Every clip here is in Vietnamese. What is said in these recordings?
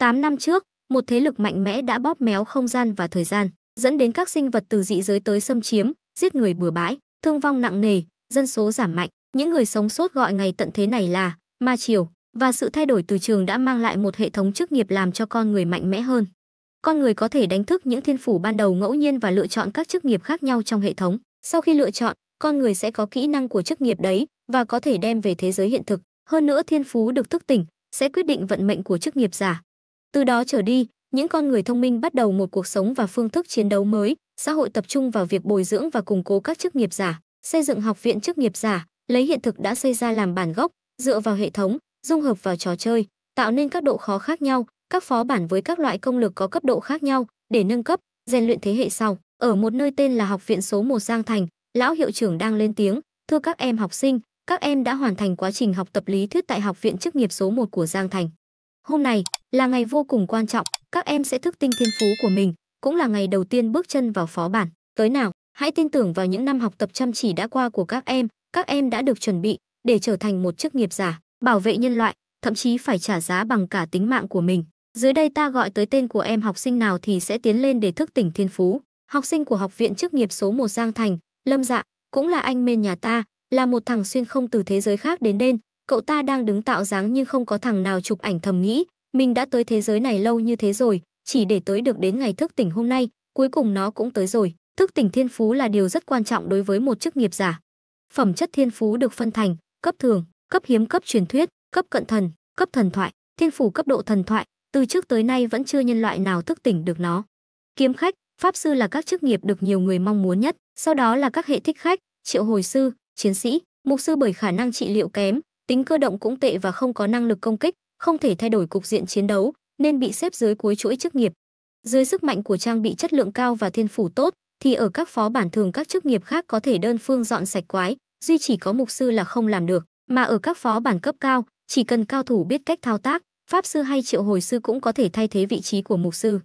8 năm trước, một thế lực mạnh mẽ đã bóp méo không gian và thời gian, dẫn đến các sinh vật từ dị giới tới xâm chiếm, giết người bừa bãi, thương vong nặng nề, dân số giảm mạnh. Những người sống sót gọi ngày tận thế này là ma triều, và sự thay đổi từ trường đã mang lại một hệ thống chức nghiệp làm cho con người mạnh mẽ hơn. Con người có thể đánh thức những thiên phủ ban đầu ngẫu nhiên và lựa chọn các chức nghiệp khác nhau trong hệ thống. Sau khi lựa chọn, con người sẽ có kỹ năng của chức nghiệp đấy và có thể đem về thế giới hiện thực. Hơn nữa thiên phú được thức tỉnh sẽ quyết định vận mệnh của chức nghiệp giả. Từ đó trở đi, những con người thông minh bắt đầu một cuộc sống và phương thức chiến đấu mới, xã hội tập trung vào việc bồi dưỡng và củng cố các chức nghiệp giả, xây dựng học viện chức nghiệp giả, lấy hiện thực đã xây ra làm bản gốc, dựa vào hệ thống, dung hợp vào trò chơi, tạo nên các độ khó khác nhau, các phó bản với các loại công lực có cấp độ khác nhau để nâng cấp, rèn luyện thế hệ sau. Ở một nơi tên là Học viện số 1 Giang Thành, lão hiệu trưởng đang lên tiếng, "Thưa các em học sinh, các em đã hoàn thành quá trình học tập lý thuyết tại Học viện chức nghiệp số 1 của Giang Thành. Hôm nay là ngày vô cùng quan trọng, các em sẽ thức tinh thiên phú của mình, cũng là ngày đầu tiên bước chân vào phó bản. Tới nào, hãy tin tưởng vào những năm học tập chăm chỉ đã qua của các em, các em đã được chuẩn bị để trở thành một chức nghiệp giả, bảo vệ nhân loại, thậm chí phải trả giá bằng cả tính mạng của mình. Dưới đây ta gọi tới tên của em học sinh nào thì sẽ tiến lên để thức tỉnh thiên phú. Học sinh của học viện chức nghiệp số 1 Giang Thành, Lâm Dạ, cũng là anh mê nhà ta, là một thằng xuyên không từ thế giới khác đến đen, cậu ta đang đứng tạo dáng nhưng không có thằng nào chụp ảnh thầm nghĩ, mình đã tới thế giới này lâu như thế rồi, chỉ để tới được đến ngày thức tỉnh hôm nay, cuối cùng nó cũng tới rồi. Thức tỉnh thiên phú là điều rất quan trọng đối với một chức nghiệp giả. Phẩm chất thiên phú được phân thành cấp thường, cấp hiếm, cấp truyền thuyết, cấp cận thần, cấp thần thoại, thiên phủ cấp độ thần thoại, từ trước tới nay vẫn chưa nhân loại nào thức tỉnh được nó. Kiếm khách, pháp sư là các chức nghiệp được nhiều người mong muốn nhất, sau đó là các hệ thích khách, triệu hồi sư, chiến sĩ, mục sư bởi khả năng trị liệu kém, tính cơ động cũng tệ và không có năng lực công kích, không thể thay đổi cục diện chiến đấu, nên bị xếp dưới cuối chuỗi chức nghiệp. Dưới sức mạnh của trang bị chất lượng cao và thiên phủ tốt, thì ở các phó bản thường các chức nghiệp khác có thể đơn phương dọn sạch quái, duy chỉ có mục sư là không làm được, mà ở các phó bản cấp cao, chỉ cần cao thủ biết cách thao tác, pháp sư hay triệu hồi sư cũng có thể thay thế vị trí của mục sư.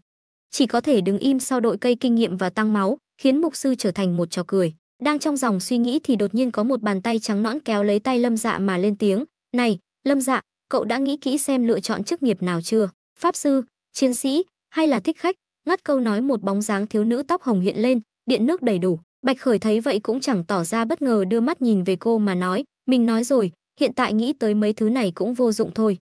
Chỉ có thể đứng im sau đội cây kinh nghiệm và tăng máu, khiến mục sư trở thành một trò cười. Đang trong dòng suy nghĩ thì đột nhiên có một bàn tay trắng nõn kéo lấy tay Lâm Dạ mà lên tiếng, "Này, Lâm Dạ, cậu đã nghĩ kỹ xem lựa chọn chức nghiệp nào chưa? Pháp sư, chiến sĩ hay là thích khách?" Ngắt câu nói một bóng dáng thiếu nữ tóc hồng hiện lên, điện nước đầy đủ. Bạch Khởi thấy vậy cũng chẳng tỏ ra bất ngờ đưa mắt nhìn về cô mà nói, "Mình nói rồi, hiện tại nghĩ tới mấy thứ này cũng vô dụng thôi.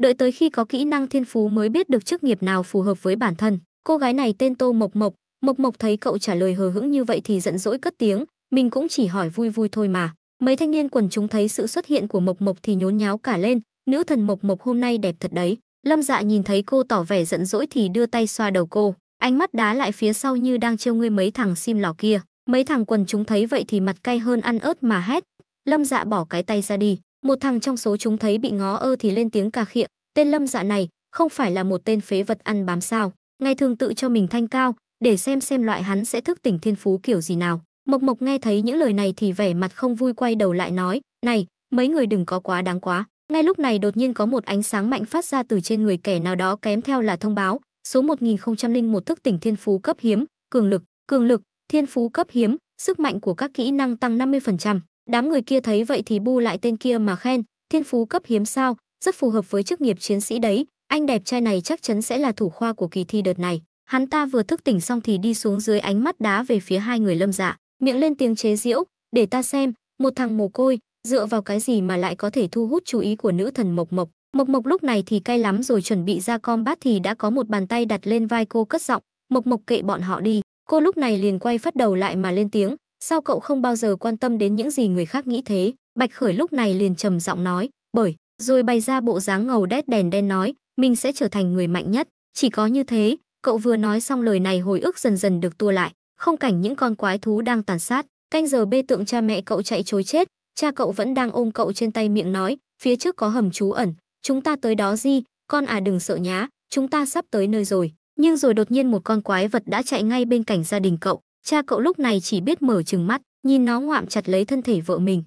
Đợi tới khi có kỹ năng thiên phú mới biết được chức nghiệp nào phù hợp với bản thân." Cô gái này tên Tô Mộc Mộc, Mộc Mộc thấy cậu trả lời hờ hững như vậy thì giận dỗi cất tiếng, mình cũng chỉ hỏi vui vui thôi mà. Mấy thanh niên quần chúng thấy sự xuất hiện của Mộc Mộc thì nhốn nháo cả lên, nữ thần Mộc Mộc hôm nay đẹp thật đấy. Lâm Dạ nhìn thấy cô tỏ vẻ giận dỗi thì đưa tay xoa đầu cô, ánh mắt đá lại phía sau như đang trêu ngươi mấy thằng sim lò kia. Mấy thằng quần chúng thấy vậy thì mặt cay hơn ăn ớt mà hét. Lâm Dạ bỏ cái tay ra đi, một thằng trong số chúng thấy bị ngó ơ thì lên tiếng cà khịa, tên Lâm Dạ này không phải là một tên phế vật ăn bám sao, ngày thường tự cho mình thanh cao, để xem xem loại hắn sẽ thức tỉnh thiên phú kiểu gì nào. Mộc Mộc nghe thấy những lời này thì vẻ mặt không vui quay đầu lại nói, "Này, mấy người đừng có quá đáng quá." Ngay lúc này đột nhiên có một ánh sáng mạnh phát ra từ trên người kẻ nào đó kém theo là thông báo, số 1001 thức tỉnh thiên phú cấp hiếm, cường lực, cường lực, thiên phú cấp hiếm, sức mạnh của các kỹ năng tăng 50%. Đám người kia thấy vậy thì bu lại tên kia mà khen, thiên phú cấp hiếm sao, rất phù hợp với chức nghiệp chiến sĩ đấy, anh đẹp trai này chắc chắn sẽ là thủ khoa của kỳ thi đợt này. Hắn ta vừa thức tỉnh xong thì đi xuống dưới ánh mắt đá về phía hai người Lâm Dạ miệng lên tiếng chế giễu, để ta xem, một thằng mồ côi, dựa vào cái gì mà lại có thể thu hút chú ý của nữ thần Mộc Mộc. Mộc Mộc lúc này thì cay lắm rồi chuẩn bị ra com bát thì đã có một bàn tay đặt lên vai cô cất giọng, Mộc Mộc kệ bọn họ đi. Cô lúc này liền quay phát đầu lại mà lên tiếng, sao cậu không bao giờ quan tâm đến những gì người khác nghĩ thế? Bạch Khởi lúc này liền trầm giọng nói, bởi, rồi bày ra bộ dáng ngầu đét đèn đen nói, mình sẽ trở thành người mạnh nhất, chỉ có như thế, cậu vừa nói xong lời này hồi ức dần dần được tua lại, không cảnh những con quái thú đang tàn sát, canh giờ bê tượng cha mẹ cậu chạy chối chết, cha cậu vẫn đang ôm cậu trên tay miệng nói, phía trước có hầm trú ẩn, chúng ta tới đó gì, con à đừng sợ nhá, chúng ta sắp tới nơi rồi. Nhưng rồi đột nhiên một con quái vật đã chạy ngay bên cạnh gia đình cậu, cha cậu lúc này chỉ biết mở trừng mắt, nhìn nó ngoạm chặt lấy thân thể vợ mình.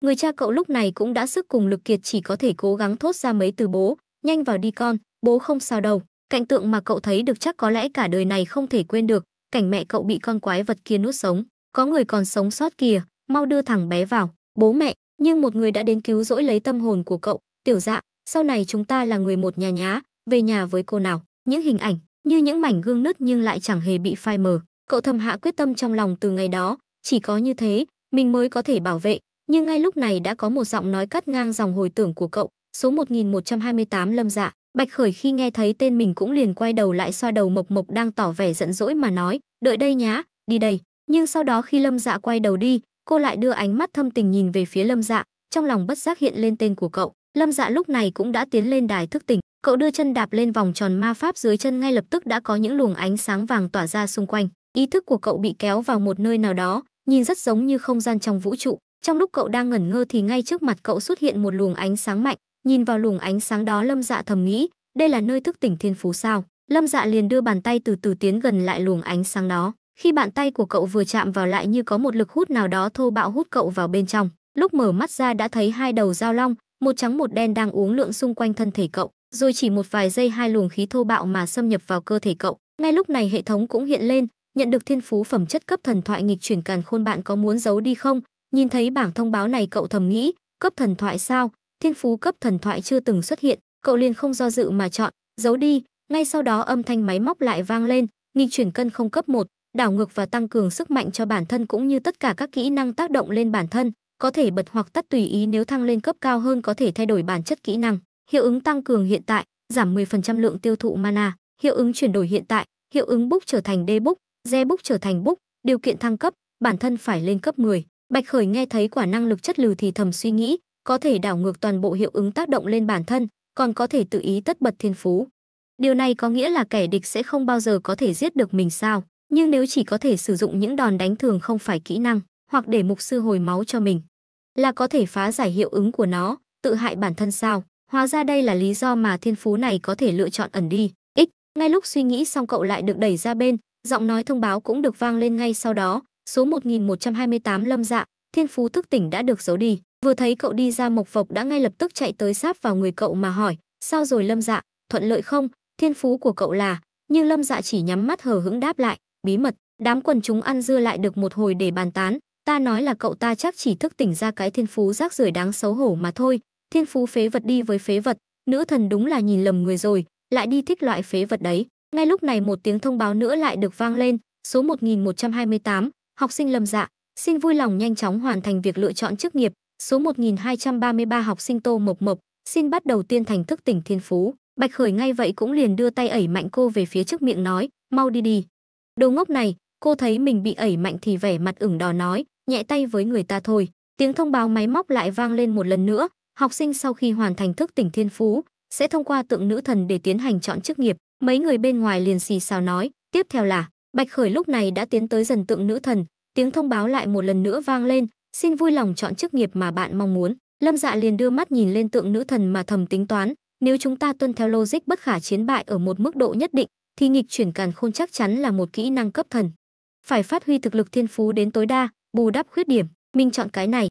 Người cha cậu lúc này cũng đã sức cùng lực kiệt chỉ có thể cố gắng thốt ra mấy từ bố, nhanh vào đi con, bố không sao đâu. Cảnh tượng mà cậu thấy được chắc có lẽ cả đời này không thể quên được, cảnh mẹ cậu bị con quái vật kia nuốt sống. Có người còn sống sót kìa, mau đưa thằng bé vào, bố mẹ, nhưng một người đã đến cứu rỗi lấy tâm hồn của cậu, tiểu dạ, sau này chúng ta là người một nhà nhá, về nhà với cô nào. Những hình ảnh, như những mảnh gương nứt nhưng lại chẳng hề bị phai mờ. Cậu thầm hạ quyết tâm trong lòng từ ngày đó, chỉ có như thế, mình mới có thể bảo vệ. Nhưng ngay lúc này đã có một giọng nói cắt ngang dòng hồi tưởng của cậu, số 1128 Lâm Dạ. Bạch Khởi khi nghe thấy tên mình cũng liền quay đầu lại xoa đầu Mộc Mộc đang tỏ vẻ giận dỗi mà nói, đợi đây nhá, đi đây. Nhưng sau đó khi Lâm Dạ quay đầu đi, cô lại đưa ánh mắt thâm tình nhìn về phía Lâm Dạ, trong lòng bất giác hiện lên tên của cậu. Lâm Dạ lúc này cũng đã tiến lên đài thức tỉnh, cậu đưa chân đạp lên vòng tròn ma pháp dưới chân ngay lập tức đã có những luồng ánh sáng vàng tỏa ra xung quanh. Ý thức của cậu bị kéo vào một nơi nào đó, nhìn rất giống như không gian trong vũ trụ. Trong lúc cậu đang ngẩn ngơ thì ngay trước mặt cậu xuất hiện một luồng ánh sáng mạnh, Nhìn vào luồng ánh sáng đó Lâm Dạ thầm nghĩ, đây là nơi thức tỉnh thiên phú sao? Lâm Dạ liền đưa bàn tay từ từ tiến gần lại luồng ánh sáng đó. Khi bàn tay của cậu vừa chạm vào lại như có một lực hút nào đó thô bạo hút cậu vào bên trong. Lúc mở mắt ra đã thấy hai đầu dao long, một trắng một đen đang uống lượng xung quanh thân thể cậu, rồi chỉ một vài giây hai luồng khí thô bạo mà xâm nhập vào cơ thể cậu. Ngay lúc này hệ thống cũng hiện lên, nhận được thiên phú phẩm chất cấp thần thoại nghịch chuyển càn khôn bạn có muốn giấu đi không? Nhìn thấy bảng thông báo này cậu thầm nghĩ, cấp thần thoại sao? thiên phú cấp thần thoại chưa từng xuất hiện, cậu liền không do dự mà chọn, giấu đi, ngay sau đó âm thanh máy móc lại vang lên, nghịch chuyển cân không cấp 1, đảo ngược và tăng cường sức mạnh cho bản thân cũng như tất cả các kỹ năng tác động lên bản thân, có thể bật hoặc tắt tùy ý nếu thăng lên cấp cao hơn có thể thay đổi bản chất kỹ năng. Hiệu ứng tăng cường hiện tại, giảm 10% lượng tiêu thụ mana, hiệu ứng chuyển đổi hiện tại, hiệu ứng búc trở thành đê búc, re búc trở thành búc, điều kiện thăng cấp, bản thân phải lên cấp 10. Bạch Khởi nghe thấy quả năng lực chất lừ thì thầm suy nghĩ, có thể đảo ngược toàn bộ hiệu ứng tác động lên bản thân, còn có thể tự ý tất bật thiên phú. Điều này có nghĩa là kẻ địch sẽ không bao giờ có thể giết được mình sao, nhưng nếu chỉ có thể sử dụng những đòn đánh thường không phải kỹ năng, hoặc để mục sư hồi máu cho mình, là có thể phá giải hiệu ứng của nó, tự hại bản thân sao? Hóa ra đây là lý do mà thiên phú này có thể lựa chọn ẩn đi. X, ngay lúc suy nghĩ xong cậu lại được đẩy ra bên, giọng nói thông báo cũng được vang lên ngay sau đó, số 1128 Lâm Dạ, thiên phú thức tỉnh đã được giấu đi. Vừa thấy cậu đi ra Mộc Phộc đã ngay lập tức chạy tới sát vào người cậu mà hỏi, sao rồi Lâm Dạ, thuận lợi không, thiên phú của cậu là, nhưng Lâm Dạ chỉ nhắm mắt hờ hững đáp lại, bí mật, đám quần chúng ăn dưa lại được một hồi để bàn tán, ta nói là cậu ta chắc chỉ thức tỉnh ra cái thiên phú rác rưởi đáng xấu hổ mà thôi, thiên phú phế vật đi với phế vật, nữ thần đúng là nhìn lầm người rồi, lại đi thích loại phế vật đấy. Ngay lúc này một tiếng thông báo nữa lại được vang lên, số 1128, học sinh Lâm Dạ, xin vui lòng nhanh chóng hoàn thành việc lựa chọn chức nghiệp, Số 1233 học sinh Tô Mộc Mộc, xin bắt đầu tiên thành thức tỉnh thiên phú. Bạch Khởi ngay vậy cũng liền đưa tay ẩy mạnh cô về phía trước miệng nói, mau đi đi. Đồ ngốc này, cô thấy mình bị ẩy mạnh thì vẻ mặt ửng đỏ nói, nhẹ tay với người ta thôi. Tiếng thông báo máy móc lại vang lên một lần nữa, học sinh sau khi hoàn thành thức tỉnh thiên phú, sẽ thông qua tượng nữ thần để tiến hành chọn chức nghiệp. Mấy người bên ngoài liền xì xào nói, tiếp theo là, Bạch Khởi lúc này đã tiến tới dần tượng nữ thần, tiếng thông báo lại một lần nữa vang lên, xin vui lòng chọn chức nghiệp mà bạn mong muốn. Lâm Dạ liền đưa mắt nhìn lên tượng nữ thần mà thầm tính toán, nếu chúng ta tuân theo logic bất khả chiến bại ở một mức độ nhất định, thì nghịch chuyển càn khôn chắc chắn là một kỹ năng cấp thần. Phải phát huy thực lực thiên phú đến tối đa, bù đắp khuyết điểm, mình chọn cái này.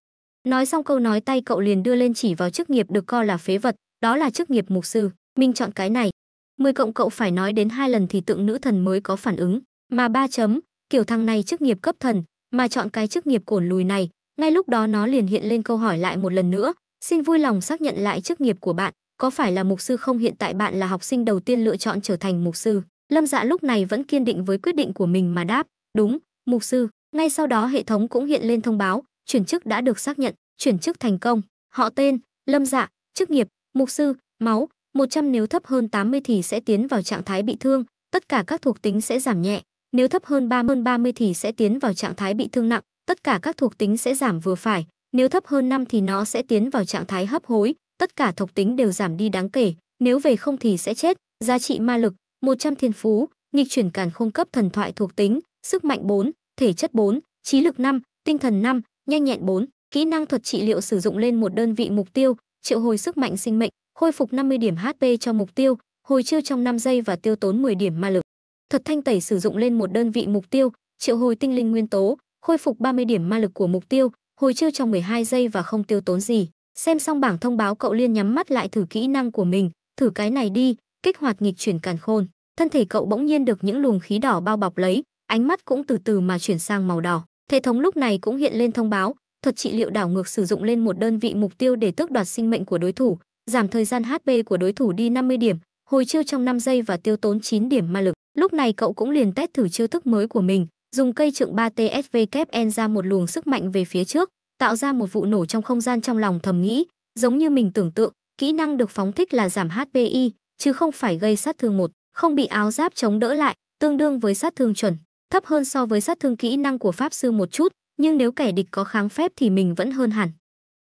Nói xong câu nói tay cậu liền đưa lên chỉ vào chức nghiệp được coi là phế vật, đó là chức nghiệp mục sư, mình chọn cái này. Mười cộng cậu phải nói đến hai lần thì tượng nữ thần mới có phản ứng, mà ba chấm, kiểu thằng này chức nghiệp cấp thần, mà chọn cái chức nghiệp cổn lùi này, ngay lúc đó nó liền hiện lên câu hỏi lại một lần nữa, xin vui lòng xác nhận lại chức nghiệp của bạn, có phải là mục sư không hiện tại bạn là học sinh đầu tiên lựa chọn trở thành mục sư? Lâm Dạ lúc này vẫn kiên định với quyết định của mình mà đáp, đúng, mục sư. Ngay sau đó hệ thống cũng hiện lên thông báo, chuyển chức đã được xác nhận, chuyển chức thành công. Họ tên, Lâm Dạ, chức nghiệp, mục sư, máu, 100 nếu thấp hơn 80 thì sẽ tiến vào trạng thái bị thương, tất cả các thuộc tính sẽ giảm nhẹ, nếu thấp hơn 30 hơn 30 thì sẽ tiến vào trạng thái bị thương nặng, tất cả các thuộc tính sẽ giảm vừa phải, nếu thấp hơn 5 thì nó sẽ tiến vào trạng thái hấp hối, tất cả thuộc tính đều giảm đi đáng kể, nếu về không thì sẽ chết. Giá trị ma lực 100 thiên phú, nghịch chuyển càn khôn cấp thần thoại thuộc tính, sức mạnh 4, thể chất 4, trí lực 5, tinh thần 5, nhanh nhẹn 4, kỹ năng thuật trị liệu sử dụng lên một đơn vị mục tiêu, triệu hồi sức mạnh sinh mệnh, khôi phục 50 điểm HP cho mục tiêu, hồi chiêu trong 5 giây và tiêu tốn 10 điểm ma lực. Thuật thanh tẩy sử dụng lên một đơn vị mục tiêu, triệu hồi tinh linh nguyên tố, khôi phục 30 điểm ma lực của mục tiêu, hồi chiêu trong 12 giây và không tiêu tốn gì. Xem xong bảng thông báo cậu liên nhắm mắt lại thử kỹ năng của mình, thử cái này đi, kích hoạt nghịch chuyển càn khôn. Thân thể cậu bỗng nhiên được những luồng khí đỏ bao bọc lấy, ánh mắt cũng từ từ mà chuyển sang màu đỏ. Hệ thống lúc này cũng hiện lên thông báo, thuật trị liệu đảo ngược sử dụng lên một đơn vị mục tiêu để tước đoạt sinh mệnh của đối thủ, giảm thời gian HP của đối thủ đi 50 điểm, hồi chiêu trong 5 giây và tiêu tốn 9 điểm ma lực. Lúc này cậu cũng liền test thử chiêu thức mới của mình, dùng cây trượng 3TSV kép en ra một luồng sức mạnh về phía trước, tạo ra một vụ nổ trong không gian trong lòng thầm nghĩ, giống như mình tưởng tượng, kỹ năng được phóng thích là giảm HPI, chứ không phải gây sát thương một, không bị áo giáp chống đỡ lại, tương đương với sát thương chuẩn, thấp hơn so với sát thương kỹ năng của pháp sư một chút, nhưng nếu kẻ địch có kháng phép thì mình vẫn hơn hẳn.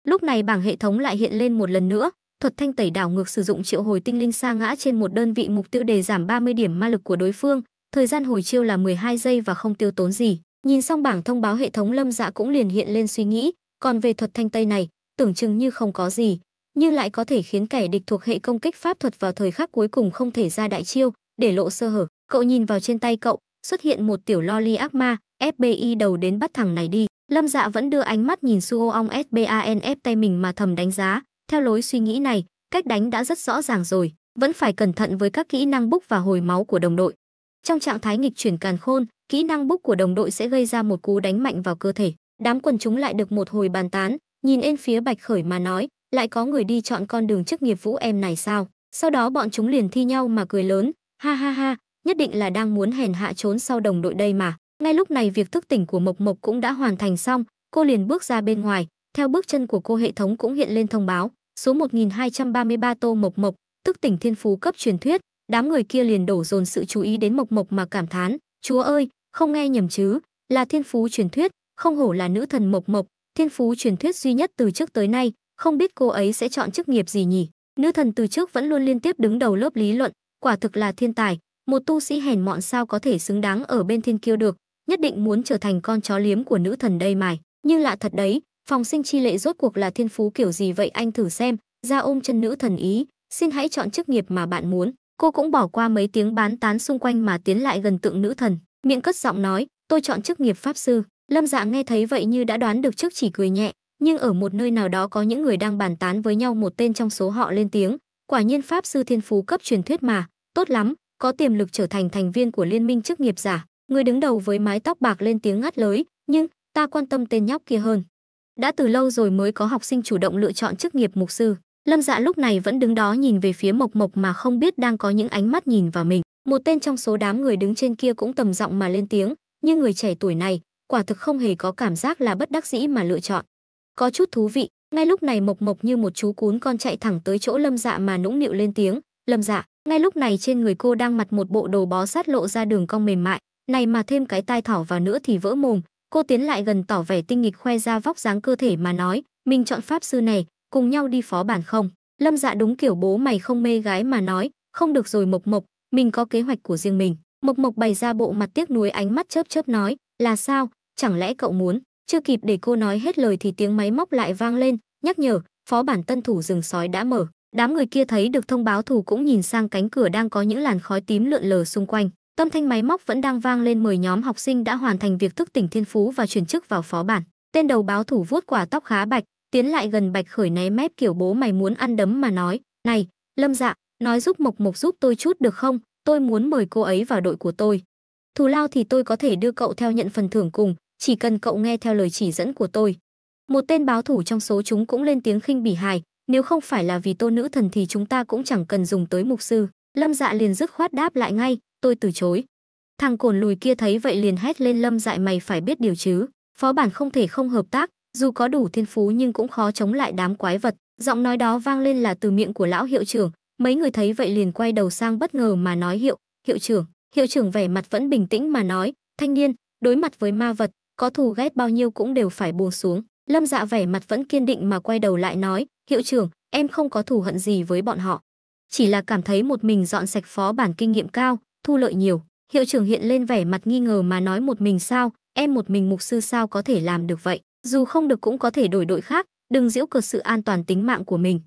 Lúc này bảng hệ thống lại hiện lên một lần nữa, thuật thanh tẩy đảo ngược sử dụng triệu hồi tinh linh sa ngã trên một đơn vị mục tiêu để giảm 30 điểm ma lực của đối phương, thời gian hồi chiêu là 12 giây và không tiêu tốn gì. Nhìn xong bảng thông báo hệ thống Lâm Dạ cũng liền hiện lên suy nghĩ, còn về thuật thanh tây này, tưởng chừng như không có gì, nhưng lại có thể khiến kẻ địch thuộc hệ công kích pháp thuật vào thời khắc cuối cùng không thể ra đại chiêu, để lộ sơ hở. Cậu nhìn vào trên tay cậu, xuất hiện một tiểu loli ác ma, FBI đầu đến bắt thằng này đi. Lâm Dạ vẫn đưa ánh mắt nhìn Suo Ong SBANF tay mình mà thầm đánh giá, theo lối suy nghĩ này, cách đánh đã rất rõ ràng rồi, vẫn phải cẩn thận với các kỹ năng búc và hồi máu của đồng đội. Trong trạng thái nghịch chuyển càn khôn, kỹ năng búc của đồng đội sẽ gây ra một cú đánh mạnh vào cơ thể. Đám quần chúng lại được một hồi bàn tán, nhìn lên phía Bạch Khởi mà nói, lại có người đi chọn con đường chức nghiệp vũ em này sao? Sau đó bọn chúng liền thi nhau mà cười lớn, ha ha ha, nhất định là đang muốn hèn hạ trốn sau đồng đội đây mà. Ngay lúc này việc thức tỉnh của Mộc Mộc cũng đã hoàn thành xong, cô liền bước ra bên ngoài, theo bước chân của cô hệ thống cũng hiện lên thông báo, số 1233 Tô Mộc Mộc, thức tỉnh thiên phú cấp truyền thuyết, đám người kia liền đổ dồn sự chú ý đến Mộc Mộc mà cảm thán, "Chúa ơi, không nghe nhầm chứ, là thiên phú truyền thuyết, không hổ là nữ thần Mộc Mộc, thiên phú truyền thuyết duy nhất từ trước tới nay, không biết cô ấy sẽ chọn chức nghiệp gì nhỉ?" Nữ thần từ trước vẫn luôn liên tiếp đứng đầu lớp lý luận, quả thực là thiên tài, một tu sĩ hèn mọn sao có thể xứng đáng ở bên thiên kiêu được, nhất định muốn trở thành con chó liếm của nữ thần đây mài. Nhưng lạ thật đấy, phòng sinh chi lệ rốt cuộc là thiên phú kiểu gì vậy anh thử xem, ra ôm chân nữ thần ý, xin hãy chọn chức nghiệp mà bạn muốn. Cô cũng bỏ qua mấy tiếng bán tán xung quanh mà tiến lại gần tượng nữ thần, miệng cất giọng nói, tôi chọn chức nghiệp pháp sư. Lâm Dạ nghe thấy vậy như đã đoán được trước chỉ cười nhẹ, nhưng ở một nơi nào đó có những người đang bàn tán với nhau một tên trong số họ lên tiếng, quả nhiên pháp sư thiên phú cấp truyền thuyết mà, tốt lắm, có tiềm lực trở thành thành viên của liên minh chức nghiệp giả. Người đứng đầu với mái tóc bạc lên tiếng ngắt lới, nhưng ta quan tâm tên nhóc kia hơn. Đã từ lâu rồi mới có học sinh chủ động lựa chọn chức nghiệp mục sư. Lâm Dạ lúc này vẫn đứng đó nhìn về phía Mộc Mộc mà không biết đang có những ánh mắt nhìn vào mình. Một tên trong số đám người đứng trên kia cũng tầm giọng mà lên tiếng, nhưng người trẻ tuổi này, quả thực không hề có cảm giác là bất đắc dĩ mà lựa chọn. Có chút thú vị, ngay lúc này Mộc Mộc như một chú cún con chạy thẳng tới chỗ Lâm Dạ mà nũng nịu lên tiếng, "Lâm Dạ." Ngay lúc này trên người cô đang mặc một bộ đồ bó sát lộ ra đường cong mềm mại, này mà thêm cái tai thỏ vào nữa thì vỡ mồm, cô tiến lại gần tỏ vẻ tinh nghịch khoe ra vóc dáng cơ thể mà nói, "Mình chọn pháp sư này, cùng nhau đi phó bản không? Lâm dạ đúng kiểu bố mày không mê gái mà nói, không được rồi Mộc Mộc, mình có kế hoạch của riêng mình. Mộc Mộc bày ra bộ mặt tiếc nuối ánh mắt chớp chớp nói, là sao, chẳng lẽ cậu muốn? Chưa kịp để cô nói hết lời thì tiếng máy móc lại vang lên, nhắc nhở, phó bản tân thủ rừng sói đã mở. Đám người kia thấy được thông báo thủ cũng nhìn sang cánh cửa đang có những làn khói tím lượn lờ xung quanh. Tâm thanh máy móc vẫn đang vang lên mời nhóm học sinh đã hoàn thành việc thức tỉnh thiên phú và chuyển chức vào phó bản. Tên đầu báo thủ vuốt quả tóc khá bạch, tiến lại gần Bạch Khởi né mép kiểu bố mày muốn ăn đấm mà nói, "Này, Lâm Dạ, nói giúp Mộc Mộc giúp tôi chút được không? Tôi muốn mời cô ấy vào đội của tôi. Thù lao thì tôi có thể đưa cậu theo nhận phần thưởng cùng, chỉ cần cậu nghe theo lời chỉ dẫn của tôi." Một tên báo thủ trong số chúng cũng lên tiếng khinh bỉ hài, nếu không phải là vì Tô nữ thần thì chúng ta cũng chẳng cần dùng tới mục sư. Lâm Dạ liền dứt khoát đáp lại ngay, tôi từ chối. Thằng cồn lùi kia thấy vậy liền hét lên Lâm dại mày phải biết điều chứ, phó bản không thể không hợp tác, dù có đủ thiên phú nhưng cũng khó chống lại đám quái vật. Giọng nói đó vang lên là từ miệng của lão hiệu trưởng, mấy người thấy vậy liền quay đầu sang bất ngờ mà nói hiệu, hiệu trưởng, hiệu trưởng vẻ mặt vẫn bình tĩnh mà nói, thanh niên, đối mặt với ma vật, có thù ghét bao nhiêu cũng đều phải buông xuống. Lâm dạ vẻ mặt vẫn kiên định mà quay đầu lại nói, hiệu trưởng, em không có thù hận gì với bọn họ. Chỉ là cảm thấy một mình dọn sạch phó bản kinh nghiệm cao, thu lợi nhiều. Hiệu trưởng hiện lên vẻ mặt nghi ngờ mà nói một mình sao, em một mình mục sư sao có thể làm được vậy. Dù không được cũng có thể đổi đội khác, đừng giễu cợt sự an toàn tính mạng của mình.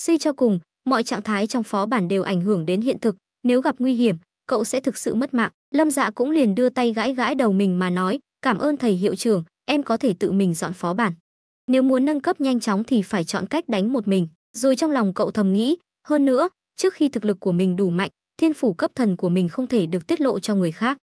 Suy cho cùng, mọi trạng thái trong phó bản đều ảnh hưởng đến hiện thực, nếu gặp nguy hiểm, cậu sẽ thực sự mất mạng. Lâm Dạ cũng liền đưa tay gãi gãi đầu mình mà nói, "Cảm ơn thầy hiệu trưởng, em có thể tự mình dọn phó bản. Nếu muốn nâng cấp nhanh chóng thì phải chọn cách đánh một mình." Rồi trong lòng cậu thầm nghĩ, hơn nữa, trước khi thực lực của mình đủ mạnh, thiên phủ cấp thần của mình không thể được tiết lộ cho người khác.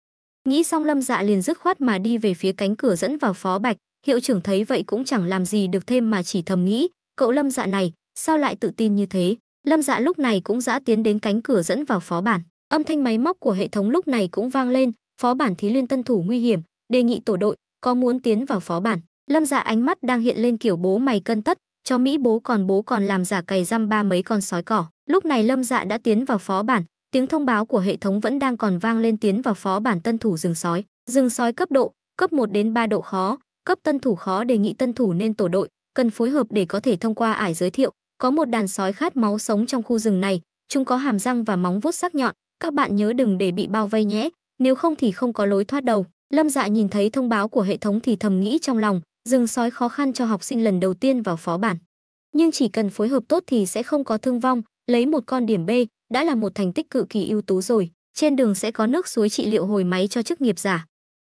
Nghĩ xong Lâm Dạ liền dứt khoát mà đi về phía cánh cửa dẫn vào phó bạch, Hiệu trưởng thấy vậy cũng chẳng làm gì được thêm mà chỉ thầm nghĩ, cậu Lâm Dạ này, sao lại tự tin như thế? Lâm Dạ lúc này cũng dã tiến đến cánh cửa dẫn vào phó bản. Âm thanh máy móc của hệ thống lúc này cũng vang lên, phó bản thí liên tân thủ nguy hiểm, đề nghị tổ đội, có muốn tiến vào phó bản. Lâm Dạ ánh mắt đang hiện lên kiểu bố mày cân tất, cho Mỹ bố còn bố còn làm giả cày răm ba mấy con sói cỏ. Lúc này Lâm Dạ đã tiến vào phó bản, tiếng thông báo của hệ thống vẫn đang còn vang lên tiến vào phó bản tân thủ rừng sói. Rừng sói cấp độ, cấp 1 đến 3 độ khó, cấp tân thủ khó đề nghị tân thủ nên tổ đội, cần phối hợp để có thể thông qua ải giới thiệu. Có một đàn sói khát máu sống trong khu rừng này, chúng có hàm răng và móng vuốt sắc nhọn, các bạn nhớ đừng để bị bao vây nhé, nếu không thì không có lối thoát đầu. Lâm Dạ nhìn thấy thông báo của hệ thống thì thầm nghĩ trong lòng, rừng sói khó khăn cho học sinh lần đầu tiên vào phó bản. Nhưng chỉ cần phối hợp tốt thì sẽ không có thương vong, lấy một con điểm B đã là một thành tích cự kỳ ưu tú rồi, trên đường sẽ có nước suối trị liệu hồi máy cho chức nghiệp giả.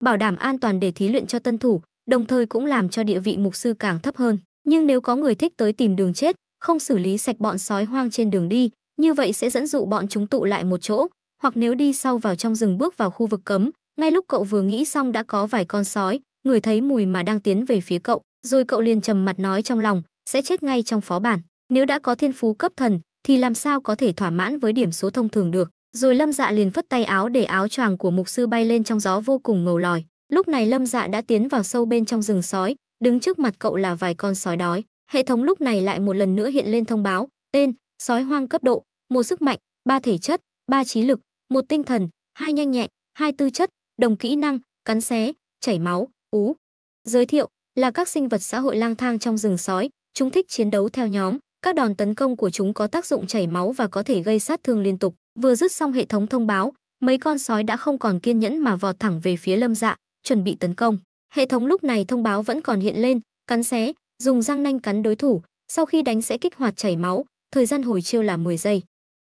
Bảo đảm an toàn để thí luyện cho tân thủ, đồng thời cũng làm cho địa vị mục sư càng thấp hơn. Nhưng nếu có người thích tới tìm đường chết, không xử lý sạch bọn sói hoang trên đường đi, như vậy sẽ dẫn dụ bọn chúng tụ lại một chỗ, hoặc nếu đi sau vào trong rừng bước vào khu vực cấm, ngay lúc cậu vừa nghĩ xong đã có vài con sói, người thấy mùi mà đang tiến về phía cậu, rồi cậu liền trầm mặt nói trong lòng, sẽ chết ngay trong phó bản. Nếu đã có thiên phú cấp thần, thì làm sao có thể thỏa mãn với điểm số thông thường được. Rồi lâm dạ liền phất tay áo để áo choàng của mục sư bay lên trong gió vô cùng ngầu lòi. Lúc này Lâm Dạ đã tiến vào sâu bên trong rừng sói, đứng trước mặt cậu là vài con sói đói. Hệ thống lúc này lại một lần nữa hiện lên thông báo, tên, sói hoang cấp độ, một sức mạnh, ba thể chất, ba trí lực, một tinh thần, hai nhanh nhẹn, hai tư chất, đồng kỹ năng, cắn xé, chảy máu, ú. Giới thiệu là các sinh vật xã hội lang thang trong rừng sói, chúng thích chiến đấu theo nhóm, các đòn tấn công của chúng có tác dụng chảy máu và có thể gây sát thương liên tục. Vừa dứt xong hệ thống thông báo, mấy con sói đã không còn kiên nhẫn mà vọt thẳng về phía Lâm Dạ, chuẩn bị tấn công. Hệ thống lúc này thông báo vẫn còn hiện lên, cắn xé, dùng răng nanh cắn đối thủ, sau khi đánh sẽ kích hoạt chảy máu, thời gian hồi chiêu là 10 giây.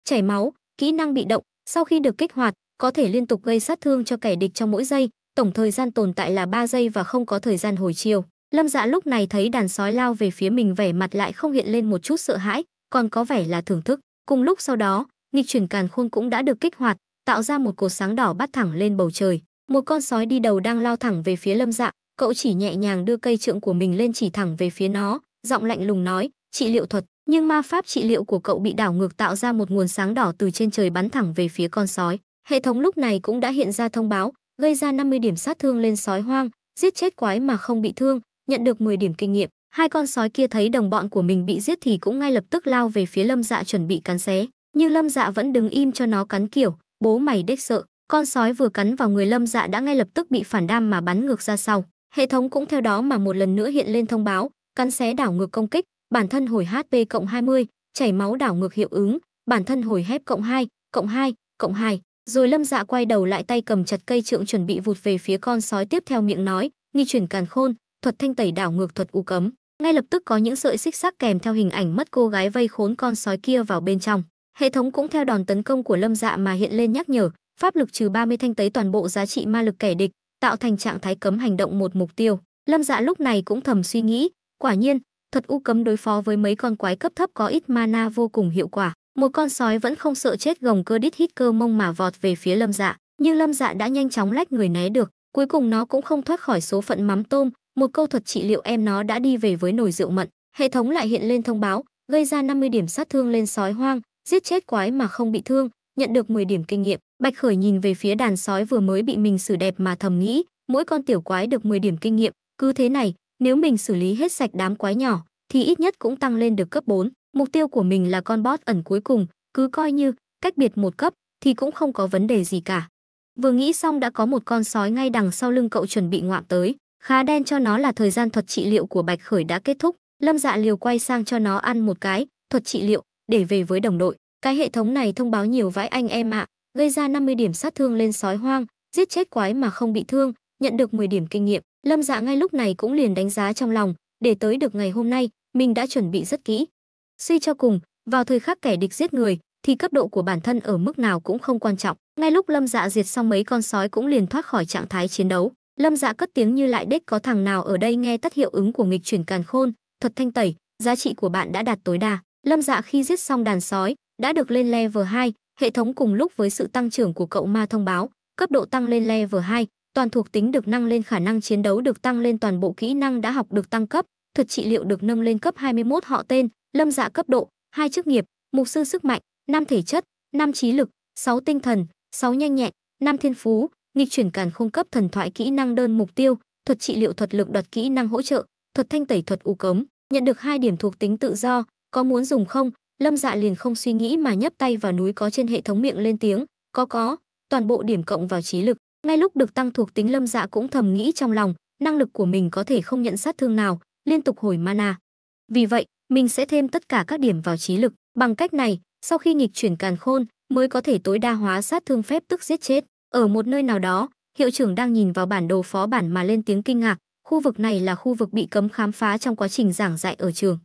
Chảy máu, kỹ năng bị động, sau khi được kích hoạt, có thể liên tục gây sát thương cho kẻ địch trong mỗi giây, tổng thời gian tồn tại là 3 giây và không có thời gian hồi chiêu. Lâm Dạ lúc này thấy đàn sói lao về phía mình vẻ mặt lại không hiện lên một chút sợ hãi, còn có vẻ là thưởng thức. Cùng lúc sau đó, nghịch chuyển càn khôn cũng đã được kích hoạt, tạo ra một cột sáng đỏ bắt thẳng lên bầu trời. Một con sói đi đầu đang lao thẳng về phía Lâm Dạ, cậu chỉ nhẹ nhàng đưa cây trượng của mình lên chỉ thẳng về phía nó, giọng lạnh lùng nói, "Trị liệu thuật." Nhưng ma pháp trị liệu của cậu bị đảo ngược tạo ra một nguồn sáng đỏ từ trên trời bắn thẳng về phía con sói. Hệ thống lúc này cũng đã hiện ra thông báo, gây ra 50 điểm sát thương lên sói hoang, giết chết quái mà không bị thương, nhận được 10 điểm kinh nghiệm. Hai con sói kia thấy đồng bọn của mình bị giết thì cũng ngay lập tức lao về phía Lâm Dạ chuẩn bị cắn xé, nhưng Lâm Dạ vẫn đứng im cho nó cắn kiểu, bố mày đếch sợ. Con sói vừa cắn vào người Lâm Dạ đã ngay lập tức bị phản đam mà bắn ngược ra sau. Hệ thống cũng theo đó mà một lần nữa hiện lên thông báo, cắn xé đảo ngược công kích, bản thân hồi HP cộng hai mươi, chảy máu đảo ngược hiệu ứng, bản thân hồi hép cộng hai cộng hai cộng hai. Rồi Lâm Dạ quay đầu lại tay cầm chặt cây trượng chuẩn bị vụt về phía con sói tiếp theo miệng nói, nghi chuyển càn khôn, thuật thanh tẩy đảo ngược thuật u cấm. Ngay lập tức có những sợi xích sắc kèm theo hình ảnh mất cô gái vây khốn con sói kia vào bên trong. Hệ thống cũng theo đòn tấn công của Lâm Dạ mà hiện lên nhắc nhở, pháp lực trừ 30 thanh tẩy toàn bộ giá trị ma lực kẻ địch, tạo thành trạng thái cấm hành động một mục tiêu. Lâm Dạ lúc này cũng thầm suy nghĩ, quả nhiên, thuật u cấm đối phó với mấy con quái cấp thấp có ít mana vô cùng hiệu quả. Một con sói vẫn không sợ chết gồng cơ đít hít cơ mông mà vọt về phía Lâm Dạ, nhưng Lâm Dạ đã nhanh chóng lách người né được, cuối cùng nó cũng không thoát khỏi số phận mắm tôm, một câu thuật trị liệu em nó đã đi về với nồi rượu mận. Hệ thống lại hiện lên thông báo, gây ra 50 điểm sát thương lên sói hoang, giết chết quái mà không bị thương, nhận được 10 điểm kinh nghiệm. Bạch Khởi nhìn về phía đàn sói vừa mới bị mình xử đẹp mà thầm nghĩ, mỗi con tiểu quái được 10 điểm kinh nghiệm, cứ thế này, nếu mình xử lý hết sạch đám quái nhỏ, thì ít nhất cũng tăng lên được cấp 4. Mục tiêu của mình là con boss ẩn cuối cùng, cứ coi như cách biệt một cấp thì cũng không có vấn đề gì cả. Vừa nghĩ xong đã có một con sói ngay đằng sau lưng cậu chuẩn bị ngoạm tới, khá đen cho nó là thời gian thuật trị liệu của Bạch Khởi đã kết thúc, Lâm Dạ liều quay sang cho nó ăn một cái, thuật trị liệu để về với đồng đội. Cái hệ thống này thông báo nhiều vãi anh em ạ, à, gây ra 50 điểm sát thương lên sói hoang, giết chết quái mà không bị thương, nhận được 10 điểm kinh nghiệm. Lâm Dạ ngay lúc này cũng liền đánh giá trong lòng, để tới được ngày hôm nay, mình đã chuẩn bị rất kỹ. Suy cho cùng, vào thời khắc kẻ địch giết người, thì cấp độ của bản thân ở mức nào cũng không quan trọng. Ngay lúc Lâm Dạ diệt xong mấy con sói cũng liền thoát khỏi trạng thái chiến đấu. Lâm Dạ cất tiếng như lại đếch có thằng nào ở đây nghe tất hiệu ứng của nghịch chuyển càn khôn, thật thanh tẩy, giá trị của bạn đã đạt tối đa. Lâm Dạ khi giết xong đàn sói, đã được lên level 2, Hệ thống cùng lúc với sự tăng trưởng của cậu ma thông báo, cấp độ tăng lên level 2, toàn thuộc tính được nâng lên khả năng chiến đấu được tăng lên toàn bộ kỹ năng đã học được tăng cấp, thuật trị liệu được nâng lên cấp 21 họ tên, lâm dạ cấp độ, hai chức nghiệp, mục sư sức mạnh, năm thể chất, năm trí lực, 6 tinh thần, 6 nhanh nhẹn, 5 thiên phú, nghịch chuyển càn khung cấp thần thoại kỹ năng đơn mục tiêu, thuật trị liệu thuật lực đoạt kỹ năng hỗ trợ, thuật thanh tẩy thuật u cấm, nhận được hai điểm thuộc tính tự do, có muốn dùng không? Lâm Dạ liền không suy nghĩ mà nhấp tay vào núi có trên hệ thống miệng lên tiếng, có có, toàn bộ điểm cộng vào trí lực. Ngay lúc được tăng thuộc tính Lâm Dạ cũng thầm nghĩ trong lòng, năng lực của mình có thể không nhận sát thương nào, liên tục hồi mana. Vì vậy, mình sẽ thêm tất cả các điểm vào trí lực, bằng cách này, sau khi nghịch chuyển càn khôn, mới có thể tối đa hóa sát thương phép tức giết chết. Ở một nơi nào đó, hiệu trưởng đang nhìn vào bản đồ phó bản mà lên tiếng kinh ngạc, khu vực này là khu vực bị cấm khám phá trong quá trình giảng dạy ở trường.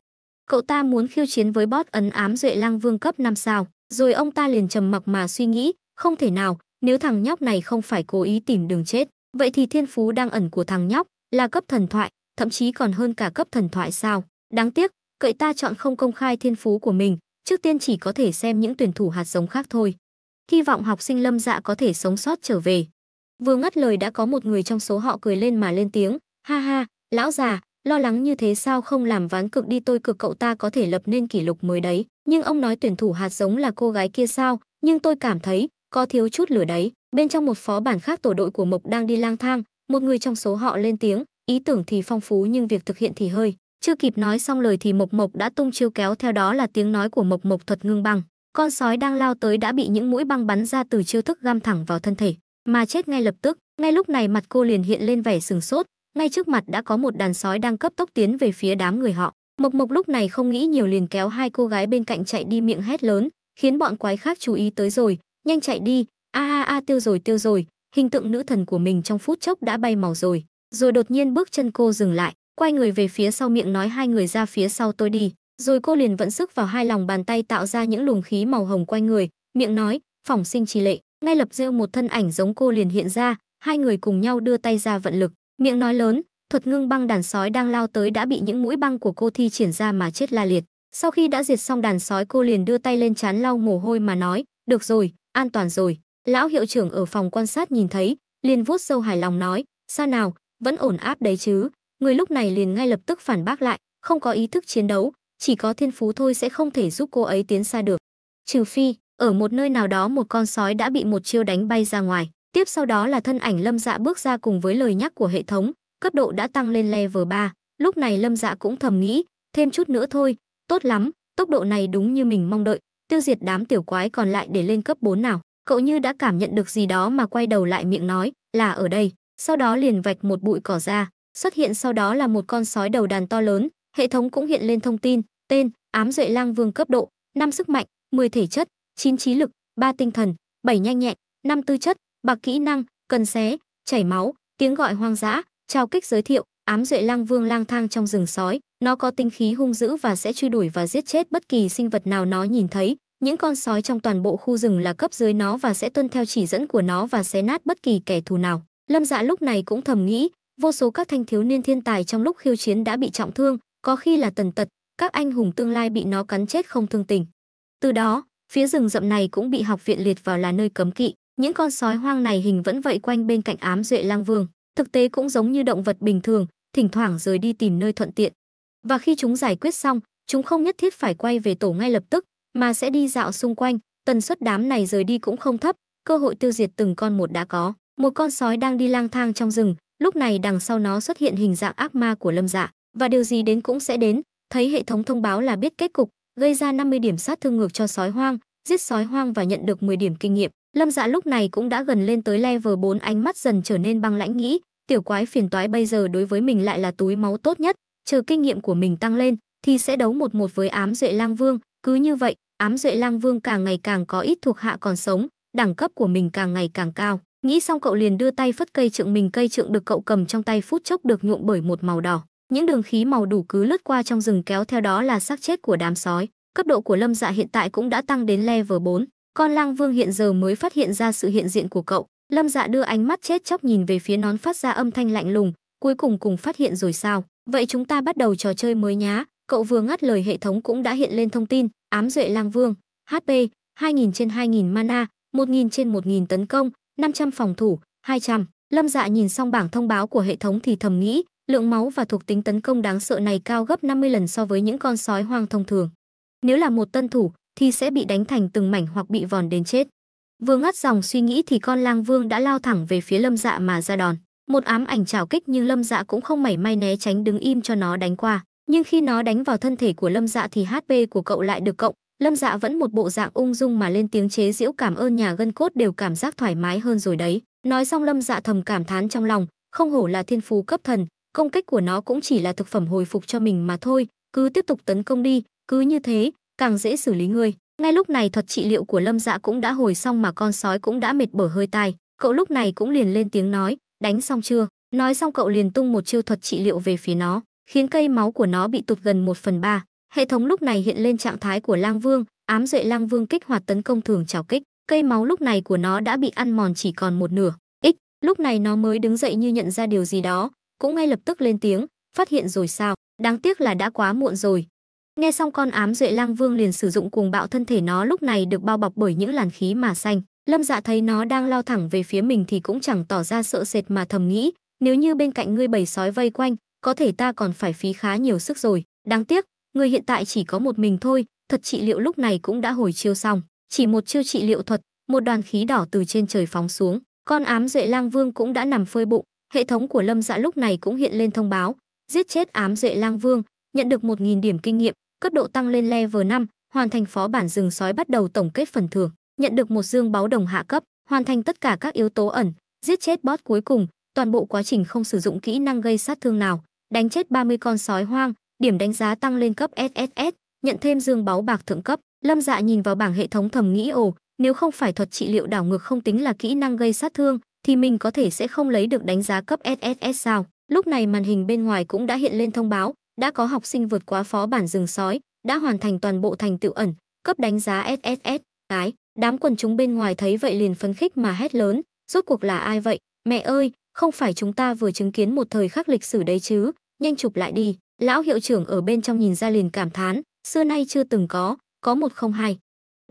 Cậu ta muốn khiêu chiến với bót ấn ám duệ lang vương cấp 5 sao, rồi ông ta liền trầm mặc mà suy nghĩ, không thể nào, nếu thằng nhóc này không phải cố ý tìm đường chết, vậy thì thiên phú đang ẩn của thằng nhóc là cấp thần thoại, thậm chí còn hơn cả cấp thần thoại sao? Đáng tiếc, cậy ta chọn không công khai thiên phú của mình, trước tiên chỉ có thể xem những tuyển thủ hạt giống khác thôi. Hy vọng học sinh Lâm Dạ có thể sống sót trở về. Vừa ngắt lời đã có một người trong số họ cười lên mà lên tiếng, ha ha, lão già, Lo lắng như thế sao không làm ván cực đi tôi cực cậu ta có thể lập nên kỷ lục mới đấy. Nhưng ông nói tuyển thủ hạt giống là cô gái kia sao, nhưng tôi cảm thấy có thiếu chút lửa đấy. Bên trong một phó bản khác tổ đội của Mộc đang đi lang thang, một người trong số họ lên tiếng, ý tưởng thì phong phú nhưng việc thực hiện thì hơi. Chưa kịp nói xong lời thì Mộc Mộc đã tung chiêu kéo theo đó là tiếng nói của Mộc Mộc thuật ngưng băng. Con sói đang lao tới đã bị những mũi băng bắn ra từ chiêu thức găm thẳng vào thân thể, mà chết ngay lập tức. Ngay lúc này mặt cô liền hiện lên vẻ sừng sốt, ngay trước mặt đã có một đàn sói đang cấp tốc tiến về phía đám người họ. Mộc Mộc lúc này không nghĩ nhiều liền kéo hai cô gái bên cạnh chạy đi miệng hét lớn, khiến bọn quái khác chú ý tới rồi, nhanh chạy đi, a a a tiêu rồi tiêu rồi, hình tượng nữ thần của mình trong phút chốc đã bay màu rồi. Rồi đột nhiên bước chân cô dừng lại, quay người về phía sau miệng nói hai người ra phía sau tôi đi, rồi cô liền vận sức vào hai lòng bàn tay tạo ra những luồng khí màu hồng quanh người, miệng nói, phỏng sinh trì lệ, ngay lập rêu một thân ảnh giống cô liền hiện ra, hai người cùng nhau đưa tay ra vận lực, Miệng nói lớn, thuật ngưng băng đàn sói đang lao tới đã bị những mũi băng của cô thi triển ra mà chết la liệt. Sau khi đã diệt xong đàn sói cô liền đưa tay lên chán lau mồ hôi mà nói, được rồi, an toàn rồi. Lão hiệu trưởng ở phòng quan sát nhìn thấy, liền vuốt sâu hài lòng nói, sao nào, vẫn ổn áp đấy chứ. Người lúc này liền ngay lập tức phản bác lại, không có ý thức chiến đấu, chỉ có thiên phú thôi sẽ không thể giúp cô ấy tiến xa được. Trừ phi, ở một nơi nào đó một con sói đã bị một chiêu đánh bay ra ngoài. Tiếp sau đó là thân ảnh Lâm Dạ bước ra cùng với lời nhắc của hệ thống, cấp độ đã tăng lên level 3, lúc này Lâm Dạ cũng thầm nghĩ, thêm chút nữa thôi, tốt lắm, tốc độ này đúng như mình mong đợi, tiêu diệt đám tiểu quái còn lại để lên cấp 4 nào. Cậu như đã cảm nhận được gì đó mà quay đầu lại miệng nói, là ở đây, sau đó liền vạch một bụi cỏ ra, xuất hiện sau đó là một con sói đầu đàn to lớn, hệ thống cũng hiện lên thông tin, tên, ám duệ lang vương cấp độ, 5 sức mạnh, 10 thể chất, 9 trí lực, 3 tinh thần, 7 nhanh nhẹn, 5 tư chất, bạc kỹ năng, cần xé, chảy máu, tiếng gọi hoang dã, trao kích giới thiệu, ám duệ lang vương lang thang trong rừng sói, nó có tinh khí hung dữ và sẽ truy đuổi và giết chết bất kỳ sinh vật nào nó nhìn thấy. Những con sói trong toàn bộ khu rừng là cấp dưới nó và sẽ tuân theo chỉ dẫn của nó và xé nát bất kỳ kẻ thù nào. Lâm Dạ lúc này cũng thầm nghĩ, vô số các thanh thiếu niên thiên tài trong lúc khiêu chiến đã bị trọng thương, có khi là tần tật, các anh hùng tương lai bị nó cắn chết không thương tình. Từ đó, phía rừng rậm này cũng bị học viện liệt vào là nơi cấm kỵ. Những con sói hoang này hình vẫn vậy quanh bên cạnh ám duệ lang vương, thực tế cũng giống như động vật bình thường, thỉnh thoảng rời đi tìm nơi thuận tiện. Và khi chúng giải quyết xong, chúng không nhất thiết phải quay về tổ ngay lập tức, mà sẽ đi dạo xung quanh, tần suất đám này rời đi cũng không thấp, cơ hội tiêu diệt từng con một đã có. Một con sói đang đi lang thang trong rừng, lúc này đằng sau nó xuất hiện hình dạng ác ma của Lâm Dạ, và điều gì đến cũng sẽ đến, thấy hệ thống thông báo là biết kết cục, gây ra 50 điểm sát thương ngược cho sói hoang, giết sói hoang và nhận được 10 điểm kinh nghiệm. Lâm Dạ lúc này cũng đã gần lên tới level 4 ánh mắt dần trở nên băng lãnh nghĩ, tiểu quái phiền toái bây giờ đối với mình lại là túi máu tốt nhất, chờ kinh nghiệm của mình tăng lên thì sẽ đấu một một với ám duệ lang vương, cứ như vậy, ám duệ lang vương càng ngày càng có ít thuộc hạ còn sống, đẳng cấp của mình càng ngày càng cao. Nghĩ xong cậu liền đưa tay phất cây trượng mình cây trượng được cậu cầm trong tay phút chốc được nhuộm bởi một màu đỏ. Những đường khí màu đủ cứ lướt qua trong rừng kéo theo đó là xác chết của đám sói. Cấp độ của Lâm Dạ hiện tại cũng đã tăng đến level 4, con Lang Vương hiện giờ mới phát hiện ra sự hiện diện của cậu. Lâm Dạ đưa ánh mắt chết chóc nhìn về phía nón phát ra âm thanh lạnh lùng, cuối cùng cùng phát hiện rồi sao? Vậy chúng ta bắt đầu trò chơi mới nhá. Cậu vừa ngắt lời hệ thống cũng đã hiện lên thông tin, ám duệ Lang Vương, HP 2000 trên 2000 mana, 1000 trên 1000 tấn công, 500 phòng thủ, 200. Lâm Dạ nhìn xong bảng thông báo của hệ thống thì thầm nghĩ, lượng máu và thuộc tính tấn công đáng sợ này cao gấp 50 lần so với những con sói hoang thông thường. Nếu là một tân thủ thì sẽ bị đánh thành từng mảnh hoặc bị vòn đến chết. Vừa ngắt dòng suy nghĩ thì con lang vương đã lao thẳng về phía lâm dạ mà ra đòn. Một ám ảnh chảo kích nhưng lâm dạ cũng không mảy may né tránh đứng im cho nó đánh qua. Nhưng khi nó đánh vào thân thể của lâm dạ thì HP của cậu lại được cộng. Lâm dạ vẫn một bộ dạng ung dung mà lên tiếng chế giễu cảm ơn nhà gân cốt đều cảm giác thoải mái hơn rồi đấy. Nói xong lâm dạ thầm cảm thán trong lòng, không hổ là thiên phú cấp thần, công kích của nó cũng chỉ là thực phẩm hồi phục cho mình mà thôi, cứ tiếp tục tấn công đi, cứ như thế, càng dễ xử lý ngươi. Ngay lúc này thuật trị liệu của Lâm Dạ cũng đã hồi xong mà con sói cũng đã mệt bở hơi tai, cậu lúc này cũng liền lên tiếng nói, đánh xong chưa? Nói xong cậu liền tung một chiêu thuật trị liệu về phía nó, khiến cây máu của nó bị tụt gần một phần ba Hệ thống lúc này hiện lên trạng thái của Lang Vương, ám duệ Lang Vương kích hoạt tấn công thường trào kích, cây máu lúc này của nó đã bị ăn mòn chỉ còn một nửa. Ích, lúc này nó mới đứng dậy như nhận ra điều gì đó, cũng ngay lập tức lên tiếng, phát hiện rồi sao? Đáng tiếc là đã quá muộn rồi, Nghe xong con ám duệ lang vương liền sử dụng cuồng bạo thân thể nó lúc này được bao bọc bởi những làn khí mà xanh. Lâm dạ thấy nó đang lao thẳng về phía mình thì cũng chẳng tỏ ra sợ sệt mà thầm nghĩ, nếu như bên cạnh ngươi bầy sói vây quanh, có thể ta còn phải phí khá nhiều sức rồi. Đáng tiếc, ngươi hiện tại chỉ có một mình thôi, thật trị liệu lúc này cũng đã hồi chiêu xong. Chỉ một chiêu trị liệu thuật, một đoàn khí đỏ từ trên trời phóng xuống. Con ám duệ lang vương cũng đã nằm phơi bụng, hệ thống của lâm dạ lúc này cũng hiện lên thông báo, giết chết ám duệ lang vương, nhận được 1.000 điểm kinh nghiệm, cấp độ tăng lên level 5, hoàn thành phó bản rừng sói bắt đầu tổng kết phần thưởng, nhận được một dương báo đồng hạ cấp, hoàn thành tất cả các yếu tố ẩn, giết chết boss cuối cùng, toàn bộ quá trình không sử dụng kỹ năng gây sát thương nào, đánh chết 30 con sói hoang, điểm đánh giá tăng lên cấp SSS, nhận thêm dương báo bạc thượng cấp. Lâm Dạ nhìn vào bảng hệ thống thầm nghĩ ồ, nếu không phải thuật trị liệu đảo ngược không tính là kỹ năng gây sát thương, thì mình có thể sẽ không lấy được đánh giá cấp SSS sao. Lúc này màn hình bên ngoài cũng đã hiện lên thông báo, đã có học sinh vượt quá phó bản rừng sói, đã hoàn thành toàn bộ thành tựu ẩn, cấp đánh giá SSS, cái, đám quần chúng bên ngoài thấy vậy liền phấn khích mà hét lớn, rốt cuộc là ai vậy, mẹ ơi, không phải chúng ta vừa chứng kiến một thời khắc lịch sử đấy chứ, nhanh chụp lại đi, lão hiệu trưởng ở bên trong nhìn ra liền cảm thán, xưa nay chưa từng có, có một không hai.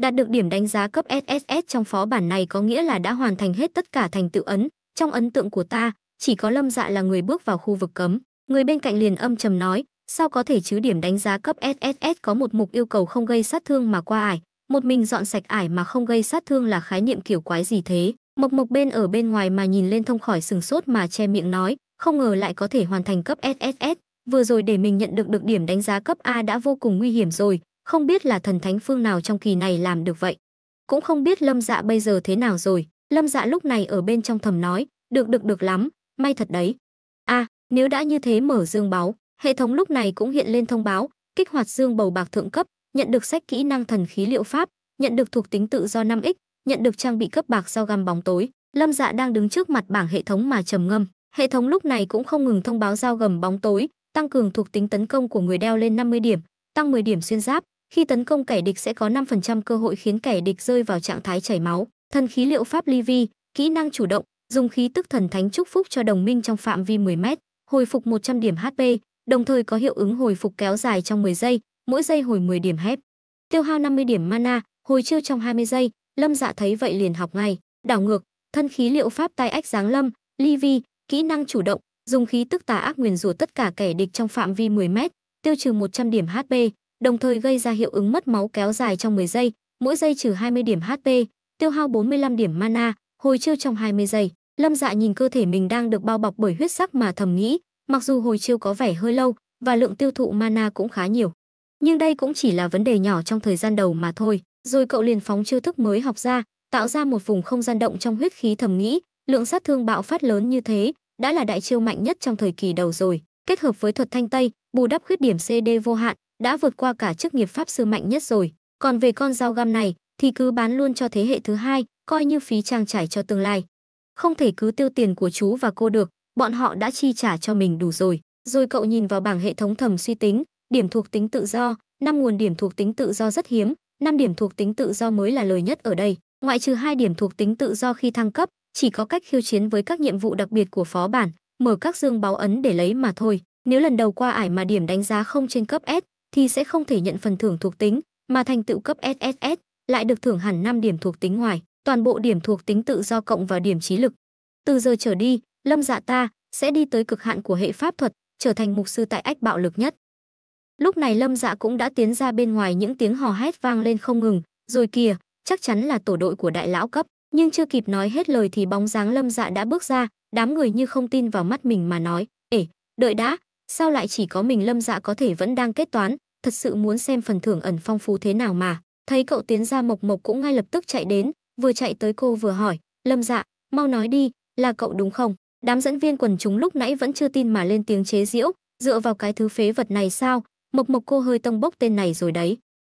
Đạt được điểm đánh giá cấp SSS trong phó bản này có nghĩa là đã hoàn thành hết tất cả thành tựu ấn, trong ấn tượng của ta, chỉ có Lâm Dạ là người bước vào khu vực cấm. Người bên cạnh liền âm trầm nói, Sao có thể chứ điểm đánh giá cấp SSS có một mục yêu cầu không gây sát thương mà qua ải, một mình dọn sạch ải mà không gây sát thương là khái niệm kiểu quái gì thế? Mộc Mộc bên ở bên ngoài mà nhìn lên thông khỏi sừng sốt mà che miệng nói, không ngờ lại có thể hoàn thành cấp SSS, vừa rồi để mình nhận được được điểm đánh giá cấp A đã vô cùng nguy hiểm rồi, không biết là thần thánh phương nào trong kỳ này làm được vậy. Cũng không biết Lâm Dạ bây giờ thế nào rồi, Lâm Dạ lúc này ở bên trong thầm nói, được được được lắm, may thật đấy. A, à, nếu đã như thế mở dương báo, Hệ thống lúc này cũng hiện lên thông báo, kích hoạt dương bầu bạc thượng cấp, nhận được sách kỹ năng thần khí liệu pháp, nhận được thuộc tính tự do 5x, nhận được trang bị cấp bạc do găm bóng tối. Lâm Dạ đang đứng trước mặt bảng hệ thống mà trầm ngâm. Hệ thống lúc này cũng không ngừng thông báo dao gầm bóng tối, tăng cường thuộc tính tấn công của người đeo lên 50 điểm, tăng 10 điểm xuyên giáp, khi tấn công kẻ địch sẽ có 5% cơ hội khiến kẻ địch rơi vào trạng thái chảy máu. Thần khí liệu pháp ly vi, kỹ năng chủ động, dùng khí tức thần thánh chúc phúc cho đồng minh trong phạm vi 10 m, hồi phục 100 điểm HP, đồng thời có hiệu ứng hồi phục kéo dài trong 10 giây, mỗi giây hồi 10 điểm hép. Tiêu hao 50 điểm mana, hồi chiêu trong 20 giây, Lâm Dạ thấy vậy liền học ngay, đảo ngược, thân khí liệu pháp tai ách giáng lâm, ly kỹ năng chủ động, dùng khí tức tà ác nguyền rủa tất cả kẻ địch trong phạm vi 10 mét, tiêu trừ 100 điểm HP, đồng thời gây ra hiệu ứng mất máu kéo dài trong 10 giây, mỗi giây trừ 20 điểm HP, tiêu hao 45 điểm mana, hồi chiêu trong 20 giây. Lâm Dạ nhìn cơ thể mình đang được bao bọc bởi huyết sắc mà thầm nghĩ, Mặc dù hồi chiêu có vẻ hơi lâu và lượng tiêu thụ mana cũng khá nhiều, nhưng đây cũng chỉ là vấn đề nhỏ trong thời gian đầu mà thôi. Rồi cậu liền phóng chiêu thức mới học ra, tạo ra một vùng không gian động trong huyết khí thầm nghĩ, lượng sát thương bạo phát lớn như thế, đã là đại chiêu mạnh nhất trong thời kỳ đầu rồi, kết hợp với thuật thanh tây, bù đắp khuyết điểm CD vô hạn, đã vượt qua cả chức nghiệp pháp sư mạnh nhất rồi. Còn về con dao găm này thì cứ bán luôn cho thế hệ thứ hai, coi như phí trang trải cho tương lai. Không thể cứ tiêu tiền của chú và cô được, bọn họ đã chi trả cho mình đủ rồi. Rồi cậu nhìn vào bảng hệ thống thầm suy tính, điểm thuộc tính tự do, năm nguồn điểm thuộc tính tự do rất hiếm, năm điểm thuộc tính tự do mới là lời nhất ở đây, ngoại trừ hai điểm thuộc tính tự do khi thăng cấp, chỉ có cách khiêu chiến với các nhiệm vụ đặc biệt của phó bản, mở các dương báo ấn để lấy mà thôi. Nếu lần đầu qua ải mà điểm đánh giá không trên cấp S thì sẽ không thể nhận phần thưởng thuộc tính, mà thành tựu cấp SSS lại được thưởng hẳn 5 điểm thuộc tính ngoài, toàn bộ điểm thuộc tính tự do cộng vào điểm trí lực. Từ giờ trở đi, Lâm Dạ ta sẽ đi tới cực hạn của hệ pháp thuật, trở thành mục sư tại ách bạo lực nhất. Lúc này Lâm Dạ cũng đã tiến ra bên ngoài những tiếng hò hét vang lên không ngừng, rồi kìa, chắc chắn là tổ đội của đại lão cấp, nhưng chưa kịp nói hết lời thì bóng dáng Lâm Dạ đã bước ra, đám người như không tin vào mắt mình mà nói, "Ể, đợi đã, sao lại chỉ có mình Lâm Dạ có thể vẫn đang kết toán, thật sự muốn xem phần thưởng ẩn phong phú thế nào mà." Thấy cậu tiến ra Mộc Mộc cũng ngay lập tức chạy đến, vừa chạy tới cô vừa hỏi, "Lâm Dạ, mau nói đi, là cậu đúng không?" Đám dẫn viên quần chúng lúc nãy vẫn chưa tin mà lên tiếng chế giễu, dựa vào cái thứ phế vật này sao, Mộc Mộc cô hơi tông bốc tên này rồi đấy.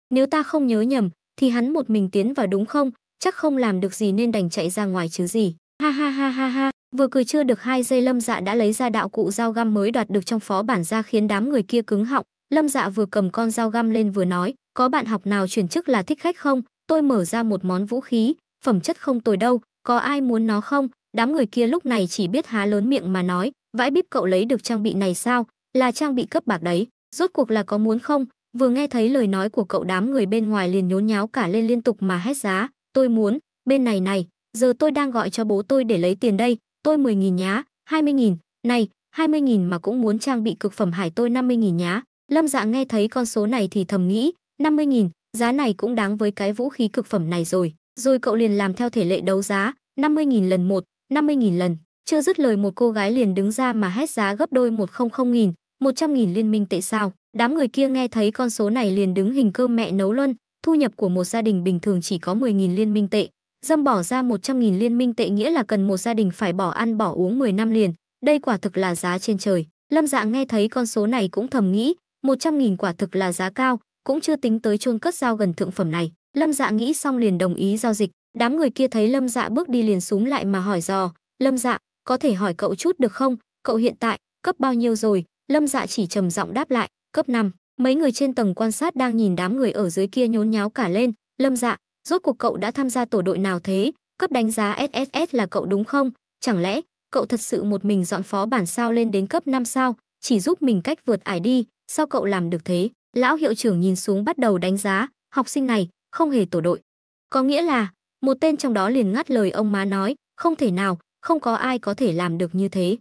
Nếu ta không nhớ nhầm, thì hắn một mình tiến vào đúng không, chắc không làm được gì nên đành chạy ra ngoài chứ gì. Ha ha ha ha ha, vừa cười chưa được hai giây Lâm Dạ đã lấy ra đạo cụ dao găm mới đoạt được trong phó bản ra khiến đám người kia cứng họng, Lâm Dạ vừa cầm con dao găm lên vừa nói, có bạn học nào chuyển chức là thích khách không, tôi mở ra một món vũ khí, phẩm chất không tồi đâu, có ai muốn nó không, Đám người kia lúc này chỉ biết há lớn miệng mà nói, vãi bíp cậu lấy được trang bị này sao, là trang bị cấp bạc đấy, rốt cuộc là có muốn không? Vừa nghe thấy lời nói của cậu đám người bên ngoài liền nhốn nháo cả lên liên tục mà hét giá, tôi muốn, bên này này, giờ tôi đang gọi cho bố tôi để lấy tiền đây, tôi 10.000 nhá, 20.000, này, 20.000 mà cũng muốn trang bị cực phẩm hải tôi 50.000 nhá. Lâm Dạ nghe thấy con số này thì thầm nghĩ, 50.000, giá này cũng đáng với cái vũ khí cực phẩm này rồi. Rồi cậu liền làm theo thể lệ đấu giá, 50.000 lần 1, 50.000 lần. Chưa dứt lời một cô gái liền đứng ra mà hét giá gấp đôi 100.000, 100.000 liên minh tệ sao. Đám người kia nghe thấy con số này liền đứng hình cơm mẹ nấu luôn thu nhập của một gia đình bình thường chỉ có 10.000 liên minh tệ. Dâm bỏ ra 100.000 liên minh tệ nghĩa là cần một gia đình phải bỏ ăn bỏ uống 10 năm liền. Đây quả thực là giá trên trời. Lâm dạng nghe thấy con số này cũng thầm nghĩ, 100.000 quả thực là giá cao, cũng chưa tính tới chôn cất dao gần thượng phẩm này. Lâm Dạ nghĩ xong liền đồng ý giao dịch, Đám người kia thấy Lâm Dạ bước đi liền súng lại mà hỏi dò, "Lâm Dạ, có thể hỏi cậu chút được không? Cậu hiện tại cấp bao nhiêu rồi?" Lâm Dạ chỉ trầm giọng đáp lại, "Cấp 5." Mấy người trên tầng quan sát đang nhìn đám người ở dưới kia nhốn nháo cả lên, "Lâm Dạ, rốt cuộc cậu đã tham gia tổ đội nào thế? Cấp đánh giá SSS là cậu đúng không? Chẳng lẽ cậu thật sự một mình dọn phó bản sao lên đến cấp 5 sao, chỉ giúp mình cách vượt ải đi, sao cậu làm được thế?" Lão hiệu trưởng nhìn xuống bắt đầu đánh giá, học sinh này không hề tổ đội. Có nghĩa là một tên trong đó liền ngắt lời ông má nói, không thể nào, không có ai có thể làm được như thế.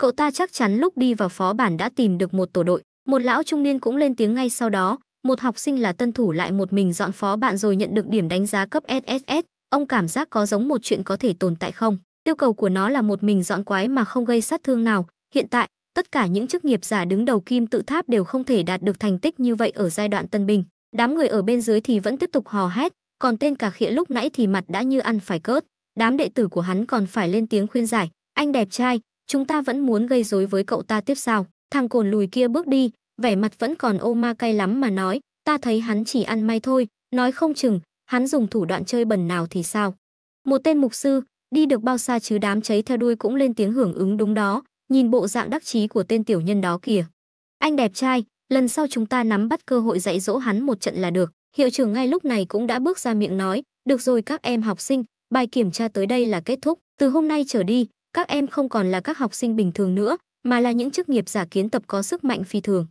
Cậu ta chắc chắn lúc đi vào phó bản đã tìm được một tổ đội, một lão trung niên cũng lên tiếng ngay sau đó, một học sinh là tân thủ lại một mình dọn phó bạn rồi nhận được điểm đánh giá cấp SSS, ông cảm giác có giống một chuyện có thể tồn tại không? Tiêu cầu của nó là một mình dọn quái mà không gây sát thương nào, hiện tại, tất cả những chức nghiệp giả đứng đầu kim tự tháp đều không thể đạt được thành tích như vậy ở giai đoạn tân bình Đám người ở bên dưới thì vẫn tiếp tục hò hét, còn tên cả khịa lúc nãy thì mặt đã như ăn phải cớt đám đệ tử của hắn còn phải lên tiếng khuyên giải anh đẹp trai chúng ta vẫn muốn gây rối với cậu ta tiếp sao thằng cồn lùi kia bước đi vẻ mặt vẫn còn ô ma cay lắm mà nói ta thấy hắn chỉ ăn may thôi nói không chừng hắn dùng thủ đoạn chơi bẩn nào thì sao một tên mục sư đi được bao xa chứ đám cháy theo đuôi cũng lên tiếng hưởng ứng đúng đó nhìn bộ dạng đắc chí của tên tiểu nhân đó kìa anh đẹp trai lần sau chúng ta nắm bắt cơ hội dạy dỗ hắn một trận là được Hiệu trưởng ngay lúc này cũng đã bước ra miệng nói, được rồi các em học sinh, bài kiểm tra tới đây là kết thúc. Từ hôm nay trở đi, các em không còn là các học sinh bình thường nữa, mà là những chức nghiệp giả kiến tập có sức mạnh phi thường.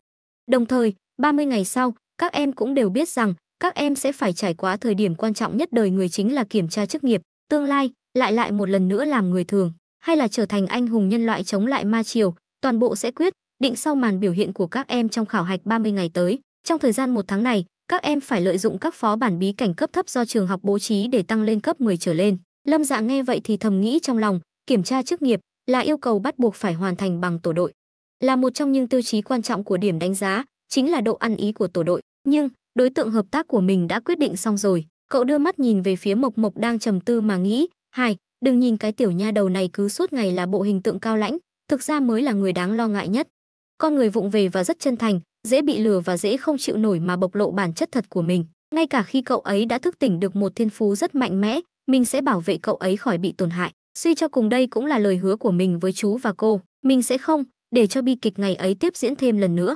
Đồng thời, 30 ngày sau, các em cũng đều biết rằng các em sẽ phải trải qua thời điểm quan trọng nhất đời người chính là kiểm tra chức nghiệp, tương lai lại lại một lần nữa làm người thường, hay là trở thành anh hùng nhân loại chống lại ma triều, toàn bộ sẽ quyết định sau màn biểu hiện của các em trong khảo hạch 30 ngày tới. Trong thời gian một tháng này, các em phải lợi dụng các phó bản bí cảnh cấp thấp do trường học bố trí để tăng lên cấp 10 trở lên. Lâm Dạ nghe vậy thì thầm nghĩ trong lòng, kiểm tra chức nghiệp là yêu cầu bắt buộc phải hoàn thành bằng tổ đội. Là một trong những tiêu chí quan trọng của điểm đánh giá, chính là độ ăn ý của tổ đội. Nhưng, đối tượng hợp tác của mình đã quyết định xong rồi. Cậu đưa mắt nhìn về phía Mộc Mộc đang trầm tư mà nghĩ, hai, đừng nhìn cái tiểu nha đầu này cứ suốt ngày là bộ hình tượng cao lãnh, thực ra mới là người đáng lo ngại nhất. Con người vụng về và rất chân thành, dễ bị lừa và dễ không chịu nổi mà bộc lộ bản chất thật của mình. Ngay cả khi cậu ấy đã thức tỉnh được một thiên phú rất mạnh mẽ, mình sẽ bảo vệ cậu ấy khỏi bị tổn hại. Suy cho cùng đây cũng là lời hứa của mình với chú và cô, mình sẽ không để cho bi kịch ngày ấy tiếp diễn thêm lần nữa.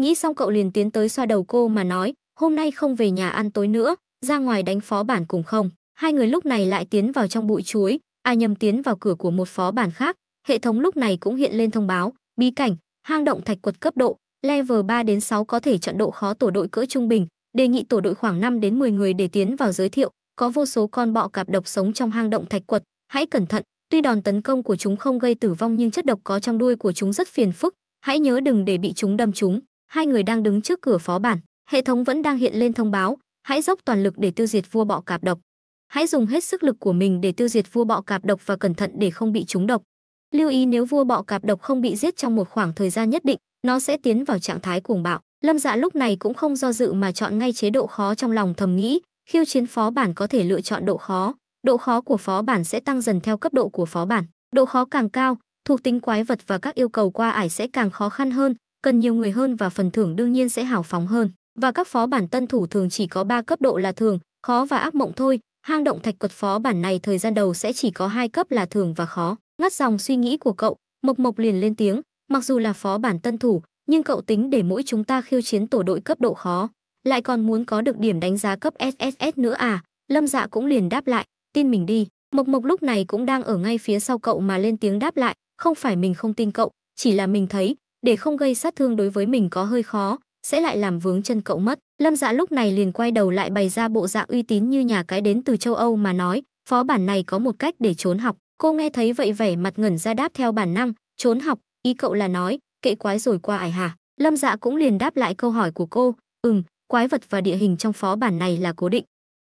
Nghĩ xong cậu liền tiến tới xoa đầu cô mà nói, hôm nay không về nhà ăn tối nữa, ra ngoài đánh phó bản cùng không. Hai người lúc này lại tiến vào trong bụi chuối, A à Nhâm tiến vào cửa của một phó bản khác, hệ thống lúc này cũng hiện lên thông báo, bí cảnh, hang động thạch quật cấp độ, Level 3 đến 6 có thể chọn độ khó tổ đội cỡ trung bình, đề nghị tổ đội khoảng 5 đến 10 người để tiến vào giới thiệu, có vô số con bọ cạp độc sống trong hang động thạch quật, hãy cẩn thận, tuy đòn tấn công của chúng không gây tử vong nhưng chất độc có trong đuôi của chúng rất phiền phức, hãy nhớ đừng để bị chúng đâm chúng. Hai người đang đứng trước cửa phó bản, hệ thống vẫn đang hiện lên thông báo, hãy dốc toàn lực để tiêu diệt vua bọ cạp độc. Hãy dùng hết sức lực của mình để tiêu diệt vua bọ cạp độc và cẩn thận để không bị chúng độc. Lưu ý nếu vua bọ cạp độc không bị giết trong một khoảng thời gian nhất định, nó sẽ tiến vào trạng thái cuồng bạo. Lâm Dạ lúc này cũng không do dự mà chọn ngay chế độ khó trong lòng thầm nghĩ, khiêu chiến phó bản có thể lựa chọn độ khó, độ khó của phó bản sẽ tăng dần theo cấp độ của phó bản. Độ khó càng cao, thuộc tính quái vật và các yêu cầu qua ải sẽ càng khó khăn hơn, cần nhiều người hơn và phần thưởng đương nhiên sẽ hào phóng hơn. Và các phó bản tân thủ thường chỉ có ba cấp độ là thường, khó và ác mộng thôi. Hang động thạch quật phó bản này thời gian đầu sẽ chỉ có hai cấp là thường và khó. Ngắt dòng suy nghĩ của cậu, Mộc Mộc liền lên tiếng, Mặc dù là phó bản tân thủ, nhưng cậu tính để mỗi chúng ta khiêu chiến tổ đội cấp độ khó, lại còn muốn có được điểm đánh giá cấp SSS nữa à? Lâm Dạ cũng liền đáp lại, tin mình đi. Mộc Mộc lúc này cũng đang ở ngay phía sau cậu mà lên tiếng đáp lại, không phải mình không tin cậu, chỉ là mình thấy, để không gây sát thương đối với mình có hơi khó, sẽ lại làm vướng chân cậu mất. Lâm Dạ lúc này liền quay đầu lại bày ra bộ dạng uy tín như nhà cái đến từ châu Âu mà nói, phó bản này có một cách để trốn học. Cô nghe thấy vậy vẻ mặt ngẩn ra đáp theo bản năng, trốn học, Ý cậu là nói, kệ quái rồi qua ải hả? Lâm Dạ cũng liền đáp lại câu hỏi của cô, "Ừm, quái vật và địa hình trong phó bản này là cố định.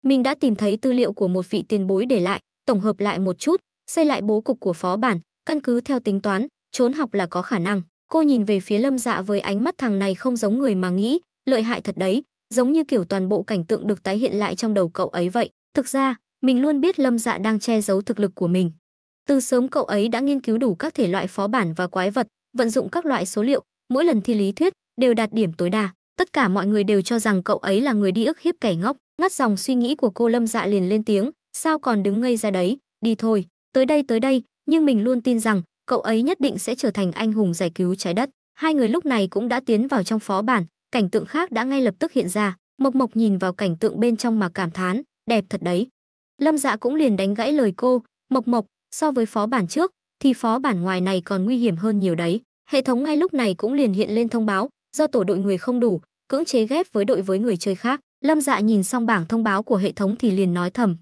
Mình đã tìm thấy tư liệu của một vị tiền bối để lại, tổng hợp lại một chút, xây lại bố cục của phó bản, căn cứ theo tính toán, trốn học là có khả năng." Cô nhìn về phía Lâm Dạ với ánh mắt thằng này không giống người mà nghĩ, lợi hại thật đấy, giống như kiểu toàn bộ cảnh tượng được tái hiện lại trong đầu cậu ấy vậy. Thực ra, mình luôn biết Lâm Dạ đang che giấu thực lực của mình, từ sớm cậu ấy đã nghiên cứu đủ các thể loại phó bản và quái vật, vận dụng các loại số liệu, mỗi lần thi lý thuyết đều đạt điểm tối đa. Tất cả mọi người đều cho rằng cậu ấy là người đi ức hiếp kẻ ngốc, ngắt dòng suy nghĩ của cô Lâm Dạ liền lên tiếng, sao còn đứng ngây ra đấy, đi thôi, tới đây tới đây, nhưng mình luôn tin rằng cậu ấy nhất định sẽ trở thành anh hùng giải cứu trái đất. Hai người lúc này cũng đã tiến vào trong phó bản, cảnh tượng khác đã ngay lập tức hiện ra, Mộc Mộc nhìn vào cảnh tượng bên trong mà cảm thán, đẹp thật đấy. Lâm Dạ cũng liền đánh gãy lời cô, "Mộc Mộc, So với phó bản trước, thì phó bản ngoài này còn nguy hiểm hơn nhiều đấy. Hệ thống ngay lúc này cũng liền hiện lên thông báo, do tổ đội người không đủ, cưỡng chế ghép với đội với người chơi khác. Lâm Dạ nhìn xong bảng thông báo của hệ thống thì liền nói thầm.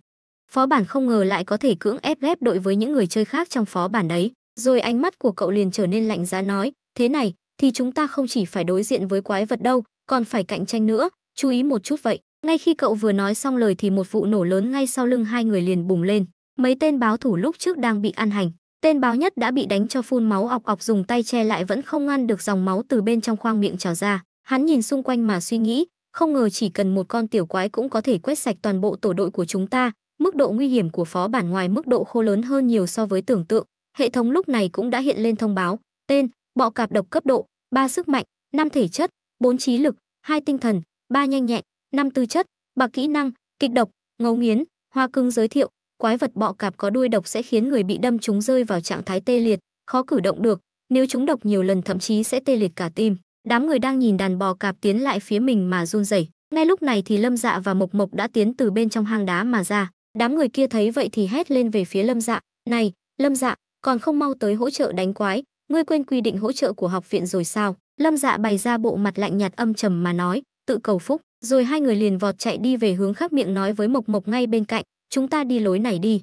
Phó bản không ngờ lại có thể cưỡng ép ghép đội với những người chơi khác trong phó bản đấy. Rồi ánh mắt của cậu liền trở nên lạnh giá nói, thế này thì chúng ta không chỉ phải đối diện với quái vật đâu, còn phải cạnh tranh nữa, chú ý một chút vậy. Ngay khi cậu vừa nói xong lời thì một vụ nổ lớn ngay sau lưng hai người liền bùng lên. Mấy tên báo thủ lúc trước đang bị ăn hành, tên báo nhất đã bị đánh cho phun máu ọc ọc dùng tay che lại vẫn không ngăn được dòng máu từ bên trong khoang miệng trào ra. Hắn nhìn xung quanh mà suy nghĩ, không ngờ chỉ cần một con tiểu quái cũng có thể quét sạch toàn bộ tổ đội của chúng ta, mức độ nguy hiểm của phó bản ngoài mức độ khô lớn hơn nhiều so với tưởng tượng. Hệ thống lúc này cũng đã hiện lên thông báo, tên, bọ cạp độc cấp độ, ba sức mạnh, năm thể chất, bốn trí lực, hai tinh thần, ba nhanh nhẹn, năm tư chất, bạc kỹ năng, kịch độc, ngấu nghiến, hoa cưng giới thiệu, quái vật bọ cạp có đuôi độc sẽ khiến người bị đâm chúng rơi vào trạng thái tê liệt, khó cử động được, nếu chúng độc nhiều lần thậm chí sẽ tê liệt cả tim. Đám người đang nhìn đàn bò cạp tiến lại phía mình mà run rẩy. Ngay lúc này thì Lâm Dạ và Mộc Mộc đã tiến từ bên trong hang đá mà ra. Đám người kia thấy vậy thì hét lên về phía Lâm Dạ, "Này, Lâm Dạ, còn không mau tới hỗ trợ đánh quái, ngươi quên quy định hỗ trợ của học viện rồi sao?" Lâm Dạ bày ra bộ mặt lạnh nhạt âm trầm mà nói, "Tự cầu phúc." Rồi hai người liền vọt chạy đi về hướng khác miệng nói với Mộc Mộc ngay bên cạnh, chúng ta đi lối này đi.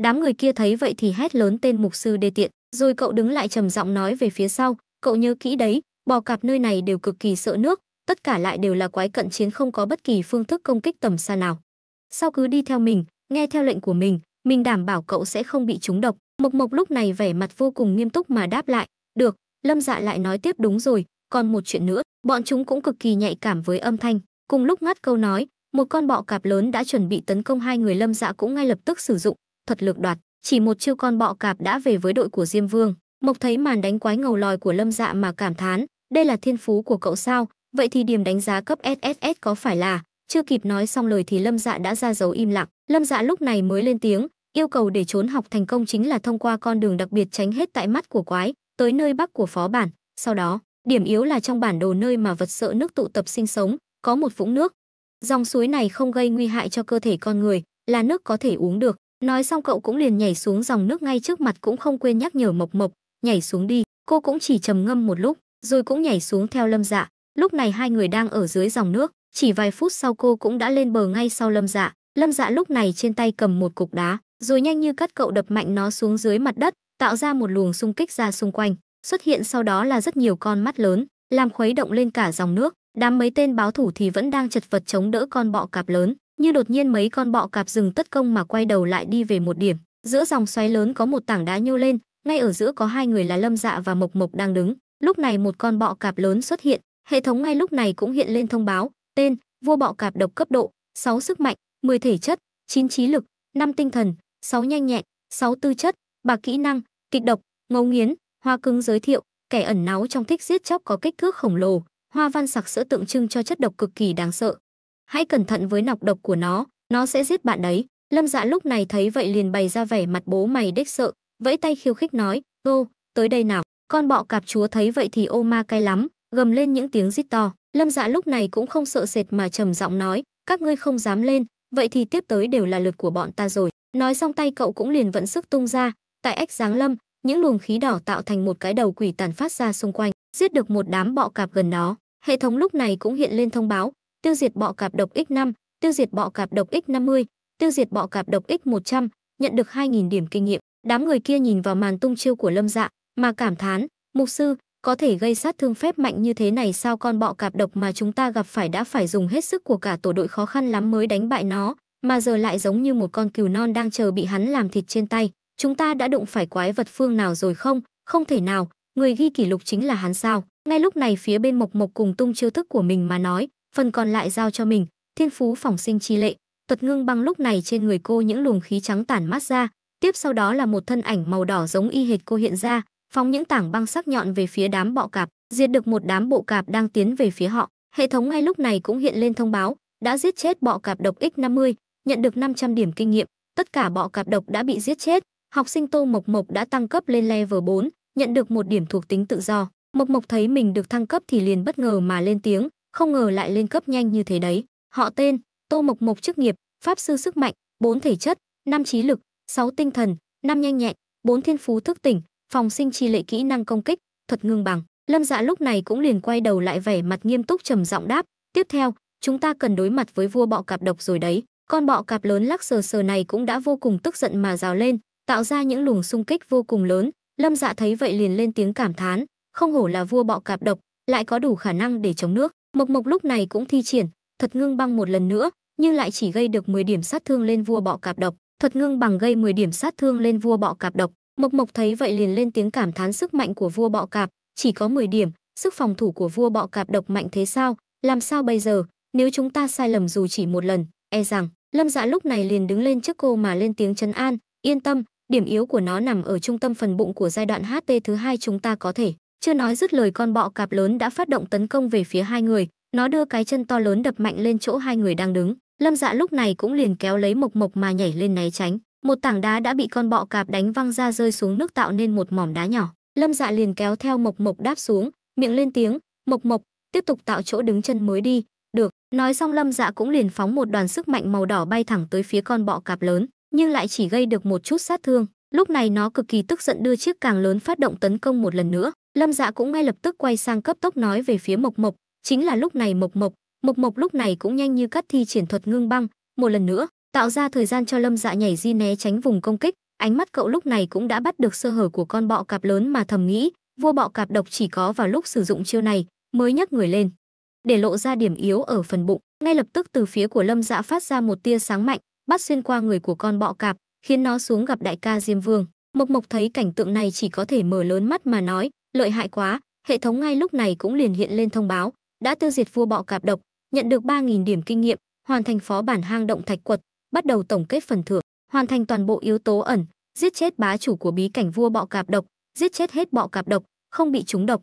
Đám người kia thấy vậy thì hét lớn tên mục sư đê tiện, rồi cậu đứng lại trầm giọng nói về phía sau, cậu nhớ kỹ đấy, bò cạp nơi này đều cực kỳ sợ nước, tất cả lại đều là quái cận chiến không có bất kỳ phương thức công kích tầm xa nào. Sau cứ đi theo mình, nghe theo lệnh của mình, mình đảm bảo cậu sẽ không bị trúng độc. Mộc Mộc lúc này vẻ mặt vô cùng nghiêm túc mà đáp lại, "Được." Lâm Dạ lại nói tiếp đúng rồi, còn một chuyện nữa, bọn chúng cũng cực kỳ nhạy cảm với âm thanh, cùng lúc ngắt câu nói, một con bọ cạp lớn đã chuẩn bị tấn công hai người lâm dạ cũng ngay lập tức sử dụng thuật lược đoạt chỉ một chiêu con bọ cạp đã về với đội của diêm vương mộc thấy màn đánh quái ngầu lòi của lâm dạ mà cảm thán đây là thiên phú của cậu sao vậy thì điểm đánh giá cấp sss có phải là chưa kịp nói xong lời thì lâm dạ đã ra dấu im lặng lâm dạ lúc này mới lên tiếng yêu cầu để trốn học thành công chính là thông qua con đường đặc biệt tránh hết tại mắt của quái tới nơi bắc của phó bản sau đó điểm yếu là trong bản đồ nơi mà vật sợ nước tụ tập sinh sống có một vũng nước Dòng suối này không gây nguy hại cho cơ thể con người, là nước có thể uống được. Nói xong cậu cũng liền nhảy xuống dòng nước ngay trước mặt cũng không quên nhắc nhở Mộc Mộc, nhảy xuống đi. Cô cũng chỉ trầm ngâm một lúc, rồi cũng nhảy xuống theo Lâm Dạ. Lúc này hai người đang ở dưới dòng nước, chỉ vài phút sau cô cũng đã lên bờ ngay sau Lâm Dạ. Lâm Dạ lúc này trên tay cầm một cục đá, rồi nhanh như cắt cậu đập mạnh nó xuống dưới mặt đất, tạo ra một luồng xung kích ra xung quanh, xuất hiện sau đó là rất nhiều con mắt lớn, làm khuấy động lên cả dòng nước. Đám mấy tên báo thủ thì vẫn đang chật vật chống đỡ con bọ cạp lớn, như đột nhiên mấy con bọ cạp dừng tấn công mà quay đầu lại đi về một điểm. Giữa dòng xoáy lớn có một tảng đá nhô lên, ngay ở giữa có hai người là Lâm Dạ và Mộc Mộc đang đứng. Lúc này một con bọ cạp lớn xuất hiện, hệ thống ngay lúc này cũng hiện lên thông báo, tên, vua bọ cạp độc cấp độ, 6 sức mạnh, 10 thể chất, 9 trí lực, 5 tinh thần, 6 nhanh nhẹn, 6 tư chất, 3 kỹ năng, kịch độc, ngấu nghiến, hoa cứng giới thiệu, kẻ ẩn náu trong thích giết chóc có kích thước khổng lồ, Hoa văn sặc sỡ tượng trưng cho chất độc cực kỳ đáng sợ. Hãy cẩn thận với nọc độc của nó, nó sẽ giết bạn đấy. Lâm Dạ lúc này thấy vậy liền bày ra vẻ mặt bố mày đếch sợ, vẫy tay khiêu khích nói, "Ô, tới đây nào." Con bọ cạp chúa thấy vậy thì ô ma cay lắm, gầm lên những tiếng rít to. Lâm Dạ lúc này cũng không sợ sệt mà trầm giọng nói, "Các ngươi không dám lên, vậy thì tiếp tới đều là lượt của bọn ta rồi." Nói xong tay cậu cũng liền vận sức tung ra, tại ách giáng lâm, những luồng khí đỏ tạo thành một cái đầu quỷ tàn phát ra xung quanh, giết được một đám bọ cạp gần nó. Hệ thống lúc này cũng hiện lên thông báo, tiêu diệt bọ cạp độc X5, tiêu diệt bọ cạp độc X50, tiêu diệt bọ cạp độc X100, nhận được 2000 điểm kinh nghiệm. Đám người kia nhìn vào màn tung chiêu của Lâm Dạ, mà cảm thán, "Mục sư, có thể gây sát thương phép mạnh như thế này sao con bọ cạp độc mà chúng ta gặp phải đã phải dùng hết sức của cả tổ đội khó khăn lắm mới đánh bại nó, mà giờ lại giống như một con cừu non đang chờ bị hắn làm thịt trên tay." chúng ta đã đụng phải quái vật phương nào rồi không? Không thể nào, người ghi kỷ lục chính là hắn sao? Ngay lúc này phía bên Mộc Mộc cùng tung chiêu thức của mình mà nói, phần còn lại giao cho mình, thiên phú phỏng sinh chi lệ. Tuật ngưng băng lúc này trên người cô những luồng khí trắng tản mát ra, tiếp sau đó là một thân ảnh màu đỏ giống y hệt cô hiện ra, phóng những tảng băng sắc nhọn về phía đám bọ cạp, diệt được một đám bộ cạp đang tiến về phía họ. Hệ thống ngay lúc này cũng hiện lên thông báo, đã giết chết bọ cạp độc X50, nhận được 500 điểm kinh nghiệm, tất cả bọ cạp độc đã bị giết chết, học sinh Tô Mộc Mộc đã tăng cấp lên level 4, nhận được một điểm thuộc tính tự do. Mộc Mộc thấy mình được thăng cấp thì liền bất ngờ mà lên tiếng, không ngờ lại lên cấp nhanh như thế đấy. Họ tên, Tô Mộc Mộc chức nghiệp, pháp sư sức mạnh, 4 thể chất, 5 trí lực, 6 tinh thần, 5 nhanh nhẹn, 4 thiên phú thức tỉnh, phòng sinh chi lệ kỹ năng công kích, thuật ngưng bằng. Lâm Dạ lúc này cũng liền quay đầu lại vẻ mặt nghiêm túc trầm giọng đáp, tiếp theo, chúng ta cần đối mặt với vua bọ cạp độc rồi đấy. Con bọ cạp lớn lắc sờ sờ này cũng đã vô cùng tức giận mà rào lên, tạo ra những luồng xung kích vô cùng lớn, Lâm Dạ thấy vậy liền lên tiếng cảm thán, không hổ là vua bọ cạp độc, lại có đủ khả năng để chống nước. Mộc Mộc lúc này cũng thi triển, Thuật Ngưng Băng một lần nữa, nhưng lại chỉ gây được 10 điểm sát thương lên vua bọ cạp độc. Thuật Ngưng bằng gây 10 điểm sát thương lên vua bọ cạp độc. Mộc Mộc thấy vậy liền lên tiếng cảm thán sức mạnh của vua bọ cạp, chỉ có 10 điểm, sức phòng thủ của vua bọ cạp độc mạnh thế sao, làm sao bây giờ, nếu chúng ta sai lầm dù chỉ một lần, e rằng Lâm Dạ lúc này liền đứng lên trước cô mà lên tiếng chấn an, yên tâm, Điểm yếu của nó nằm ở trung tâm phần bụng của giai đoạn HP thứ hai chúng ta có thể. Chưa nói dứt lời con bọ cạp lớn đã phát động tấn công về phía hai người, nó đưa cái chân to lớn đập mạnh lên chỗ hai người đang đứng. Lâm Dạ lúc này cũng liền kéo lấy Mộc Mộc mà nhảy lên né tránh. Một tảng đá đã bị con bọ cạp đánh văng ra rơi xuống nước tạo nên một mỏm đá nhỏ. Lâm Dạ liền kéo theo Mộc Mộc đáp xuống, miệng lên tiếng, "Mộc Mộc, tiếp tục tạo chỗ đứng chân mới đi." Được, nói xong Lâm Dạ cũng liền phóng một đoàn sức mạnh màu đỏ bay thẳng tới phía con bọ cạp lớn nhưng lại chỉ gây được một chút sát thương. Lúc này nó cực kỳ tức giận đưa chiếc càng lớn phát động tấn công một lần nữa. Lâm Dạ cũng ngay lập tức quay sang cấp tốc nói về phía Mộc Mộc, chính là lúc này Mộc Mộc, Mộc Mộc lúc này cũng nhanh như cắt thi triển thuật ngưng băng, một lần nữa, tạo ra thời gian cho Lâm Dạ nhảy di né tránh vùng công kích, ánh mắt cậu lúc này cũng đã bắt được sơ hở của con bọ cạp lớn mà thầm nghĩ, vua bọ cạp độc chỉ có vào lúc sử dụng chiêu này mới nhấc người lên, để lộ ra điểm yếu ở phần bụng, ngay lập tức từ phía của Lâm Dạ phát ra một tia sáng mạnh, bắt xuyên qua người của con bọ cạp, khiến nó xuống gặp đại ca Diêm Vương. Mộc Mộc thấy cảnh tượng này chỉ có thể mở lớn mắt mà nói, lợi hại quá, hệ thống ngay lúc này cũng liền hiện lên thông báo, đã tiêu diệt vua bọ cạp độc, nhận được 3.000 điểm kinh nghiệm, hoàn thành phó bản hang động thạch quật, bắt đầu tổng kết phần thưởng, hoàn thành toàn bộ yếu tố ẩn, giết chết bá chủ của bí cảnh vua bọ cạp độc, giết chết hết bọ cạp độc, không bị trúng độc.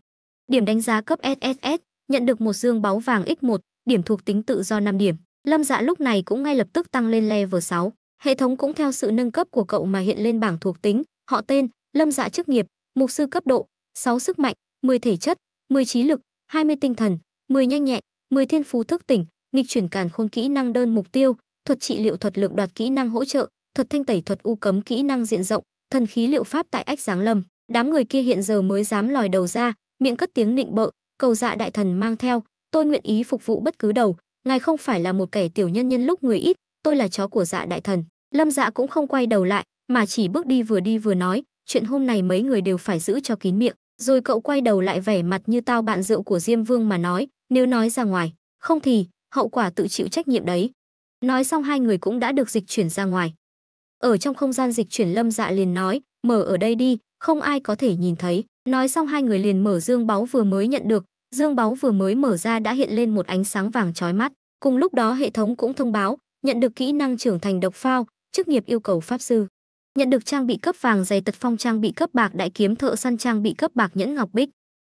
Điểm đánh giá cấp SSS, nhận được một dương báu vàng X1, điểm thuộc tính tự do 5 điểm. Lâm Dạ lúc này cũng ngay lập tức tăng lên level 6, hệ thống cũng theo sự nâng cấp của cậu mà hiện lên bảng thuộc tính, họ tên, Lâm Dạ chức nghiệp, mục sư cấp độ, 6 sức mạnh, 10 thể chất, 10 trí lực, 20 tinh thần, 10 nhanh nhẹn, 10 thiên phú thức tỉnh, nghịch chuyển càn khôn kỹ năng đơn mục tiêu, thuật trị liệu thuật lượng đoạt kỹ năng hỗ trợ, thuật thanh tẩy thuật u cấm kỹ năng diện rộng, thần khí liệu pháp tại ách giáng lâm. Đám người kia hiện giờ mới dám lòi đầu ra, miệng cất tiếng nịnh bợ, cầu dạ đại thần mang theo, tôi nguyện ý phục vụ bất cứ đầu, ngài không phải là một kẻ tiểu nhân nhân lúc người ít, tôi là chó của dạ đại thần. Lâm dạ cũng không quay đầu lại, mà chỉ bước đi vừa đi vừa nói, chuyện hôm nay mấy người đều phải giữ cho kín miệng. Rồi cậu quay đầu lại vẻ mặt như tao bạn rượu của Diêm Vương mà nói, nếu nói ra ngoài, không thì, hậu quả tự chịu trách nhiệm đấy. Nói xong hai người cũng đã được dịch chuyển ra ngoài. Ở trong không gian dịch chuyển lâm dạ liền nói, mở ở đây đi, không ai có thể nhìn thấy. Nói xong hai người liền mở dương báu vừa mới nhận được, Dương báu vừa mới mở ra đã hiện lên một ánh sáng vàng chói mắt, cùng lúc đó hệ thống cũng thông báo, nhận được kỹ năng trưởng thành độc phao, chức nghiệp yêu cầu pháp sư. Nhận được trang bị cấp vàng dày tật phong trang bị cấp bạc đại kiếm thợ săn trang bị cấp bạc nhẫn ngọc bích.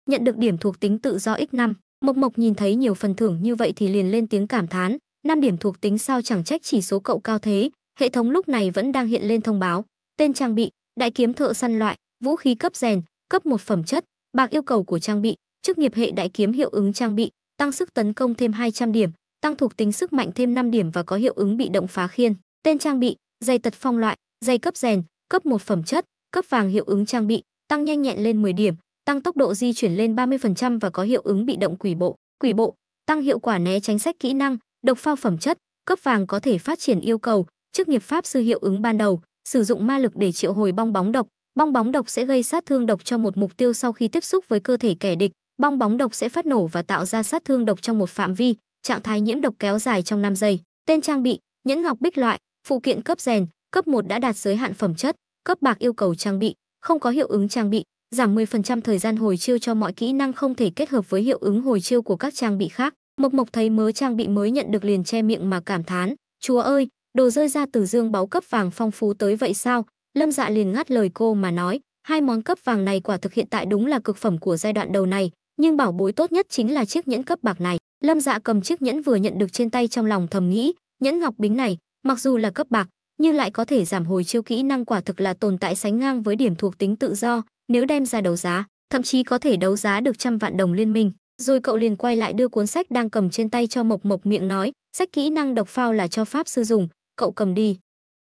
Nhận được điểm thuộc tính tự do x5, Mộc Mộc nhìn thấy nhiều phần thưởng như vậy thì liền lên tiếng cảm thán, năm điểm thuộc tính sao chẳng trách chỉ số cậu cao thế, hệ thống lúc này vẫn đang hiện lên thông báo, tên trang bị, đại kiếm thợ săn loại, vũ khí cấp rèn, cấp một phẩm chất, bạc yêu cầu của trang bị, chức nghiệp hệ đại kiếm hiệu ứng trang bị, tăng sức tấn công thêm 200 điểm, tăng thuộc tính sức mạnh thêm 5 điểm và có hiệu ứng bị động phá khiên. Tên trang bị, dây tật phong loại, dây cấp rèn, cấp 1 phẩm chất, cấp vàng hiệu ứng trang bị, tăng nhanh nhẹn lên 10 điểm, tăng tốc độ di chuyển lên 30% và có hiệu ứng bị động quỷ bộ. Quỷ bộ, tăng hiệu quả né tránh sách kỹ năng, độc phao phẩm chất, cấp vàng có thể phát triển yêu cầu, chức nghiệp pháp sư hiệu ứng ban đầu, sử dụng ma lực để triệu hồi bong bóng độc. Bong bóng độc sẽ gây sát thương độc cho một mục tiêu sau khi tiếp xúc với cơ thể kẻ địch, bong bóng độc sẽ phát nổ và tạo ra sát thương độc trong một phạm vi, trạng thái nhiễm độc kéo dài trong 5 giây. Tên trang bị: Nhẫn ngọc bích loại, phụ kiện cấp rèn, cấp 1 đã đạt giới hạn phẩm chất, cấp bạc yêu cầu trang bị, không có hiệu ứng trang bị, giảm 10% thời gian hồi chiêu cho mọi kỹ năng không thể kết hợp với hiệu ứng hồi chiêu của các trang bị khác. Mộc Mộc thấy mớ trang bị mới nhận được liền che miệng mà cảm thán, "Chúa ơi, đồ rơi ra từ dương báu cấp vàng phong phú tới vậy sao?" Lâm Dạ liền ngắt lời cô mà nói, "Hai món cấp vàng này quả thực hiện tại đúng là cực phẩm của giai đoạn đầu này, nhưng bảo bối tốt nhất chính là chiếc nhẫn cấp bạc này. Lâm Dạ cầm chiếc nhẫn vừa nhận được trên tay trong lòng thầm nghĩ, nhẫn ngọc bính này, mặc dù là cấp bạc, nhưng lại có thể giảm hồi chiêu kỹ năng quả thực là tồn tại sánh ngang với điểm thuộc tính tự do, nếu đem ra đấu giá, thậm chí có thể đấu giá được trăm vạn đồng liên minh. Rồi cậu liền quay lại đưa cuốn sách đang cầm trên tay cho Mộc Mộc miệng nói, sách kỹ năng độc phao là cho pháp sư dùng, cậu cầm đi.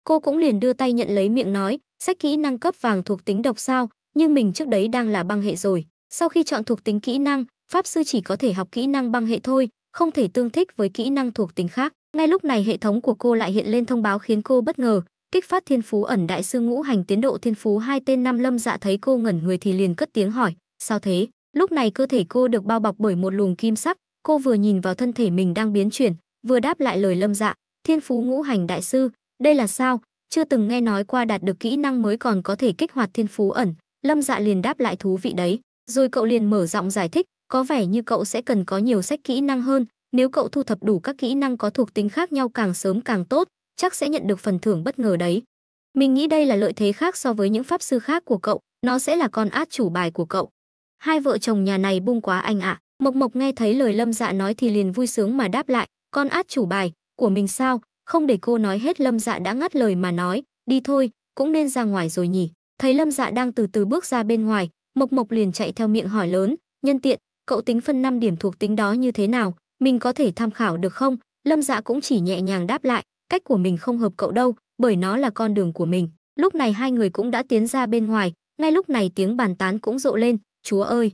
Cô cũng liền đưa tay nhận lấy miệng nói, sách kỹ năng cấp vàng thuộc tính độc sao, nhưng mình trước đấy đang là băng hệ rồi, sau khi chọn thuộc tính kỹ năng, pháp sư chỉ có thể học kỹ năng băng hệ thôi, không thể tương thích với kỹ năng thuộc tính khác. Ngay lúc này hệ thống của cô lại hiện lên thông báo khiến cô bất ngờ, kích phát thiên phú ẩn đại sư ngũ hành tiến độ thiên phú hai tên năm lâm dạ thấy cô ngẩn người thì liền cất tiếng hỏi, sao thế? Lúc này cơ thể cô được bao bọc bởi một luồng kim sắc, cô vừa nhìn vào thân thể mình đang biến chuyển, vừa đáp lại lời lâm dạ, thiên phú ngũ hành đại sư, đây là sao? Chưa từng nghe nói qua đạt được kỹ năng mới còn có thể kích hoạt thiên phú ẩn, lâm dạ liền đáp lại thú vị đấy. Rồi cậu liền mở giọng giải thích, có vẻ như cậu sẽ cần có nhiều sách kỹ năng hơn, nếu cậu thu thập đủ các kỹ năng có thuộc tính khác nhau càng sớm càng tốt, chắc sẽ nhận được phần thưởng bất ngờ đấy. Mình nghĩ đây là lợi thế khác so với những pháp sư khác của cậu, nó sẽ là con át chủ bài của cậu. Hai vợ chồng nhà này bung quá anh ạ, à. Mộc Mộc nghe thấy lời Lâm Dạ nói thì liền vui sướng mà đáp lại, con át chủ bài, của mình sao, không để cô nói hết Lâm Dạ đã ngắt lời mà nói, đi thôi, cũng nên ra ngoài rồi nhỉ. Thấy Lâm Dạ đang từ từ bước ra bên ngoài, Mộc Mộc liền chạy theo miệng hỏi lớn, nhân tiện, cậu tính phân 5 điểm thuộc tính đó như thế nào, mình có thể tham khảo được không? Lâm Dạ cũng chỉ nhẹ nhàng đáp lại, cách của mình không hợp cậu đâu, bởi nó là con đường của mình. Lúc này hai người cũng đã tiến ra bên ngoài, ngay lúc này tiếng bàn tán cũng rộ lên, chúa ơi!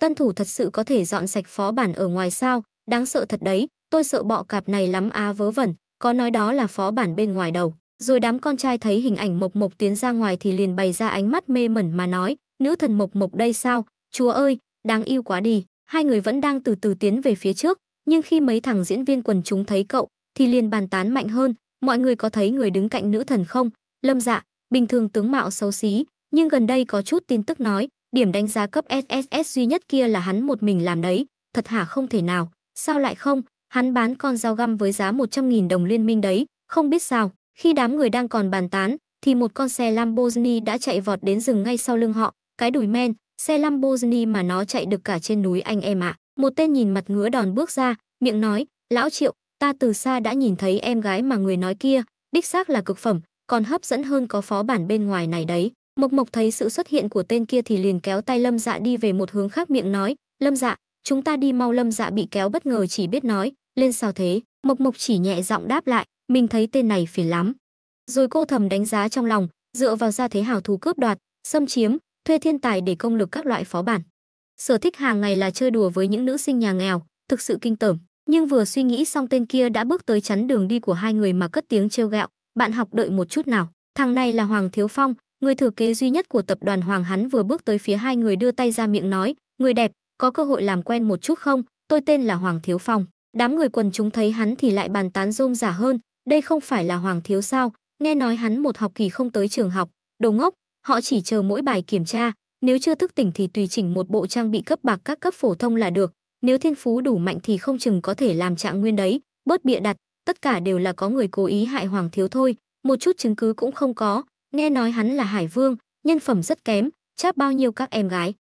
Tân thủ thật sự có thể dọn sạch phó bản ở ngoài sao, đáng sợ thật đấy, tôi sợ bọ cạp này lắm á vớ vẩn, có nói đó là phó bản bên ngoài đầu. Rồi đám con trai thấy hình ảnh mộc mộc tiến ra ngoài thì liền bày ra ánh mắt mê mẩn mà nói, Nữ thần mộc mộc đây sao? Chúa ơi, đáng yêu quá đi. Hai người vẫn đang từ từ tiến về phía trước, nhưng khi mấy thằng diễn viên quần chúng thấy cậu, thì liền bàn tán mạnh hơn. Mọi người có thấy người đứng cạnh nữ thần không? Lâm dạ, bình thường tướng mạo xấu xí, nhưng gần đây có chút tin tức nói, điểm đánh giá cấp SSS duy nhất kia là hắn một mình làm đấy. Thật hả không thể nào, sao lại không? Hắn bán con dao găm với giá 100.000 đồng liên minh đấy, không biết sao. Khi đám người đang còn bàn tán, thì một con xe Lamborghini đã chạy vọt đến rừng ngay sau lưng họ, cái đùi men, xe Lamborghini mà nó chạy được cả trên núi anh em ạ. À. Một tên nhìn mặt ngứa đòn bước ra, miệng nói, lão triệu, ta từ xa đã nhìn thấy em gái mà người nói kia, đích xác là cực phẩm, còn hấp dẫn hơn có phó bản bên ngoài này đấy. Mộc Mộc thấy sự xuất hiện của tên kia thì liền kéo tay Lâm Dạ đi về một hướng khác miệng nói, Lâm Dạ, chúng ta đi mau Lâm Dạ bị kéo bất ngờ chỉ biết nói, lên sao thế, Mộc Mộc chỉ nhẹ giọng đáp lại, mình thấy tên này phiền lắm. Rồi cô thầm đánh giá trong lòng, dựa vào ra thế hảo thú cướp đoạt, xâm chiếm, thuê thiên tài để công lực các loại phó bản. Sở thích hàng ngày là chơi đùa với những nữ sinh nhà nghèo, thực sự kinh tởm, nhưng vừa suy nghĩ xong tên kia đã bước tới chắn đường đi của hai người mà cất tiếng trêu ghẹo, "Bạn học đợi một chút nào, thằng này là Hoàng Thiếu Phong, người thừa kế duy nhất của tập đoàn Hoàng hắn vừa bước tới phía hai người đưa tay ra miệng nói, "Người đẹp, có cơ hội làm quen một chút không? Tôi tên là Hoàng Thiếu Phong." Đám người quần chúng thấy hắn thì lại bàn tán rôm giả hơn, đây không phải là Hoàng Thiếu sao? Nghe nói hắn một học kỳ không tới trường học, đồ ngốc, họ chỉ chờ mỗi bài kiểm tra, nếu chưa thức tỉnh thì tùy chỉnh một bộ trang bị cấp bạc các cấp phổ thông là được, nếu thiên phú đủ mạnh thì không chừng có thể làm trạng nguyên đấy, bớt bịa đặt, tất cả đều là có người cố ý hại hoàng thiếu thôi, một chút chứng cứ cũng không có, nghe nói hắn là hải vương, nhân phẩm rất kém, cháp bao nhiêu các em gái.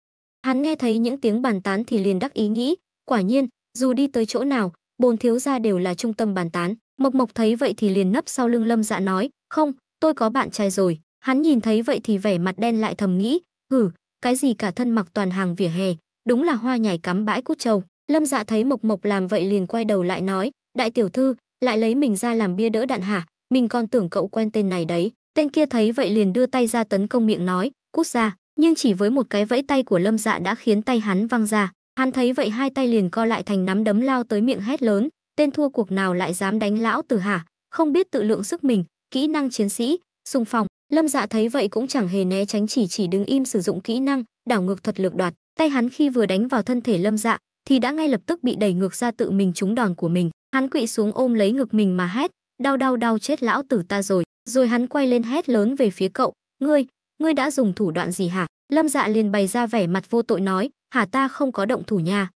Hắn nghe thấy những tiếng bàn tán thì liền đắc ý nghĩ, quả nhiên, dù đi tới chỗ nào, bồn thiếu gia đều là trung tâm bàn tán. Mộc Mộc thấy vậy thì liền nấp sau lưng Lâm Dạ nói, "Không, tôi có bạn trai rồi." Hắn nhìn thấy vậy thì vẻ mặt đen lại thầm nghĩ, hử, cái gì cả thân mặc toàn hàng vỉa hè, đúng là hoa nhảy cắm bãi cút trầu. Lâm dạ thấy Mộc Mộc làm vậy liền quay đầu lại nói, đại tiểu thư, lại lấy mình ra làm bia đỡ đạn hả, mình còn tưởng cậu quen tên này đấy. Tên kia thấy vậy liền đưa tay ra tấn công miệng nói, cút ra, nhưng chỉ với một cái vẫy tay của Lâm dạ đã khiến tay hắn văng ra. Hắn thấy vậy hai tay liền co lại thành nắm đấm lao tới miệng hét lớn, tên thua cuộc nào lại dám đánh lão tử hả, không biết tự lượng sức mình, kỹ năng chiến sĩ, xung phong. Lâm Dạ thấy vậy cũng chẳng hề né tránh chỉ chỉ đứng im sử dụng kỹ năng, đảo ngược thuật lực đoạt, tay hắn khi vừa đánh vào thân thể Lâm Dạ thì đã ngay lập tức bị đẩy ngược ra tự mình trúng đòn của mình, hắn quỵ xuống ôm lấy ngực mình mà hét, đau đau đau chết lão tử ta rồi, rồi hắn quay lên hét lớn về phía cậu, "Ngươi, ngươi đã dùng thủ đoạn gì hả?" Lâm Dạ liền bày ra vẻ mặt vô tội nói, "Hả ta không có động thủ nha."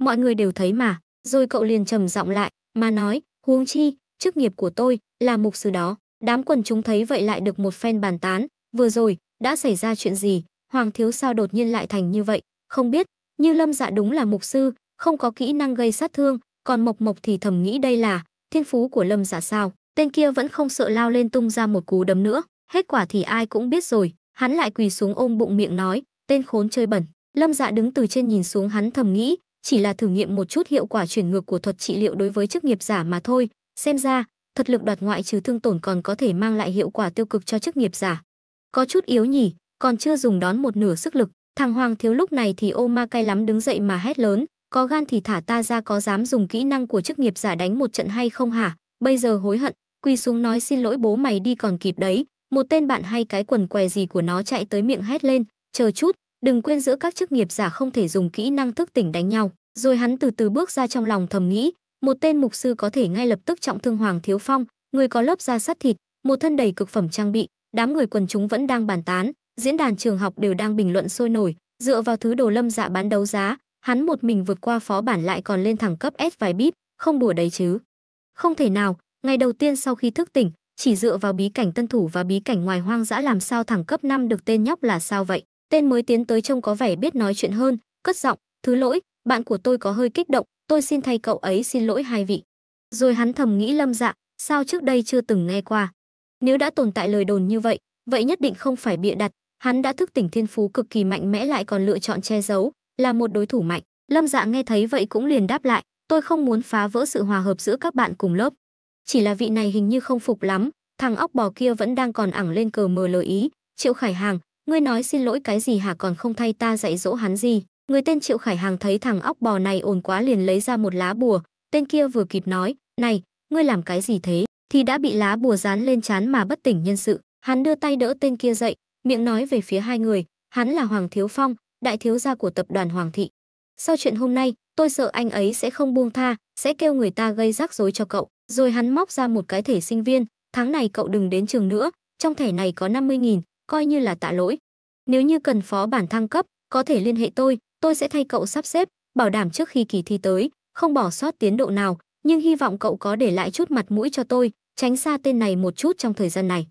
Mọi người đều thấy mà, rồi cậu liền trầm giọng lại, mà nói, "Huống chi, chức nghiệp của tôi là mục sư đó, Đám quần chúng thấy vậy lại được một phen bàn tán, vừa rồi, đã xảy ra chuyện gì, Hoàng Thiếu sao đột nhiên lại thành như vậy, không biết, như Lâm Dạ đúng là mục sư, không có kỹ năng gây sát thương, còn Mộc Mộc thì thầm nghĩ đây là thiên phú của Lâm Dạ sao, tên kia vẫn không sợ lao lên tung ra một cú đấm nữa, hết quả thì ai cũng biết rồi, hắn lại quỳ xuống ôm bụng miệng nói, tên khốn chơi bẩn. Lâm Dạ đứng từ trên nhìn xuống hắn thầm nghĩ, chỉ là thử nghiệm một chút hiệu quả chuyển ngược của thuật trị liệu đối với chức nghiệp giả mà thôi, xem ra thật lực đoạt ngoại trừ thương tổn còn có thể mang lại hiệu quả tiêu cực cho chức nghiệp giả. Có chút yếu nhỉ, còn chưa dùng đón một nửa sức lực, thằng Hoàng thiếu lúc này thì ô ma cay lắm đứng dậy mà hét lớn, có gan thì thả ta ra có dám dùng kỹ năng của chức nghiệp giả đánh một trận hay không hả, bây giờ hối hận, Quy xuống nói xin lỗi bố mày đi còn kịp đấy, một tên bạn hay cái quần què gì của nó chạy tới miệng hét lên, chờ chút, đừng quên giữa các chức nghiệp giả không thể dùng kỹ năng thức tỉnh đánh nhau. Rồi hắn từ từ bước ra trong lòng thầm nghĩ, một tên mục sư có thể ngay lập tức trọng thương Hoàng Thiếu Phong, người có lớp da sắt thịt, một thân đầy cực phẩm trang bị, đám người quần chúng vẫn đang bàn tán, diễn đàn trường học đều đang bình luận sôi nổi, dựa vào thứ đồ lâm dạ bán đấu giá, hắn một mình vượt qua phó bản lại còn lên thẳng cấp S vài bíp, không đùa đấy chứ. Không thể nào, ngày đầu tiên sau khi thức tỉnh, chỉ dựa vào bí cảnh tân thủ và bí cảnh ngoài hoang dã làm sao thẳng cấp 5 được tên nhóc là sao vậy? Tên mới tiến tới trông có vẻ biết nói chuyện hơn, cất giọng, "Thứ lỗi, bạn của tôi có hơi kích động, tôi xin thay cậu ấy xin lỗi hai vị. Rồi hắn thầm nghĩ lâm dạ, sao trước đây chưa từng nghe qua. Nếu đã tồn tại lời đồn như vậy, vậy nhất định không phải bịa đặt, hắn đã thức tỉnh thiên phú cực kỳ mạnh mẽ lại còn lựa chọn che giấu, là một đối thủ mạnh. Lâm dạ nghe thấy vậy cũng liền đáp lại, tôi không muốn phá vỡ sự hòa hợp giữa các bạn cùng lớp. Chỉ là vị này hình như không phục lắm, thằng óc bò kia vẫn đang còn ẳng lên cờ mờ lời ý. Triệu Khải Hàng, ngươi nói xin lỗi cái gì hả còn không thay ta dạy dỗ hắn gì. Người tên Triệu Khải Hàng thấy thằng óc bò này ổn quá liền lấy ra một lá bùa, tên kia vừa kịp nói, "Này, ngươi làm cái gì thế?" thì đã bị lá bùa dán lên trán mà bất tỉnh nhân sự. Hắn đưa tay đỡ tên kia dậy, miệng nói về phía hai người, hắn là Hoàng Thiếu Phong, đại thiếu gia của tập đoàn Hoàng thị. Sau chuyện hôm nay, tôi sợ anh ấy sẽ không buông tha, sẽ kêu người ta gây rắc rối cho cậu. Rồi hắn móc ra một cái thẻ sinh viên, tháng này cậu đừng đến trường nữa, trong thẻ này có 50.000, coi như là tạ lỗi. Nếu như cần phó bản thăng cấp, có thể liên hệ tôi, tôi sẽ thay cậu sắp xếp, bảo đảm trước khi kỳ thi tới, không bỏ sót tiến độ nào, nhưng hy vọng cậu có để lại chút mặt mũi cho tôi, tránh xa tên này một chút trong thời gian này.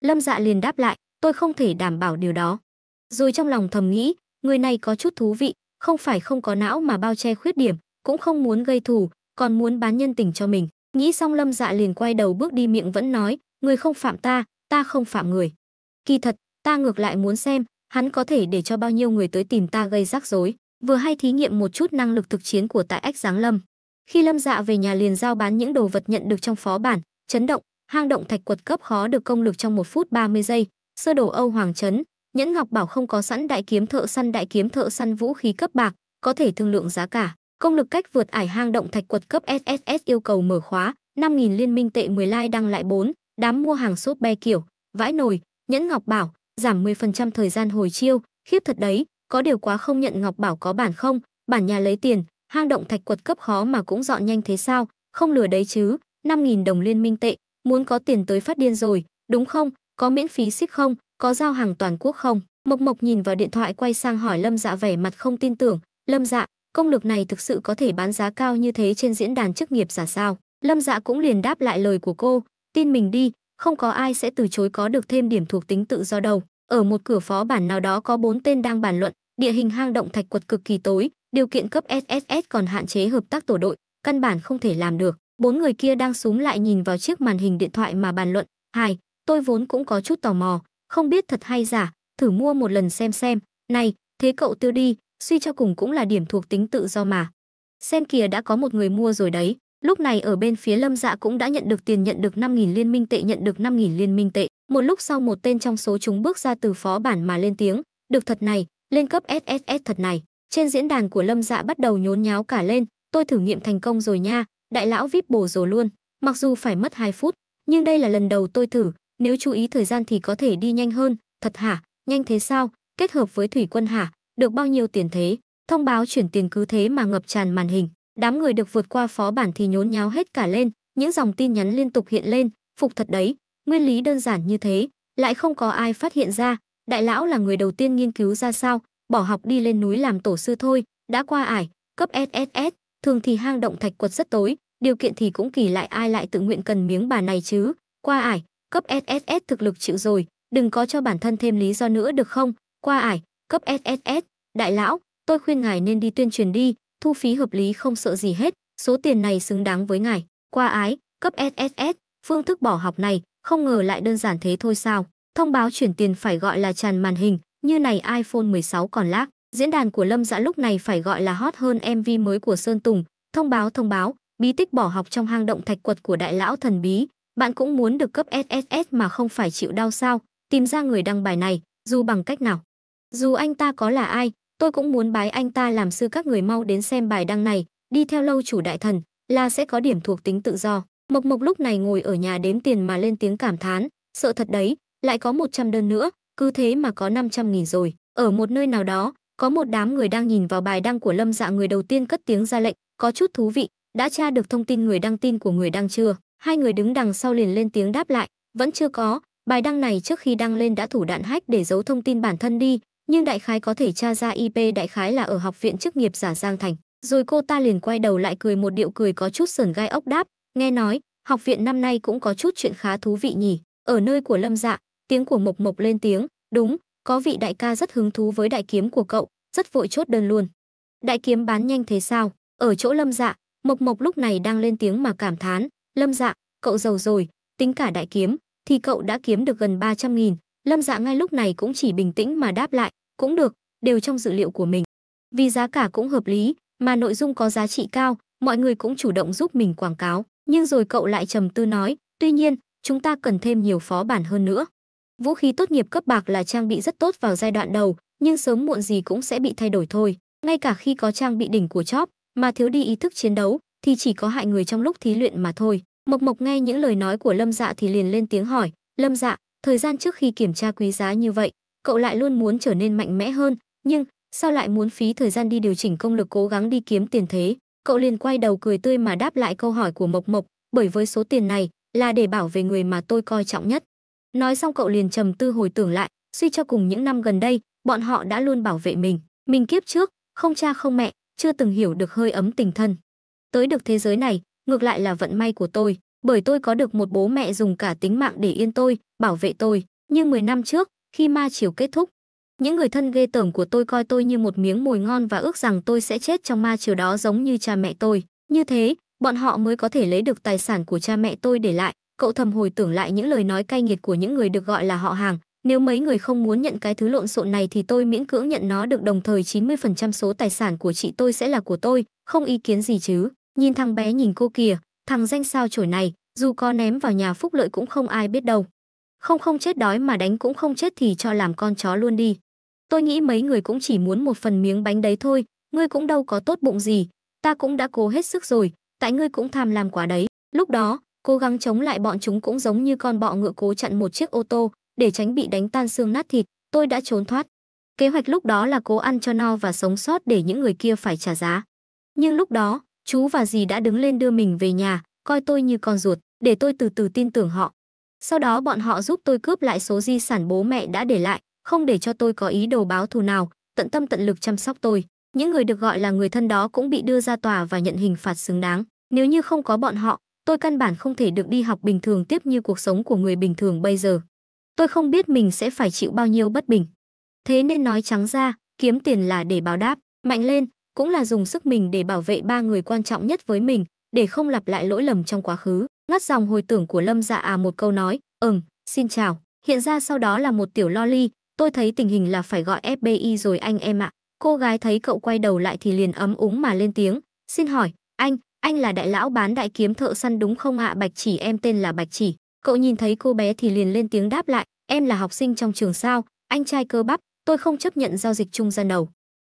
Lâm dạ liền đáp lại, tôi không thể đảm bảo điều đó. Rồi trong lòng thầm nghĩ, người này có chút thú vị, không phải không có não mà bao che khuyết điểm, cũng không muốn gây thù, còn muốn bán nhân tình cho mình. Nghĩ xong lâm dạ liền quay đầu bước đi miệng vẫn nói, người không phạm ta, ta không phạm người. Kỳ thật, ta ngược lại muốn xem, hắn có thể để cho bao nhiêu người tới tìm ta gây rắc rối, vừa hay thí nghiệm một chút năng lực thực chiến của tại ách giáng lâm. Khi Lâm Dạ về nhà liền giao bán những đồ vật nhận được trong phó bản, chấn động, hang động thạch quật cấp khó được công lực trong một phút 30 giây, sơ đồ Âu Hoàng trấn, nhẫn ngọc bảo không có sẵn đại kiếm thợ săn đại kiếm thợ săn vũ khí cấp bạc, có thể thương lượng giá cả. Công lực cách vượt ải hang động thạch quật cấp SSS yêu cầu mở khóa, 5000 liên minh tệ 10 lai like đăng lại 4, đám mua hàng shop be kiểu, vãi nồi, nhẫn ngọc bảo, giảm 10% thời gian hồi chiêu, khiếp thật đấy, có điều quá không nhận Ngọc Bảo có bản không, bản nhà lấy tiền, hang động thạch quật cấp khó mà cũng dọn nhanh thế sao, không lừa đấy chứ, 5.000 đồng liên minh tệ, muốn có tiền tới phát điên rồi, đúng không, có miễn phí ship không, có giao hàng toàn quốc không? Mộc Mộc nhìn vào điện thoại quay sang hỏi Lâm Dạ vẻ mặt không tin tưởng, Lâm Dạ, công lực này thực sự có thể bán giá cao như thế trên diễn đàn chức nghiệp giả sao? Lâm Dạ cũng liền đáp lại lời của cô, tin mình đi, không có ai sẽ từ chối có được thêm điểm thuộc tính tự do đâu. Ở một cửa phó bản nào đó có bốn tên đang bàn luận, địa hình hang động thạch quật cực kỳ tối, điều kiện cấp SSS còn hạn chế hợp tác tổ đội, căn bản không thể làm được. Bốn người kia đang súng lại nhìn vào chiếc màn hình điện thoại mà bàn luận. Hài, tôi vốn cũng có chút tò mò, không biết thật hay giả, thử mua một lần xem xem. Này, thế cậu tiêu đi, suy cho cùng cũng là điểm thuộc tính tự do mà. Xem kìa đã có một người mua rồi đấy. Lúc này ở bên phía Lâm Dạ cũng đã nhận được tiền nhận được 5000 liên minh tệ nhận được 5000 liên minh tệ. Một lúc sau một tên trong số chúng bước ra từ phó bản mà lên tiếng, "Được thật này, lên cấp SSS thật này." Trên diễn đàn của Lâm Dạ bắt đầu nhốn nháo cả lên, "Tôi thử nghiệm thành công rồi nha, đại lão VIP bổ rồi luôn." Mặc dù phải mất 2 phút, nhưng đây là lần đầu tôi thử, nếu chú ý thời gian thì có thể đi nhanh hơn, thật hả? Nhanh thế sao? Kết hợp với thủy quân hả? Được bao nhiêu tiền thế? Thông báo chuyển tiền cứ thế mà ngập tràn màn hình. Đám người được vượt qua phó bản thì nhốn nháo hết cả lên, những dòng tin nhắn liên tục hiện lên, phục thật đấy, nguyên lý đơn giản như thế, lại không có ai phát hiện ra, đại lão là người đầu tiên nghiên cứu ra sao, bỏ học đi lên núi làm tổ sư thôi, đã qua ải, cấp SSS, thường thì hang động thạch quật rất tối, điều kiện thì cũng kỳ lại ai lại tự nguyện cần miếng bà này chứ, qua ải, cấp SSS thực lực chịu rồi, đừng có cho bản thân thêm lý do nữa được không, qua ải, cấp SSS, đại lão, tôi khuyên ngài nên đi tuyên truyền đi, thu phí hợp lý không sợ gì hết, số tiền này xứng đáng với ngài. Qua ái, cấp SSS, phương thức bỏ học này, không ngờ lại đơn giản thế thôi sao. Thông báo chuyển tiền phải gọi là tràn màn hình, như này iPhone 16 còn lác. Diễn đàn của Lâm Dã dạ lúc này phải gọi là hot hơn MV mới của Sơn Tùng. Thông báo thông báo, bí tích bỏ học trong hang động thạch quật của đại lão thần bí. Bạn cũng muốn được cấp SSS mà không phải chịu đau sao, tìm ra người đăng bài này, dù bằng cách nào. Dù anh ta có là ai, tôi cũng muốn bái anh ta làm sư các người mau đến xem bài đăng này, đi theo lâu chủ đại thần, là sẽ có điểm thuộc tính tự do. Mộc Mộc lúc này ngồi ở nhà đếm tiền mà lên tiếng cảm thán, sợ thật đấy, lại có 100 đơn nữa, cứ thế mà có 500 nghìn rồi. Ở một nơi nào đó, có một đám người đang nhìn vào bài đăng của Lâm Dạ người đầu tiên cất tiếng ra lệnh, có chút thú vị, đã tra được thông tin người đăng tin của người đăng chưa? Hai người đứng đằng sau liền lên tiếng đáp lại, vẫn chưa có, bài đăng này trước khi đăng lên đã thủ đạn hack để giấu thông tin bản thân đi, nhưng đại khái có thể tra ra IP đại khái là ở học viện chức nghiệp giả Giang Thành. Rồi cô ta liền quay đầu lại cười một điệu cười có chút sờn gai ốc đáp, nghe nói, học viện năm nay cũng có chút chuyện khá thú vị nhỉ. Ở nơi của Lâm Dạ, tiếng của Mộc Mộc lên tiếng, đúng, có vị đại ca rất hứng thú với đại kiếm của cậu, rất vội chốt đơn luôn. Đại kiếm bán nhanh thế sao? Ở chỗ Lâm Dạ, Mộc Mộc lúc này đang lên tiếng mà cảm thán, Lâm Dạ, cậu giàu rồi, tính cả đại kiếm, thì cậu đã kiếm được gần 300 nghìn, Lâm Dạ ngay lúc này cũng chỉ bình tĩnh mà đáp lại, cũng được, đều trong dự liệu của mình. Vì giá cả cũng hợp lý, mà nội dung có giá trị cao, mọi người cũng chủ động giúp mình quảng cáo, nhưng rồi cậu lại trầm tư nói, tuy nhiên, chúng ta cần thêm nhiều phó bản hơn nữa. Vũ khí tốt nghiệp cấp bạc là trang bị rất tốt vào giai đoạn đầu, nhưng sớm muộn gì cũng sẽ bị thay đổi thôi. Ngay cả khi có trang bị đỉnh của chóp, mà thiếu đi ý thức chiến đấu, thì chỉ có hại người trong lúc thí luyện mà thôi. Mộc Mộc nghe những lời nói của Lâm Dạ thì liền lên tiếng hỏi, Lâm Dạ, Thời gian trước khi kiểm tra quý giá như vậy, cậu lại luôn muốn trở nên mạnh mẽ hơn, nhưng sao lại muốn phí thời gian đi điều chỉnh công lực cố gắng đi kiếm tiền thế? Cậu liền quay đầu cười tươi mà đáp lại câu hỏi của Mộc Mộc, bởi với số tiền này là để bảo vệ người mà tôi coi trọng nhất. Nói xong cậu liền trầm tư hồi tưởng lại, suy cho cùng những năm gần đây, bọn họ đã luôn bảo vệ mình, mình kiếp trước, không cha không mẹ, chưa từng hiểu được hơi ấm tình thân. Tới được thế giới này, ngược lại là vận may của tôi, bởi tôi có được một bố mẹ dùng cả tính mạng để yên tôi, bảo vệ tôi. nhưng 10 năm trước, khi ma chiều kết thúc, những người thân ghê tởm của tôi coi tôi như một miếng mồi ngon và ước rằng tôi sẽ chết trong ma chiều đó giống như cha mẹ tôi. Như thế, bọn họ mới có thể lấy được tài sản của cha mẹ tôi để lại. Cậu thầm hồi tưởng lại những lời nói cay nghiệt của những người được gọi là họ hàng. Nếu mấy người không muốn nhận cái thứ lộn xộn này thì tôi miễn cưỡng nhận nó được đồng thời 90% số tài sản của chị tôi sẽ là của tôi, không ý kiến gì chứ. Nhìn thằng bé nhìn cô kìa, Thằng danh sao chổi này, dù có ném vào nhà phúc lợi cũng không ai biết đâu. Không không chết đói mà đánh cũng không chết thì cho làm con chó luôn đi. Tôi nghĩ mấy người cũng chỉ muốn một phần miếng bánh đấy thôi, ngươi cũng đâu có tốt bụng gì, ta cũng đã cố hết sức rồi, tại ngươi cũng tham làm quá đấy. Lúc đó, cố gắng chống lại bọn chúng cũng giống như con bọ ngựa cố chặn một chiếc ô tô, để tránh bị đánh tan xương nát thịt, tôi đã trốn thoát. Kế hoạch lúc đó là cố ăn cho no và sống sót để những người kia phải trả giá. Nhưng lúc đó, Chú và dì đã đứng lên đưa mình về nhà, coi tôi như con ruột, để tôi từ từ tin tưởng họ. Sau đó bọn họ giúp tôi cướp lại số di sản bố mẹ đã để lại, không để cho tôi có ý đồ báo thù nào, tận tâm tận lực chăm sóc tôi. Những người được gọi là người thân đó cũng bị đưa ra tòa và nhận hình phạt xứng đáng. Nếu như không có bọn họ, tôi căn bản không thể được đi học bình thường tiếp như cuộc sống của người bình thường bây giờ. Tôi không biết mình sẽ phải chịu bao nhiêu bất bình. Thế nên nói trắng ra, kiếm tiền là để báo đáp, mạnh lên, cũng là dùng sức mình để bảo vệ ba người quan trọng nhất với mình, để không lặp lại lỗi lầm trong quá khứ. Ngắt dòng hồi tưởng của Lâm Dạ à một câu nói, "Ừm, xin chào." Hiện ra sau đó là một tiểu loli, tôi thấy tình hình là phải gọi FBI rồi anh em ạ. Cô gái thấy cậu quay đầu lại thì liền ấm úng mà lên tiếng, "Xin hỏi, anh, anh là đại lão bán đại kiếm thợ săn đúng không ạ? Bạch Chỉ em tên là Bạch Chỉ." Cậu nhìn thấy cô bé thì liền lên tiếng đáp lại, "Em là học sinh trong trường sao? Anh trai cơ bắp, tôi không chấp nhận giao dịch chung gian đầu."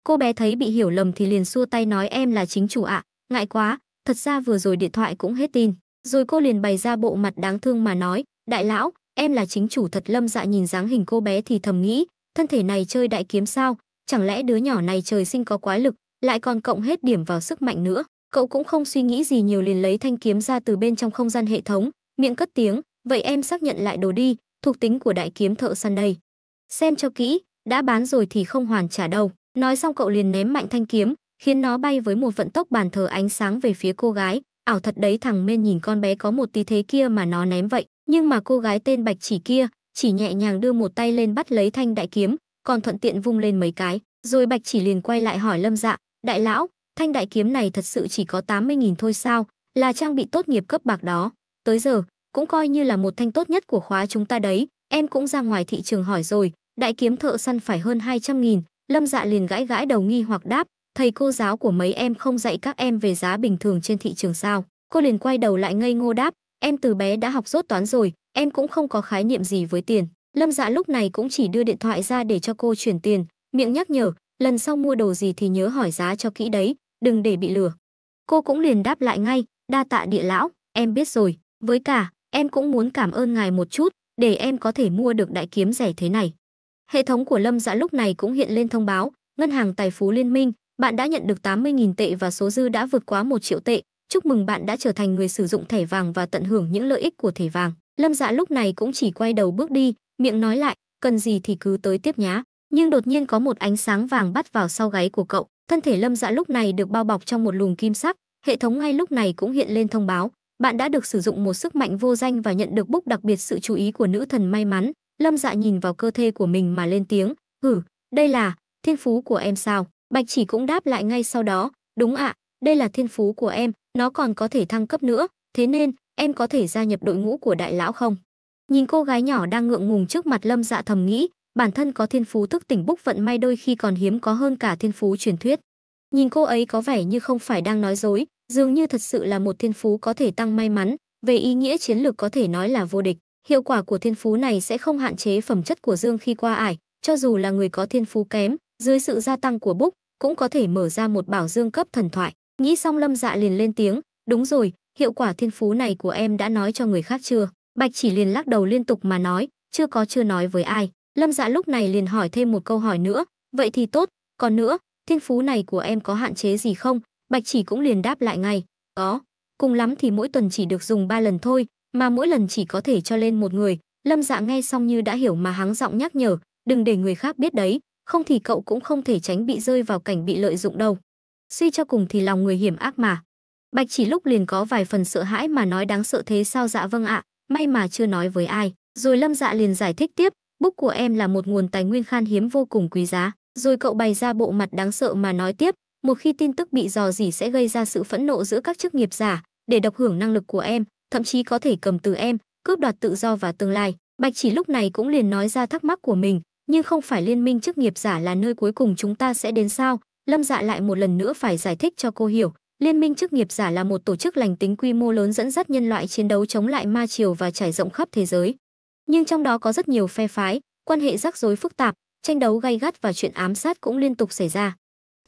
Cô bé thấy bị hiểu lầm thì liền xua tay nói em là chính chủ ạ, ngại quá, thật ra vừa rồi điện thoại cũng hết tin. Rồi cô liền bày ra bộ mặt đáng thương mà nói, đại lão, em là chính chủ thật lâm dạ nhìn dáng hình cô bé thì thầm nghĩ, thân thể này chơi đại kiếm sao, chẳng lẽ đứa nhỏ này trời sinh có quái lực, lại còn cộng hết điểm vào sức mạnh nữa. Cậu cũng không suy nghĩ gì nhiều liền lấy thanh kiếm ra từ bên trong không gian hệ thống, miệng cất tiếng, vậy em xác nhận lại đồ đi, thuộc tính của đại kiếm thợ săn đây. Xem cho kỹ, đã bán rồi thì không hoàn trả đâu. Nói xong cậu liền ném mạnh thanh kiếm, khiến nó bay với một vận tốc bàn thờ ánh sáng về phía cô gái. Ảo thật đấy thằng Mên nhìn con bé có một tí thế kia mà nó ném vậy, nhưng mà cô gái tên Bạch Chỉ kia chỉ nhẹ nhàng đưa một tay lên bắt lấy thanh đại kiếm, còn thuận tiện vung lên mấy cái, rồi Bạch Chỉ liền quay lại hỏi Lâm Dạ, "Đại lão, thanh đại kiếm này thật sự chỉ có 80.000 thôi sao? Là trang bị tốt nghiệp cấp bạc đó, tới giờ cũng coi như là một thanh tốt nhất của khóa chúng ta đấy, em cũng ra ngoài thị trường hỏi rồi, đại kiếm thợ săn phải hơn 200.000, Lâm Dạ liền gãi gãi đầu nghi hoặc đáp, thầy cô giáo của mấy em không dạy các em về giá bình thường trên thị trường sao? Cô liền quay đầu lại ngây ngô đáp, em từ bé đã học rốt toán rồi, em cũng không có khái niệm gì với tiền. Lâm Dạ lúc này cũng chỉ đưa điện thoại ra để cho cô chuyển tiền, miệng nhắc nhở, lần sau mua đồ gì thì nhớ hỏi giá cho kỹ đấy, đừng để bị lừa. Cô cũng liền đáp lại ngay, đa tạ địa lão, em biết rồi, với cả, em cũng muốn cảm ơn ngài một chút, để em có thể mua được đại kiếm rẻ thế này. Hệ thống của Lâm Dạ lúc này cũng hiện lên thông báo, Ngân hàng Tài phú Liên minh, bạn đã nhận được 80.000 tệ và số dư đã vượt quá 1 triệu tệ. Chúc mừng bạn đã trở thành người sử dụng thẻ vàng và tận hưởng những lợi ích của thẻ vàng. Lâm Dạ lúc này cũng chỉ quay đầu bước đi, miệng nói lại, cần gì thì cứ tới tiếp nhá. Nhưng đột nhiên có một ánh sáng vàng bắt vào sau gáy của cậu, thân thể Lâm Dạ lúc này được bao bọc trong một luồng kim sắc, hệ thống ngay lúc này cũng hiện lên thông báo, bạn đã được sử dụng một sức mạnh vô danh và nhận được búc đặc biệt sự chú ý của nữ thần may mắn, Lâm Dạ nhìn vào cơ thể của mình mà lên tiếng, "Hử, đây là thiên phú của em sao?" Bạch Chỉ cũng đáp lại ngay sau đó, "Đúng ạ, đây là thiên phú của em, nó còn có thể thăng cấp nữa, thế nên em có thể gia nhập đội ngũ của đại lão không?" Nhìn cô gái nhỏ đang ngượng ngùng trước mặt Lâm Dạ thầm nghĩ, bản thân có thiên phú thức tỉnh bốc vận may đôi khi còn hiếm có hơn cả thiên phú truyền thuyết. Nhìn cô ấy có vẻ như không phải đang nói dối, dường như thật sự là một thiên phú có thể tăng may mắn, về ý nghĩa chiến lược có thể nói là vô địch. Hiệu quả của thiên phú này sẽ không hạn chế phẩm chất của Dương khi qua ải, cho dù là người có thiên phú kém, dưới sự gia tăng của Búc, cũng có thể mở ra một bảo dương cấp thần thoại. Nghĩ xong Lâm Dạ liền lên tiếng, "Đúng rồi, hiệu quả thiên phú này của em đã nói cho người khác chưa?" Bạch Chỉ liền lắc đầu liên tục mà nói, "Chưa có chưa nói với ai." Lâm Dạ lúc này liền hỏi thêm một câu hỏi nữa, "Vậy thì tốt, còn nữa, thiên phú này của em có hạn chế gì không?" Bạch Chỉ cũng liền đáp lại ngay, "Có, cùng lắm thì mỗi tuần chỉ được dùng 3 lần thôi, mà mỗi lần chỉ có thể cho lên một người, Lâm Dạ nghe xong như đã hiểu mà hắng giọng nhắc nhở, đừng để người khác biết đấy, không thì cậu cũng không thể tránh bị rơi vào cảnh bị lợi dụng đâu. Suy cho cùng thì lòng người hiểm ác mà. Bạch Chỉ lúc liền có vài phần sợ hãi mà nói đáng sợ thế sao dạ vâng ạ, may mà chưa nói với ai. Rồi Lâm Dạ liền giải thích tiếp, bút của em là một nguồn tài nguyên khan hiếm vô cùng quý giá. Rồi cậu bày ra bộ mặt đáng sợ mà nói tiếp, một khi tin tức bị dò dỉ sẽ gây ra sự phẫn nộ giữa các chức nghiệp giả, để độc hưởng năng lực của em, thậm chí có thể cầm từ em, cướp đoạt tự do và tương lai. Bạch Chỉ lúc này cũng liền nói ra thắc mắc của mình, nhưng không phải liên minh chức nghiệp giả là nơi cuối cùng chúng ta sẽ đến sao? Lâm Dạ lại một lần nữa phải giải thích cho cô hiểu, liên minh chức nghiệp giả là một tổ chức lành tính quy mô lớn dẫn dắt nhân loại chiến đấu chống lại ma triều và trải rộng khắp thế giới. Nhưng trong đó có rất nhiều phe phái, quan hệ rắc rối phức tạp, tranh đấu gay gắt và chuyện ám sát cũng liên tục xảy ra.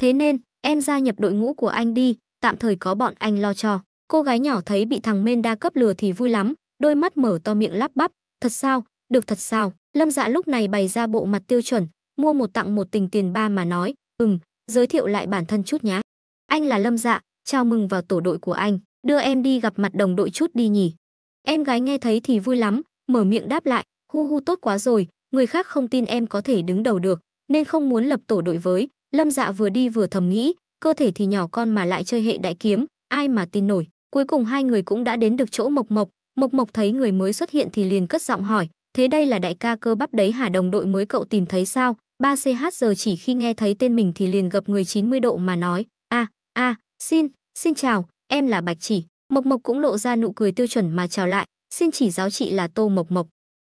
Thế nên, em gia nhập đội ngũ của anh đi, tạm thời có bọn anh lo cho. Cô gái nhỏ thấy bị thằng men đa cấp lừa thì vui lắm, đôi mắt mở to miệng lắp bắp, thật sao, được thật sao. Lâm dạ lúc này bày ra bộ mặt tiêu chuẩn, mua một tặng một tình tiền ba mà nói, ừm, giới thiệu lại bản thân chút nhá. Anh là Lâm dạ, chào mừng vào tổ đội của anh, đưa em đi gặp mặt đồng đội chút đi nhỉ. Em gái nghe thấy thì vui lắm, mở miệng đáp lại, hu hu tốt quá rồi, người khác không tin em có thể đứng đầu được, nên không muốn lập tổ đội với. Lâm dạ vừa đi vừa thầm nghĩ, cơ thể thì nhỏ con mà lại chơi hệ đại kiếm, ai mà tin nổi. Cuối cùng hai người cũng đã đến được chỗ Mộc Mộc, Mộc Mộc thấy người mới xuất hiện thì liền cất giọng hỏi, thế đây là đại ca cơ bắp đấy hả đồng đội mới cậu tìm thấy sao? Ba ch giờ chỉ khi nghe thấy tên mình thì liền gập người 90 độ mà nói, a a xin, xin chào, em là Bạch Chỉ. Mộc Mộc cũng lộ ra nụ cười tiêu chuẩn mà chào lại, xin chỉ giáo chị là Tô Mộc Mộc.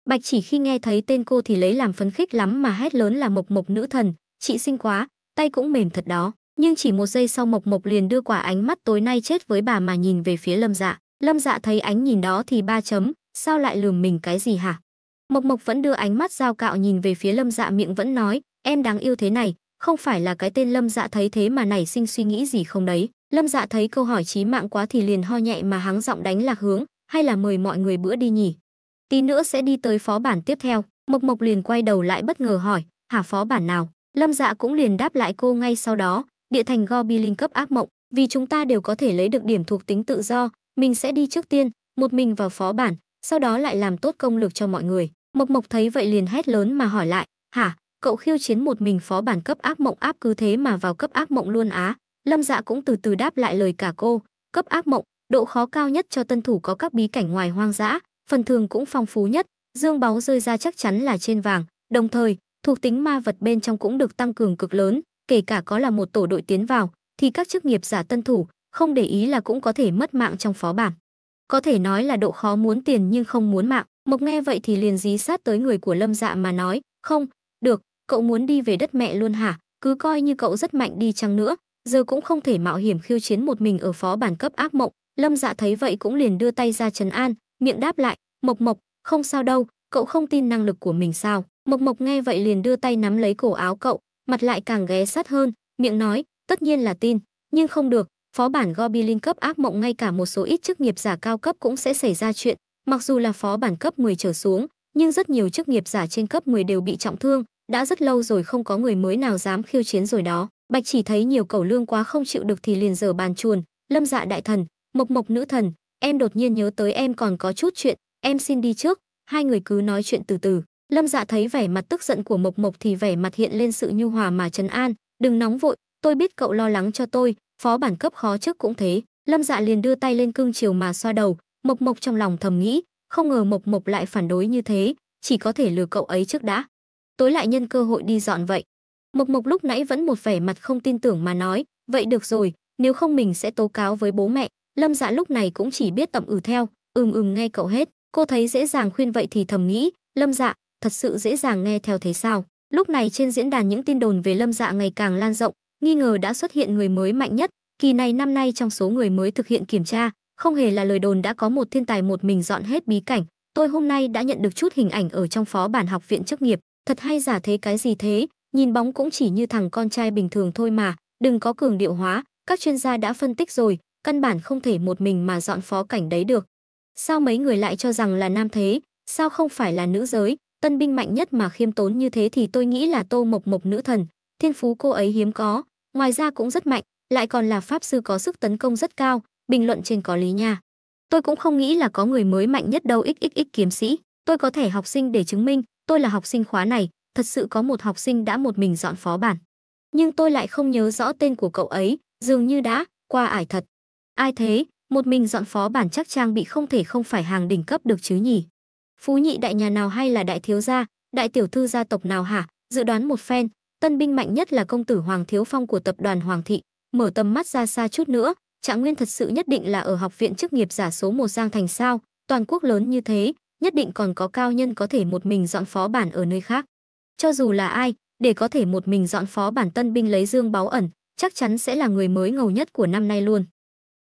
Bạch Chỉ khi nghe thấy tên cô thì lấy làm phấn khích lắm mà hét lớn là Mộc Mộc nữ thần, chị xinh quá, tay cũng mềm thật đó nhưng chỉ một giây sau mộc mộc liền đưa quả ánh mắt tối nay chết với bà mà nhìn về phía lâm dạ lâm dạ thấy ánh nhìn đó thì ba chấm sao lại lườm mình cái gì hả mộc mộc vẫn đưa ánh mắt dao cạo nhìn về phía lâm dạ miệng vẫn nói em đáng yêu thế này không phải là cái tên lâm dạ thấy thế mà nảy sinh suy nghĩ gì không đấy lâm dạ thấy câu hỏi chí mạng quá thì liền ho nhẹ mà hắng giọng đánh lạc hướng hay là mời mọi người bữa đi nhỉ tí nữa sẽ đi tới phó bản tiếp theo mộc mộc liền quay đầu lại bất ngờ hỏi hả phó bản nào lâm dạ cũng liền đáp lại cô ngay sau đó địa thành Gobi linh cấp ác mộng, vì chúng ta đều có thể lấy được điểm thuộc tính tự do, mình sẽ đi trước tiên, một mình vào phó bản, sau đó lại làm tốt công lực cho mọi người. Mộc Mộc thấy vậy liền hét lớn mà hỏi lại, "Hả, cậu khiêu chiến một mình phó bản cấp ác mộng áp cứ thế mà vào cấp ác mộng luôn á?" Lâm Dạ cũng từ từ đáp lại lời cả cô, "Cấp ác mộng, độ khó cao nhất cho tân thủ có các bí cảnh ngoài hoang dã, phần thường cũng phong phú nhất, dương báu rơi ra chắc chắn là trên vàng, đồng thời, thuộc tính ma vật bên trong cũng được tăng cường cực lớn, kể cả có là một tổ đội tiến vào, thì các chức nghiệp giả tân thủ, không để ý là cũng có thể mất mạng trong phó bản. Có thể nói là độ khó muốn tiền nhưng không muốn mạng, Mộc nghe vậy thì liền dí sát tới người của Lâm Dạ mà nói, không, được, cậu muốn đi về đất mẹ luôn hả, cứ coi như cậu rất mạnh đi chăng nữa, giờ cũng không thể mạo hiểm khiêu chiến một mình ở phó bản cấp ác mộng. Lâm Dạ thấy vậy cũng liền đưa tay ra trấn an, miệng đáp lại, "Mộc Mộc, không sao đâu, cậu không tin năng lực của mình sao?" Mộc Mộc nghe vậy liền đưa tay nắm lấy cổ áo cậu, mặt lại càng ghé sát hơn, miệng nói, tất nhiên là tin, nhưng không được, phó bản Goblin cấp ác mộng ngay cả một số ít chức nghiệp giả cao cấp cũng sẽ xảy ra chuyện, mặc dù là phó bản cấp 10 trở xuống, nhưng rất nhiều chức nghiệp giả trên cấp 10 đều bị trọng thương, đã rất lâu rồi không có người mới nào dám khiêu chiến rồi đó. Bạch chỉ thấy nhiều cẩu lương quá không chịu được thì liền giở bàn chuồn, Lâm Dạ đại thần, Mộc Mộc nữ thần, em đột nhiên nhớ tới em còn có chút chuyện, em xin đi trước, hai người cứ nói chuyện từ từ. Lâm Dạ thấy vẻ mặt tức giận của Mộc Mộc thì vẻ mặt hiện lên sự nhu hòa mà trấn an, "Đừng nóng vội, tôi biết cậu lo lắng cho tôi, phó bản cấp khó trước cũng thế." Lâm Dạ liền đưa tay lên cương chiều mà xoa đầu, Mộc Mộc trong lòng thầm nghĩ, không ngờ Mộc Mộc lại phản đối như thế, chỉ có thể lừa cậu ấy trước đã. Tối lại nhân cơ hội đi dọn vậy. Mộc Mộc lúc nãy vẫn một vẻ mặt không tin tưởng mà nói, "Vậy được rồi, nếu không mình sẽ tố cáo với bố mẹ." Lâm Dạ lúc này cũng chỉ biết tầm ừ theo, ừm ừm nghe cậu hết, cô thấy dễ dàng khuyên vậy thì thầm nghĩ, "Lâm Dạ, thật sự dễ dàng nghe theo thế sao? Lúc này trên diễn đàn những tin đồn về Lâm Dạ ngày càng lan rộng, nghi ngờ đã xuất hiện người mới mạnh nhất, kỳ này năm nay trong số người mới thực hiện kiểm tra, không hề là lời đồn đã có một thiên tài một mình dọn hết bí cảnh, tôi hôm nay đã nhận được chút hình ảnh ở trong phó bản học viện chức nghiệp, thật hay giả thế cái gì thế, nhìn bóng cũng chỉ như thằng con trai bình thường thôi mà, đừng có cường điệu hóa, các chuyên gia đã phân tích rồi, căn bản không thể một mình mà dọn phó cảnh đấy được. Sao mấy người lại cho rằng là nam thế, sao không phải là nữ giới, tân binh mạnh nhất mà khiêm tốn như thế thì tôi nghĩ là Tô Mộc Mộc nữ thần, thiên phú cô ấy hiếm có, ngoài ra cũng rất mạnh, lại còn là pháp sư có sức tấn công rất cao, bình luận trên có lý nha. Tôi cũng không nghĩ là có người mới mạnh nhất đâu xxx kiếm sĩ, tôi có thể học sinh để chứng minh, tôi là học sinh khóa này, thật sự có một học sinh đã một mình dọn phó bản. Nhưng tôi lại không nhớ rõ tên của cậu ấy, dường như đã qua ải thật. Ai thế, một mình dọn phó bản chắc trang bị không thể không phải hàng đỉnh cấp được chứ nhỉ? phú nhị đại nhà nào hay là đại thiếu gia, đại tiểu thư gia tộc nào hả? Dự đoán một phen, tân binh mạnh nhất là công tử Hoàng Thiếu Phong của tập đoàn Hoàng Thị, mở tầm mắt ra xa chút nữa, Trạng Nguyên thật sự nhất định là ở học viện chức nghiệp giả số một Giang Thành sao? Toàn quốc lớn như thế, nhất định còn có cao nhân có thể một mình dọn phó bản ở nơi khác. Cho dù là ai, để có thể một mình dọn phó bản tân binh lấy dương báo ẩn, chắc chắn sẽ là người mới ngầu nhất của năm nay luôn.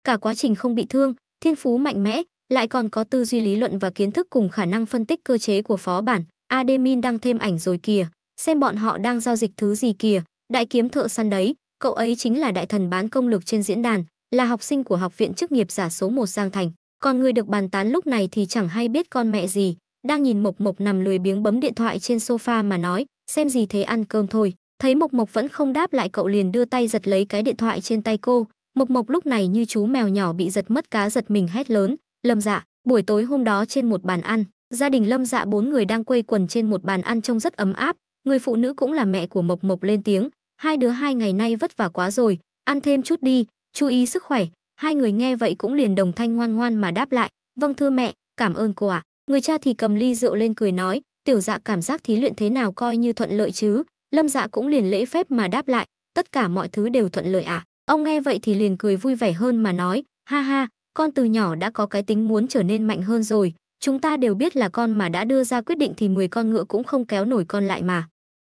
Cả quá trình không bị thương, thiên phú mạnh mẽ, lại còn có tư duy lý luận và kiến thức cùng khả năng phân tích cơ chế của phó bản. Admin đăng thêm ảnh rồi kìa, xem bọn họ đang giao dịch thứ gì kìa, đại kiếm thợ săn đấy, cậu ấy chính là đại thần bán công lực trên diễn đàn, là học sinh của học viện chức nghiệp giả số 1 Giang Thành. Còn người được bàn tán lúc này thì chẳng hay biết con mẹ gì, đang nhìn Mộc Mộc nằm lười biếng bấm điện thoại trên sofa mà nói, xem gì thế ăn cơm thôi. Thấy Mộc Mộc vẫn không đáp lại cậu liền đưa tay giật lấy cái điện thoại trên tay cô. Mộc Mộc lúc này như chú mèo nhỏ bị giật mất cá giật mình hét lớn, Lâm Dạ, buổi tối hôm đó trên một bàn ăn, gia đình Lâm Dạ bốn người đang quây quần trên một bàn ăn trông rất ấm áp, người phụ nữ cũng là mẹ của Mộc Mộc lên tiếng, hai đứa hai ngày nay vất vả quá rồi, ăn thêm chút đi, chú ý sức khỏe. Hai người nghe vậy cũng liền đồng thanh ngoan ngoan mà đáp lại, "Vâng thưa mẹ, cảm ơn cô ạ." Người cha thì cầm ly rượu lên cười nói, "Tiểu Dạ cảm giác thí luyện thế nào coi như thuận lợi chứ?" Lâm Dạ cũng liền lễ phép mà đáp lại, "Tất cả mọi thứ đều thuận lợi ạ." Ông nghe vậy thì liền cười vui vẻ hơn mà nói, "Ha ha, con từ nhỏ đã có cái tính muốn trở nên mạnh hơn rồi, chúng ta đều biết là con mà đã đưa ra quyết định thì 10 con ngựa cũng không kéo nổi con lại mà.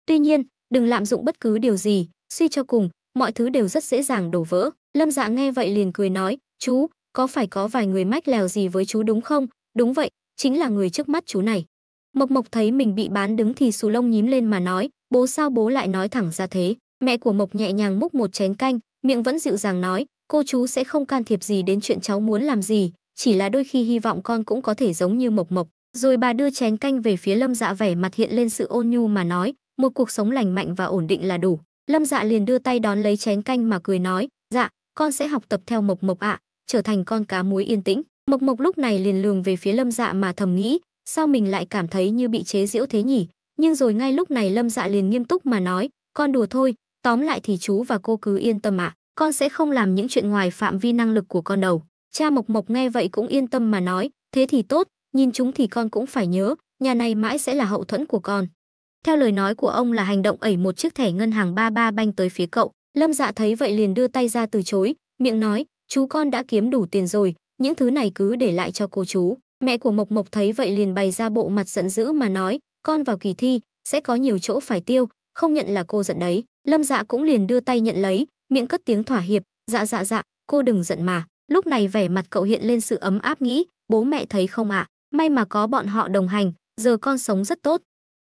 Tuy nhiên, đừng lạm dụng bất cứ điều gì, suy cho cùng, mọi thứ đều rất dễ dàng đổ vỡ. Lâm Dạ nghe vậy liền cười nói, chú, có phải có vài người mách lèo gì với chú đúng không? Đúng vậy, chính là người trước mắt chú này. Mộc Mộc thấy mình bị bán đứng thì xù lông nhím lên mà nói, bố sao bố lại nói thẳng ra thế. Mẹ của Mộc nhẹ nhàng múc một chén canh, miệng vẫn dịu dàng nói, Cô chú sẽ không can thiệp gì đến chuyện cháu muốn làm gì, chỉ là đôi khi hy vọng con cũng có thể giống như Mộc Mộc. Rồi bà đưa chén canh về phía Lâm Dạ vẻ mặt hiện lên sự ôn nhu mà nói, một cuộc sống lành mạnh và ổn định là đủ. Lâm Dạ liền đưa tay đón lấy chén canh mà cười nói, "Dạ, con sẽ học tập theo Mộc Mộc ạ, trở thành con cá muối yên tĩnh." Mộc Mộc lúc này liền lường về phía Lâm Dạ mà thầm nghĩ, sao mình lại cảm thấy như bị chế giễu thế nhỉ? Nhưng rồi ngay lúc này Lâm Dạ liền nghiêm túc mà nói, "Con đùa thôi, tóm lại thì chú và cô cứ yên tâm ạ." con sẽ không làm những chuyện ngoài phạm vi năng lực của con đầu. Cha Mộc Mộc nghe vậy cũng yên tâm mà nói, thế thì tốt, nhìn chúng thì con cũng phải nhớ, nhà này mãi sẽ là hậu thuẫn của con. Theo lời nói của ông là hành động ẩy một chiếc thẻ ngân hàng ba ba banh tới phía cậu, Lâm Dạ thấy vậy liền đưa tay ra từ chối, miệng nói, chú con đã kiếm đủ tiền rồi, những thứ này cứ để lại cho cô chú. Mẹ của Mộc Mộc thấy vậy liền bày ra bộ mặt giận dữ mà nói, con vào kỳ thi, sẽ có nhiều chỗ phải tiêu, không nhận là cô giận đấy. Lâm Dạ cũng liền đưa tay nhận lấy, miệng cất tiếng thỏa hiệp, "Dạ dạ dạ, cô đừng giận mà." Lúc này vẻ mặt cậu hiện lên sự ấm áp nghĩ, "Bố mẹ thấy không ạ, may mà có bọn họ đồng hành, giờ con sống rất tốt.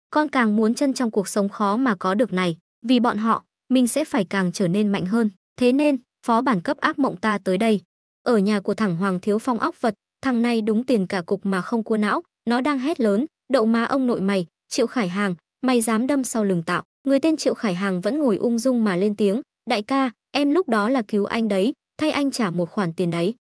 Con càng muốn chân trong cuộc sống khó mà có được này, vì bọn họ, mình sẽ phải càng trở nên mạnh hơn." Thế nên, phó bản cấp ác mộng ta tới đây. Ở nhà của thằng Hoàng Thiếu Phong óc vật, thằng này đúng tiền cả cục mà không cua não, nó đang hét lớn, đậu má ông nội mày, Triệu Khải Hàng, mày dám đâm sau lưng tạo người tên Triệu Khải Hàng vẫn ngồi ung dung mà lên tiếng, "Đại ca, em lúc đó là cứu anh đấy, thay anh trả một khoản tiền đấy."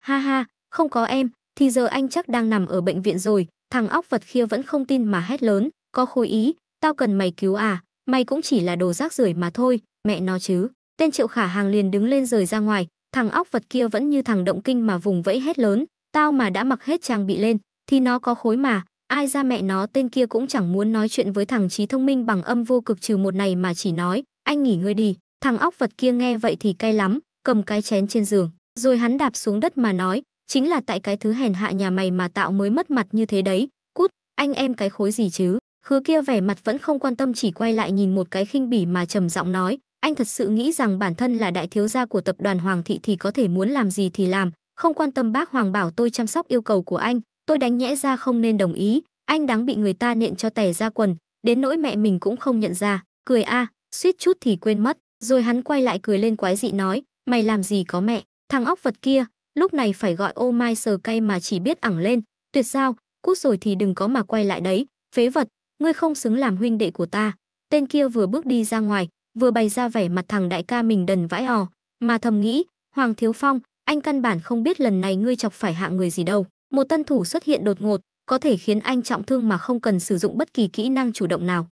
"Ha ha, không có em, thì giờ anh chắc đang nằm ở bệnh viện rồi." Thằng óc vật kia vẫn không tin mà hét lớn, "Có khối ý, tao cần mày cứu à, mày cũng chỉ là đồ rác rưởi mà thôi, mẹ nó chứ." Tên Triệu Khả Hàng liền đứng lên rời ra ngoài, thằng óc vật kia vẫn như thằng động kinh mà vùng vẫy hét lớn, "Tao mà đã mặc hết trang bị lên thì nó có khối mà, Ai ra mẹ nó tên kia cũng chẳng muốn nói chuyện với thằng trí thông minh bằng âm vô cực trừ một này mà chỉ nói, anh nghỉ ngơi đi, thằng óc vật kia nghe vậy thì cay lắm, cầm cái chén trên giường, rồi hắn đạp xuống đất mà nói, chính là tại cái thứ hèn hạ nhà mày mà tạo mới mất mặt như thế đấy, cút, anh em cái khối gì chứ. Khứa kia vẻ mặt vẫn không quan tâm chỉ quay lại nhìn một cái khinh bỉ mà trầm giọng nói, anh thật sự nghĩ rằng bản thân là đại thiếu gia của tập đoàn Hoàng thị thì có thể muốn làm gì thì làm, không quan tâm bác Hoàng bảo tôi chăm sóc yêu cầu của anh, Tôi đánh nhẽ ra không nên đồng ý, anh đáng bị người ta nện cho tẻ ra quần, đến nỗi mẹ mình cũng không nhận ra, cười a, suýt chút thì quên mất, rồi hắn quay lại cười lên quái dị nói, mày làm gì có mẹ, thằng óc vật kia, lúc này phải gọi ô mai sờ cay mà chỉ biết ẳng lên, tuyệt sao, cút rồi thì đừng có mà quay lại đấy, phế vật, ngươi không xứng làm huynh đệ của ta. Tên kia vừa bước đi ra ngoài, vừa bày ra vẻ mặt thằng đại ca mình đần vãi ò, mà thầm nghĩ, Hoàng Thiếu Phong, anh căn bản không biết lần này ngươi chọc phải hạ người gì đâu một tân thủ xuất hiện đột ngột có thể khiến anh trọng thương mà không cần sử dụng bất kỳ kỹ năng chủ động nào.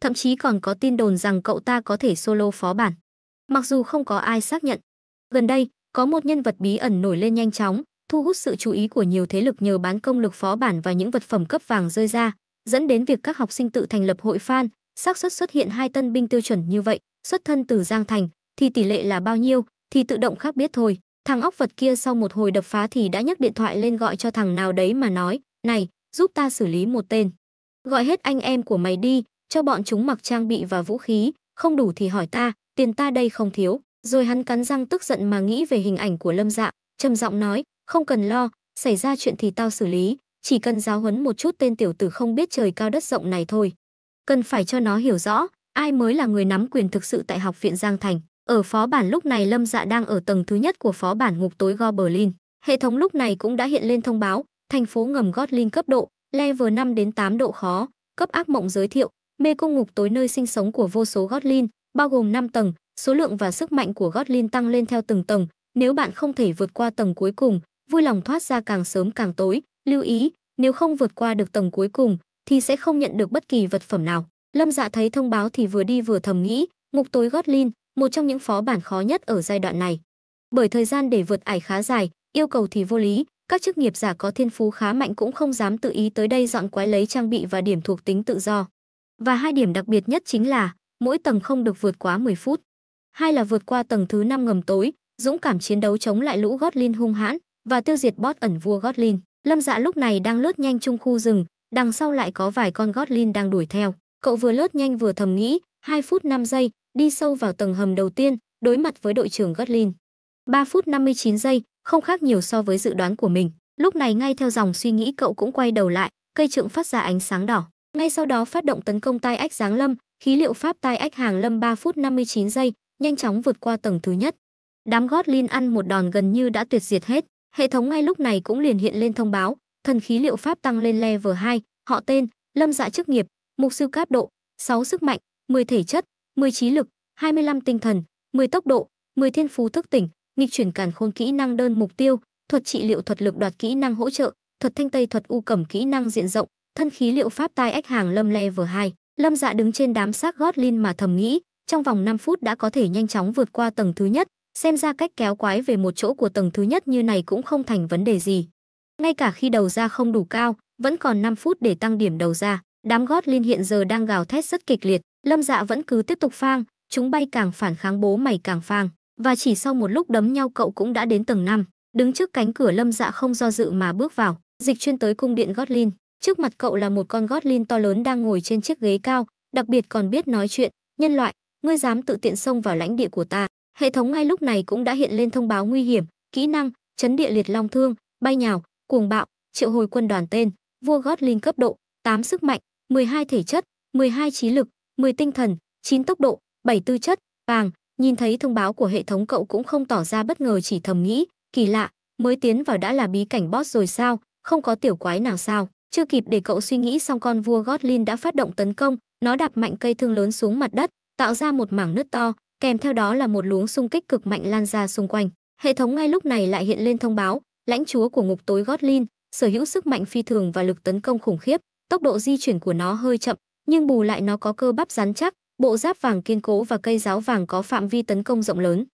Thậm chí còn có tin đồn rằng cậu ta có thể solo phó bản. Mặc dù không có ai xác nhận. Gần đây, có một nhân vật bí ẩn nổi lên nhanh chóng, thu hút sự chú ý của nhiều thế lực nhờ bán công lực phó bản và những vật phẩm cấp vàng rơi ra, dẫn đến việc các học sinh tự thành lập hội fan, xác suất xuất hiện hai tân binh tiêu chuẩn như vậy, xuất thân từ Giang Thành, thì tỷ lệ là bao nhiêu thì tự động khác biết thôi. Thằng óc vật kia sau một hồi đập phá thì đã nhấc điện thoại lên gọi cho thằng nào đấy mà nói, này, giúp ta xử lý một tên. Gọi hết anh em của mày đi, cho bọn chúng mặc trang bị và vũ khí, không đủ thì hỏi ta, tiền ta đây không thiếu. Rồi hắn cắn răng tức giận mà nghĩ về hình ảnh của Lâm Dạ, trầm giọng nói, không cần lo, xảy ra chuyện thì tao xử lý, chỉ cần giáo huấn một chút tên tiểu tử không biết trời cao đất rộng này thôi. Cần phải cho nó hiểu rõ, ai mới là người nắm quyền thực sự tại học viện Giang Thành. Ở phó bản lúc này Lâm Dạ đang ở tầng thứ nhất của phó bản ngục tối Goblin. Hệ thống lúc này cũng đã hiện lên thông báo, thành phố ngầm Goblin cấp độ, level 5 đến 8 độ khó, cấp ác mộng giới thiệu, mê cung ngục tối nơi sinh sống của vô số Goblin, bao gồm 5 tầng, số lượng và sức mạnh của Goblin tăng lên theo từng tầng, nếu bạn không thể vượt qua tầng cuối cùng, vui lòng thoát ra càng sớm càng tối, lưu ý, nếu không vượt qua được tầng cuối cùng thì sẽ không nhận được bất kỳ vật phẩm nào. Lâm Dạ thấy thông báo thì vừa đi vừa thầm nghĩ, ngục tối Goblin, một trong những phó bản khó nhất ở giai đoạn này. Bởi thời gian để vượt ải khá dài, yêu cầu thì vô lý, các chức nghiệp giả có thiên phú khá mạnh cũng không dám tự ý tới đây dọn quái lấy trang bị và điểm thuộc tính tự do. Và hai điểm đặc biệt nhất chính là mỗi tầng không được vượt quá 10 phút. Hai là vượt qua tầng thứ 5 ngầm tối, dũng cảm chiến đấu chống lại lũ Godlin hung hãn và tiêu diệt boss ẩn vua Godlin. Lâm Dạ lúc này đang lướt nhanh chung khu rừng, đằng sau lại có vài con Godlin đang đuổi theo. Cậu vừa lướt nhanh vừa thầm nghĩ, 2 phút 5 giây, đi sâu vào tầng hầm đầu tiên, đối mặt với đội trưởng Gatlin. 3 phút 59 giây, không khác nhiều so với dự đoán của mình. Lúc này ngay theo dòng suy nghĩ cậu cũng quay đầu lại, cây trượng phát ra ánh sáng đỏ. Ngay sau đó phát động tấn công tai ách giáng lâm, khí liệu pháp tai ách hàng lâm 3 phút 59 giây, nhanh chóng vượt qua tầng thứ nhất. Đám Godlin ăn một đòn gần như đã tuyệt diệt hết, hệ thống ngay lúc này cũng liền hiện lên thông báo, thần khí liệu pháp tăng lên level 2, họ tên, Lâm Dạ chức nghiệp, mục sư cấp độ, 6 sức mạnh, 10 thể chất, 10 trí lực, 25 tinh thần, 10 tốc độ, 10 thiên phú thức tỉnh, nghịch chuyển cản khôn kỹ năng đơn mục tiêu, thuật trị liệu thuật lực đoạt kỹ năng hỗ trợ, thuật thanh tây thuật u cẩm kỹ năng diện rộng, thân khí liệu pháp tai ách hàng lâm level 2. Lâm Dạ đứng trên đám xác gót Godlin mà thầm nghĩ, trong vòng 5 phút đã có thể nhanh chóng vượt qua tầng thứ nhất, xem ra cách kéo quái về một chỗ của tầng thứ nhất như này cũng không thành vấn đề gì. Ngay cả khi đầu ra không đủ cao, vẫn còn 5 phút để tăng điểm đầu ra, đám gót Godlin hiện giờ đang gào thét rất kịch liệt, Lâm Dạ vẫn cứ tiếp tục phang, chúng bay càng phản kháng bố mày càng phang, và chỉ sau một lúc đấm nhau cậu cũng đã đến tầng 5, đứng trước cánh cửa Lâm Dạ không do dự mà bước vào, dịch chuyên tới cung điện Godlin. Trước mặt cậu là một con Godlin to lớn đang ngồi trên chiếc ghế cao, đặc biệt còn biết nói chuyện, "Nhân loại, ngươi dám tự tiện xông vào lãnh địa của ta?" Hệ thống ngay lúc này cũng đã hiện lên thông báo nguy hiểm, kỹ năng, chấn địa liệt long thương, bay nhào, cuồng bạo, triệu hồi quân đoàn tên, vua Godlin cấp độ, 8 sức mạnh, 12 thể chất, 12 trí lực, 10 tinh thần, 9 tốc độ, 7 tư chất, vàng, nhìn thấy thông báo của hệ thống cậu cũng không tỏ ra bất ngờ chỉ thầm nghĩ, kỳ lạ, mới tiến vào đã là bí cảnh boss rồi sao, không có tiểu quái nào sao. Chưa kịp để cậu suy nghĩ xong con vua Godlin đã phát động tấn công, nó đạp mạnh cây thương lớn xuống mặt đất, tạo ra một mảng nứt to, kèm theo đó là một luống xung kích cực mạnh lan ra xung quanh. Hệ thống ngay lúc này lại hiện lên thông báo, lãnh chúa của ngục tối Godlin, sở hữu sức mạnh phi thường và lực tấn công khủng khiếp, tốc độ di chuyển của nó hơi chậm, nhưng bù lại nó có cơ bắp rắn chắc, bộ giáp vàng kiên cố và cây giáo vàng có phạm vi tấn công rộng lớn.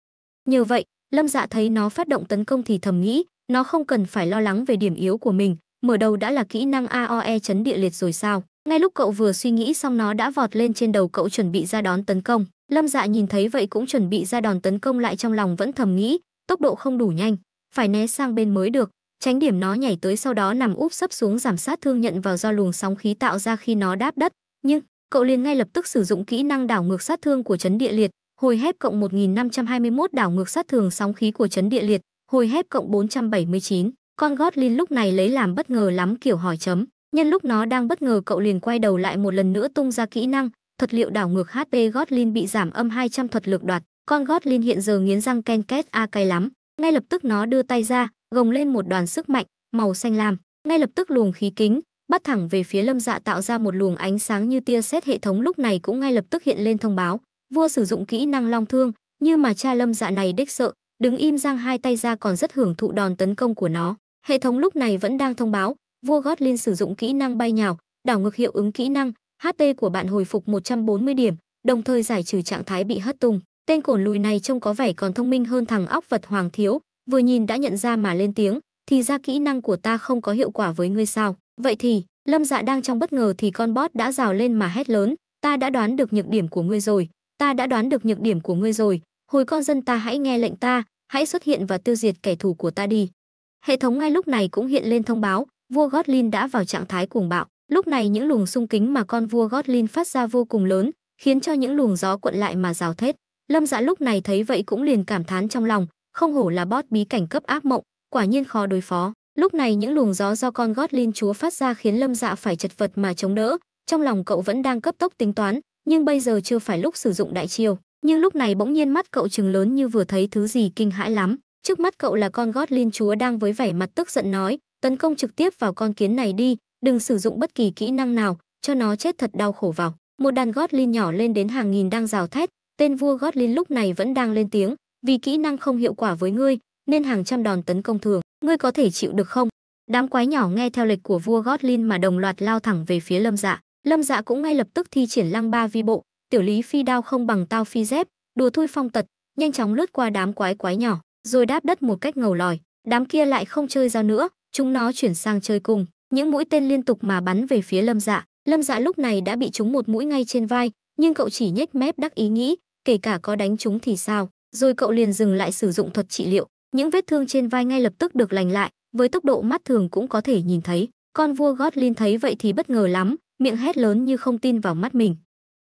Nhờ vậy, Lâm Dạ thấy nó phát động tấn công thì thầm nghĩ, nó không cần phải lo lắng về điểm yếu của mình, mở đầu đã là kỹ năng AOE chấn địa liệt rồi sao. Ngay lúc cậu vừa suy nghĩ xong nó đã vọt lên trên đầu cậu chuẩn bị ra đón tấn công. Lâm Dạ nhìn thấy vậy cũng chuẩn bị ra đòn tấn công lại trong lòng vẫn thầm nghĩ, tốc độ không đủ nhanh, phải né sang bên mới được, tránh điểm nó nhảy tới sau đó nằm úp sấp xuống giảm sát thương nhận vào do luồng sóng khí tạo ra khi nó đáp đất, nhưng, cậu liền ngay lập tức sử dụng kỹ năng đảo ngược sát thương của chấn địa liệt, hồi hép cộng 1521 đảo ngược sát thương sóng khí của chấn địa liệt, hồi hép cộng 479. Con gót Godlin lúc này lấy làm bất ngờ lắm kiểu hỏi chấm. Nhân lúc nó đang bất ngờ cậu liền quay đầu lại một lần nữa tung ra kỹ năng, thuật liệu đảo ngược HP Godlin bị giảm âm 200 thuật lực đoạt. Con Godlin hiện giờ nghiến răng ken két a cay lắm. Ngay lập tức nó đưa tay ra, gồng lên một đoàn sức mạnh, màu xanh lam. Ngay lập tức luồng khí kính, bắt thẳng về phía lâm dạ tạo ra một luồng ánh sáng như tia xét hệ thống lúc này cũng ngay lập tức hiện lên thông báo vua sử dụng kỹ năng long thương như mà cha lâm dạ này đích sợ đứng im giang hai tay ra còn rất hưởng thụ đòn tấn công của nó hệ thống lúc này vẫn đang thông báo vua gót lên sử dụng kỹ năng bay nhào đảo ngược hiệu ứng kỹ năng ht của bạn hồi phục 140 điểm đồng thời giải trừ trạng thái bị hất tung tên cổn lùi này trông có vẻ còn thông minh hơn thằng óc vật hoàng thiếu vừa nhìn đã nhận ra mà lên tiếng thì ra kỹ năng của ta không có hiệu quả với ngươi sao Vậy thì, Lâm Dạ đang trong bất ngờ thì con bót đã rào lên mà hét lớn, ta đã đoán được nhược điểm của ngươi rồi, ta đã đoán được nhược điểm của ngươi rồi, hồi con dân ta hãy nghe lệnh ta, hãy xuất hiện và tiêu diệt kẻ thù của ta đi. Hệ thống ngay lúc này cũng hiện lên thông báo, vua Godlin đã vào trạng thái cuồng bạo. Lúc này những luồng xung kính mà con vua Godlin phát ra vô cùng lớn, khiến cho những luồng gió cuộn lại mà rào thét. Lâm Dạ lúc này thấy vậy cũng liền cảm thán trong lòng, không hổ là bót bí cảnh cấp ác mộng, quả nhiên khó đối phó. Lúc này những luồng gió do con gót linh chúa phát ra khiến Lâm Dạ phải chật vật mà chống đỡ, trong lòng cậu vẫn đang cấp tốc tính toán, nhưng bây giờ chưa phải lúc sử dụng đại chiêu. Nhưng lúc này bỗng nhiên mắt cậu trừng lớn như vừa thấy thứ gì kinh hãi lắm, trước mắt cậu là con gót linh chúa đang với vẻ mặt tức giận nói, tấn công trực tiếp vào con kiến này đi, đừng sử dụng bất kỳ kỹ năng nào, cho nó chết thật đau khổ vào. Một đàn gót linh nhỏ lên đến hàng nghìn đang rào thét, tên vua gót linh lúc này vẫn đang lên tiếng, vì kỹ năng không hiệu quả với ngươi, nên hàng trăm đòn tấn công thường Ngươi có thể chịu được không? Đám quái nhỏ nghe theo lệnh của vua Godlin mà đồng loạt lao thẳng về phía Lâm Dạ. Lâm Dạ cũng ngay lập tức thi triển Lăng Ba Vi Bộ, tiểu lý phi đao không bằng tao phi dép, đùa thui phong tật, nhanh chóng lướt qua đám quái quái nhỏ, rồi đáp đất một cách ngầu lòi. Đám kia lại không chơi ra nữa, chúng nó chuyển sang chơi cùng, những mũi tên liên tục mà bắn về phía Lâm Dạ. Lâm Dạ lúc này đã bị trúng một mũi ngay trên vai, nhưng cậu chỉ nhếch mép đắc ý nghĩ, kể cả có đánh chúng thì sao, rồi cậu liền dừng lại sử dụng thuật trị liệu, những vết thương trên vai ngay lập tức được lành lại, với tốc độ mắt thường cũng có thể nhìn thấy. Con vua Godlin thấy vậy thì bất ngờ lắm, miệng hét lớn như không tin vào mắt mình.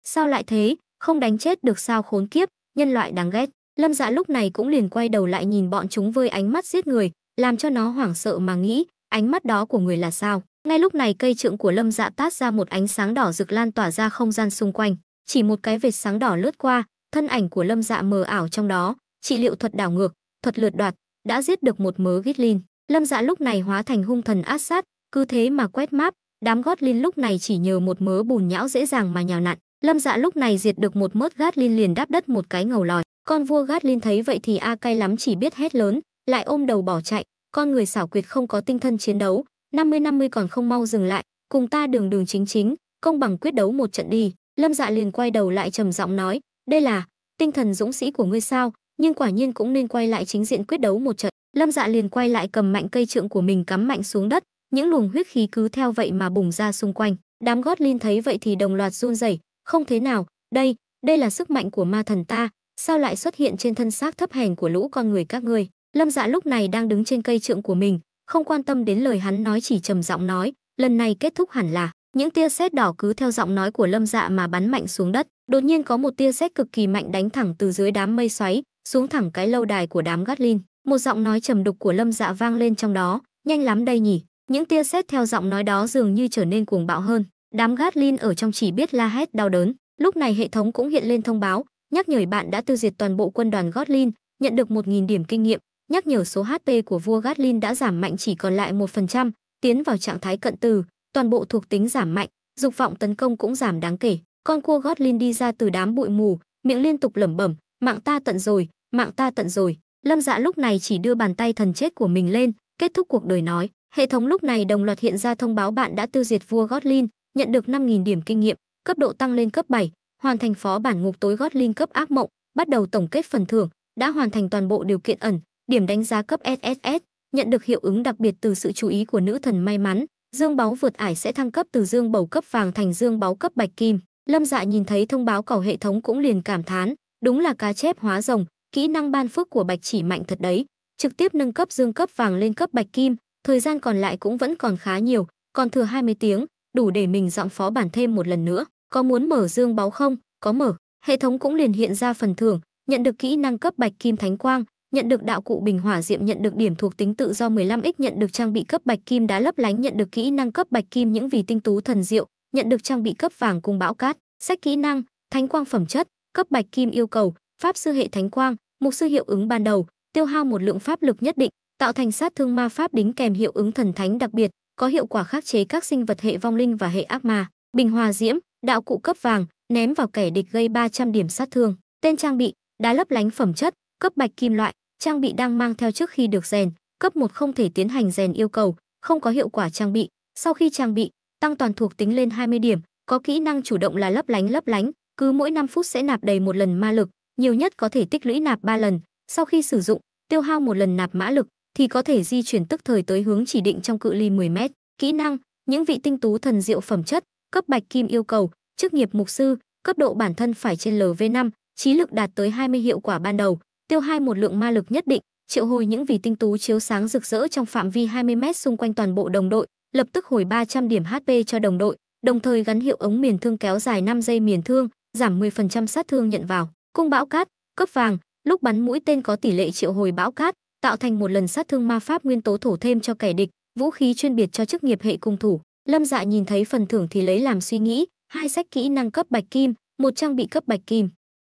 Sao lại thế, không đánh chết được sao khốn kiếp, nhân loại đáng ghét. Lâm dạ lúc này cũng liền quay đầu lại nhìn bọn chúng với ánh mắt giết người, làm cho nó hoảng sợ mà nghĩ, ánh mắt đó của người là sao. Ngay lúc này cây trượng của lâm dạ tát ra một ánh sáng đỏ rực lan tỏa ra không gian xung quanh. Chỉ một cái vệt sáng đỏ lướt qua, thân ảnh của lâm dạ mờ ảo trong đó, trị liệu thuật đảo ngược, thuật lượt đoạt, đã giết được một mớ Gitlin. Lâm Dạ lúc này hóa thành hung thần ác sát, cứ thế mà quét map, đám Gotlin lúc này chỉ nhờ một mớ bùn nhão dễ dàng mà nhào nặn. Lâm Dạ lúc này diệt được một mớt Gatlin liền đáp đất một cái ngầu lòi. Con vua Gatlin thấy vậy thì a cay lắm chỉ biết hét lớn, lại ôm đầu bỏ chạy, con người xảo quyệt không có tinh thần chiến đấu, 50-50 còn không mau dừng lại, cùng ta đường đường chính chính, công bằng quyết đấu một trận đi. Lâm Dạ liền quay đầu lại trầm giọng nói, đây là tinh thần dũng sĩ của ngươi sao? nhưng quả nhiên cũng nên quay lại chính diện quyết đấu một trận. Lâm Dạ liền quay lại cầm mạnh cây trượng của mình cắm mạnh xuống đất, những luồng huyết khí cứ theo vậy mà bùng ra xung quanh. Đám gót lin thấy vậy thì đồng loạt run rẩy, không thế nào, đây, đây là sức mạnh của ma thần ta, sao lại xuất hiện trên thân xác thấp hèn của lũ con người các ngươi? Lâm Dạ lúc này đang đứng trên cây trượng của mình, không quan tâm đến lời hắn nói chỉ trầm giọng nói, lần này kết thúc hẳn là những tia sét đỏ cứ theo giọng nói của Lâm Dạ mà bắn mạnh xuống đất, đột nhiên có một tia sét cực kỳ mạnh đánh thẳng từ dưới đám mây xoáy, xuống thẳng cái lâu đài của đám Gatlin. Một giọng nói trầm đục của Lâm Dạ vang lên trong đó, nhanh lắm đây nhỉ. Những tia sét theo giọng nói đó dường như trở nên cuồng bạo hơn. Đám Gatlin ở trong chỉ biết la hét đau đớn. Lúc này hệ thống cũng hiện lên thông báo, nhắc nhở bạn đã tiêu diệt toàn bộ quân đoàn Gatlin, nhận được 1000 điểm kinh nghiệm, nhắc nhở số HP của vua Gatlin đã giảm mạnh chỉ còn lại 1%, tiến vào trạng thái cận tử toàn bộ thuộc tính giảm mạnh, dục vọng tấn công cũng giảm đáng kể. Con cua Gatlin đi ra từ đám bụi mù, miệng liên tục lẩm bẩm, mạng ta tận rồi, mạng ta tận rồi. Lâm Dạ lúc này chỉ đưa bàn tay thần chết của mình lên, kết thúc cuộc đời nói, hệ thống lúc này đồng loạt hiện ra thông báo bạn đã tiêu diệt vua Godlin, nhận được 5000 điểm kinh nghiệm, cấp độ tăng lên cấp 7, hoàn thành phó bản ngục tối Godlin cấp ác mộng, bắt đầu tổng kết phần thưởng, đã hoàn thành toàn bộ điều kiện ẩn, điểm đánh giá cấp SSS, nhận được hiệu ứng đặc biệt từ sự chú ý của nữ thần may mắn, dương báo vượt ải sẽ thăng cấp từ dương bầu cấp vàng thành dương báo cấp bạch kim. Lâm Dạ nhìn thấy thông báo cầu hệ thống cũng liền cảm thán, đúng là cá chép hóa rồng, kỹ năng ban phước của Bạch Chỉ mạnh thật đấy, trực tiếp nâng cấp dương cấp vàng lên cấp bạch kim, thời gian còn lại cũng vẫn còn khá nhiều, còn thừa 20 tiếng, đủ để mình dọn phó bản thêm một lần nữa. Có muốn mở dương báo không? Có mở. Hệ thống cũng liền hiện ra phần thưởng, nhận được kỹ năng cấp bạch kim thánh quang, nhận được đạo cụ bình hỏa diệm, nhận được điểm thuộc tính tự do 15x, nhận được trang bị cấp bạch kim đá lấp lánh, nhận được kỹ năng cấp bạch kim những vì tinh tú thần diệu, nhận được trang bị cấp vàng cung bão cát, sách kỹ năng, thánh quang phẩm chất, cấp bạch kim yêu cầu, pháp sư hệ thánh quang, mục sư hiệu ứng ban đầu, tiêu hao một lượng pháp lực nhất định, tạo thành sát thương ma pháp đính kèm hiệu ứng thần thánh đặc biệt, có hiệu quả khắc chế các sinh vật hệ vong linh và hệ ác ma. Bình hòa diễm, đạo cụ cấp vàng, ném vào kẻ địch gây 300 điểm sát thương. Tên trang bị, đá lấp lánh phẩm chất, cấp bạch kim loại, trang bị đang mang theo trước khi được rèn, cấp 1 không thể tiến hành rèn yêu cầu, không có hiệu quả trang bị. Sau khi trang bị, tăng toàn thuộc tính lên 20 điểm, có kỹ năng chủ động là lấp lánh lấp lánh, cứ mỗi 5 phút sẽ nạp đầy một lần ma lực, nhiều nhất có thể tích lũy nạp 3 lần, sau khi sử dụng, tiêu hao một lần nạp mã lực thì có thể di chuyển tức thời tới hướng chỉ định trong cự ly 10 m Kỹ năng, những vị tinh tú thần diệu phẩm chất, cấp bạch kim yêu cầu, chức nghiệp mục sư, cấp độ bản thân phải trên LV5, trí lực đạt tới 20 hiệu quả ban đầu, tiêu hai một lượng ma lực nhất định, triệu hồi những vị tinh tú chiếu sáng rực rỡ trong phạm vi 20 m xung quanh toàn bộ đồng đội, lập tức hồi 300 điểm HP cho đồng đội, đồng thời gắn hiệu ống miền thương kéo dài 5 giây miền thương, giảm 10% sát thương nhận vào. Cung bão cát, cấp vàng, lúc bắn mũi tên có tỷ lệ triệu hồi bão cát, tạo thành một lần sát thương ma pháp nguyên tố thổ thêm cho kẻ địch, vũ khí chuyên biệt cho chức nghiệp hệ cung thủ. Lâm Dạ nhìn thấy phần thưởng thì lấy làm suy nghĩ, hai sách kỹ năng cấp bạch kim, một trang bị cấp bạch kim.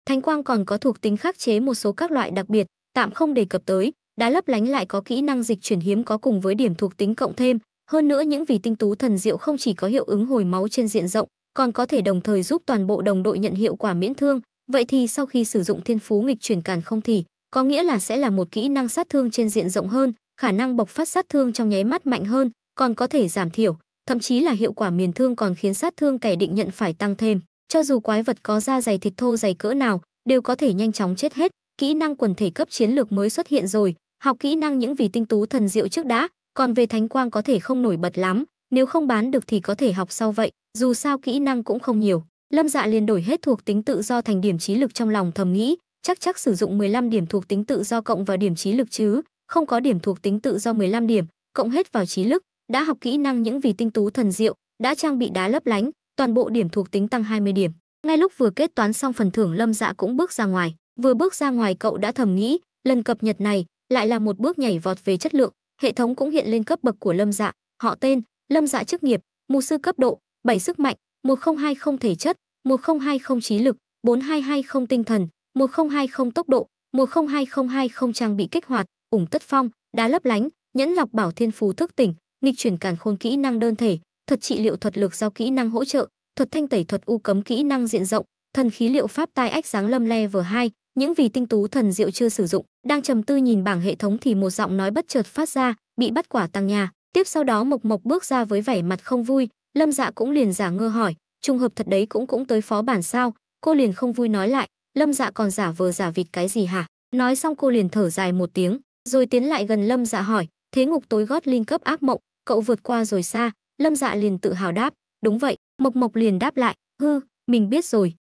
Thánh quang còn có thuộc tính khắc chế một số các loại đặc biệt, tạm không đề cập tới, đá lấp lánh lại có kỹ năng dịch chuyển hiếm có cùng với điểm thuộc tính cộng thêm, hơn nữa những vì tinh tú thần diệu không chỉ có hiệu ứng hồi máu trên diện rộng, còn có thể đồng thời giúp toàn bộ đồng đội nhận hiệu quả miễn thương, Vậy thì sau khi sử dụng thiên phú nghịch chuyển càn không thì, có nghĩa là sẽ là một kỹ năng sát thương trên diện rộng hơn, khả năng bộc phát sát thương trong nháy mắt mạnh hơn, còn có thể giảm thiểu, thậm chí là hiệu quả miền thương còn khiến sát thương kẻ định nhận phải tăng thêm. Cho dù quái vật có da dày thịt thô dày cỡ nào, đều có thể nhanh chóng chết hết. Kỹ năng quần thể cấp chiến lược mới xuất hiện rồi, học kỹ năng những vì tinh tú thần diệu trước đã, còn về thánh quang có thể không nổi bật lắm, nếu không bán được thì có thể học sau vậy, dù sao kỹ năng cũng không nhiều. Lâm Dạ liền đổi hết thuộc tính tự do thành điểm trí lực trong lòng thầm nghĩ, chắc chắc sử dụng 15 điểm thuộc tính tự do cộng vào điểm trí lực chứ, không có điểm thuộc tính tự do 15 điểm, cộng hết vào trí lực, đã học kỹ năng những vì tinh tú thần diệu, đã trang bị đá lấp lánh, toàn bộ điểm thuộc tính tăng 20 điểm. Ngay lúc vừa kết toán xong phần thưởng Lâm Dạ cũng bước ra ngoài, vừa bước ra ngoài cậu đã thầm nghĩ, lần cập nhật này lại là một bước nhảy vọt về chất lượng, hệ thống cũng hiện lên cấp bậc của Lâm Dạ, họ tên, Lâm Dạ chức nghiệp, mù sư cấp độ, 7 sức mạnh, 1020 thể chất, 1020 trí lực, 4220 tinh thần, 1020 tốc độ, 102020 trang bị kích hoạt, ủng tất phong, đá lấp lánh, nhẫn lọc bảo thiên phú thức tỉnh, nghịch chuyển càn khôn kỹ năng đơn thể, thuật trị liệu thuật lực giao kỹ năng hỗ trợ, thuật thanh tẩy thuật u cấm kỹ năng diện rộng, thần khí liệu pháp tai ách giáng lâm level 2, những vì tinh tú thần diệu chưa sử dụng, đang trầm tư nhìn bảng hệ thống thì một giọng nói bất chợt phát ra, bị bắt quả tăng nhà. Tiếp sau đó Mộc Mộc bước ra với vẻ mặt không vui, Lâm Dạ cũng liền giả ngơ hỏi, trùng hợp thật đấy cũng cũng tới phó bản sao? Cô liền không vui nói lại, Lâm Dạ còn giả vờ giả vịt cái gì hả? Nói xong cô liền thở dài một tiếng, rồi tiến lại gần Lâm Dạ hỏi, thế ngục tối gót linh cấp ác mộng, cậu vượt qua rồi xa? Lâm Dạ liền tự hào đáp, đúng vậy, Mộc Mộc liền đáp lại, hư, mình biết rồi.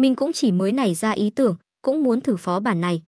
Mình cũng chỉ mới nảy ra ý tưởng, cũng muốn thử phó bản này.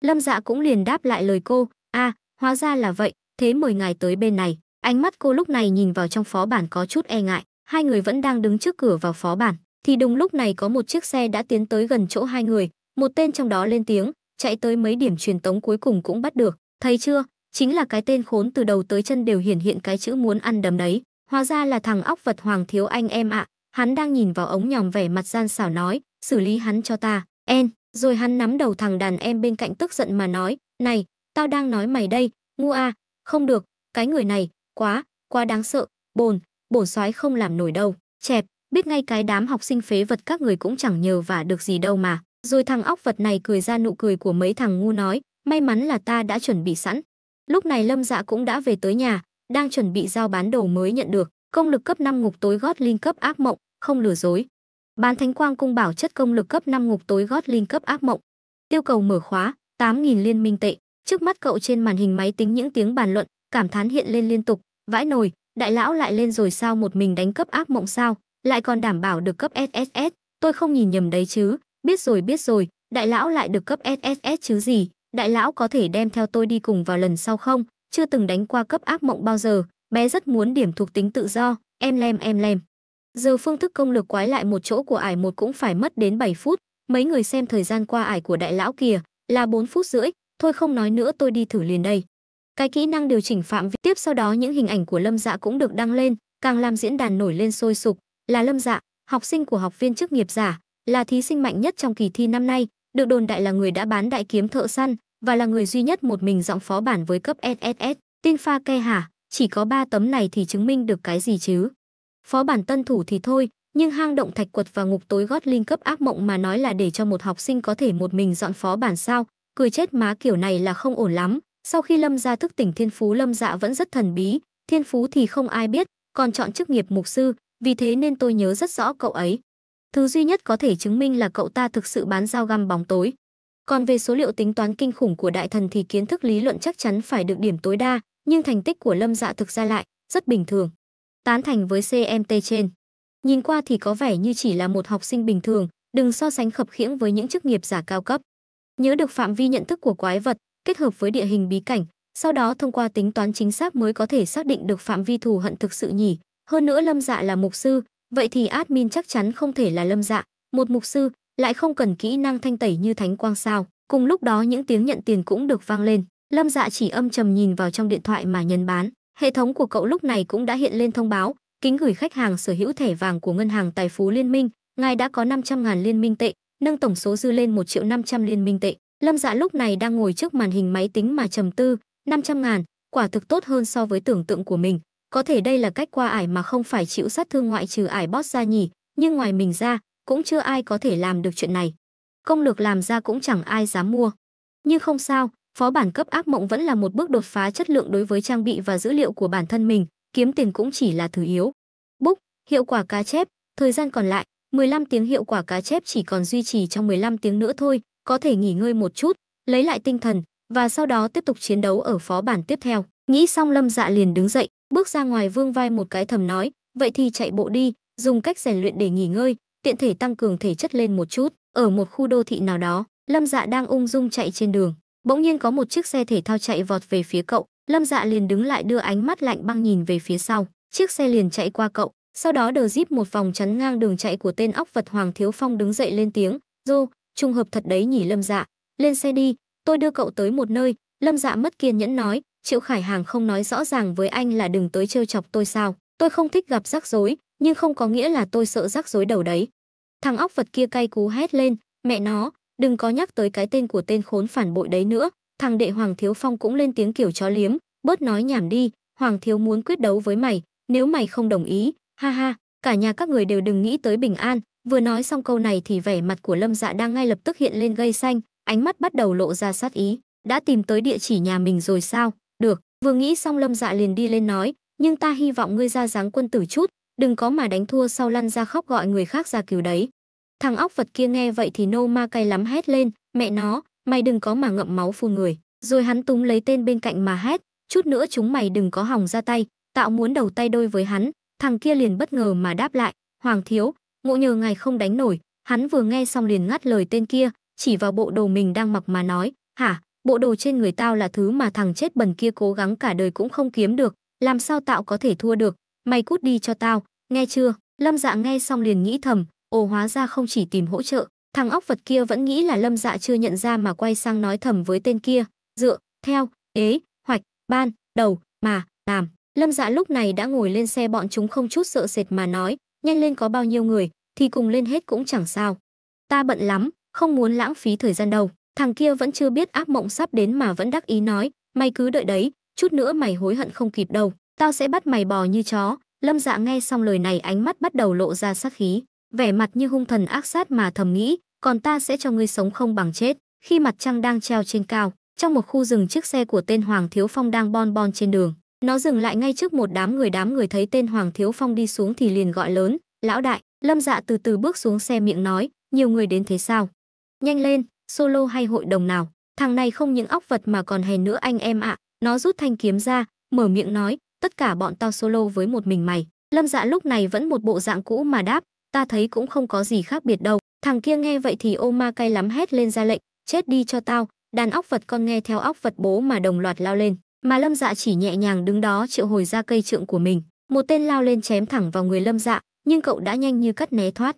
Lâm Dạ cũng liền đáp lại lời cô, a, à, hóa ra là vậy, thế mời ngài tới bên này. Ánh mắt cô lúc này nhìn vào trong phó bản có chút e ngại, hai người vẫn đang đứng trước cửa vào phó bản, thì đúng lúc này có một chiếc xe đã tiến tới gần chỗ hai người, một tên trong đó lên tiếng, chạy tới mấy điểm truyền tống cuối cùng cũng bắt được, thấy chưa, chính là cái tên khốn từ đầu tới chân đều hiển hiện cái chữ muốn ăn đấm đấy, hóa ra là thằng óc vật Hoàng thiếu anh em ạ, hắn đang nhìn vào ống nhòm vẻ mặt gian xảo nói, xử lý hắn cho ta, en, rồi hắn nắm đầu thằng đàn em bên cạnh tức giận mà nói, này, tao đang nói mày đây, ngu a, à, không được, cái người này, quá, quá đáng sợ, bồn, bổn soái không làm nổi đâu, chẹp, biết ngay cái đám học sinh phế vật các người cũng chẳng nhờ và được gì đâu mà. Rồi thằng óc vật này cười ra nụ cười của mấy thằng ngu nói, may mắn là ta đã chuẩn bị sẵn. Lúc này Lâm Dạ cũng đã về tới nhà, đang chuẩn bị giao bán đồ mới nhận được, công lực cấp 5 ngục tối gót linh cấp ác mộng, không lừa dối. Bán Thánh Quang cung bảo chất công lực cấp 5 ngục tối gót linh cấp ác mộng. Tiêu cầu mở khóa, 8000 liên minh tệ. Trước mắt cậu trên màn hình máy tính những tiếng bàn luận, cảm thán hiện lên liên tục, Vãi nồi, đại lão lại lên rồi sao một mình đánh cấp ác mộng sao, lại còn đảm bảo được cấp SSS, tôi không nhìn nhầm đấy chứ, biết rồi biết rồi, đại lão lại được cấp SSS chứ gì, đại lão có thể đem theo tôi đi cùng vào lần sau không, chưa từng đánh qua cấp ác mộng bao giờ, bé rất muốn điểm thuộc tính tự do, em lem em lem. Giờ phương thức công lực quái lại một chỗ của ải một cũng phải mất đến 7 phút, mấy người xem thời gian qua ải của đại lão kìa, là 4 phút rưỡi, thôi không nói nữa tôi đi thử liền đây cái kỹ năng điều chỉnh phạm vi tiếp sau đó những hình ảnh của lâm dạ cũng được đăng lên càng làm diễn đàn nổi lên sôi sục là lâm dạ học sinh của học viên chức nghiệp giả là thí sinh mạnh nhất trong kỳ thi năm nay được đồn đại là người đã bán đại kiếm thợ săn và là người duy nhất một mình giọng phó bản với cấp sss tin pha ke hả chỉ có ba tấm này thì chứng minh được cái gì chứ phó bản tân thủ thì thôi nhưng hang động thạch quật và ngục tối gót linh cấp ác mộng mà nói là để cho một học sinh có thể một mình dọn phó bản sao cười chết má kiểu này là không ổn lắm sau khi Lâm gia thức tỉnh thiên phú Lâm Dạ vẫn rất thần bí, thiên phú thì không ai biết, còn chọn chức nghiệp mục sư, vì thế nên tôi nhớ rất rõ cậu ấy. Thứ duy nhất có thể chứng minh là cậu ta thực sự bán dao găm bóng tối. Còn về số liệu tính toán kinh khủng của đại thần thì kiến thức lý luận chắc chắn phải được điểm tối đa, nhưng thành tích của Lâm Dạ thực ra lại rất bình thường. Tán thành với CMT trên. Nhìn qua thì có vẻ như chỉ là một học sinh bình thường, đừng so sánh khập khiễng với những chức nghiệp giả cao cấp. Nhớ được phạm vi nhận thức của quái vật, kết hợp với địa hình bí cảnh, sau đó thông qua tính toán chính xác mới có thể xác định được phạm vi thù hận thực sự nhỉ. Hơn nữa Lâm Dạ là mục sư, vậy thì admin chắc chắn không thể là Lâm Dạ, một mục sư lại không cần kỹ năng thanh tẩy như thánh quang sao? Cùng lúc đó những tiếng nhận tiền cũng được vang lên. Lâm Dạ chỉ âm trầm nhìn vào trong điện thoại mà nhấn bán. Hệ thống của cậu lúc này cũng đã hiện lên thông báo, kính gửi khách hàng sở hữu thẻ vàng của ngân hàng Tài phú Liên minh, ngài đã có 500.000 liên minh tệ, nâng tổng số dư lên 1 triệu 500 liên minh tệ. Lâm Dạ lúc này đang ngồi trước màn hình máy tính mà trầm tư, 500 ngàn, quả thực tốt hơn so với tưởng tượng của mình. Có thể đây là cách qua ải mà không phải chịu sát thương ngoại trừ ải boss ra nhỉ, nhưng ngoài mình ra, cũng chưa ai có thể làm được chuyện này. Công lược làm ra cũng chẳng ai dám mua. Nhưng không sao, phó bản cấp ác mộng vẫn là một bước đột phá chất lượng đối với trang bị và dữ liệu của bản thân mình, kiếm tiền cũng chỉ là thứ yếu. Búc, hiệu quả cá chép, thời gian còn lại, 15 tiếng hiệu quả cá chép chỉ còn duy trì trong 15 tiếng nữa thôi, có thể nghỉ ngơi một chút, lấy lại tinh thần và sau đó tiếp tục chiến đấu ở phó bản tiếp theo. Nghĩ xong Lâm Dạ liền đứng dậy, bước ra ngoài vương vai một cái thầm nói, vậy thì chạy bộ đi, dùng cách rèn luyện để nghỉ ngơi, tiện thể tăng cường thể chất lên một chút. Ở một khu đô thị nào đó, Lâm Dạ đang ung dung chạy trên đường, bỗng nhiên có một chiếc xe thể thao chạy vọt về phía cậu, Lâm Dạ liền đứng lại đưa ánh mắt lạnh băng nhìn về phía sau, chiếc xe liền chạy qua cậu, sau đó đờ díp một vòng chắn ngang đường chạy của tên óc vật Hoàng Thiếu Phong đứng dậy lên tiếng, "Dô, Trùng hợp thật đấy nhỉ Lâm Dạ, lên xe đi, tôi đưa cậu tới một nơi." Lâm Dạ mất kiên nhẫn nói, Triệu Khải Hàng không nói rõ ràng với anh là đừng tới trêu chọc tôi sao? Tôi không thích gặp rắc rối, nhưng không có nghĩa là tôi sợ rắc rối đầu đấy. Thằng óc vật kia cay cú hét lên, mẹ nó, đừng có nhắc tới cái tên của tên khốn phản bội đấy nữa. Thằng đệ Hoàng Thiếu Phong cũng lên tiếng kiểu chó liếm, bớt nói nhảm đi, Hoàng Thiếu muốn quyết đấu với mày, nếu mày không đồng ý, ha ha, cả nhà các người đều đừng nghĩ tới bình an, Vừa nói xong câu này thì vẻ mặt của Lâm Dạ đang ngay lập tức hiện lên gây xanh, ánh mắt bắt đầu lộ ra sát ý, đã tìm tới địa chỉ nhà mình rồi sao? Được, vừa nghĩ xong Lâm Dạ liền đi lên nói, nhưng ta hy vọng ngươi ra dáng quân tử chút, đừng có mà đánh thua sau lăn ra khóc gọi người khác ra cứu đấy. Thằng óc vật kia nghe vậy thì nô ma cay lắm hét lên, mẹ nó, mày đừng có mà ngậm máu phun người. Rồi hắn túm lấy tên bên cạnh mà hét, chút nữa chúng mày đừng có hòng ra tay, tạo muốn đầu tay đôi với hắn. Thằng kia liền bất ngờ mà đáp lại, Hoàng thiếu, Ngộ nhờ ngài không đánh nổi, hắn vừa nghe xong liền ngắt lời tên kia, chỉ vào bộ đồ mình đang mặc mà nói, hả, bộ đồ trên người tao là thứ mà thằng chết bẩn kia cố gắng cả đời cũng không kiếm được, làm sao tạo có thể thua được, mày cút đi cho tao, nghe chưa? Lâm dạ nghe xong liền nghĩ thầm, ồ hóa ra không chỉ tìm hỗ trợ, thằng óc vật kia vẫn nghĩ là lâm dạ chưa nhận ra mà quay sang nói thầm với tên kia, dựa, theo, ế, hoạch, ban, đầu, mà, làm. Lâm dạ lúc này đã ngồi lên xe bọn chúng không chút sợ sệt mà nói, nhanh lên có bao nhiêu người thì cùng lên hết cũng chẳng sao. Ta bận lắm, không muốn lãng phí thời gian đâu. Thằng kia vẫn chưa biết ác mộng sắp đến mà vẫn đắc ý nói, mày cứ đợi đấy, chút nữa mày hối hận không kịp đâu, tao sẽ bắt mày bò như chó. Lâm Dạ nghe xong lời này ánh mắt bắt đầu lộ ra sát khí, vẻ mặt như hung thần ác sát mà thầm nghĩ, còn ta sẽ cho ngươi sống không bằng chết. Khi mặt trăng đang treo trên cao, trong một khu rừng chiếc xe của tên Hoàng Thiếu Phong đang bon bon trên đường, nó dừng lại ngay trước một đám người đám người thấy tên Hoàng Thiếu Phong đi xuống thì liền gọi lớn, lão đại, lâm dạ từ từ bước xuống xe miệng nói, nhiều người đến thế sao? Nhanh lên, solo hay hội đồng nào, thằng này không những óc vật mà còn hèn nữa anh em ạ, à. nó rút thanh kiếm ra, mở miệng nói, tất cả bọn tao solo với một mình mày. Lâm dạ lúc này vẫn một bộ dạng cũ mà đáp, ta thấy cũng không có gì khác biệt đâu. Thằng kia nghe vậy thì ô ma cay lắm hét lên ra lệnh, chết đi cho tao, đàn óc vật con nghe theo óc vật bố mà đồng loạt lao lên. Mà Lâm Dạ chỉ nhẹ nhàng đứng đó triệu hồi ra cây trượng của mình, một tên lao lên chém thẳng vào người Lâm Dạ, nhưng cậu đã nhanh như cắt né thoát.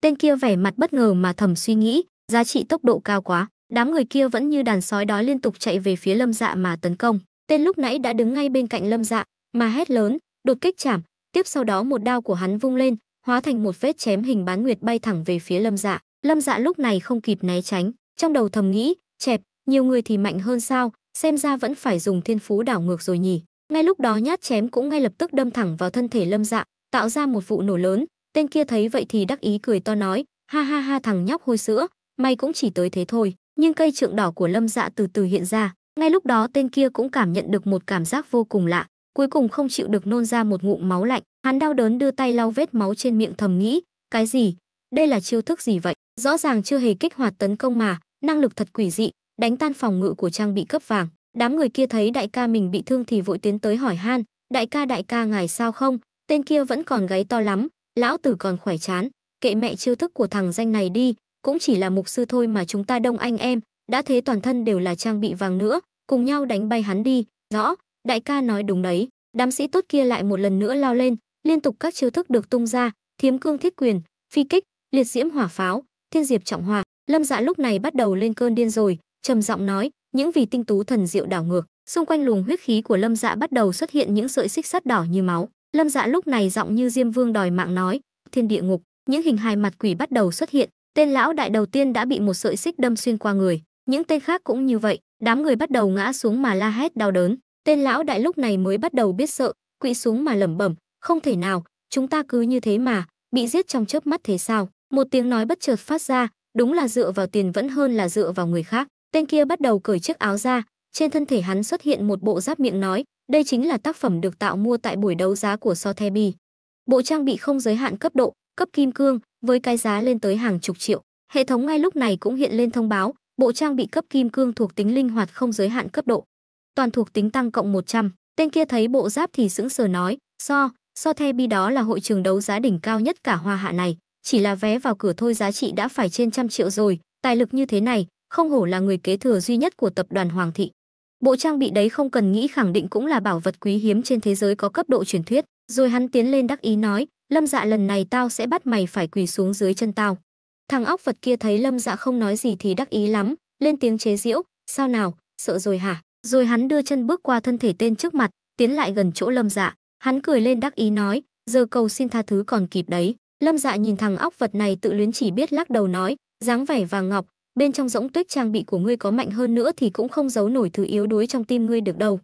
Tên kia vẻ mặt bất ngờ mà thầm suy nghĩ, giá trị tốc độ cao quá, đám người kia vẫn như đàn sói đói liên tục chạy về phía Lâm Dạ mà tấn công. Tên lúc nãy đã đứng ngay bên cạnh Lâm Dạ, mà hét lớn, đột kích chạm, tiếp sau đó một đao của hắn vung lên, hóa thành một vết chém hình bán nguyệt bay thẳng về phía Lâm Dạ. Lâm Dạ lúc này không kịp né tránh, trong đầu thầm nghĩ, chẹp, nhiều người thì mạnh hơn sao, xem ra vẫn phải dùng thiên phú đảo ngược rồi nhỉ. Ngay lúc đó nhát chém cũng ngay lập tức đâm thẳng vào thân thể Lâm Dạ, tạo ra một vụ nổ lớn, tên kia thấy vậy thì đắc ý cười to nói, ha ha ha thằng nhóc hôi sữa, mày cũng chỉ tới thế thôi, nhưng cây trượng đỏ của Lâm Dạ từ từ hiện ra, ngay lúc đó tên kia cũng cảm nhận được một cảm giác vô cùng lạ, cuối cùng không chịu được nôn ra một ngụm máu lạnh, hắn đau đớn đưa tay lau vết máu trên miệng thầm nghĩ, cái gì? Đây là chiêu thức gì vậy? Rõ ràng chưa hề kích hoạt tấn công mà, năng lực thật quỷ dị, đánh tan phòng ngự của trang bị cấp vàng. Đám người kia thấy đại ca mình bị thương thì vội tiến tới hỏi han, đại ca đại ca ngài sao không, tên kia vẫn còn gáy to lắm, lão tử còn khỏe chán, kệ mẹ chiêu thức của thằng danh này đi, cũng chỉ là mục sư thôi mà chúng ta đông anh em, đã thế toàn thân đều là trang bị vàng nữa, cùng nhau đánh bay hắn đi, rõ, đại ca nói đúng đấy. Đám sĩ tốt kia lại một lần nữa lao lên, liên tục các chiêu thức được tung ra, thiếm cương thiết quyền, phi kích, liệt diễm hỏa pháo, thiên diệp trọng hòa. Lâm Dạ lúc này bắt đầu lên cơn điên rồi, trầm giọng nói, những vì tinh tú thần diệu đảo ngược, xung quanh luồng huyết khí của Lâm Dạ bắt đầu xuất hiện những sợi xích sắt đỏ như máu. Lâm Dạ lúc này giọng như Diêm Vương đòi mạng nói, thiên địa ngục, những hình hài mặt quỷ bắt đầu xuất hiện, tên lão đại đầu tiên đã bị một sợi xích đâm xuyên qua người, những tên khác cũng như vậy, đám người bắt đầu ngã xuống mà la hét đau đớn. Tên lão đại lúc này mới bắt đầu biết sợ, quỵ xuống mà lẩm bẩm, không thể nào, chúng ta cứ như thế mà, bị giết trong chớp mắt thế sao? Một tiếng nói bất chợt phát ra, đúng là dựa vào tiền vẫn hơn là dựa vào người khác. Tên kia bắt đầu cởi chiếc áo ra, trên thân thể hắn xuất hiện một bộ giáp miệng nói, đây chính là tác phẩm được tạo mua tại buổi đấu giá của Sotheby. Bộ trang bị không giới hạn cấp độ, cấp kim cương, với cái giá lên tới hàng chục triệu. Hệ thống ngay lúc này cũng hiện lên thông báo, bộ trang bị cấp kim cương thuộc tính linh hoạt không giới hạn cấp độ. Toàn thuộc tính tăng cộng 100. Tên kia thấy bộ giáp thì sững sờ nói, so, so Sotheby đó là hội trường đấu giá đỉnh cao nhất cả hoa hạ này, chỉ là vé vào cửa thôi giá trị đã phải trên trăm triệu rồi, tài lực như thế này, không hổ là người kế thừa duy nhất của tập đoàn Hoàng thị. Bộ trang bị đấy không cần nghĩ khẳng định cũng là bảo vật quý hiếm trên thế giới có cấp độ truyền thuyết, rồi hắn tiến lên đắc ý nói, Lâm Dạ lần này tao sẽ bắt mày phải quỳ xuống dưới chân tao. Thằng óc vật kia thấy Lâm Dạ không nói gì thì đắc ý lắm, lên tiếng chế giễu, sao nào, sợ rồi hả? Rồi hắn đưa chân bước qua thân thể tên trước mặt, tiến lại gần chỗ Lâm Dạ, hắn cười lên đắc ý nói, giờ cầu xin tha thứ còn kịp đấy. Lâm Dạ nhìn thằng óc vật này tự luyến chỉ biết lắc đầu nói, dáng vẻ vàng ngọc, bên trong rỗng tuyết trang bị của ngươi có mạnh hơn nữa thì cũng không giấu nổi thứ yếu đuối trong tim ngươi được đâu.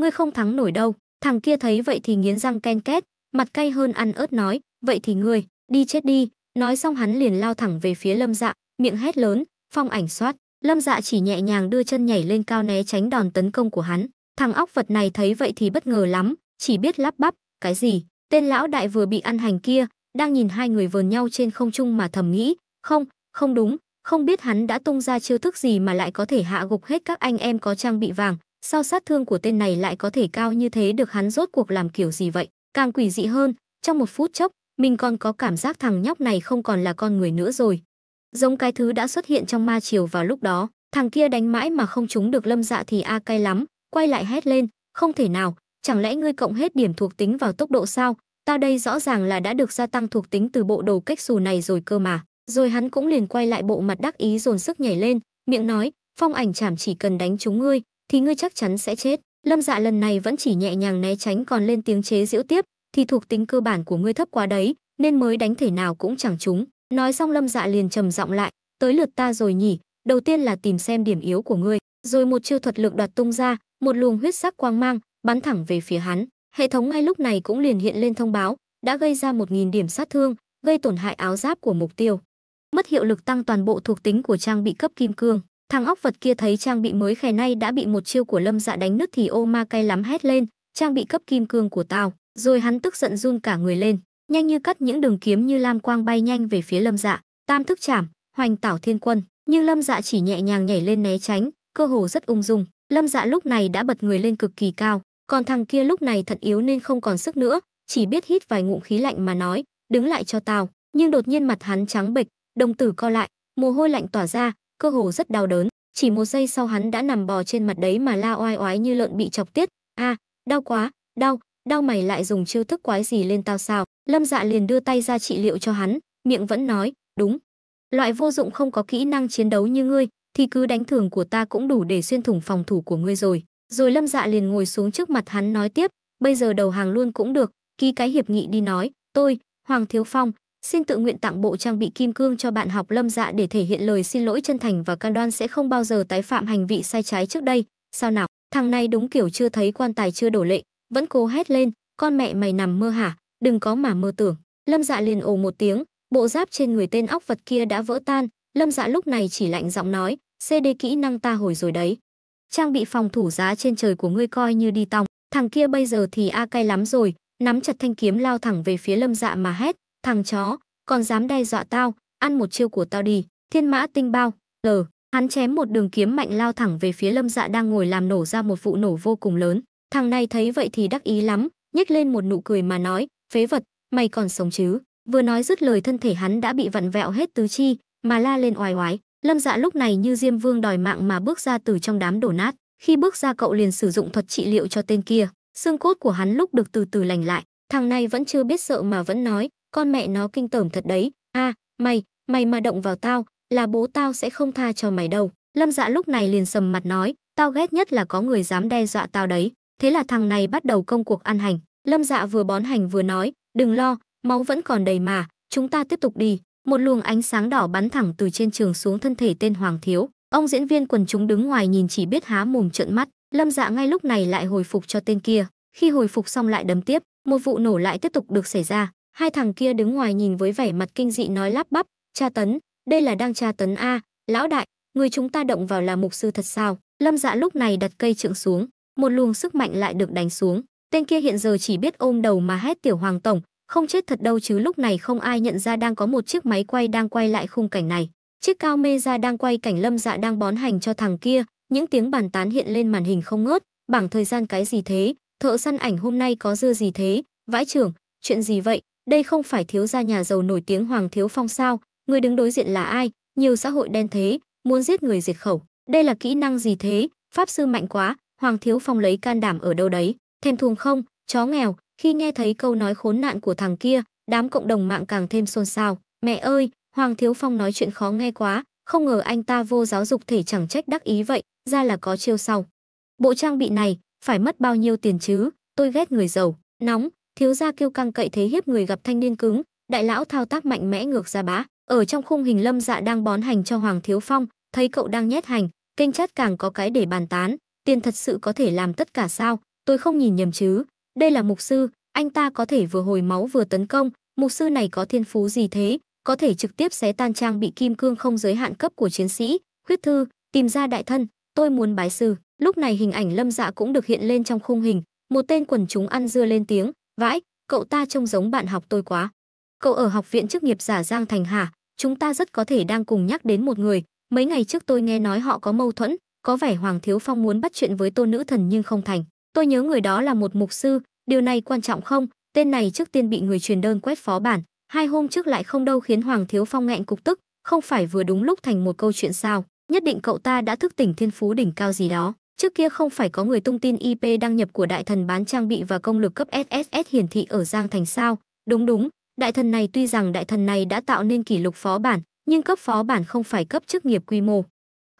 Ngươi không thắng nổi đâu, thằng kia thấy vậy thì nghiến răng ken két, mặt cay hơn ăn ớt nói, vậy thì ngươi, đi chết đi, nói xong hắn liền lao thẳng về phía lâm dạ, miệng hét lớn, phong ảnh soát, lâm dạ chỉ nhẹ nhàng đưa chân nhảy lên cao né tránh đòn tấn công của hắn, thằng óc vật này thấy vậy thì bất ngờ lắm, chỉ biết lắp bắp, cái gì, tên lão đại vừa bị ăn hành kia, đang nhìn hai người vờn nhau trên không trung mà thầm nghĩ, không, không đúng, không biết hắn đã tung ra chiêu thức gì mà lại có thể hạ gục hết các anh em có trang bị vàng, sao sát thương của tên này lại có thể cao như thế được hắn rốt cuộc làm kiểu gì vậy? Càng quỷ dị hơn, trong một phút chốc, mình còn có cảm giác thằng nhóc này không còn là con người nữa rồi. Giống cái thứ đã xuất hiện trong ma chiều vào lúc đó, thằng kia đánh mãi mà không trúng được lâm dạ thì a cay lắm, quay lại hét lên, không thể nào, chẳng lẽ ngươi cộng hết điểm thuộc tính vào tốc độ sao? Ta đây rõ ràng là đã được gia tăng thuộc tính từ bộ đồ cách xù này rồi cơ mà. Rồi hắn cũng liền quay lại bộ mặt đắc ý dồn sức nhảy lên, miệng nói, phong ảnh chảm chỉ cần đánh chúng ngươi, thì ngươi chắc chắn sẽ chết. Lâm dạ lần này vẫn chỉ nhẹ nhàng né tránh còn lên tiếng chế diễu tiếp, thì thuộc tính cơ bản của ngươi thấp quá đấy, nên mới đánh thể nào cũng chẳng trúng. Nói xong Lâm Dạ liền trầm giọng lại, tới lượt ta rồi nhỉ, đầu tiên là tìm xem điểm yếu của ngươi, rồi một chiêu thuật lực đoạt tung ra, một luồng huyết sắc quang mang bắn thẳng về phía hắn. Hệ thống ngay lúc này cũng liền hiện lên thông báo, đã gây ra một nghìn điểm sát thương, gây tổn hại áo giáp của mục tiêu mất hiệu lực tăng toàn bộ thuộc tính của trang bị cấp kim cương. Thằng óc vật kia thấy trang bị mới khè nay đã bị một chiêu của Lâm Dạ đánh nứt thì ô ma cay lắm hét lên, trang bị cấp kim cương của tao, rồi hắn tức giận run cả người lên, nhanh như cắt những đường kiếm như lam quang bay nhanh về phía Lâm Dạ, tam thức chảm, hoành tảo thiên quân, nhưng Lâm Dạ chỉ nhẹ nhàng nhảy lên né tránh, cơ hồ rất ung dung. Lâm Dạ lúc này đã bật người lên cực kỳ cao, còn thằng kia lúc này thật yếu nên không còn sức nữa, chỉ biết hít vài ngụm khí lạnh mà nói, đứng lại cho tao. Nhưng đột nhiên mặt hắn trắng bệch, đồng tử co lại, mồ hôi lạnh tỏa ra, cơ hồ rất đau đớn, chỉ một giây sau hắn đã nằm bò trên mặt đấy mà la oai oái như lợn bị chọc tiết, a, à, đau quá, đau, đau mày lại dùng chiêu thức quái gì lên tao sao? Lâm Dạ liền đưa tay ra trị liệu cho hắn, miệng vẫn nói, đúng, loại vô dụng không có kỹ năng chiến đấu như ngươi, thì cứ đánh thường của ta cũng đủ để xuyên thủng phòng thủ của ngươi rồi. Rồi Lâm Dạ liền ngồi xuống trước mặt hắn nói tiếp, bây giờ đầu hàng luôn cũng được, ký cái hiệp nghị đi nói, tôi, Hoàng Thiếu Phong, Xin tự nguyện tặng bộ trang bị kim cương cho bạn học Lâm Dạ để thể hiện lời xin lỗi chân thành và cam đoan sẽ không bao giờ tái phạm hành vi sai trái trước đây. Sao nào, thằng này đúng kiểu chưa thấy quan tài chưa đổ lệ, vẫn cố hét lên, con mẹ mày nằm mơ hả, đừng có mà mơ tưởng. Lâm Dạ liền ồ một tiếng, bộ giáp trên người tên óc vật kia đã vỡ tan, Lâm Dạ lúc này chỉ lạnh giọng nói, CD kỹ năng ta hồi rồi đấy. Trang bị phòng thủ giá trên trời của ngươi coi như đi tòng, thằng kia bây giờ thì a cay lắm rồi, nắm chặt thanh kiếm lao thẳng về phía Lâm Dạ mà hét, Thằng chó, còn dám đe dọa tao, ăn một chiêu của tao đi. Thiên mã tinh bao, lờ. Hắn chém một đường kiếm mạnh lao thẳng về phía lâm dạ đang ngồi làm nổ ra một vụ nổ vô cùng lớn. Thằng này thấy vậy thì đắc ý lắm, nhếch lên một nụ cười mà nói, phế vật, mày còn sống chứ. Vừa nói dứt lời thân thể hắn đã bị vặn vẹo hết tứ chi, mà la lên oai oái. Lâm dạ lúc này như diêm vương đòi mạng mà bước ra từ trong đám đổ nát. Khi bước ra cậu liền sử dụng thuật trị liệu cho tên kia, xương cốt của hắn lúc được từ từ lành lại. Thằng này vẫn chưa biết sợ mà vẫn nói, con mẹ nó kinh tởm thật đấy, a, à, mày, mày mà động vào tao, là bố tao sẽ không tha cho mày đâu. Lâm Dạ lúc này liền sầm mặt nói, tao ghét nhất là có người dám đe dọa tao đấy. Thế là thằng này bắt đầu công cuộc ăn hành. Lâm Dạ vừa bón hành vừa nói, đừng lo, máu vẫn còn đầy mà, chúng ta tiếp tục đi. Một luồng ánh sáng đỏ bắn thẳng từ trên trường xuống thân thể tên Hoàng Thiếu. Ông diễn viên quần chúng đứng ngoài nhìn chỉ biết há mồm trợn mắt. Lâm Dạ ngay lúc này lại hồi phục cho tên kia. Khi hồi phục xong lại đấm tiếp, một vụ nổ lại tiếp tục được xảy ra. Hai thằng kia đứng ngoài nhìn với vẻ mặt kinh dị nói lắp bắp, cha tấn, đây là đang cha tấn A, lão đại, người chúng ta động vào là mục sư thật sao? Lâm dạ lúc này đặt cây trượng xuống, một luồng sức mạnh lại được đánh xuống. Tên kia hiện giờ chỉ biết ôm đầu mà hét tiểu hoàng tổng, không chết thật đâu chứ lúc này không ai nhận ra đang có một chiếc máy quay đang quay lại khung cảnh này. Chiếc cao mê ra đang quay cảnh lâm dạ đang bón hành cho thằng kia, những tiếng bàn tán hiện lên màn hình không ngớt, bảng thời gian cái gì thế, thợ săn ảnh hôm nay có dưa gì thế, vãi trưởng, chuyện gì vậy, đây không phải thiếu gia nhà giàu nổi tiếng Hoàng Thiếu Phong sao, người đứng đối diện là ai, nhiều xã hội đen thế, muốn giết người diệt khẩu, đây là kỹ năng gì thế, pháp sư mạnh quá, Hoàng Thiếu Phong lấy can đảm ở đâu đấy, thèm thuồng không, chó nghèo, khi nghe thấy câu nói khốn nạn của thằng kia, đám cộng đồng mạng càng thêm xôn xao, mẹ ơi, Hoàng Thiếu Phong nói chuyện khó nghe quá, không ngờ anh ta vô giáo dục thể chẳng trách đắc ý vậy, ra là có chiêu sau. Bộ trang bị này, phải mất bao nhiêu tiền chứ, tôi ghét người giàu, nóng, Thiếu gia kêu căng cậy thế hiếp người gặp thanh niên cứng, đại lão thao tác mạnh mẽ ngược ra bá, ở trong khung hình Lâm Dạ đang bón hành cho Hoàng Thiếu Phong, thấy cậu đang nhét hành, kênh chat càng có cái để bàn tán, tiền thật sự có thể làm tất cả sao, tôi không nhìn nhầm chứ, đây là mục sư, anh ta có thể vừa hồi máu vừa tấn công, mục sư này có thiên phú gì thế, có thể trực tiếp xé tan trang bị kim cương không giới hạn cấp của chiến sĩ, khuyết thư, tìm ra đại thân, tôi muốn bái sư. Lúc này hình ảnh Lâm Dạ cũng được hiện lên trong khung hình, một tên quần chúng ăn dưa lên tiếng, Vãi, cậu ta trông giống bạn học tôi quá. Cậu ở học viện chức nghiệp giả Giang Thành hả? Chúng ta rất có thể đang cùng nhắc đến một người. Mấy ngày trước tôi nghe nói họ có mâu thuẫn, có vẻ Hoàng Thiếu Phong muốn bắt chuyện với tôn nữ thần nhưng không thành. Tôi nhớ người đó là một mục sư, điều này quan trọng không? Tên này trước tiên bị người truyền đơn quét phó bản, hai hôm trước lại không đâu khiến Hoàng Thiếu Phong nghẹn cục tức, không phải vừa đúng lúc thành một câu chuyện sao? Nhất định cậu ta đã thức tỉnh thiên phú đỉnh cao gì đó. Trước kia không phải có người tung tin IP đăng nhập của đại thần bán trang bị và công lực cấp SSS hiển thị ở Giang Thành sao? Đúng đúng, đại thần này tuy rằng đại thần này đã tạo nên kỷ lục phó bản, nhưng cấp phó bản không phải cấp chức nghiệp quy mô.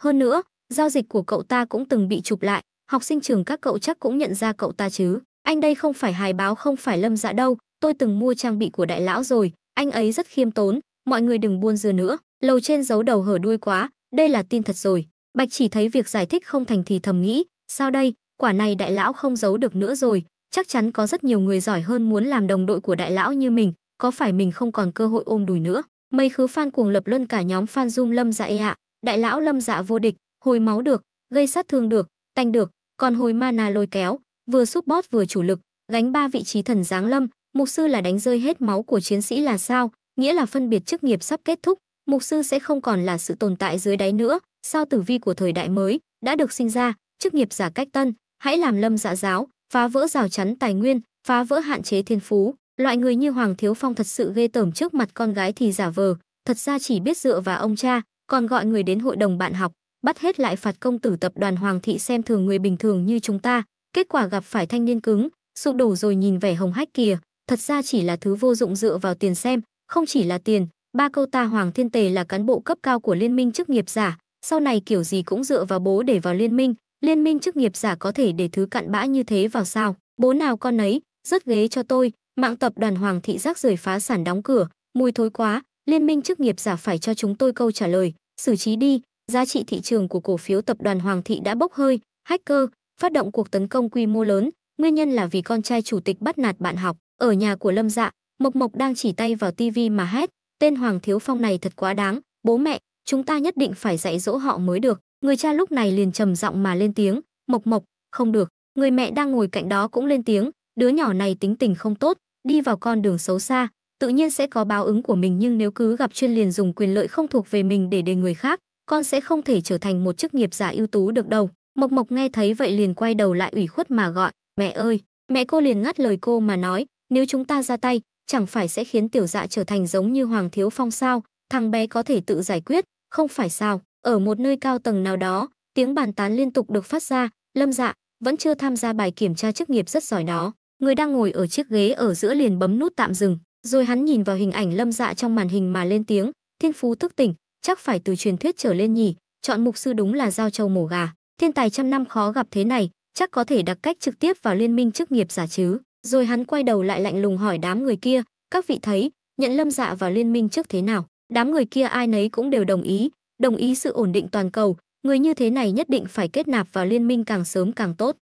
Hơn nữa, giao dịch của cậu ta cũng từng bị chụp lại, học sinh trường các cậu chắc cũng nhận ra cậu ta chứ. Anh đây không phải hài báo không phải lâm dạ đâu, tôi từng mua trang bị của đại lão rồi, anh ấy rất khiêm tốn, mọi người đừng buôn dừa nữa, lầu trên giấu đầu hở đuôi quá, đây là tin thật rồi. Bạch chỉ thấy việc giải thích không thành thì thầm nghĩ, sao đây, quả này đại lão không giấu được nữa rồi, chắc chắn có rất nhiều người giỏi hơn muốn làm đồng đội của đại lão như mình, có phải mình không còn cơ hội ôm đùi nữa. Mấy khứ fan cuồng lập luân cả nhóm fan Zoom Lâm Dạ ê ạ, đại lão Lâm Dạ vô địch, hồi máu được, gây sát thương được, tanh được, còn hồi mana lôi kéo, vừa support vừa chủ lực, gánh ba vị trí thần giáng lâm, mục sư là đánh rơi hết máu của chiến sĩ là sao, nghĩa là phân biệt chức nghiệp sắp kết thúc, mục sư sẽ không còn là sự tồn tại dưới đáy nữa, sao tử vi của thời đại mới đã được sinh ra, chức nghiệp giả cách tân, hãy làm lâm dạ giáo, phá vỡ rào chắn tài nguyên, phá vỡ hạn chế thiên phú, loại người như Hoàng Thiếu Phong thật sự ghê tởm trước mặt con gái thì giả vờ, thật ra chỉ biết dựa vào ông cha, còn gọi người đến hội đồng bạn học, bắt hết lại phạt công tử tập đoàn Hoàng thị xem thường người bình thường như chúng ta, kết quả gặp phải thanh niên cứng, sụp đổ rồi nhìn vẻ hồng hách kìa, thật ra chỉ là thứ vô dụng dựa vào tiền xem, không chỉ là tiền, ba câu ta Hoàng Thiên Tề là cán bộ cấp cao của liên minh chức nghiệp giả, sau này kiểu gì cũng dựa vào bố để vào liên minh, liên minh chức nghiệp giả có thể để thứ cặn bã như thế vào sao? Bố nào con ấy, rất ghế cho tôi, mạng tập đoàn Hoàng thị rác rời phá sản đóng cửa, mùi thối quá, liên minh chức nghiệp giả phải cho chúng tôi câu trả lời, xử trí đi, giá trị thị trường của cổ phiếu tập đoàn Hoàng thị đã bốc hơi, hacker phát động cuộc tấn công quy mô lớn, nguyên nhân là vì con trai chủ tịch bắt nạt bạn học. Ở nhà của Lâm Dạ, Mộc Mộc đang chỉ tay vào tivi mà hét, tên Hoàng Thiếu Phong này thật quá đáng, bố mẹ, chúng ta nhất định phải dạy dỗ họ mới được. Người cha lúc này liền trầm giọng mà lên tiếng, mộc mộc, không được. Người mẹ đang ngồi cạnh đó cũng lên tiếng, đứa nhỏ này tính tình không tốt, đi vào con đường xấu xa, tự nhiên sẽ có báo ứng của mình nhưng nếu cứ gặp chuyên liền dùng quyền lợi không thuộc về mình để đề người khác, con sẽ không thể trở thành một chức nghiệp giả ưu tú được đâu. Mộc Mộc nghe thấy vậy liền quay đầu lại ủy khuất mà gọi, mẹ ơi, mẹ cô liền ngắt lời cô mà nói, nếu chúng ta ra tay, chẳng phải sẽ khiến tiểu dạ trở thành giống như Hoàng Thiếu Phong sao, thằng bé có thể tự giải quyết, không phải sao, ở một nơi cao tầng nào đó, tiếng bàn tán liên tục được phát ra, Lâm Dạ vẫn chưa tham gia bài kiểm tra chức nghiệp rất giỏi đó. Người đang ngồi ở chiếc ghế ở giữa liền bấm nút tạm dừng, rồi hắn nhìn vào hình ảnh Lâm Dạ trong màn hình mà lên tiếng, "Thiên phú thức tỉnh, chắc phải từ truyền thuyết trở lên nhỉ, chọn mục sư đúng là giao châu mổ gà, thiên tài trăm năm khó gặp thế này, chắc có thể đặt cách trực tiếp vào liên minh chức nghiệp giả chứ." Rồi hắn quay đầu lại lạnh lùng hỏi đám người kia, "Các vị thấy, nhận Lâm Dạ vào liên minh trước thế nào?" đám người kia ai nấy cũng đều đồng ý, đồng ý sự ổn định toàn cầu, người như thế này nhất định phải kết nạp vào liên minh càng sớm càng tốt.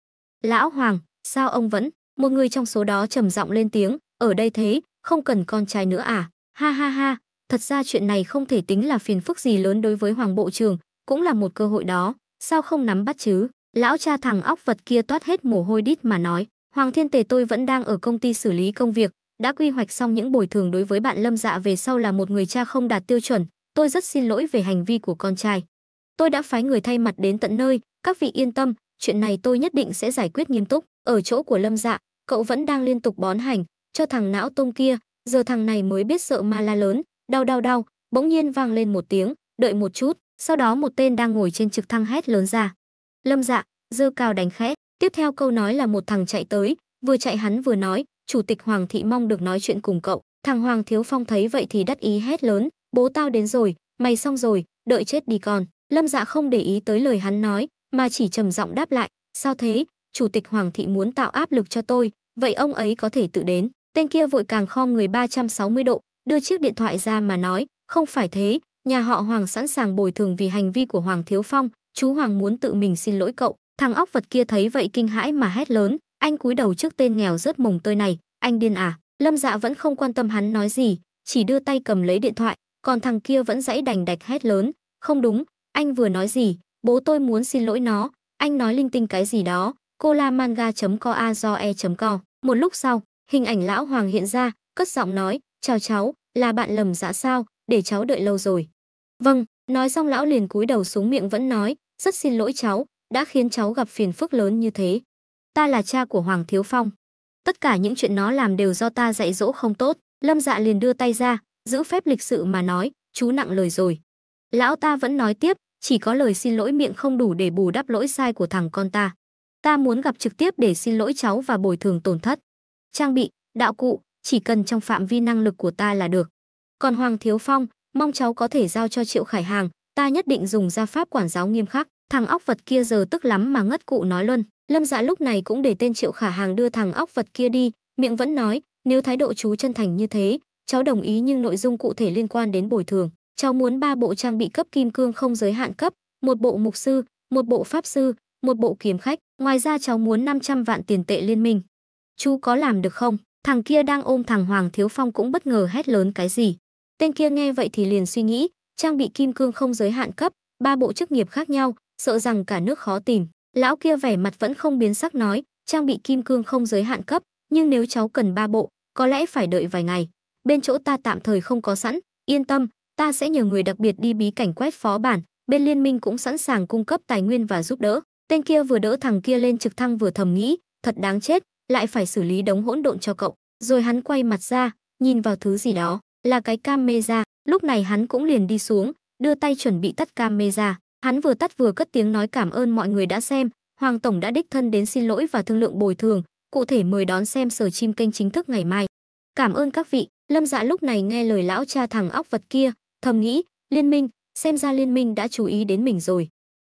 Lão Hoàng, sao ông vẫn? Một người trong số đó trầm giọng lên tiếng, ở đây thế, không cần con trai nữa à? Ha ha ha, thật ra chuyện này không thể tính là phiền phức gì lớn đối với Hoàng Bộ trưởng, cũng là một cơ hội đó, sao không nắm bắt chứ? Lão cha thằng óc vật kia toát hết mồ hôi đít mà nói, Hoàng Thiên Tề tôi vẫn đang ở công ty xử lý công việc, đã quy hoạch xong những bồi thường đối với bạn Lâm Dạ về sau là một người cha không đạt tiêu chuẩn, tôi rất xin lỗi về hành vi của con trai. Tôi đã phái người thay mặt đến tận nơi, các vị yên tâm, chuyện này tôi nhất định sẽ giải quyết nghiêm túc. Ở chỗ của Lâm Dạ, cậu vẫn đang liên tục bón hành, cho thằng não tông kia, giờ thằng này mới biết sợ ma la lớn, đau đau đau, bỗng nhiên vang lên một tiếng, đợi một chút, sau đó một tên đang ngồi trên trực thăng hét lớn ra. Lâm Dạ, dơ cao đánh khẽ, tiếp theo câu nói là một thằng chạy tới, vừa chạy hắn vừa nói, chủ tịch Hoàng thị mong được nói chuyện cùng cậu. Thằng Hoàng Thiếu Phong thấy vậy thì đắc ý hét lớn, bố tao đến rồi, mày xong rồi, đợi chết đi con. Lâm dạ không để ý tới lời hắn nói, mà chỉ trầm giọng đáp lại, sao thế, chủ tịch Hoàng thị muốn tạo áp lực cho tôi, vậy ông ấy có thể tự đến. Tên kia vội càng khom người 360 độ, đưa chiếc điện thoại ra mà nói, không phải thế, nhà họ Hoàng sẵn sàng bồi thường vì hành vi của Hoàng Thiếu Phong, chú Hoàng muốn tự mình xin lỗi cậu. Thằng óc vật kia thấy vậy kinh hãi mà hét lớn, anh cúi đầu trước tên nghèo rớt mồng tơi này, anh điên à? Lâm Dạ vẫn không quan tâm hắn nói gì, chỉ đưa tay cầm lấy điện thoại, còn thằng kia vẫn dãy đành đạch hét lớn, không đúng, anh vừa nói gì, bố tôi muốn xin lỗi nó, anh nói linh tinh cái gì đó, colamanga.coazoe.co. E Một lúc sau, hình ảnh lão Hoàng hiện ra, cất giọng nói, chào cháu, là bạn lầm dạ sao, để cháu đợi lâu rồi. Vâng, nói xong lão liền cúi đầu xuống miệng vẫn nói, rất xin lỗi cháu, đã khiến cháu gặp phiền phức lớn như thế ta là cha của Hoàng Thiếu Phong. Tất cả những chuyện nó làm đều do ta dạy dỗ không tốt, Lâm Dạ liền đưa tay ra, giữ phép lịch sự mà nói, chú nặng lời rồi. Lão ta vẫn nói tiếp, chỉ có lời xin lỗi miệng không đủ để bù đắp lỗi sai của thằng con ta. Ta muốn gặp trực tiếp để xin lỗi cháu và bồi thường tổn thất. Trang bị, đạo cụ, chỉ cần trong phạm vi năng lực của ta là được. Còn Hoàng Thiếu Phong, mong cháu có thể giao cho Triệu Khải Hàng, ta nhất định dùng gia pháp quản giáo nghiêm khắc, thằng óc vật kia giờ tức lắm mà ngất cụ nói luôn. Lâm Dạ lúc này cũng để tên Triệu Khả Hàng đưa thằng óc vật kia đi, miệng vẫn nói, nếu thái độ chú chân thành như thế, cháu đồng ý nhưng nội dung cụ thể liên quan đến bồi thường, cháu muốn ba bộ trang bị cấp kim cương không giới hạn cấp, một bộ mục sư, một bộ pháp sư, một bộ kiếm khách, ngoài ra cháu muốn 500 vạn tiền tệ liên minh. Chú có làm được không? Thằng kia đang ôm thằng Hoàng Thiếu Phong cũng bất ngờ hét lớn cái gì. Tên kia nghe vậy thì liền suy nghĩ, trang bị kim cương không giới hạn cấp, ba bộ chức nghiệp khác nhau, sợ rằng cả nước khó tìm. Lão kia vẻ mặt vẫn không biến sắc nói, trang bị kim cương không giới hạn cấp, nhưng nếu cháu cần ba bộ, có lẽ phải đợi vài ngày. Bên chỗ ta tạm thời không có sẵn, yên tâm, ta sẽ nhờ người đặc biệt đi bí cảnh quét phó bản, bên liên minh cũng sẵn sàng cung cấp tài nguyên và giúp đỡ. Tên kia vừa đỡ thằng kia lên trực thăng vừa thầm nghĩ, thật đáng chết, lại phải xử lý đống hỗn độn cho cậu. Rồi hắn quay mặt ra, nhìn vào thứ gì đó, là cái camera, lúc này hắn cũng liền đi xuống, đưa tay chuẩn bị tắt camera. Hắn vừa tắt vừa cất tiếng nói cảm ơn mọi người đã xem, Hoàng Tổng đã đích thân đến xin lỗi và thương lượng bồi thường, cụ thể mời đón xem sở chim kênh chính thức ngày mai. Cảm ơn các vị, Lâm Dạ lúc này nghe lời lão cha thằng óc vật kia, thầm nghĩ, liên minh, xem ra liên minh đã chú ý đến mình rồi.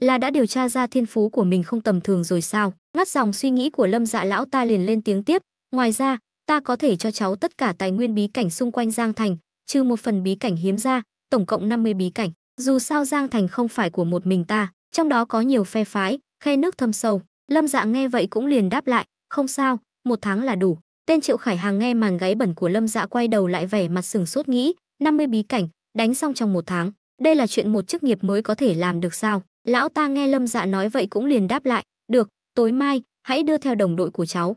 Là đã điều tra ra thiên phú của mình không tầm thường rồi sao? Ngắt dòng suy nghĩ của Lâm Dạ lão ta liền lên tiếng tiếp, ngoài ra, ta có thể cho cháu tất cả tài nguyên bí cảnh xung quanh Giang Thành, trừ một phần bí cảnh hiếm ra, tổng cộng 50 bí cảnh. Dù sao Giang Thành không phải của một mình ta, trong đó có nhiều phe phái, khe nước thâm sâu. Lâm Dạ nghe vậy cũng liền đáp lại, không sao, một tháng là đủ. Tên Triệu Khải Hàng nghe màn gáy bẩn của Lâm Dạ quay đầu lại vẻ mặt sừng sốt nghĩ, 50 bí cảnh, đánh xong trong một tháng. Đây là chuyện một chức nghiệp mới có thể làm được sao? Lão ta nghe Lâm Dạ nói vậy cũng liền đáp lại, được, tối mai, hãy đưa theo đồng đội của cháu.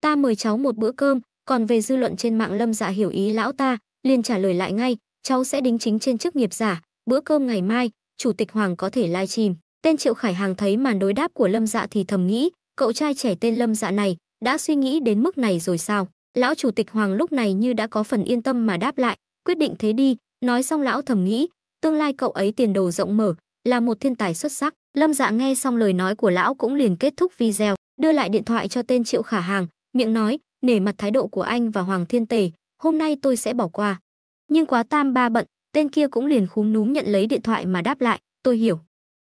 Ta mời cháu một bữa cơm, còn về dư luận trên mạng Lâm Dạ hiểu ý lão ta, liền trả lời lại ngay, cháu sẽ đính chính trên chức nghiệp giả, bữa cơm ngày mai, chủ tịch Hoàng có thể live stream. Tên Triệu Khải Hàng thấy màn đối đáp của Lâm Dạ thì thầm nghĩ, cậu trai trẻ tên Lâm Dạ này đã suy nghĩ đến mức này rồi sao? Lão chủ tịch Hoàng lúc này như đã có phần yên tâm mà đáp lại, quyết định thế đi, nói xong lão thầm nghĩ, tương lai cậu ấy tiền đồ rộng mở, là một thiên tài xuất sắc. Lâm Dạ nghe xong lời nói của lão cũng liền kết thúc video, đưa lại điện thoại cho tên Triệu Khả Hàng, miệng nói, nể mặt thái độ của anh và Hoàng Thiên Tề, hôm nay tôi sẽ bỏ qua. Nhưng quá tam ba bận, Tên kia cũng liền khúm núm nhận lấy điện thoại mà đáp lại, tôi hiểu.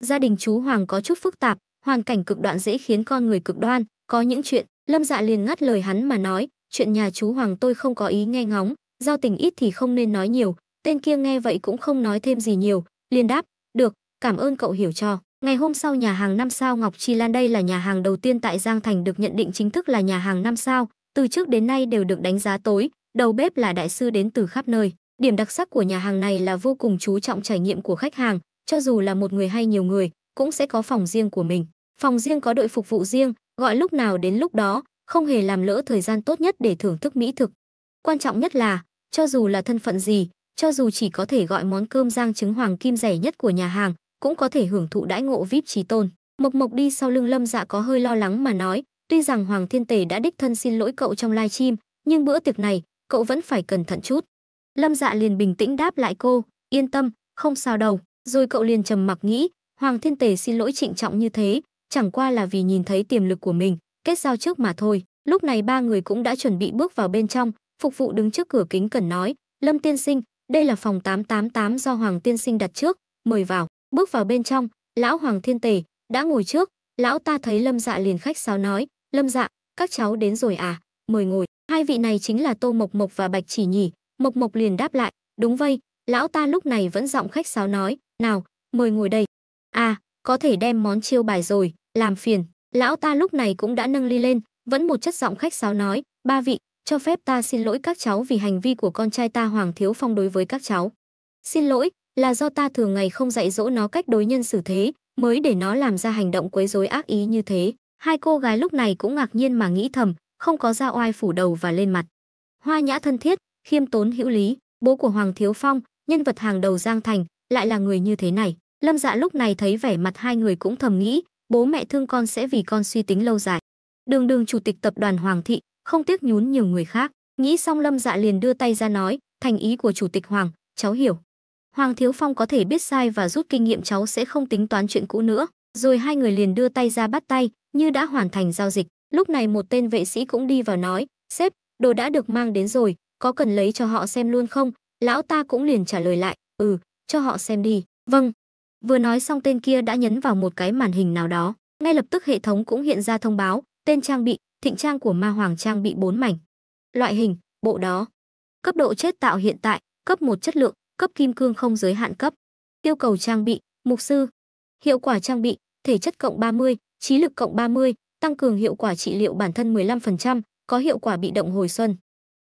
Gia đình chú Hoàng có chút phức tạp, hoàn cảnh cực đoạn dễ khiến con người cực đoan, có những chuyện, Lâm Dạ liền ngắt lời hắn mà nói, chuyện nhà chú Hoàng tôi không có ý nghe ngóng, giao tình ít thì không nên nói nhiều, tên kia nghe vậy cũng không nói thêm gì nhiều, liền đáp, được, cảm ơn cậu hiểu cho. Ngày hôm sau nhà hàng năm sao Ngọc Chi Lan đây là nhà hàng đầu tiên tại Giang Thành được nhận định chính thức là nhà hàng năm sao, từ trước đến nay đều được đánh giá tối, đầu bếp là đại sư đến từ khắp nơi. Điểm đặc sắc của nhà hàng này là vô cùng chú trọng trải nghiệm của khách hàng, cho dù là một người hay nhiều người, cũng sẽ có phòng riêng của mình. Phòng riêng có đội phục vụ riêng, gọi lúc nào đến lúc đó, không hề làm lỡ thời gian tốt nhất để thưởng thức mỹ thực. Quan trọng nhất là, cho dù là thân phận gì, cho dù chỉ có thể gọi món cơm rang trứng hoàng kim rẻ nhất của nhà hàng, cũng có thể hưởng thụ đãi ngộ VIP trí tôn. Mộc Mộc đi sau lưng Lâm Dạ có hơi lo lắng mà nói, tuy rằng Hoàng Thiên Tề đã đích thân xin lỗi cậu trong livestream, nhưng bữa tiệc này, cậu vẫn phải cẩn thận chút. Lâm Dạ liền bình tĩnh đáp lại cô, yên tâm, không sao đâu. Rồi cậu liền trầm mặc nghĩ, Hoàng Thiên Tề xin lỗi trịnh trọng như thế, chẳng qua là vì nhìn thấy tiềm lực của mình, kết giao trước mà thôi. Lúc này ba người cũng đã chuẩn bị bước vào bên trong, phục vụ đứng trước cửa kính cần nói, Lâm Tiên Sinh, đây là phòng 888 do Hoàng Tiên Sinh đặt trước, mời vào. Bước vào bên trong, lão Hoàng Thiên Tề đã ngồi trước, lão ta thấy Lâm Dạ liền khách sáo nói, Lâm Dạ, các cháu đến rồi à, mời ngồi. Hai vị này chính là Tô Mộc Mộc và Bạch Chỉ Nhỉ, Mộc Mộc liền đáp lại, đúng vậy, lão ta lúc này vẫn giọng khách sáo nói, nào, mời ngồi đây. À, có thể đem món chiêu bài rồi, làm phiền. Lão ta lúc này cũng đã nâng ly lên, vẫn một chất giọng khách sáo nói, ba vị, cho phép ta xin lỗi các cháu vì hành vi của con trai ta Hoàng Thiếu Phong đối với các cháu. Xin lỗi, là do ta thường ngày không dạy dỗ nó cách đối nhân xử thế, mới để nó làm ra hành động quấy rối ác ý như thế. Hai cô gái lúc này cũng ngạc nhiên mà nghĩ thầm, không có ra oai phủ đầu và lên mặt. Hoa nhã thân thiết, khiêm tốn hữu lý, bố của Hoàng Thiếu Phong, nhân vật hàng đầu Giang Thành, lại là người như thế này. Lâm Dạ lúc này thấy vẻ mặt hai người cũng thầm nghĩ, bố mẹ thương con sẽ vì con suy tính lâu dài. Đường đường chủ tịch tập đoàn Hoàng Thị, không tiếc nhún nhiều người khác. Nghĩ xong Lâm Dạ liền đưa tay ra nói, thành ý của chủ tịch Hoàng, cháu hiểu. Hoàng Thiếu Phong có thể biết sai và rút kinh nghiệm cháu sẽ không tính toán chuyện cũ nữa. Rồi hai người liền đưa tay ra bắt tay, như đã hoàn thành giao dịch. Lúc này một tên vệ sĩ cũng đi vào nói, sếp, đồ đã được mang đến rồi, có cần lấy cho họ xem luôn không? Lão ta cũng liền trả lời lại, ừ, cho họ xem đi, vâng. Vừa nói xong tên kia đã nhấn vào một cái màn hình nào đó, ngay lập tức hệ thống cũng hiện ra thông báo, tên trang bị, thịnh trang của ma hoàng trang bị 4 mảnh. Loại hình, bộ đó. Cấp độ chết tạo hiện tại, cấp 1 chất lượng, cấp kim cương không giới hạn cấp. Yêu cầu trang bị, mục sư. Hiệu quả trang bị, thể chất cộng 30, trí lực cộng 30, tăng cường hiệu quả trị liệu bản thân 15%, có hiệu quả bị động hồi xuân.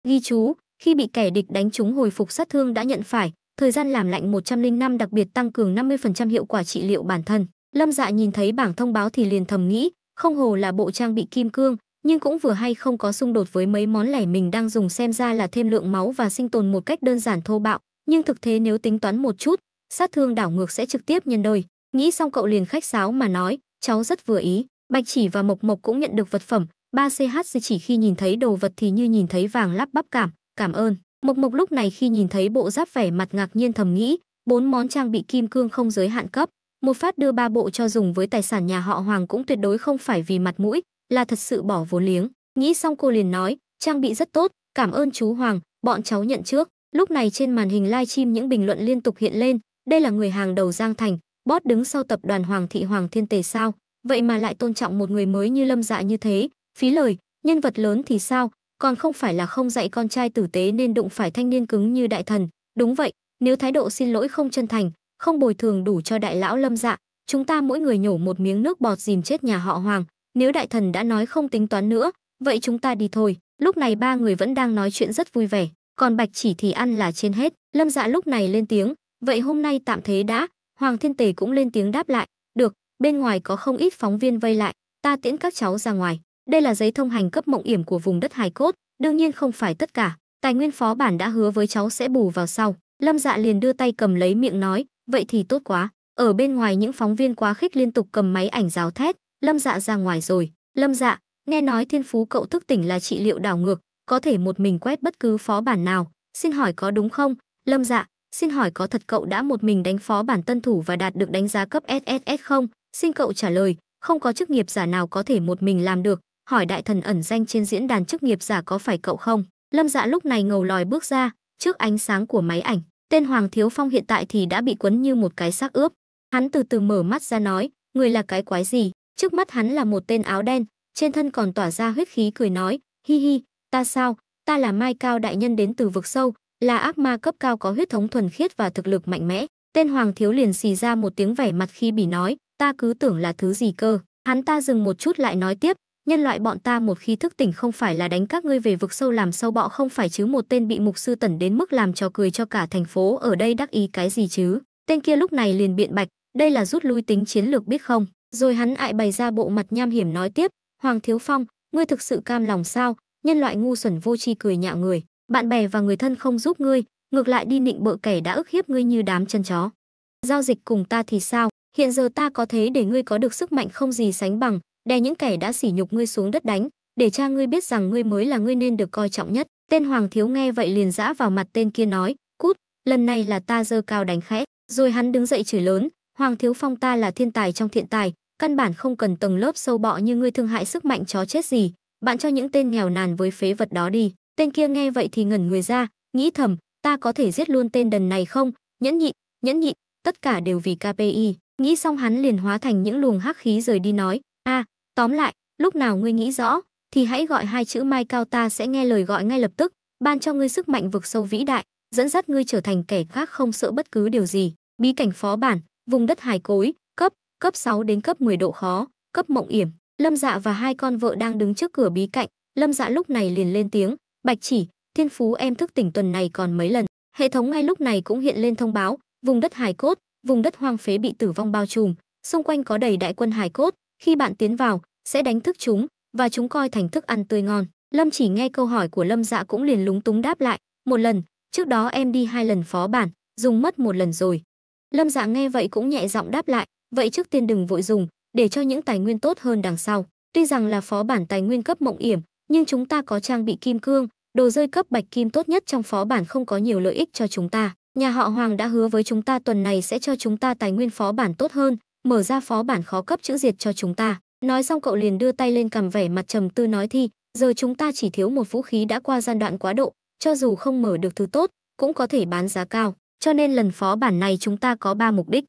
Ghi chú, khi bị kẻ địch đánh trúng hồi phục sát thương đã nhận phải, thời gian làm lạnh 105 đặc biệt tăng cường 50% hiệu quả trị liệu bản thân. Lâm Dạ nhìn thấy bảng thông báo thì liền thầm nghĩ, không hồ là bộ trang bị kim cương, nhưng cũng vừa hay không có xung đột với mấy món lẻ mình đang dùng xem ra là thêm lượng máu và sinh tồn một cách đơn giản thô bạo, nhưng thực thế nếu tính toán một chút, sát thương đảo ngược sẽ trực tiếp nhân đôi. Nghĩ xong cậu liền khách sáo mà nói, cháu rất vừa ý, Bạch Chỉ và Mộc Mộc cũng nhận được vật phẩm, 3CH chỉ khi nhìn thấy đồ vật thì như nhìn thấy vàng lắp bắp cảm, cảm ơn. Mộc Mộc lúc này khi nhìn thấy bộ giáp vẻ mặt ngạc nhiên thầm nghĩ, bốn món trang bị kim cương không giới hạn cấp, một phát đưa ba bộ cho dùng với tài sản nhà họ Hoàng cũng tuyệt đối không phải vì mặt mũi, là thật sự bỏ vốn liếng. Nghĩ xong cô liền nói, trang bị rất tốt, cảm ơn chú Hoàng, bọn cháu nhận trước. Lúc này trên màn hình livestream những bình luận liên tục hiện lên, đây là người hàng đầu Giang Thành, bót đứng sau tập đoàn Hoàng thị Hoàng Thiên Tề sao, vậy mà lại tôn trọng một người mới như Lâm Dạ như thế, phí lời, nhân vật lớn thì sao, còn không phải là không dạy con trai tử tế nên đụng phải thanh niên cứng như đại thần. Đúng vậy, nếu thái độ xin lỗi không chân thành, không bồi thường đủ cho đại lão lâm dạ, chúng ta mỗi người nhổ một miếng nước bọt dìm chết nhà họ Hoàng. Nếu đại thần đã nói không tính toán nữa, vậy chúng ta đi thôi. Lúc này ba người vẫn đang nói chuyện rất vui vẻ, còn bạch chỉ thì ăn là trên hết. Lâm dạ lúc này lên tiếng, vậy hôm nay tạm thế đã. Hoàng thiên tề cũng lên tiếng đáp lại, được, bên ngoài có không ít phóng viên vây lại, ta tiễn các cháu ra ngoài. Đây là giấy thông hành cấp mộng yểm của vùng đất hải cốt, đương nhiên không phải tất cả, tài nguyên phó bản đã hứa với cháu sẽ bù vào sau. Lâm Dạ liền đưa tay cầm lấy miệng nói, vậy thì tốt quá. Ở bên ngoài những phóng viên quá khích liên tục cầm máy ảnh giáo thét, Lâm Dạ ra ngoài rồi. Lâm Dạ, nghe nói thiên phú cậu thức tỉnh là trị liệu đảo ngược, có thể một mình quét bất cứ phó bản nào, xin hỏi có đúng không? Lâm Dạ, xin hỏi có thật cậu đã một mình đánh phó bản tân thủ và đạt được đánh giá cấp SSS không? Xin cậu trả lời, không có chức nghiệp giả nào có thể một mình làm được, hỏi đại thần ẩn danh trên diễn đàn chức nghiệp giả có phải cậu không? Lâm Dạ lúc này ngầu lòi bước ra, trước ánh sáng của máy ảnh, tên Hoàng Thiếu Phong hiện tại thì đã bị quấn như một cái xác ướp. Hắn từ từ mở mắt ra nói, người là cái quái gì? Trước mắt hắn là một tên áo đen, trên thân còn tỏa ra huyết khí cười nói, hi hi, ta sao, ta là Mai Cao đại nhân đến từ vực sâu, là ác ma cấp cao có huyết thống thuần khiết và thực lực mạnh mẽ. Tên Hoàng Thiếu liền xì ra một tiếng vẻ mặt khi bỉ nói, ta cứ tưởng là thứ gì cơ. Hắn ta dừng một chút lại nói tiếp, nhân loại bọn ta một khi thức tỉnh không phải là đánh các ngươi về vực sâu làm sâu bọ không phải chứ một tên bị mục sư tẩn đến mức làm trò cười cho cả thành phố ở đây đắc ý cái gì chứ. Tên kia lúc này liền biện bạch, đây là rút lui tính chiến lược biết không. Rồi hắn ại bày ra bộ mặt nham hiểm nói tiếp, Hoàng Thiếu Phong, ngươi thực sự cam lòng sao, nhân loại ngu xuẩn vô tri cười nhạo người, bạn bè và người thân không giúp ngươi, ngược lại đi nịnh bợ kẻ đã ức hiếp ngươi như đám chân chó. Giao dịch cùng ta thì sao, hiện giờ ta có thế để ngươi có được sức mạnh không gì sánh bằng, đè những kẻ đã sỉ nhục ngươi xuống đất đánh, để cha ngươi biết rằng ngươi mới là ngươi nên được coi trọng nhất. Tên Hoàng thiếu nghe vậy liền giã vào mặt tên kia nói, cút, lần này là ta dơ cao đánh khẽ. Rồi hắn đứng dậy chửi lớn, Hoàng thiếu phong ta là thiên tài trong thiện tài, căn bản không cần tầng lớp sâu bọ như ngươi thương hại sức mạnh chó chết gì, bạn cho những tên nghèo nàn với phế vật đó đi. Tên kia nghe vậy thì ngẩn người ra, nghĩ thầm, ta có thể giết luôn tên đần này không? Nhẫn nhịn, nhẫn nhịn, tất cả đều vì KPI. Nghĩ xong hắn liền hóa thành những luồng hắc khí rời đi nói, a, à, Tóm lại, lúc nào ngươi nghĩ rõ, thì hãy gọi hai chữ Mai Cao ta sẽ nghe lời gọi ngay lập tức, ban cho ngươi sức mạnh vực sâu vĩ đại, dẫn dắt ngươi trở thành kẻ khác không sợ bất cứ điều gì. Bí cảnh phó bản, vùng đất hải cối, cấp, cấp 6 đến cấp 10 độ khó, cấp mộng yểm. Lâm Dạ và hai con vợ đang đứng trước cửa bí cảnh, Lâm Dạ lúc này liền lên tiếng, "Bạch Chỉ, thiên phú em thức tỉnh tuần này còn mấy lần?" Hệ thống ngay lúc này cũng hiện lên thông báo, vùng đất hải cốt, vùng đất hoang phế bị tử vong bao trùm, xung quanh có đầy đại quân hải cốt, khi bạn tiến vào, sẽ đánh thức chúng và chúng coi thành thức ăn tươi ngon. Lâm chỉ nghe câu hỏi của Lâm dạ cũng liền lúng túng đáp lại, một lần, trước đó em đi hai lần phó bản, dùng mất một lần rồi. Lâm dạ nghe vậy cũng nhẹ giọng đáp lại, vậy trước tiên đừng vội dùng, để cho những tài nguyên tốt hơn đằng sau. Tuy rằng là phó bản tài nguyên cấp mộng yểm, nhưng chúng ta có trang bị kim cương, đồ rơi cấp bạch kim tốt nhất trong phó bản không có nhiều lợi ích cho chúng ta. Nhà họ Hoàng đã hứa với chúng ta tuần này sẽ cho chúng ta tài nguyên phó bản tốt hơn, mở ra phó bản khó cấp chữ diệt cho chúng ta. Nói xong cậu liền đưa tay lên cầm vẻ mặt trầm tư nói thi, giờ chúng ta chỉ thiếu một vũ khí đã qua gian đoạn quá độ, cho dù không mở được thứ tốt, cũng có thể bán giá cao, cho nên lần phó bản này chúng ta có 3 mục đích.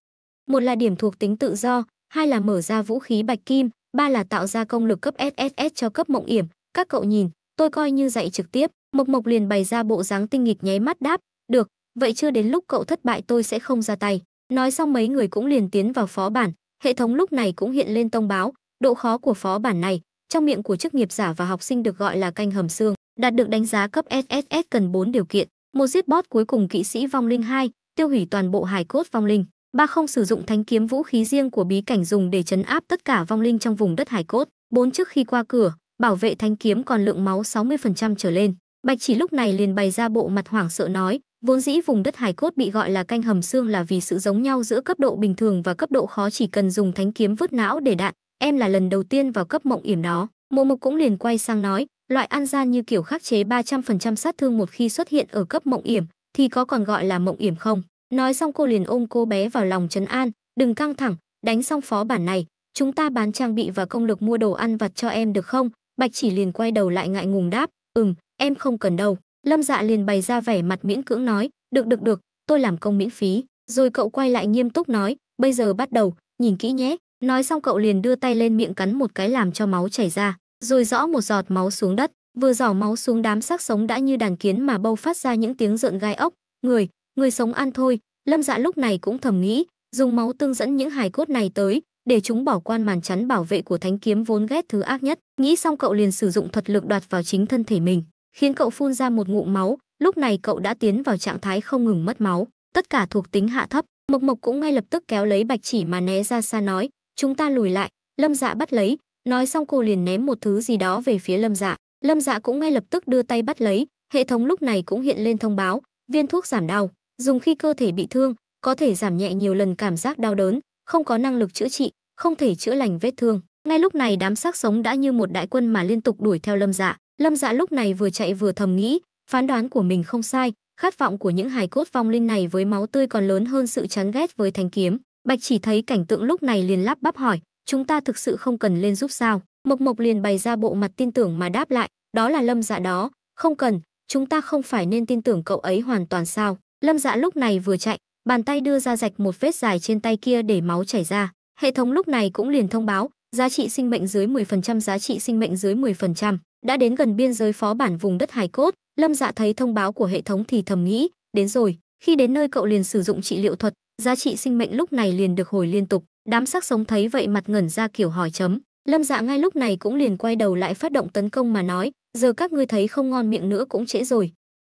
Một là điểm thuộc tính tự do, hai là mở ra vũ khí bạch kim, ba là tạo ra công lực cấp SSS cho cấp mộng yểm. Các cậu nhìn, tôi coi như dạy trực tiếp, Mộc Mộc liền bày ra bộ dáng tinh nghịch nháy mắt đáp, "Được, vậy chưa đến lúc cậu thất bại tôi sẽ không ra tay." Nói xong mấy người cũng liền tiến vào phó bản, hệ thống lúc này cũng hiện lên thông báo, Độ khó của phó bản này, trong miệng của chức nghiệp giả và học sinh được gọi là canh hầm xương, đạt được đánh giá cấp SSS cần 4 điều kiện. Một giết bot cuối cùng kỵ sĩ vong linh 2, tiêu hủy toàn bộ hài cốt vong linh. Ba không sử dụng thánh kiếm vũ khí riêng của bí cảnh dùng để chấn áp tất cả vong linh trong vùng đất hải cốt. Bốn trước khi qua cửa, bảo vệ thánh kiếm còn lượng máu 60% trở lên. Bạch chỉ lúc này liền bày ra bộ mặt hoảng sợ nói, vốn dĩ vùng đất hải cốt bị gọi là canh hầm xương là vì sự giống nhau giữa cấp độ bình thường và cấp độ khó chỉ cần dùng thánh kiếm vứt não để đạn, em là lần đầu tiên vào cấp mộng yểm đó. Mộ mục cũng liền quay sang nói, loại an gian như kiểu khắc chế 300% sát thương một khi xuất hiện ở cấp mộng yểm, thì có còn gọi là mộng yểm không? Nói xong cô liền ôm cô bé vào lòng trấn an, đừng căng thẳng, đánh xong phó bản này, chúng ta bán trang bị và công lực mua đồ ăn vặt cho em được không? Bạch chỉ liền quay đầu lại ngại ngùng đáp, ừm, em không cần đâu. Lâm dạ liền bày ra vẻ mặt miễn cưỡng nói, được được được, tôi làm công miễn phí. Rồi cậu quay lại nghiêm túc nói, bây giờ bắt đầu, nhìn kỹ nhé, Nói xong cậu liền đưa tay lên miệng cắn một cái làm cho máu chảy ra, rồi rõ một giọt máu xuống đất, vừa giỏ máu xuống đám xác sống đã như đàn kiến mà bâu phát ra những tiếng rợn gai ốc, người, người sống ăn thôi, Lâm Dạ lúc này cũng thầm nghĩ, dùng máu tương dẫn những hài cốt này tới, để chúng bỏ quan màn chắn bảo vệ của thánh kiếm vốn ghét thứ ác nhất, nghĩ xong cậu liền sử dụng thuật lực đoạt vào chính thân thể mình, khiến cậu phun ra một ngụm máu, lúc này cậu đã tiến vào trạng thái không ngừng mất máu, tất cả thuộc tính hạ thấp, Mộc Mộc cũng ngay lập tức kéo lấy Bạch Chỉ mà né ra xa nói, Chúng ta lùi lại, Lâm Dạ bắt lấy, nói xong cô liền ném một thứ gì đó về phía Lâm Dạ. Lâm Dạ cũng ngay lập tức đưa tay bắt lấy, hệ thống lúc này cũng hiện lên thông báo, viên thuốc giảm đau, dùng khi cơ thể bị thương, có thể giảm nhẹ nhiều lần cảm giác đau đớn, không có năng lực chữa trị, không thể chữa lành vết thương. Ngay lúc này đám xác sống đã như một đại quân mà liên tục đuổi theo Lâm Dạ. Lâm Dạ lúc này vừa chạy vừa thầm nghĩ, phán đoán của mình không sai, khát vọng của những hài cốt vong linh này với máu tươi còn lớn hơn sự chán ghét với thánh kiếm. Bạch chỉ thấy cảnh tượng lúc này liền lắp bắp hỏi, chúng ta thực sự không cần lên giúp sao? Mộc Mộc liền bày ra bộ mặt tin tưởng mà đáp lại, đó là Lâm Dạ đó, không cần, chúng ta không phải nên tin tưởng cậu ấy hoàn toàn sao? Lâm Dạ lúc này vừa chạy, bàn tay đưa ra rạch một vết dài trên tay kia để máu chảy ra. Hệ thống lúc này cũng liền thông báo, giá trị sinh mệnh dưới 10%, giá trị sinh mệnh dưới 10%, đã đến gần biên giới phó bản vùng đất Hải Cốt, Lâm Dạ thấy thông báo của hệ thống thì thầm nghĩ, đến rồi, khi đến nơi cậu liền sử dụng trị liệu thuật, giá trị sinh mệnh lúc này liền được hồi liên tục, đám sắc sống thấy vậy mặt ngẩn ra kiểu hỏi chấm. Lâm Dạ ngay lúc này cũng liền quay đầu lại phát động tấn công mà nói, giờ các ngươi thấy không ngon miệng nữa cũng trễ rồi.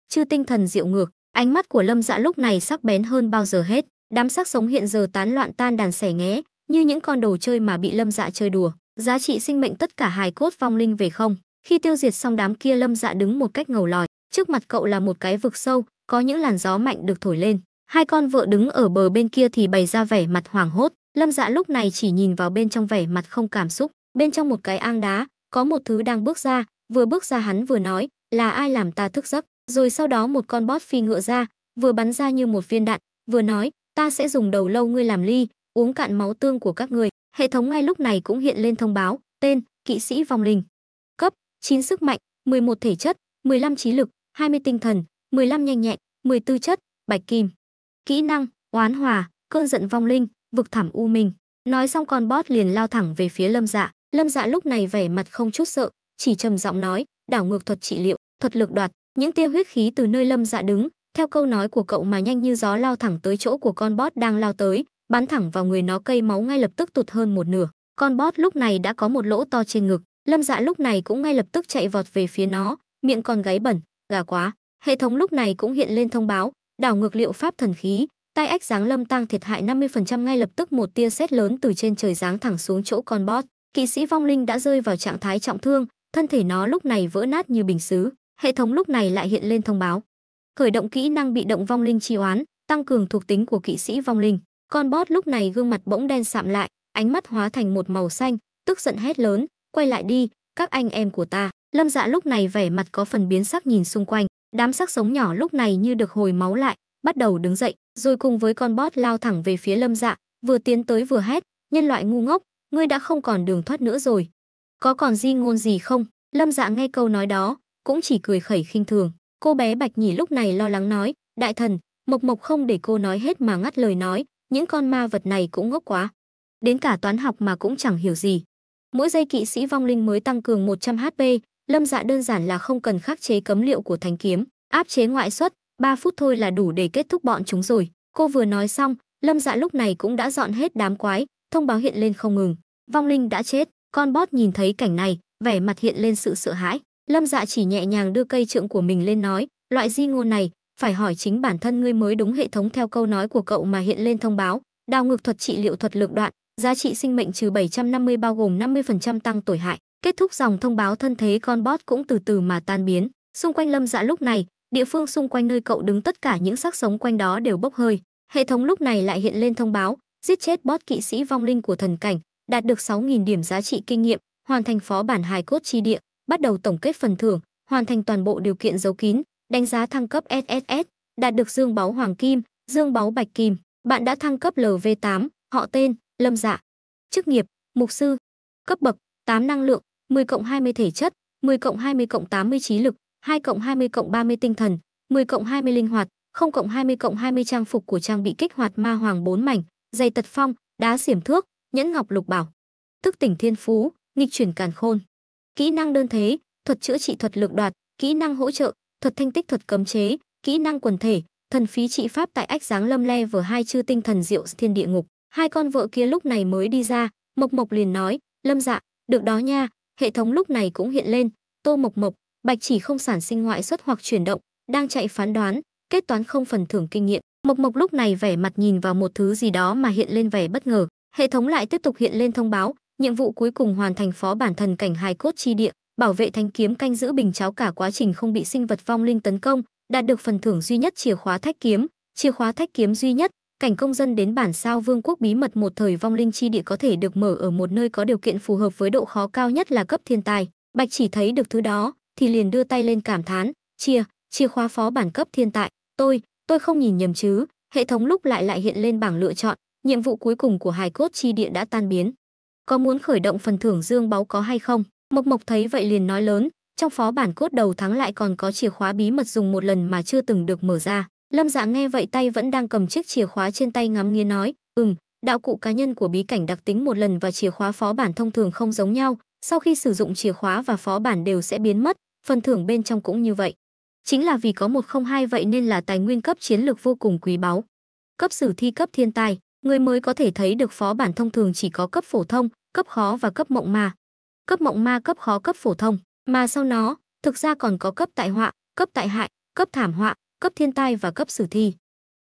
Chư tinh thần diệu ngược, ánh mắt của Lâm Dạ lúc này sắc bén hơn bao giờ hết, đám sắc sống hiện giờ tán loạn tan đàn xẻ nghé, như những con đồ chơi mà bị Lâm Dạ chơi đùa, giá trị sinh mệnh tất cả hài cốt vong linh về không. Khi tiêu diệt xong đám kia Lâm Dạ đứng một cách ngầu lòi, trước mặt cậu là một cái vực sâu, có những làn gió mạnh được thổi lên, Hai con vợ đứng ở bờ bên kia thì bày ra vẻ mặt hoảng hốt, Lâm Dạ lúc này chỉ nhìn vào bên trong vẻ mặt không cảm xúc, bên trong một cái ang đá, có một thứ đang bước ra, vừa bước ra hắn vừa nói, là ai làm ta thức giấc, rồi sau đó một con bót phi ngựa ra, vừa bắn ra như một viên đạn, vừa nói, ta sẽ dùng đầu lâu ngươi làm ly, uống cạn máu tương của các ngươi. Hệ thống ngay lúc này cũng hiện lên thông báo, tên, kỵ sĩ vong linh. Cấp, 9 sức mạnh, 11 thể chất, 15 trí lực, 20 tinh thần, 15 nhanh nhẹn, 14 chất, bạch kim kỹ năng oán hòa cơn giận vong linh vực thẳm u minh nói xong con bót liền lao thẳng về phía lâm dạ lâm dạ lúc này vẻ mặt không chút sợ chỉ trầm giọng nói đảo ngược thuật trị liệu thuật lược đoạt những tia huyết khí từ nơi lâm dạ đứng theo câu nói của cậu mà nhanh như gió lao thẳng tới chỗ của con bót đang lao tới bắn thẳng vào người nó cây máu ngay lập tức tụt hơn một nửa con bót lúc này đã có một lỗ to trên ngực lâm dạ lúc này cũng ngay lập tức chạy vọt về phía nó miệng còn gáy bẩn gà quá hệ thống lúc này cũng hiện lên thông báo đảo ngược liệu pháp thần khí, tay ách giáng lâm tăng thiệt hại 50% ngay lập tức một tia sét lớn từ trên trời giáng thẳng xuống chỗ con bot. Kỵ sĩ vong linh đã rơi vào trạng thái trọng thương, thân thể nó lúc này vỡ nát như bình sứ. Hệ thống lúc này lại hiện lên thông báo. Khởi động kỹ năng bị động vong linh chi oán, tăng cường thuộc tính của kỵ sĩ vong linh. Con bot lúc này gương mặt bỗng đen sạm lại, ánh mắt hóa thành một màu xanh, tức giận hét lớn, quay lại đi, các anh em của ta. Lâm Dạ lúc này vẻ mặt có phần biến sắc nhìn xung quanh, Đám xác sống nhỏ lúc này như được hồi máu lại, bắt đầu đứng dậy, rồi cùng với con bót lao thẳng về phía Lâm Dạ, vừa tiến tới vừa hét, "Nhân loại ngu ngốc, ngươi đã không còn đường thoát nữa rồi. Có còn di ngôn gì không?" Lâm Dạ nghe câu nói đó, cũng chỉ cười khẩy khinh thường. Cô bé Bạch Nhỉ lúc này lo lắng nói, "Đại thần, Mộc Mộc không để cô nói hết mà ngắt lời nói, những con ma vật này cũng ngốc quá. Đến cả toán học mà cũng chẳng hiểu gì. Mỗi giây kỵ sĩ vong linh mới tăng cường 100 HP, Lâm Dạ đơn giản là không cần khắc chế cấm liệu của thánh kiếm, áp chế ngoại xuất, 3 phút thôi là đủ để kết thúc bọn chúng rồi. Cô vừa nói xong, Lâm Dạ lúc này cũng đã dọn hết đám quái, thông báo hiện lên không ngừng. Vong linh đã chết, con bót nhìn thấy cảnh này, vẻ mặt hiện lên sự sợ hãi. Lâm Dạ chỉ nhẹ nhàng đưa cây trượng của mình lên nói, loại di ngôn này, phải hỏi chính bản thân ngươi mới đúng hệ thống theo câu nói của cậu mà hiện lên thông báo. đào ngược thuật trị liệu thuật lực đoạn, giá trị sinh mệnh trừ 750 bao gồm 50% tăng tuổi hại, Kết thúc dòng thông báo thân thế con bot cũng từ từ mà tan biến. Xung quanh lâm dạ lúc này, địa phương xung quanh nơi cậu đứng tất cả những xác sống quanh đó đều bốc hơi. Hệ thống lúc này lại hiện lên thông báo, giết chết bot kỵ sĩ vong linh của thần cảnh, đạt được 6.000 điểm giá trị kinh nghiệm, hoàn thành phó bản hài cốt chi địa, bắt đầu tổng kết phần thưởng, hoàn thành toàn bộ điều kiện giấu kín, đánh giá thăng cấp SSS, đạt được dương báu hoàng kim, dương báu bạch kim, bạn đã thăng cấp LV8, họ tên, lâm dạ. Chức nghiệp, mục sư. Cấp bậc, 8 năng lượng, 10 cộng 20 thể chất, 10 cộng 20 cộng 80 trí lực, 2 cộng 20 cộng 30 tinh thần, 10 cộng 20 linh hoạt, 0 cộng 20 cộng 20 trang phục của trang bị kích hoạt ma hoàng 4 mảnh, dây tật phong, đá xiểm thước, nhẫn ngọc lục bảo. Thức tỉnh thiên phú, nghịch chuyển càn khôn. Kỹ năng đơn thế, thuật chữa trị thuật lược đoạt, kỹ năng hỗ trợ, thuật thanh tích thuật cấm chế, kỹ năng quần thể, thần phí trị pháp tại ách dáng lâm le vừa hai chư tinh thần diệu thiên địa ngục. Hai con vợ kia lúc này mới đi ra, Mộc Mộc liền nói, "Lâm Dạ, được đó nha, Hệ thống lúc này cũng hiện lên, Tô Mộc Mộc, Bạch Chỉ không sản sinh ngoại xuất hoặc chuyển động, đang chạy phán đoán, kết toán không phần thưởng kinh nghiệm. Mộc Mộc lúc này vẻ mặt nhìn vào một thứ gì đó mà hiện lên vẻ bất ngờ, hệ thống lại tiếp tục hiện lên thông báo, nhiệm vụ cuối cùng hoàn thành phó bản thần cảnh hài cốt chi địa, bảo vệ thanh kiếm canh giữ bình cháo cả quá trình không bị sinh vật vong linh tấn công, đạt được phần thưởng duy nhất chìa khóa thách kiếm, chìa khóa thách kiếm duy nhất, cảnh công dân đến bản sao vương quốc bí mật một thời vong linh chi địa có thể được mở ở một nơi có điều kiện phù hợp với độ khó cao nhất là cấp thiên tài bạch chỉ thấy được thứ đó thì liền đưa tay lên cảm thán chia chia khóa phó bản cấp thiên tài tôi tôi không nhìn nhầm chứ hệ thống lúc lại lại hiện lên bảng lựa chọn nhiệm vụ cuối cùng của hài cốt chi địa đã tan biến có muốn khởi động phần thưởng dương báu có hay không mộc mộc thấy vậy liền nói lớn trong phó bản cốt đầu thắng lại còn có chìa khóa bí mật dùng một lần mà chưa từng được mở ra Lâm Dạ nghe vậy tay vẫn đang cầm chiếc chìa khóa trên tay ngắm nghía nói, "Ừm, đạo cụ cá nhân của bí cảnh đặc tính một lần và chìa khóa phó bản thông thường không giống nhau, sau khi sử dụng chìa khóa và phó bản đều sẽ biến mất, phần thưởng bên trong cũng như vậy. Chính là vì có một không hai vậy nên là tài nguyên cấp chiến lược vô cùng quý báu. Cấp sử thi cấp thiên tài, người mới có thể thấy được phó bản thông thường chỉ có cấp phổ thông, cấp khó và cấp mộng ma. Cấp mộng ma cấp khó cấp phổ thông, mà sau nó, thực ra còn có cấp tại họa, cấp tại hại, cấp thảm họa, cấp thiên tai và cấp sử thi.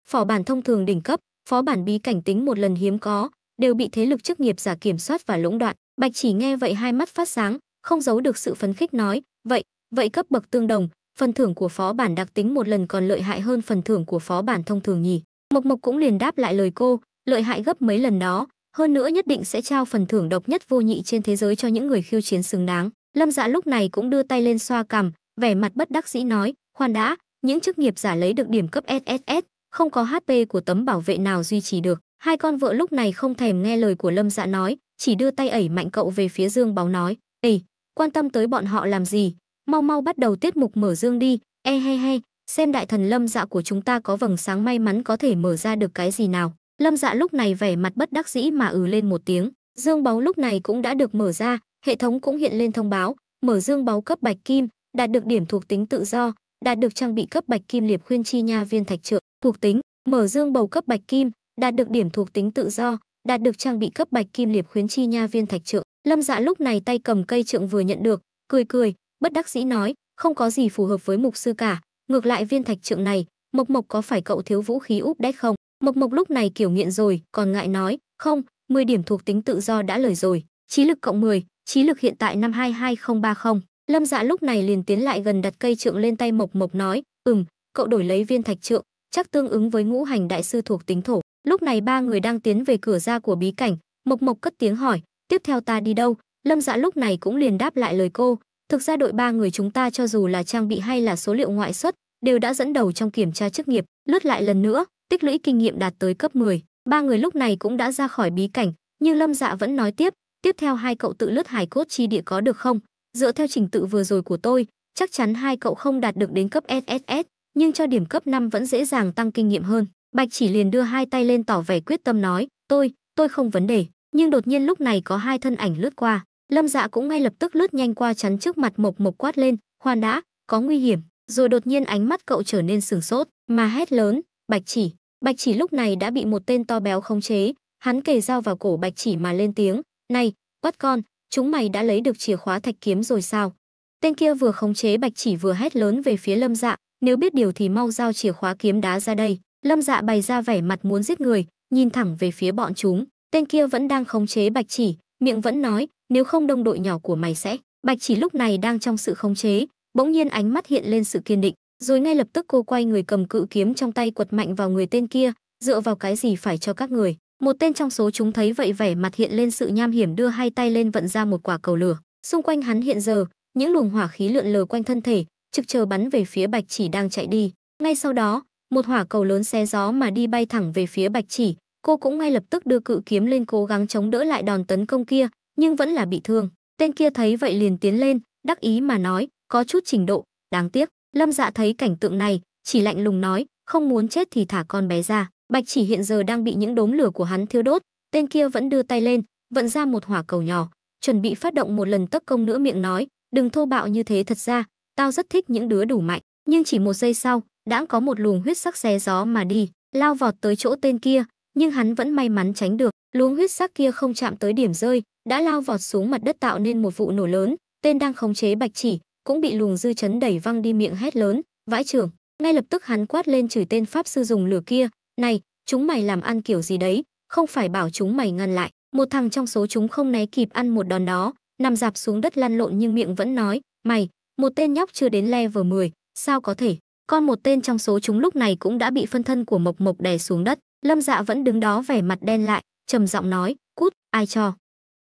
phó bản thông thường đỉnh cấp, phó bản bí cảnh tính một lần hiếm có, đều bị thế lực chức nghiệp giả kiểm soát và lũng đoạn. Bạch chỉ nghe vậy hai mắt phát sáng, không giấu được sự phấn khích nói, vậy, vậy cấp bậc tương đồng, phần thưởng của phó bản đặc tính một lần còn lợi hại hơn phần thưởng của phó bản thông thường nhỉ. Mộc Mộc cũng liền đáp lại lời cô, lợi hại gấp mấy lần đó, hơn nữa nhất định sẽ trao phần thưởng độc nhất vô nhị trên thế giới cho những người khiêu chiến xứng đáng. Lâm Dạ lúc này cũng đưa tay lên xoa cằm, vẻ mặt bất đắc dĩ nói, khoan đã, những chức nghiệp giả lấy được điểm cấp SSS, không có HP của tấm bảo vệ nào duy trì được. Hai con vợ lúc này không thèm nghe lời của Lâm Dạ nói, chỉ đưa tay ẩy mạnh cậu về phía Dương Báo nói, Ê, quan tâm tới bọn họ làm gì, mau mau bắt đầu tiết mục mở Dương đi, e he he, xem đại thần Lâm Dạ của chúng ta có vầng sáng may mắn có thể mở ra được cái gì nào. Lâm Dạ lúc này vẻ mặt bất đắc dĩ mà ừ lên một tiếng, Dương Báo lúc này cũng đã được mở ra, hệ thống cũng hiện lên thông báo, mở Dương Báo cấp bạch kim, đạt được điểm thuộc tính tự do, đạt được trang bị cấp bạch kim liệp khuyên chi nha viên thạch trượng, thuộc tính, mở dương bầu cấp bạch kim, đạt được điểm thuộc tính tự do, đạt được trang bị cấp bạch kim liệp khuyến chi nha viên thạch trượng. Lâm Dạ lúc này tay cầm cây trượng vừa nhận được, cười cười, bất đắc dĩ nói, không có gì phù hợp với mục sư cả, ngược lại viên thạch trượng này, Mộc Mộc có phải cậu thiếu vũ khí úp đét không? Mộc Mộc lúc này kiểu nghiện rồi, còn ngại nói, không, 10 điểm thuộc tính tự do đã lời rồi, trí lực cộng 10, trí lực hiện tại năm 22030. Lâm Dạ lúc này liền tiến lại gần đặt cây trượng lên tay Mộc Mộc nói, "Ừm, cậu đổi lấy viên thạch trượng, chắc tương ứng với ngũ hành đại sư thuộc tính thổ." Lúc này ba người đang tiến về cửa ra của bí cảnh, Mộc Mộc cất tiếng hỏi, "Tiếp theo ta đi đâu?" Lâm Dạ lúc này cũng liền đáp lại lời cô, "Thực ra đội ba người chúng ta cho dù là trang bị hay là số liệu ngoại xuất, đều đã dẫn đầu trong kiểm tra chức nghiệp, lướt lại lần nữa, tích lũy kinh nghiệm đạt tới cấp 10." Ba người lúc này cũng đã ra khỏi bí cảnh, nhưng Lâm Dạ vẫn nói tiếp, "Tiếp theo hai cậu tự lướt hải cốt chi địa có được không? Dựa theo trình tự vừa rồi của tôi, chắc chắn hai cậu không đạt được đến cấp SSS, nhưng cho điểm cấp 5 vẫn dễ dàng tăng kinh nghiệm hơn. Bạch chỉ liền đưa hai tay lên tỏ vẻ quyết tâm nói, tôi, tôi không vấn đề. Nhưng đột nhiên lúc này có hai thân ảnh lướt qua, lâm dạ cũng ngay lập tức lướt nhanh qua chắn trước mặt mộc mộc quát lên, khoan đã, có nguy hiểm. Rồi đột nhiên ánh mắt cậu trở nên sừng sốt, mà hét lớn, bạch chỉ. Bạch chỉ lúc này đã bị một tên to béo khống chế, hắn kề dao vào cổ bạch chỉ mà lên tiếng, này, quát con, chúng mày đã lấy được chìa khóa thạch kiếm rồi sao? Tên kia vừa khống chế bạch chỉ vừa hét lớn về phía lâm dạ, nếu biết điều thì mau giao chìa khóa kiếm đá ra đây. Lâm dạ bày ra vẻ mặt muốn giết người, nhìn thẳng về phía bọn chúng, tên kia vẫn đang khống chế bạch chỉ, miệng vẫn nói, nếu không đông đội nhỏ của mày sẽ. Bạch chỉ lúc này đang trong sự khống chế, bỗng nhiên ánh mắt hiện lên sự kiên định, rồi ngay lập tức cô quay người cầm cự kiếm trong tay quật mạnh vào người tên kia, dựa vào cái gì phải cho các người. Một tên trong số chúng thấy vậy vẻ mặt hiện lên sự nham hiểm đưa hai tay lên vận ra một quả cầu lửa. Xung quanh hắn hiện giờ, những luồng hỏa khí lượn lờ quanh thân thể, trực chờ bắn về phía Bạch Chỉ đang chạy đi. Ngay sau đó, một hỏa cầu lớn xé gió mà đi bay thẳng về phía Bạch Chỉ, cô cũng ngay lập tức đưa cự kiếm lên cố gắng chống đỡ lại đòn tấn công kia, nhưng vẫn là bị thương. Tên kia thấy vậy liền tiến lên, đắc ý mà nói, có chút trình độ, đáng tiếc. Lâm Dạ thấy cảnh tượng này, chỉ lạnh lùng nói, không muốn chết thì thả con bé ra. Bạch Chỉ hiện giờ đang bị những đốm lửa của hắn thiêu đốt, tên kia vẫn đưa tay lên, vận ra một hỏa cầu nhỏ, chuẩn bị phát động một lần tấn công nữa miệng nói, đừng thô bạo như thế thật ra, tao rất thích những đứa đủ mạnh, nhưng chỉ một giây sau, đã có một luồng huyết sắc xé gió mà đi, lao vọt tới chỗ tên kia, nhưng hắn vẫn may mắn tránh được, luồng huyết sắc kia không chạm tới điểm rơi, đã lao vọt xuống mặt đất tạo nên một vụ nổ lớn, tên đang khống chế Bạch Chỉ cũng bị luồng dư chấn đẩy văng đi miệng hét lớn, vãi trưởng. Ngay lập tức hắn quát lên chửi tên pháp sư dùng lửa kia, này, chúng mày làm ăn kiểu gì đấy, không phải bảo chúng mày ngăn lại. Một thằng trong số chúng không né kịp ăn một đòn đó, nằm dạp xuống đất lăn lộn nhưng miệng vẫn nói, mày, một tên nhóc chưa đến level 10, sao có thể? Con một tên trong số chúng lúc này cũng đã bị phân thân của Mộc Mộc đè xuống đất. Lâm Dạ vẫn đứng đó vẻ mặt đen lại, trầm giọng nói, cút, ai cho?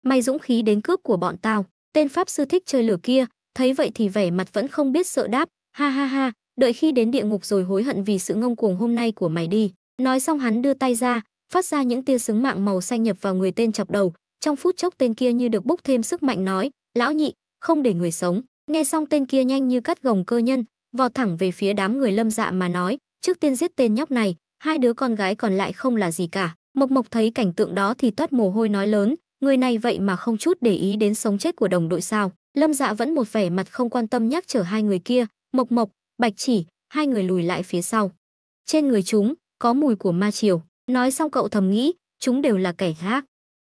Mày dũng khí đến cướp của bọn tao. Tên pháp sư thích chơi lửa kia, thấy vậy thì vẻ mặt vẫn không biết sợ đáp, ha ha ha, đợi khi đến địa ngục rồi hối hận vì sự ngông cuồng hôm nay của mày đi. Nói xong hắn đưa tay ra, phát ra những tia sứng mạng màu xanh nhập vào người tên chọc đầu, trong phút chốc tên kia như được bốc thêm sức mạnh nói, "Lão nhị, không để người sống." Nghe xong tên kia nhanh như cắt gồng cơ nhân, vò thẳng về phía đám người Lâm Dạ mà nói, "Trước tiên giết tên nhóc này, hai đứa con gái còn lại không là gì cả." Mộc Mộc thấy cảnh tượng đó thì toát mồ hôi nói lớn, người này vậy mà không chút để ý đến sống chết của đồng đội sao? Lâm Dạ vẫn một vẻ mặt không quan tâm nhắc trở hai người kia, Mộc Mộc, Bạch Chỉ, hai người lùi lại phía sau. Trên người chúng, có mùi của ma triều. Nói xong cậu thầm nghĩ, chúng đều là kẻ khác.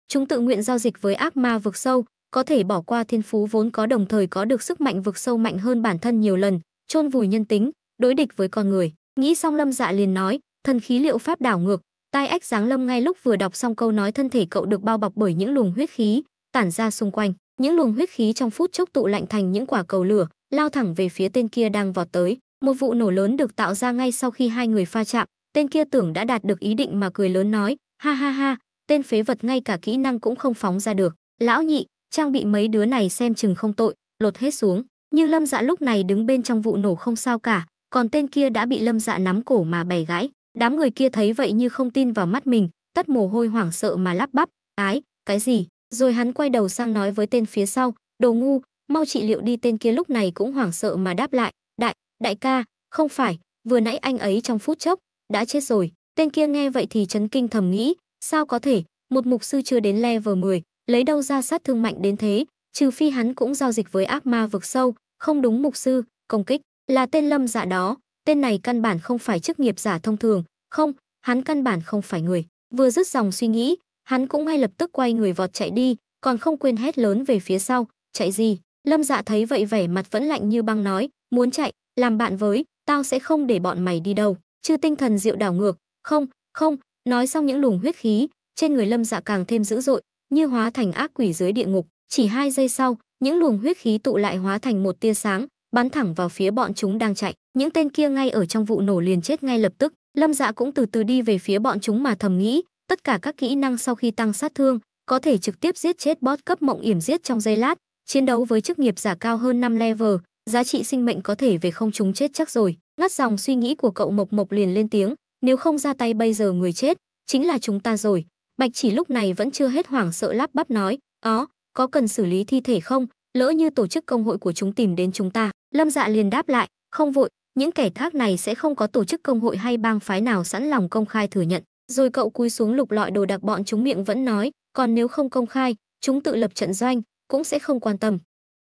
Chúng tự nguyện giao dịch với ác ma vực sâu, có thể bỏ qua thiên phú vốn có đồng thời có được sức mạnh vực sâu mạnh hơn bản thân nhiều lần, chôn vùi nhân tính, đối địch với con người. Nghĩ xong Lâm Dạ liền nói, thần khí liệu pháp đảo ngược, tai ách dáng lâm ngay lúc vừa đọc xong câu nói thân thể cậu được bao bọc bởi những luồng huyết khí, tản ra xung quanh, những luồng huyết khí trong phút chốc tụ lạnh thành những quả cầu lửa, lao thẳng về phía tên kia đang vọt tới. Một vụ nổ lớn được tạo ra ngay sau khi hai người pha chạm, Tên kia tưởng đã đạt được ý định mà cười lớn nói, ha ha ha, tên phế vật ngay cả kỹ năng cũng không phóng ra được. Lão nhị, trang bị mấy đứa này xem chừng không tội, lột hết xuống. Nhưng lâm dạ lúc này đứng bên trong vụ nổ không sao cả, còn tên kia đã bị lâm dạ nắm cổ mà bẻ gãi. Đám người kia thấy vậy như không tin vào mắt mình, tất mồ hôi hoảng sợ mà lắp bắp, ái, cái gì? Rồi hắn quay đầu sang nói với tên phía sau, đồ ngu, mau trị liệu đi tên kia lúc này cũng hoảng sợ mà đáp lại, đại, đại ca, không phải, vừa nãy anh ấy trong phút chốc, đã chết rồi. Tên kia nghe vậy thì chấn kinh thầm nghĩ, sao có thể, một mục sư chưa đến level 10, lấy đâu ra sát thương mạnh đến thế, trừ phi hắn cũng giao dịch với ác ma vực sâu, không đúng mục sư, công kích, là tên lâm giả dạ đó, tên này căn bản không phải chức nghiệp giả thông thường, không, hắn căn bản không phải người. Vừa dứt dòng suy nghĩ, hắn cũng ngay lập tức quay người vọt chạy đi, còn không quên hét lớn về phía sau, chạy gì. Lâm dạ thấy vậy vẻ mặt vẫn lạnh như băng nói, muốn chạy, làm bạn với, tao sẽ không để bọn mày đi đâu chư tinh thần diệu đảo ngược, không, không, nói xong những luồng huyết khí, trên người Lâm Dạ càng thêm dữ dội, như hóa thành ác quỷ dưới địa ngục, chỉ hai giây sau, những luồng huyết khí tụ lại hóa thành một tia sáng, bắn thẳng vào phía bọn chúng đang chạy, những tên kia ngay ở trong vụ nổ liền chết ngay lập tức, Lâm Dạ cũng từ từ đi về phía bọn chúng mà thầm nghĩ, tất cả các kỹ năng sau khi tăng sát thương, có thể trực tiếp giết chết boss cấp mộng yểm giết trong giây lát, chiến đấu với chức nghiệp giả cao hơn 5 level, giá trị sinh mệnh có thể về không chúng chết chắc rồi, ngắt dòng suy nghĩ của cậu Mộc Mộc liền lên tiếng, nếu không ra tay bây giờ người chết, chính là chúng ta rồi. Bạch chỉ lúc này vẫn chưa hết hoảng sợ lắp bắp nói, ó, có cần xử lý thi thể không, lỡ như tổ chức công hội của chúng tìm đến chúng ta. Lâm dạ liền đáp lại, không vội, những kẻ thác này sẽ không có tổ chức công hội hay bang phái nào sẵn lòng công khai thừa nhận. Rồi cậu cúi xuống lục lọi đồ đạc bọn chúng miệng vẫn nói, còn nếu không công khai, chúng tự lập trận doanh, cũng sẽ không quan tâm.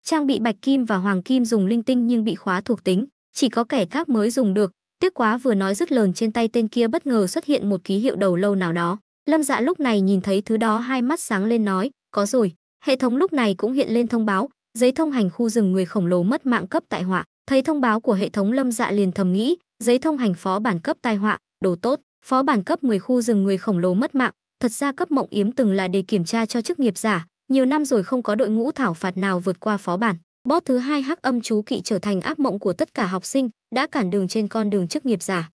Trang bị bạch kim và hoàng kim dùng linh tinh nhưng bị khóa thuộc tính, chỉ có kẻ khác mới dùng được. Tiếc quá vừa nói dứt lời trên tay tên kia bất ngờ xuất hiện một ký hiệu đầu lâu nào đó. Lâm Dạ lúc này nhìn thấy thứ đó hai mắt sáng lên nói, có rồi. Hệ thống lúc này cũng hiện lên thông báo, giấy thông hành khu rừng người khổng lồ mất mạng cấp tại họa. Thấy thông báo của hệ thống Lâm Dạ liền thầm nghĩ, giấy thông hành phó bản cấp tai họa, đồ tốt, phó bản cấp 10 khu rừng người khổng lồ mất mạng. Thật ra cấp mộng yếm từng là để kiểm tra cho chức nghiệp giả, nhiều năm rồi không có đội ngũ thảo phạt nào vượt qua phó bản Bót thứ hai hắc âm chú kỵ trở thành ác mộng của tất cả học sinh, đã cản đường trên con đường chức nghiệp giả.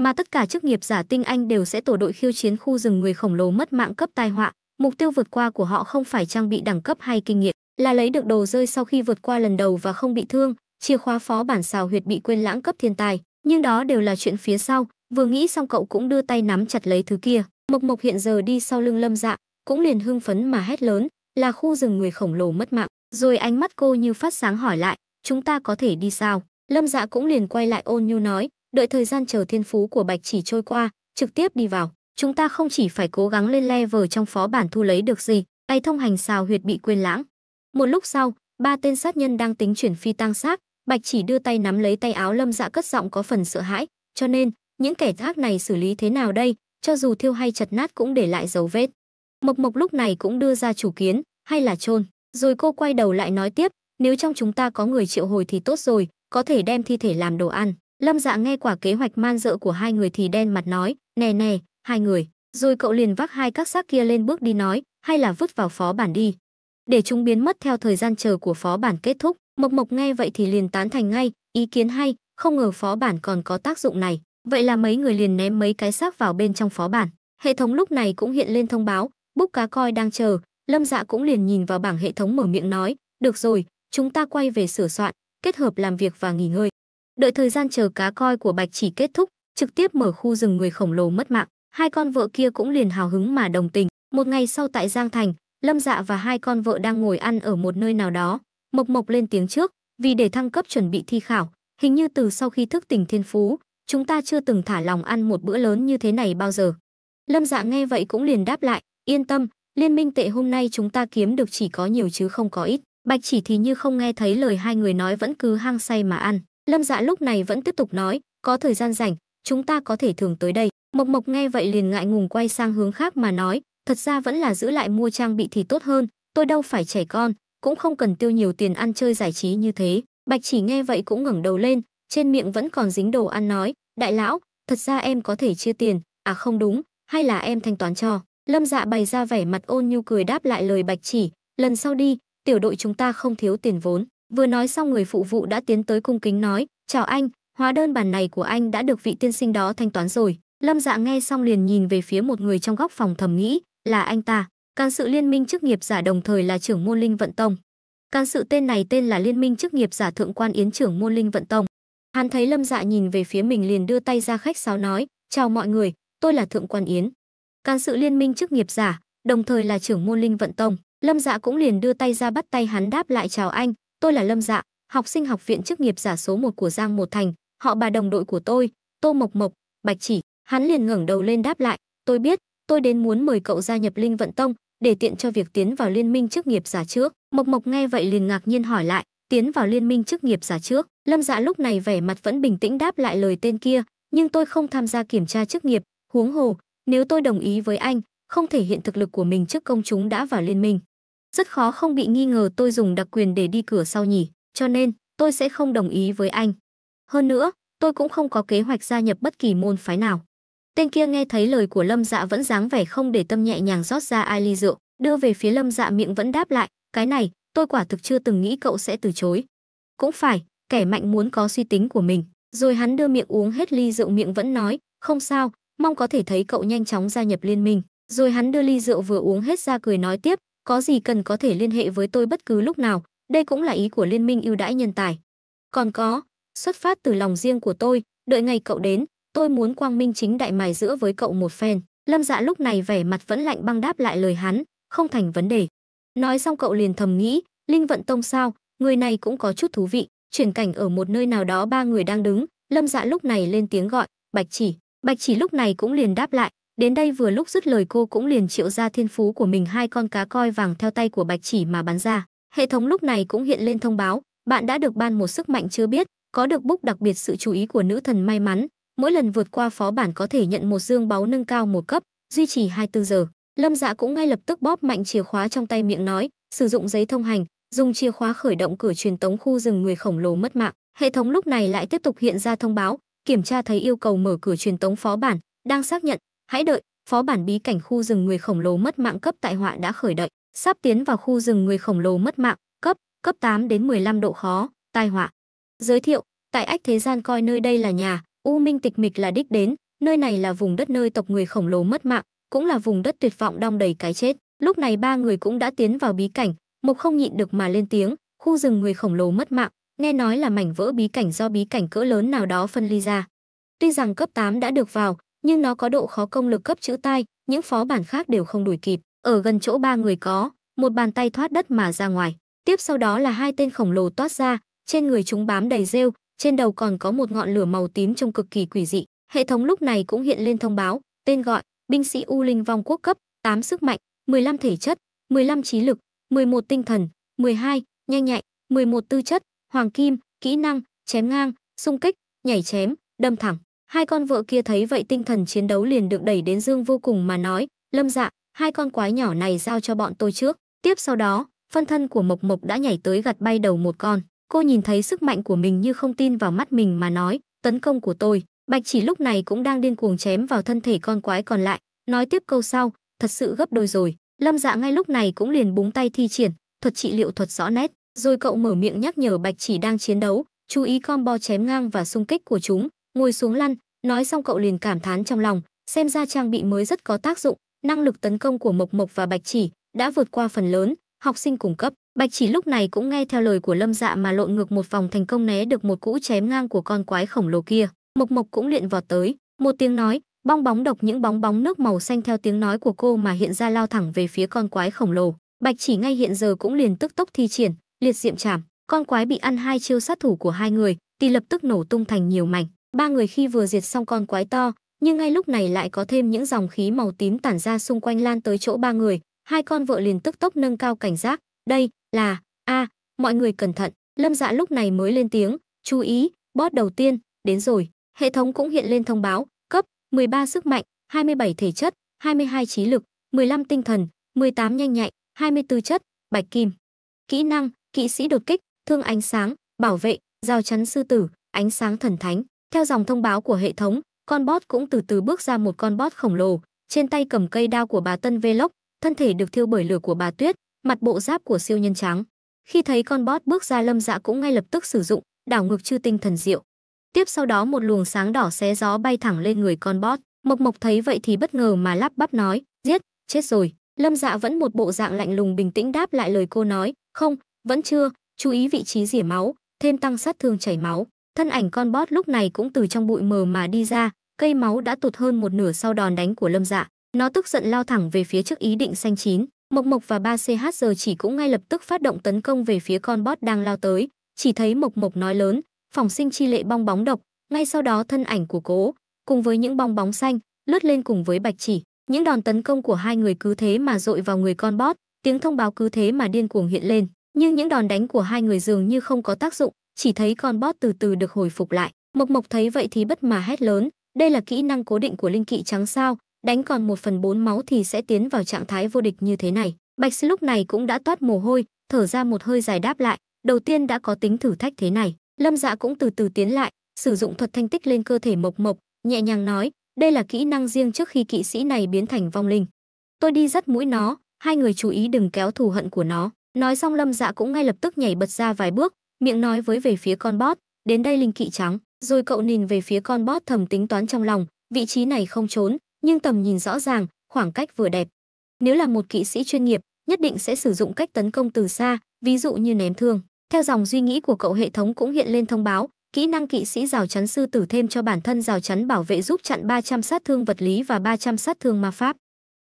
Mà tất cả chức nghiệp giả tinh anh đều sẽ tổ đội khiêu chiến khu rừng người khổng lồ mất mạng cấp tai họa, mục tiêu vượt qua của họ không phải trang bị đẳng cấp hay kinh nghiệm, là lấy được đồ rơi sau khi vượt qua lần đầu và không bị thương, chìa khóa phó bản xào huyệt bị quên lãng cấp thiên tài, nhưng đó đều là chuyện phía sau, vừa nghĩ xong cậu cũng đưa tay nắm chặt lấy thứ kia, Mộc Mộc hiện giờ đi sau lưng Lâm Dạ, cũng liền hưng phấn mà hét lớn, là khu rừng người khổng lồ mất mạng. Rồi ánh mắt cô như phát sáng hỏi lại, chúng ta có thể đi sao? Lâm dạ cũng liền quay lại ôn nhu nói, đợi thời gian chờ thiên phú của Bạch chỉ trôi qua, trực tiếp đi vào. Chúng ta không chỉ phải cố gắng lên level trong phó bản thu lấy được gì, tay thông hành xào huyệt bị quên lãng. Một lúc sau, ba tên sát nhân đang tính chuyển phi tang xác, Bạch chỉ đưa tay nắm lấy tay áo Lâm dạ cất giọng có phần sợ hãi, cho nên, những kẻ ác này xử lý thế nào đây, cho dù thiêu hay chật nát cũng để lại dấu vết. Mộc Mộc lúc này cũng đưa ra chủ kiến, hay là chôn. Rồi cô quay đầu lại nói tiếp, nếu trong chúng ta có người triệu hồi thì tốt rồi, có thể đem thi thể làm đồ ăn. Lâm dạ nghe quả kế hoạch man dợ của hai người thì đen mặt nói, nè nè, hai người. Rồi cậu liền vác hai các xác kia lên bước đi nói, hay là vứt vào phó bản đi. Để chúng biến mất theo thời gian chờ của phó bản kết thúc, Mộc Mộc nghe vậy thì liền tán thành ngay, ý kiến hay, không ngờ phó bản còn có tác dụng này. Vậy là mấy người liền ném mấy cái xác vào bên trong phó bản. Hệ thống lúc này cũng hiện lên thông báo, búc cá coi đang chờ, Lâm Dạ cũng liền nhìn vào bảng hệ thống mở miệng nói, "Được rồi, chúng ta quay về sửa soạn, kết hợp làm việc và nghỉ ngơi." Đợi thời gian chờ cá coi của Bạch Chỉ kết thúc, trực tiếp mở khu rừng người khổng lồ mất mạng, hai con vợ kia cũng liền hào hứng mà đồng tình. Một ngày sau tại Giang Thành, Lâm Dạ và hai con vợ đang ngồi ăn ở một nơi nào đó, Mộc Mộc lên tiếng trước, vì để thăng cấp chuẩn bị thi khảo, hình như từ sau khi thức tỉnh thiên phú, chúng ta chưa từng thả lòng ăn một bữa lớn như thế này bao giờ. Lâm Dạ nghe vậy cũng liền đáp lại, yên tâm, Liên minh tệ hôm nay chúng ta kiếm được chỉ có nhiều chứ không có ít. Bạch chỉ thì như không nghe thấy lời hai người nói vẫn cứ hăng say mà ăn. Lâm dạ lúc này vẫn tiếp tục nói, có thời gian rảnh, chúng ta có thể thường tới đây. Mộc Mộc nghe vậy liền ngại ngùng quay sang hướng khác mà nói, thật ra vẫn là giữ lại mua trang bị thì tốt hơn, tôi đâu phải trẻ con, cũng không cần tiêu nhiều tiền ăn chơi giải trí như thế. Bạch chỉ nghe vậy cũng ngẩng đầu lên, trên miệng vẫn còn dính đồ ăn nói, đại lão, thật ra em có thể chia tiền, à không đúng, hay là em thanh toán cho. Lâm dạ bày ra vẻ mặt ôn nhu cười đáp lại lời bạch chỉ, lần sau đi, tiểu đội chúng ta không thiếu tiền vốn. Vừa nói xong người phụ vụ đã tiến tới cung kính nói, chào anh, hóa đơn bản này của anh đã được vị tiên sinh đó thanh toán rồi. Lâm dạ nghe xong liền nhìn về phía một người trong góc phòng thầm nghĩ, là anh ta. Can sự liên minh chức nghiệp giả đồng thời là trưởng môn linh vận tông. Can sự tên này tên là liên minh chức nghiệp giả thượng quan yến trưởng môn linh vận tông. Hắn thấy Lâm dạ nhìn về phía mình liền đưa tay ra khách sáo nói, chào mọi người, tôi là thượng quan yến can sự liên minh chức nghiệp giả, đồng thời là trưởng môn Linh Vận Tông. Lâm Dạ cũng liền đưa tay ra bắt tay hắn đáp lại chào anh, tôi là Lâm Dạ, học sinh học viện chức nghiệp giả số 1 của Giang Một Thành, họ bà đồng đội của tôi, Tô Mộc Mộc, Bạch Chỉ. Hắn liền ngẩng đầu lên đáp lại, tôi biết, tôi đến muốn mời cậu gia nhập Linh Vận Tông để tiện cho việc tiến vào liên minh chức nghiệp giả trước. Mộc Mộc nghe vậy liền ngạc nhiên hỏi lại, tiến vào liên minh chức nghiệp giả trước. Lâm Dạ lúc này vẻ mặt vẫn bình tĩnh đáp lại lời tên kia, nhưng tôi không tham gia kiểm tra chức nghiệp, huống hồ, nếu tôi đồng ý với anh, không thể hiện thực lực của mình trước công chúng đã vào liên minh. Rất khó không bị nghi ngờ tôi dùng đặc quyền để đi cửa sau nhỉ, cho nên tôi sẽ không đồng ý với anh. Hơn nữa, tôi cũng không có kế hoạch gia nhập bất kỳ môn phái nào. Tên kia nghe thấy lời của Lâm Dạ vẫn dáng vẻ không để tâm nhẹ nhàng rót ra ai ly rượu, đưa về phía Lâm Dạ miệng vẫn đáp lại, cái này, tôi quả thực chưa từng nghĩ cậu sẽ từ chối. Cũng phải, kẻ mạnh muốn có suy tính của mình, rồi hắn đưa miệng uống hết ly rượu miệng vẫn nói, không sao, mong có thể thấy cậu nhanh chóng gia nhập liên minh. Rồi hắn đưa ly rượu vừa uống hết ra cười nói tiếp, có gì cần có thể liên hệ với tôi bất cứ lúc nào, đây cũng là ý của liên minh ưu đãi nhân tài. Còn có, xuất phát từ lòng riêng của tôi, đợi ngày cậu đến, tôi muốn quang minh chính đại mài giữa với cậu một phen. Lâm dạ lúc này vẻ mặt vẫn lạnh băng đáp lại lời hắn, không thành vấn đề. Nói xong cậu liền thầm nghĩ, Linh Vận Tông sao, người này cũng có chút thú vị. Chuyển cảnh ở một nơi nào đó ba người đang đứng, Lâm dạ lúc này lên tiếng gọi, Bạch chỉ. Bạch chỉ lúc này cũng liền đáp lại, đến đây vừa lúc dứt lời cô cũng liền triệu ra thiên phú của mình hai con cá coi vàng theo tay của bạch chỉ mà bắn ra. Hệ thống lúc này cũng hiện lên thông báo, bạn đã được ban một sức mạnh chưa biết, có được búc đặc biệt sự chú ý của nữ thần may mắn, mỗi lần vượt qua phó bản có thể nhận một dương báu nâng cao một cấp, duy trì 24 giờ. Lâm Dạ cũng ngay lập tức bóp mạnh chìa khóa trong tay miệng nói, sử dụng giấy thông hành, dùng chìa khóa khởi động cửa truyền tống khu rừng người khổng lồ mất mạng. Hệ thống lúc này lại tiếp tục hiện ra thông báo, kiểm tra thấy yêu cầu mở cửa truyền tống phó bản, đang xác nhận, hãy đợi, phó bản bí cảnh khu rừng người khổng lồ mất mạng cấp tại họa đã khởi động, sắp tiến vào khu rừng người khổng lồ mất mạng, cấp, cấp 8 đến 15 độ khó, tai họa. Giới thiệu, tại ách thế gian coi nơi đây là nhà, U Minh tịch mịch là đích đến, nơi này là vùng đất nơi tộc người khổng lồ mất mạng, cũng là vùng đất tuyệt vọng đong đầy cái chết. Lúc này ba người cũng đã tiến vào bí cảnh, Mộc không nhịn được mà lên tiếng, khu rừng người khổng lồ mất mạng, nghe nói là mảnh vỡ bí cảnh do bí cảnh cỡ lớn nào đó phân ly ra. Tuy rằng cấp 8 đã được vào, nhưng nó có độ khó công lực cấp chữ tai, những phó bản khác đều không đuổi kịp. Ở gần chỗ ba người có, một bàn tay thoát đất mà ra ngoài. Tiếp sau đó là hai tên khổng lồ toát ra, trên người chúng bám đầy rêu, trên đầu còn có một ngọn lửa màu tím trông cực kỳ quỷ dị. Hệ thống lúc này cũng hiện lên thông báo, tên gọi, binh sĩ U Linh Vong Quốc cấp, 8 sức mạnh, 15 thể chất, 15 trí lực, 11 tinh thần, 12, nhanh nhạy, 11 tư chất, Hoàng Kim, kỹ năng, chém ngang, xung kích, nhảy chém, đâm thẳng. Hai con vợ kia thấy vậy tinh thần chiến đấu liền được đẩy đến dương vô cùng mà nói, Lâm Dạ, hai con quái nhỏ này giao cho bọn tôi trước. Tiếp sau đó, phân thân của Mộc Mộc đã nhảy tới gạt bay đầu một con. Cô nhìn thấy sức mạnh của mình như không tin vào mắt mình mà nói, tấn công của tôi. Bạch chỉ lúc này cũng đang điên cuồng chém vào thân thể con quái còn lại, nói tiếp câu sau, thật sự gấp đôi rồi. Lâm dạ ngay lúc này cũng liền búng tay thi triển, thuật trị liệu thuật rõ nét. Rồi cậu mở miệng nhắc nhở Bạch Chỉ đang chiến đấu, chú ý combo chém ngang và xung kích của chúng, ngồi xuống lăn, nói xong cậu liền cảm thán trong lòng, xem ra trang bị mới rất có tác dụng, năng lực tấn công của Mộc Mộc và Bạch Chỉ đã vượt qua phần lớn học sinh cùng cấp. Bạch Chỉ lúc này cũng nghe theo lời của Lâm Dạ mà lộn ngược một vòng thành công né được một cú chém ngang của con quái khổng lồ kia. Mộc Mộc cũng luyện vọt tới, một tiếng nói, bong bóng độc những bóng bóng nước màu xanh theo tiếng nói của cô mà hiện ra lao thẳng về phía con quái khổng lồ. Bạch Chỉ ngay hiện giờ cũng liền tức tốc thi triển, liệt diệm chảm con quái bị ăn hai chiêu sát thủ của hai người thì lập tức nổ tung thành nhiều mảnh ba người khi vừa diệt xong con quái to nhưng ngay lúc này lại có thêm những dòng khí màu tím tản ra xung quanh lan tới chỗ ba người hai con vợ liền tức tốc nâng cao cảnh giác đây là a à, mọi người cẩn thận lâm dạ lúc này mới lên tiếng chú ý bót đầu tiên đến rồi hệ thống cũng hiện lên thông báo cấp 13 sức mạnh 27 thể chất 22 trí lực 15 tinh thần 18 nhanh nhạy 24 chất bạch kim kỹ năng kỵ sĩ đột kích, thương ánh sáng, bảo vệ, giao chắn sư tử, ánh sáng thần thánh. Theo dòng thông báo của hệ thống, con bot cũng từ từ bước ra một con bot khổng lồ, trên tay cầm cây đao của bà Tân Vlog, thân thể được thiêu bởi lửa của bà Tuyết, mặt bộ giáp của siêu nhân trắng. Khi thấy con bot bước ra Lâm Dạ cũng ngay lập tức sử dụng đảo ngược chư tinh thần diệu. Tiếp sau đó một luồng sáng đỏ xé gió bay thẳng lên người con bot. Mộc Mộc thấy vậy thì bất ngờ mà lắp bắp nói, giết, chết rồi. Lâm Dạ vẫn một bộ dạng lạnh lùng bình tĩnh đáp lại lời cô nói, không, vẫn chưa, chú ý vị trí rỉa máu, thêm tăng sát thương chảy máu. Thân ảnh con bót lúc này cũng từ trong bụi mờ mà đi ra, cây máu đã tụt hơn một nửa sau đòn đánh của Lâm Dạ. Nó tức giận lao thẳng về phía trước ý định xanh chín, Mộc Mộc và 3 giờ chỉ cũng ngay lập tức phát động tấn công về phía con bót đang lao tới, chỉ thấy Mộc Mộc nói lớn, phòng sinh chi lệ bong bóng độc, ngay sau đó thân ảnh của cố, cùng với những bong bóng xanh, lướt lên cùng với Bạch Chỉ, những đòn tấn công của hai người cứ thế mà dội vào người con bót tiếng thông báo cứ thế mà điên cuồng hiện lên, nhưng những đòn đánh của hai người dường như không có tác dụng, chỉ thấy con bót từ từ được hồi phục lại. Mộc Mộc thấy vậy thì bất mà hét lớn, đây là kỹ năng cố định của linh kỵ trắng sao, đánh còn một phần bốn máu thì sẽ tiến vào trạng thái vô địch như thế này. Bạch Sư lúc này cũng đã toát mồ hôi, thở ra một hơi dài đáp lại, đầu tiên đã có tính thử thách thế này. Lâm Dạ cũng từ từ tiến lại, sử dụng thuật thanh tích lên cơ thể Mộc Mộc, nhẹ nhàng nói, đây là kỹ năng riêng trước khi kỵ sĩ này biến thành vong linh. Tôi đi dắt mũi nó, hai người chú ý đừng kéo thù hận của nó. Nói xong Lâm Dạ cũng ngay lập tức nhảy bật ra vài bước, miệng nói với về phía con bót, đến đây linh kỵ trắng, rồi cậu nhìn về phía con bót thầm tính toán trong lòng, vị trí này không trốn, nhưng tầm nhìn rõ ràng, khoảng cách vừa đẹp. Nếu là một kỵ sĩ chuyên nghiệp, nhất định sẽ sử dụng cách tấn công từ xa, ví dụ như ném thương. Theo dòng suy nghĩ của cậu hệ thống cũng hiện lên thông báo, kỹ năng kỵ sĩ rào chắn sư tử thêm cho bản thân rào chắn bảo vệ giúp chặn 300 sát thương vật lý và 300 sát thương ma pháp.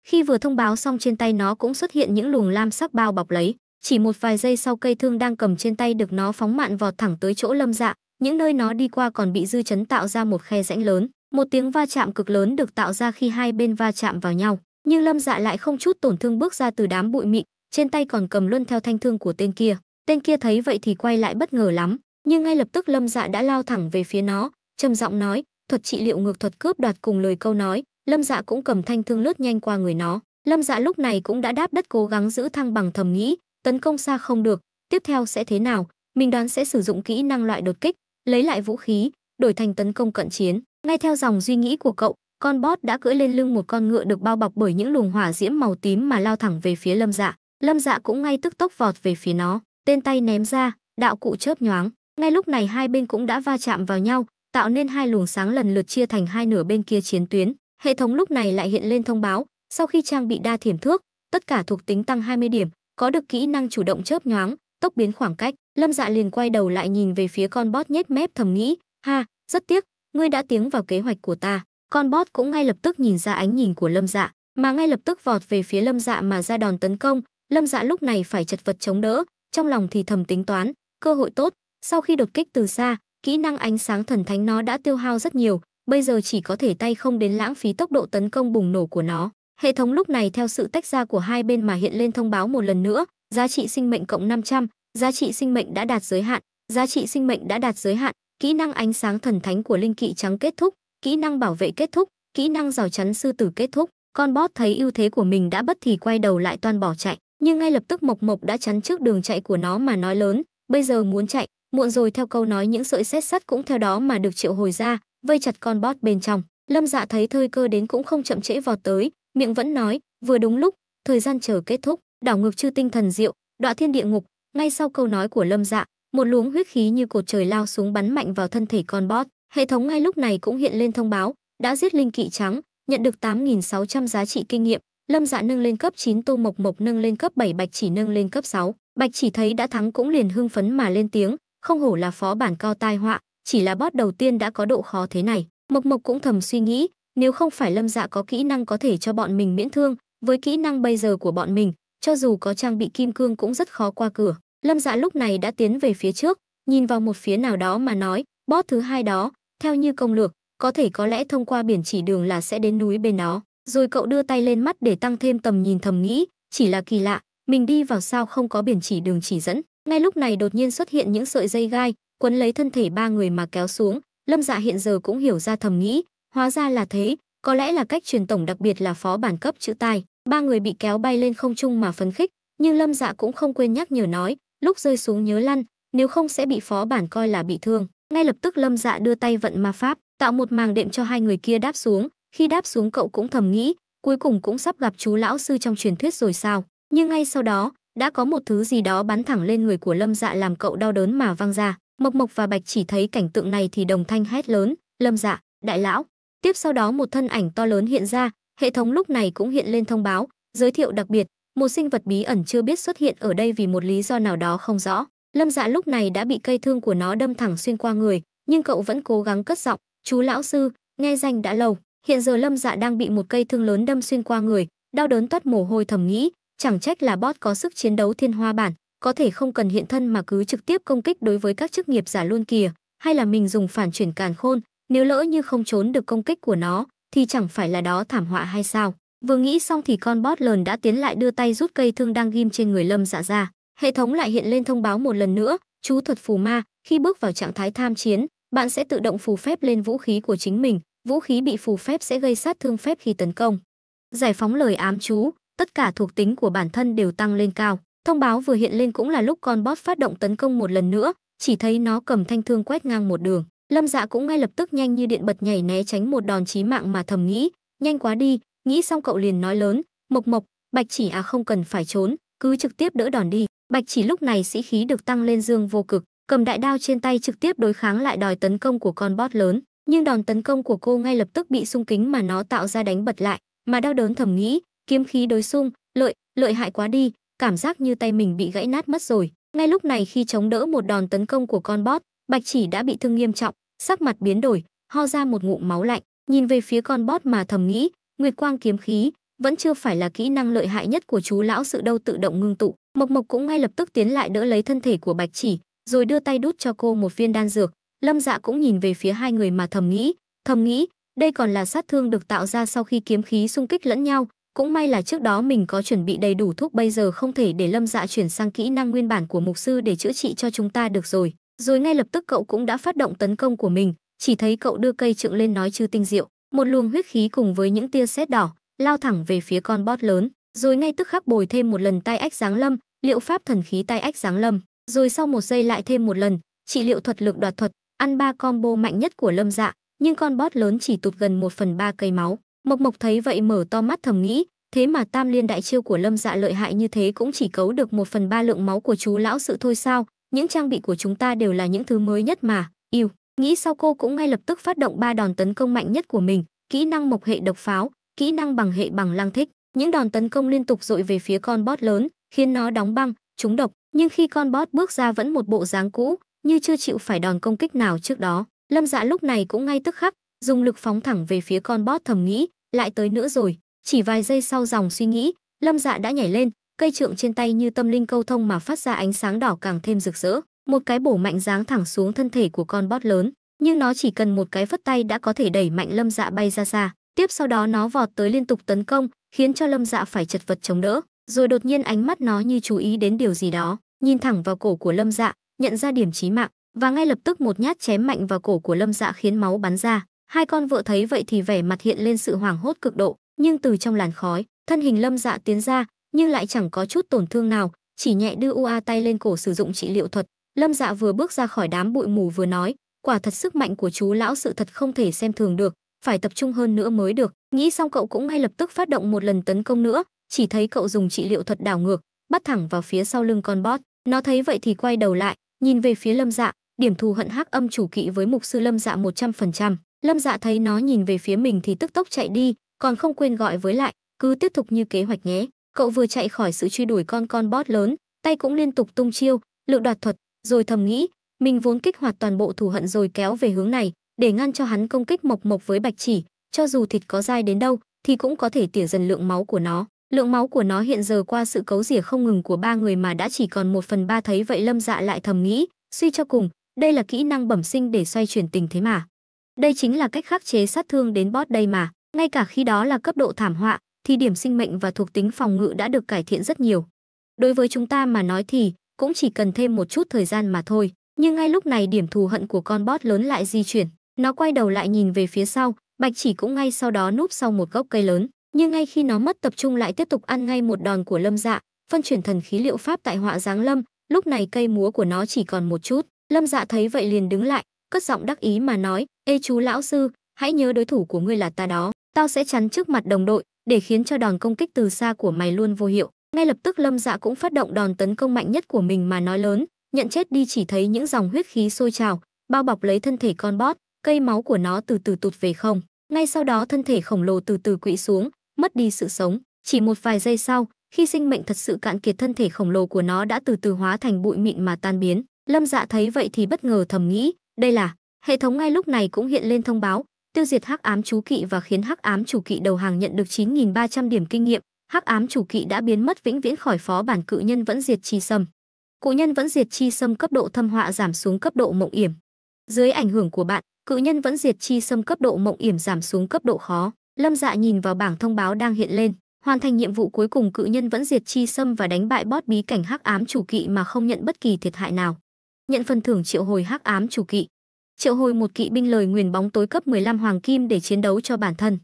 Khi vừa thông báo xong trên tay nó cũng xuất hiện những luồng lam sắc bao bọc lấy. Chỉ một vài giây sau cây thương đang cầm trên tay được nó phóng mạn vọt thẳng tới chỗ lâm dạ, những nơi nó đi qua còn bị dư chấn tạo ra một khe rãnh lớn, một tiếng va chạm cực lớn được tạo ra khi hai bên va chạm vào nhau, nhưng lâm dạ lại không chút tổn thương bước ra từ đám bụi mịn, trên tay còn cầm luôn theo thanh thương của tên kia. Tên kia thấy vậy thì quay lại bất ngờ lắm, nhưng ngay lập tức lâm dạ đã lao thẳng về phía nó, trầm giọng nói, thuật trị liệu ngược thuật cướp đoạt cùng lời câu nói, lâm dạ cũng cầm thanh thương lướt nhanh qua người nó. Lâm dạ lúc này cũng đã đáp đất cố gắng giữ thăng bằng thầm nghĩ, tấn công xa không được, tiếp theo sẽ thế nào? Mình đoán sẽ sử dụng kỹ năng loại đột kích, lấy lại vũ khí, đổi thành tấn công cận chiến. Ngay theo dòng suy nghĩ của cậu, con bot đã cưỡi lên lưng một con ngựa được bao bọc bởi những luồng hỏa diễm màu tím mà lao thẳng về phía Lâm Dạ. Lâm Dạ cũng ngay tức tốc vọt về phía nó, tên tay ném ra, đạo cụ chớp nhoáng. Ngay lúc này hai bên cũng đã va chạm vào nhau, tạo nên hai luồng sáng lần lượt chia thành hai nửa bên kia chiến tuyến. Hệ thống lúc này lại hiện lên thông báo, sau khi trang bị đa thiểm thước, tất cả thuộc tính tăng 20 điểm, có được kỹ năng chủ động chớp nhoáng, tốc biến khoảng cách, Lâm Dạ liền quay đầu lại nhìn về phía con bot nhếch mép thầm nghĩ, ha, rất tiếc, ngươi đã tiếng vào kế hoạch của ta. Con bot cũng ngay lập tức nhìn ra ánh nhìn của Lâm Dạ, mà ngay lập tức vọt về phía Lâm Dạ mà ra đòn tấn công, Lâm Dạ lúc này phải chật vật chống đỡ, trong lòng thì thầm tính toán, cơ hội tốt, sau khi đột kích từ xa, kỹ năng ánh sáng thần thánh nó đã tiêu hao rất nhiều, bây giờ chỉ có thể tay không đến lãng phí tốc độ tấn công bùng nổ của nó. Hệ thống lúc này theo sự tách ra của hai bên mà hiện lên thông báo một lần nữa, giá trị sinh mệnh cộng 500, giá trị sinh mệnh đã đạt giới hạn, giá trị sinh mệnh đã đạt giới hạn, kỹ năng ánh sáng thần thánh của linh kỵ trắng kết thúc, kỹ năng bảo vệ kết thúc, kỹ năng rào chắn sư tử kết thúc. Con bot thấy ưu thế của mình đã bất thì quay đầu lại toàn bỏ chạy, nhưng ngay lập tức Mộc Mộc đã chắn trước đường chạy của nó mà nói lớn, bây giờ muốn chạy, muộn rồi theo câu nói những sợi xét sắt cũng theo đó mà được triệu hồi ra, vây chặt con bot bên trong. Lâm Dạ thấy thời cơ đến cũng không chậm trễ vọt tới, miệng vẫn nói, vừa đúng lúc, thời gian chờ kết thúc, đảo ngược chư tinh thần diệu, đọa thiên địa ngục, ngay sau câu nói của Lâm Dạ, một luống huyết khí như cột trời lao xuống bắn mạnh vào thân thể con bót Hệ thống ngay lúc này cũng hiện lên thông báo, đã giết linh kỵ trắng, nhận được 8600 giá trị kinh nghiệm, Lâm Dạ nâng lên cấp 9, Tô Mộc Mộc nâng lên cấp 7, Bạch Chỉ nâng lên cấp 6. Bạch Chỉ thấy đã thắng cũng liền hưng phấn mà lên tiếng, không hổ là phó bản cao tai họa, chỉ là bót đầu tiên đã có độ khó thế này. Mộc Mộc cũng thầm suy nghĩ, nếu không phải Lâm Dạ có kỹ năng có thể cho bọn mình miễn thương, với kỹ năng bây giờ của bọn mình, cho dù có trang bị kim cương cũng rất khó qua cửa. Lâm Dạ lúc này đã tiến về phía trước, nhìn vào một phía nào đó mà nói, boss thứ hai đó, theo như công lược, có thể có lẽ thông qua biển chỉ đường là sẽ đến núi bên đó. Rồi cậu đưa tay lên mắt để tăng thêm tầm nhìn thầm nghĩ, chỉ là kỳ lạ, mình đi vào sao không có biển chỉ đường chỉ dẫn. Ngay lúc này đột nhiên xuất hiện những sợi dây gai, quấn lấy thân thể ba người mà kéo xuống, Lâm Dạ hiện giờ cũng hiểu ra thầm nghĩ, Hóa ra là thế, có lẽ là cách truyền tổng đặc biệt là phó bản cấp chữ tài, ba người bị kéo bay lên không trung mà phấn khích, nhưng Lâm Dạ cũng không quên nhắc nhở nói, lúc rơi xuống nhớ lăn, nếu không sẽ bị phó bản coi là bị thương. Ngay lập tức Lâm Dạ đưa tay vận ma pháp, tạo một màng đệm cho hai người kia đáp xuống, khi đáp xuống cậu cũng thầm nghĩ, cuối cùng cũng sắp gặp chú lão sư trong truyền thuyết rồi sao? Nhưng ngay sau đó, đã có một thứ gì đó bắn thẳng lên người của Lâm Dạ làm cậu đau đớn mà văng ra. Mộc Mộc và Bạch chỉ thấy cảnh tượng này thì đồng thanh hét lớn, "Lâm Dạ, đại lão!" Tiếp sau đó một thân ảnh to lớn hiện ra, hệ thống lúc này cũng hiện lên thông báo, giới thiệu đặc biệt, một sinh vật bí ẩn chưa biết xuất hiện ở đây vì một lý do nào đó không rõ. Lâm Dạ lúc này đã bị cây thương của nó đâm thẳng xuyên qua người, nhưng cậu vẫn cố gắng cất giọng, "Chú lão sư, nghe danh đã lâu." Hiện giờ Lâm Dạ đang bị một cây thương lớn đâm xuyên qua người, đau đớn toát mồ hôi thầm nghĩ, chẳng trách là bot có sức chiến đấu thiên hoa bản, có thể không cần hiện thân mà cứ trực tiếp công kích đối với các chức nghiệp giả luôn kìa, hay là mình dùng phản chuyển càn khôn, nếu lỡ như không trốn được công kích của nó, thì chẳng phải là đó thảm họa hay sao? Vừa nghĩ xong thì con bót lờn đã tiến lại đưa tay rút cây thương đang ghim trên người Lâm Dạ ra. Dạ. Hệ thống lại hiện lên thông báo một lần nữa, chú thuật phù ma, khi bước vào trạng thái tham chiến, bạn sẽ tự động phù phép lên vũ khí của chính mình, vũ khí bị phù phép sẽ gây sát thương phép khi tấn công. Giải phóng lời ám chú, tất cả thuộc tính của bản thân đều tăng lên cao. Thông báo vừa hiện lên cũng là lúc con bót phát động tấn công một lần nữa, chỉ thấy nó cầm thanh thương quét ngang một đường. Lâm Dạ cũng ngay lập tức nhanh như điện bật nhảy né tránh một đòn chí mạng mà thầm nghĩ, nhanh quá đi, nghĩ xong cậu liền nói lớn, "Mộc Mộc, Bạch Chỉ à không cần phải trốn, cứ trực tiếp đỡ đòn đi." Bạch Chỉ lúc này sĩ khí được tăng lên dương vô cực, cầm đại đao trên tay trực tiếp đối kháng lại đòi tấn công của con bót lớn, nhưng đòn tấn công của cô ngay lập tức bị xung kính mà nó tạo ra đánh bật lại, mà đau đớn thầm nghĩ, kiếm khí đối xung, lợi, lợi hại quá đi, cảm giác như tay mình bị gãy nát mất rồi. Ngay lúc này khi chống đỡ một đòn tấn công của con bót, Bạch Chỉ đã bị thương nghiêm trọng, sắc mặt biến đổi, ho ra một ngụm máu lạnh, nhìn về phía con bót mà thầm nghĩ, Nguyệt Quang kiếm khí vẫn chưa phải là kỹ năng lợi hại nhất của chú lão sự đâu tự động ngưng tụ. Mộc Mộc cũng ngay lập tức tiến lại đỡ lấy thân thể của Bạch Chỉ, rồi đưa tay đút cho cô một viên đan dược. Lâm Dạ cũng nhìn về phía hai người mà thầm nghĩ, thầm nghĩ, đây còn là sát thương được tạo ra sau khi kiếm khí xung kích lẫn nhau, cũng may là trước đó mình có chuẩn bị đầy đủ thuốc bây giờ không thể để Lâm Dạ chuyển sang kỹ năng nguyên bản của mục sư để chữa trị cho chúng ta được rồi. Rồi ngay lập tức cậu cũng đã phát động tấn công của mình, chỉ thấy cậu đưa cây trượng lên nói chư tinh diệu, một luồng huyết khí cùng với những tia sét đỏ, lao thẳng về phía con bót lớn, rồi ngay tức khắc bồi thêm một lần tay ách giáng lâm, liệu pháp thần khí tay ách giáng lâm, rồi sau một giây lại thêm một lần, trị liệu thuật lực đoạt thuật, ăn ba combo mạnh nhất của Lâm Dạ, nhưng con bót lớn chỉ tụt gần một phần ba cây máu. Mộc Mộc thấy vậy mở to mắt thầm nghĩ, thế mà tam liên đại chiêu của Lâm Dạ lợi hại như thế cũng chỉ cấu được một phần ba lượng máu của chú lão sự thôi sao, những trang bị của chúng ta đều là những thứ mới nhất mà, yêu. Nghĩ sau cô cũng ngay lập tức phát động ba đòn tấn công mạnh nhất của mình, kỹ năng mộc hệ độc pháo, kỹ năng bằng hệ bằng lăng thích. Những đòn tấn công liên tục dội về phía con bot lớn, khiến nó đóng băng, trúng độc. Nhưng khi con bot bước ra vẫn một bộ dáng cũ, như chưa chịu phải đòn công kích nào trước đó. Lâm dạ lúc này cũng ngay tức khắc, dùng lực phóng thẳng về phía con bot thầm nghĩ, lại tới nữa rồi. Chỉ vài giây sau dòng suy nghĩ, Lâm dạ đã nhảy lên, cây trượng trên tay như tâm linh câu thông mà phát ra ánh sáng đỏ càng thêm rực rỡ, một cái bổ mạnh giáng thẳng xuống thân thể của con bót lớn, nhưng nó chỉ cần một cái phất tay đã có thể đẩy mạnh Lâm Dạ bay ra xa, tiếp sau đó nó vọt tới liên tục tấn công, khiến cho Lâm Dạ phải chật vật chống đỡ, rồi đột nhiên ánh mắt nó như chú ý đến điều gì đó, nhìn thẳng vào cổ của Lâm Dạ, nhận ra điểm chí mạng, và ngay lập tức một nhát chém mạnh vào cổ của Lâm Dạ khiến máu bắn ra. Hai con vợ thấy vậy thì vẻ mặt hiện lên sự hoảng hốt cực độ, nhưng từ trong làn khói, thân hình Lâm Dạ tiến ra, nhưng lại chẳng có chút tổn thương nào, chỉ nhẹ đưa UA tay lên cổ sử dụng trị liệu thuật. Lâm Dạ vừa bước ra khỏi đám bụi mù vừa nói, quả thật sức mạnh của chú lão sự thật không thể xem thường được, phải tập trung hơn nữa mới được. Nghĩ xong cậu cũng ngay lập tức phát động một lần tấn công nữa, chỉ thấy cậu dùng trị liệu thuật đảo ngược, bắt thẳng vào phía sau lưng con bot. Nó thấy vậy thì quay đầu lại, nhìn về phía Lâm Dạ, điểm thù hận hắc âm chủ kỵ với mục sư Lâm Dạ 100%. Lâm Dạ thấy nó nhìn về phía mình thì tức tốc chạy đi, còn không quên gọi với lại, cứ tiếp tục như kế hoạch nhé. Cậu vừa chạy khỏi sự truy đuổi con con bót lớn, tay cũng liên tục tung chiêu, lựu đoạt thuật, rồi thầm nghĩ, mình vốn kích hoạt toàn bộ thù hận rồi kéo về hướng này, để ngăn cho hắn công kích mộc mộc với bạch chỉ, cho dù thịt có dai đến đâu thì cũng có thể tỉa dần lượng máu của nó. Lượng máu của nó hiện giờ qua sự cấu rỉa không ngừng của ba người mà đã chỉ còn một phần ba thấy vậy lâm dạ lại thầm nghĩ, suy cho cùng, đây là kỹ năng bẩm sinh để xoay chuyển tình thế mà. Đây chính là cách khắc chế sát thương đến bót đây mà, ngay cả khi đó là cấp độ thảm họa, thì điểm sinh mệnh và thuộc tính phòng ngự đã được cải thiện rất nhiều. Đối với chúng ta mà nói thì cũng chỉ cần thêm một chút thời gian mà thôi, nhưng ngay lúc này điểm thù hận của con bót lớn lại di chuyển, nó quay đầu lại nhìn về phía sau, Bạch Chỉ cũng ngay sau đó núp sau một gốc cây lớn, nhưng ngay khi nó mất tập trung lại tiếp tục ăn ngay một đòn của Lâm Dạ, phân chuyển thần khí liệu pháp tại họa giáng lâm, lúc này cây múa của nó chỉ còn một chút, Lâm Dạ thấy vậy liền đứng lại, cất giọng đắc ý mà nói: "Ê chú lão sư, hãy nhớ đối thủ của ngươi là ta đó, tao sẽ chắn trước mặt đồng đội, để khiến cho đòn công kích từ xa của mày luôn vô hiệu. Ngay lập tức Lâm Dạ cũng phát động đòn tấn công mạnh nhất của mình mà nói lớn, nhận chết đi chỉ thấy những dòng huyết khí sôi trào, bao bọc lấy thân thể con bót, cây máu của nó từ từ tụt về không. Ngay sau đó thân thể khổng lồ từ từ quỵ xuống, mất đi sự sống. Chỉ một vài giây sau, khi sinh mệnh thật sự cạn kiệt thân thể khổng lồ của nó đã từ từ hóa thành bụi mịn mà tan biến. Lâm Dạ thấy vậy thì bất ngờ thầm nghĩ, đây là hệ thống ngay lúc này cũng hiện lên thông báo, tiêu diệt hắc ám chú kỵ và khiến hắc ám chủ kỵ đầu hàng nhận được 9.300 điểm kinh nghiệm, hắc ám chủ kỵ đã biến mất vĩnh viễn khỏi phó bản cự nhân vẫn diệt chi sâm. Cự nhân vẫn diệt chi sâm cấp độ thâm họa giảm xuống cấp độ mộng yểm. Dưới ảnh hưởng của bạn, cự nhân vẫn diệt chi sâm cấp độ mộng yểm giảm xuống cấp độ khó. Lâm Dạ nhìn vào bảng thông báo đang hiện lên, hoàn thành nhiệm vụ cuối cùng cự nhân vẫn diệt chi sâm và đánh bại bót bí cảnh hắc ám chủ kỵ mà không nhận bất kỳ thiệt hại nào. Nhận phần thưởng triệu hồi hắc ám chủ kỵ triệu hồi một kỵ binh lời nguyền bóng tối cấp 15 hoàng kim để chiến đấu cho bản thân.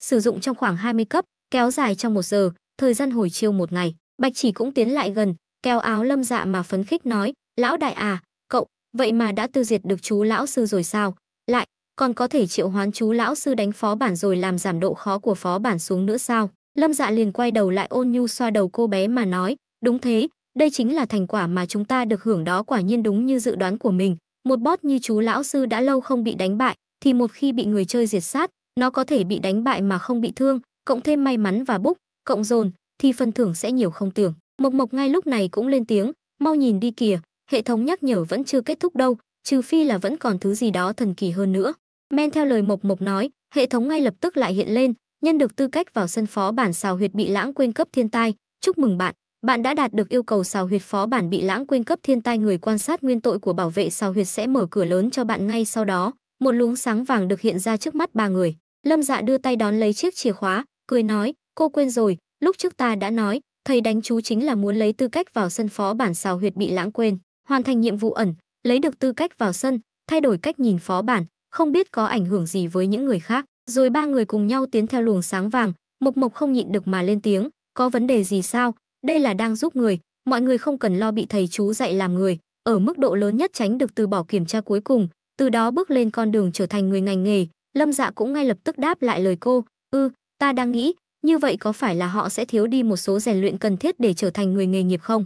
Sử dụng trong khoảng 20 cấp, kéo dài trong một giờ, thời gian hồi chiêu một ngày. Bạch chỉ cũng tiến lại gần, kéo áo lâm dạ mà phấn khích nói, lão đại à, cậu, vậy mà đã tiêu diệt được chú lão sư rồi sao? Lại, còn có thể triệu hoán chú lão sư đánh phó bản rồi làm giảm độ khó của phó bản xuống nữa sao? Lâm dạ liền quay đầu lại ôn nhu xoa đầu cô bé mà nói, đúng thế, đây chính là thành quả mà chúng ta được hưởng đó quả nhiên đúng như dự đoán của mình, một bot như chú lão sư đã lâu không bị đánh bại, thì một khi bị người chơi diệt sát, nó có thể bị đánh bại mà không bị thương, cộng thêm may mắn và búc, cộng dồn, thì phần thưởng sẽ nhiều không tưởng. Mộc Mộc ngay lúc này cũng lên tiếng, mau nhìn đi kìa, hệ thống nhắc nhở vẫn chưa kết thúc đâu, trừ phi là vẫn còn thứ gì đó thần kỳ hơn nữa. Men theo lời Mộc Mộc nói, hệ thống ngay lập tức lại hiện lên, nhân được tư cách vào sân phó bản xào huyệt bị lãng quên cấp thiên tai, chúc mừng bạn, bạn đã đạt được yêu cầu xào huyệt phó bản bị lãng quên cấp thiên tai người quan sát nguyên tội của bảo vệ xào huyệt sẽ mở cửa lớn cho bạn ngay sau đó một luống sáng vàng được hiện ra trước mắt ba người lâm dạ đưa tay đón lấy chiếc chìa khóa cười nói cô quên rồi lúc trước ta đã nói thầy đánh chú chính là muốn lấy tư cách vào sân phó bản xào huyệt bị lãng quên hoàn thành nhiệm vụ ẩn lấy được tư cách vào sân thay đổi cách nhìn phó bản không biết có ảnh hưởng gì với những người khác rồi ba người cùng nhau tiến theo luồng sáng vàng mộc mộc không nhịn được mà lên tiếng có vấn đề gì sao đây là đang giúp người, mọi người không cần lo bị thầy chú dạy làm người, ở mức độ lớn nhất tránh được từ bỏ kiểm tra cuối cùng, từ đó bước lên con đường trở thành người ngành nghề. Lâm Dạ cũng ngay lập tức đáp lại lời cô, "Ư, ừ, ta đang nghĩ, như vậy có phải là họ sẽ thiếu đi một số rèn luyện cần thiết để trở thành người nghề nghiệp không?"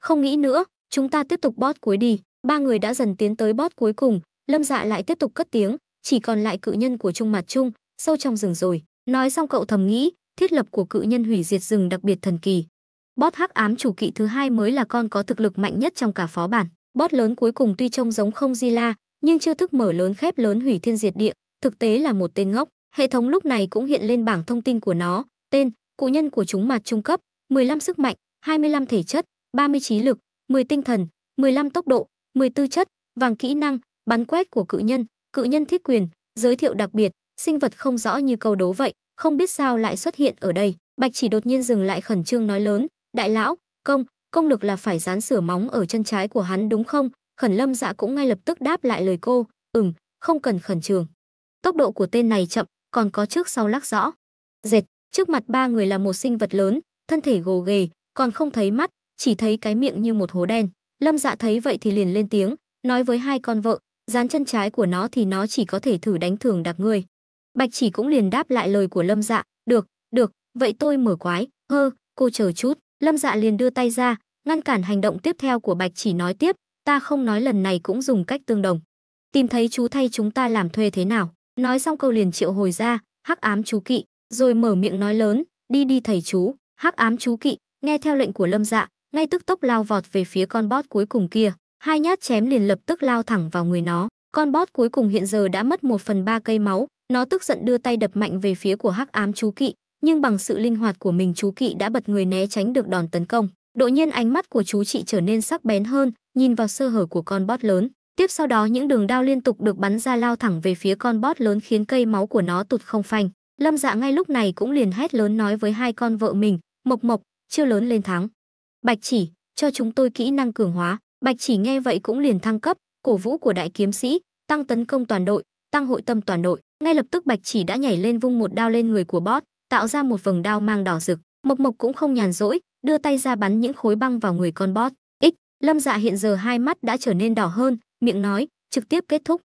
Không nghĩ nữa, chúng ta tiếp tục bót cuối đi. Ba người đã dần tiến tới bót cuối cùng, Lâm Dạ lại tiếp tục cất tiếng, chỉ còn lại cự nhân của Trung Mặt Trung, sâu trong rừng rồi. Nói xong cậu thầm nghĩ, thiết lập của cự nhân hủy diệt rừng đặc biệt thần kỳ. Bót hắc ám chủ kỵ thứ hai mới là con có thực lực mạnh nhất trong cả phó bản. Bót lớn cuối cùng tuy trông giống không di la nhưng chưa thức mở lớn khép lớn hủy thiên diệt địa, thực tế là một tên ngốc. Hệ thống lúc này cũng hiện lên bảng thông tin của nó, tên, cụ nhân của chúng mặt trung cấp, 15 sức mạnh, 25 thể chất, 30 trí lực, 10 tinh thần, 15 tốc độ, 14 chất, vàng kỹ năng, bắn quét của cự nhân, cự nhân thiết quyền, giới thiệu đặc biệt, sinh vật không rõ như câu đố vậy, không biết sao lại xuất hiện ở đây. Bạch chỉ đột nhiên dừng lại khẩn trương nói lớn, Đại lão, công, công lực là phải dán sửa móng ở chân trái của hắn đúng không? Khẩn Lâm Dạ cũng ngay lập tức đáp lại lời cô, "Ừm, không cần khẩn trường." Tốc độ của tên này chậm, còn có trước sau lắc rõ. Dệt, trước mặt ba người là một sinh vật lớn, thân thể gồ ghề, còn không thấy mắt, chỉ thấy cái miệng như một hố đen. Lâm Dạ thấy vậy thì liền lên tiếng, nói với hai con vợ, dán chân trái của nó thì nó chỉ có thể thử đánh thường đặc ngươi. Bạch Chỉ cũng liền đáp lại lời của Lâm Dạ, "Được, được, vậy tôi mở quái." "Hơ, cô chờ chút." Lâm Dạ liền đưa tay ra, ngăn cản hành động tiếp theo của Bạch Chỉ nói tiếp, ta không nói lần này cũng dùng cách tương đồng. Tìm thấy chú thay chúng ta làm thuê thế nào? Nói xong câu liền triệu hồi ra, hắc ám chú kỵ, rồi mở miệng nói lớn, đi đi thầy chú, hắc ám chú kỵ, nghe theo lệnh của Lâm Dạ, ngay tức tốc lao vọt về phía con bót cuối cùng kia, hai nhát chém liền lập tức lao thẳng vào người nó. Con bót cuối cùng hiện giờ đã mất một phần ba cây máu, nó tức giận đưa tay đập mạnh về phía của hắc ám chú kỵ, nhưng bằng sự linh hoạt của mình chú kỵ đã bật người né tránh được đòn tấn công. Đột nhiên ánh mắt của chú chị trở nên sắc bén hơn, nhìn vào sơ hở của con bót lớn. Tiếp sau đó những đường đao liên tục được bắn ra lao thẳng về phía con bót lớn khiến cây máu của nó tụt không phanh. Lâm Dạ ngay lúc này cũng liền hét lớn nói với hai con vợ mình, "Mộc Mộc, chưa lớn lên thắng. Bạch Chỉ, cho chúng tôi kỹ năng cường hóa." Bạch Chỉ nghe vậy cũng liền thăng cấp, cổ vũ của đại kiếm sĩ, tăng tấn công toàn đội, tăng hội tâm toàn đội. Ngay lập tức Bạch Chỉ đã nhảy lên vung một đao lên người của bót, tạo ra một vầng đao mang đỏ rực. Mộc Mộc cũng không nhàn rỗi, đưa tay ra bắn những khối băng vào người con bót, Ích, Lâm Dạ hiện giờ hai mắt đã trở nên đỏ hơn, miệng nói, trực tiếp kết thúc.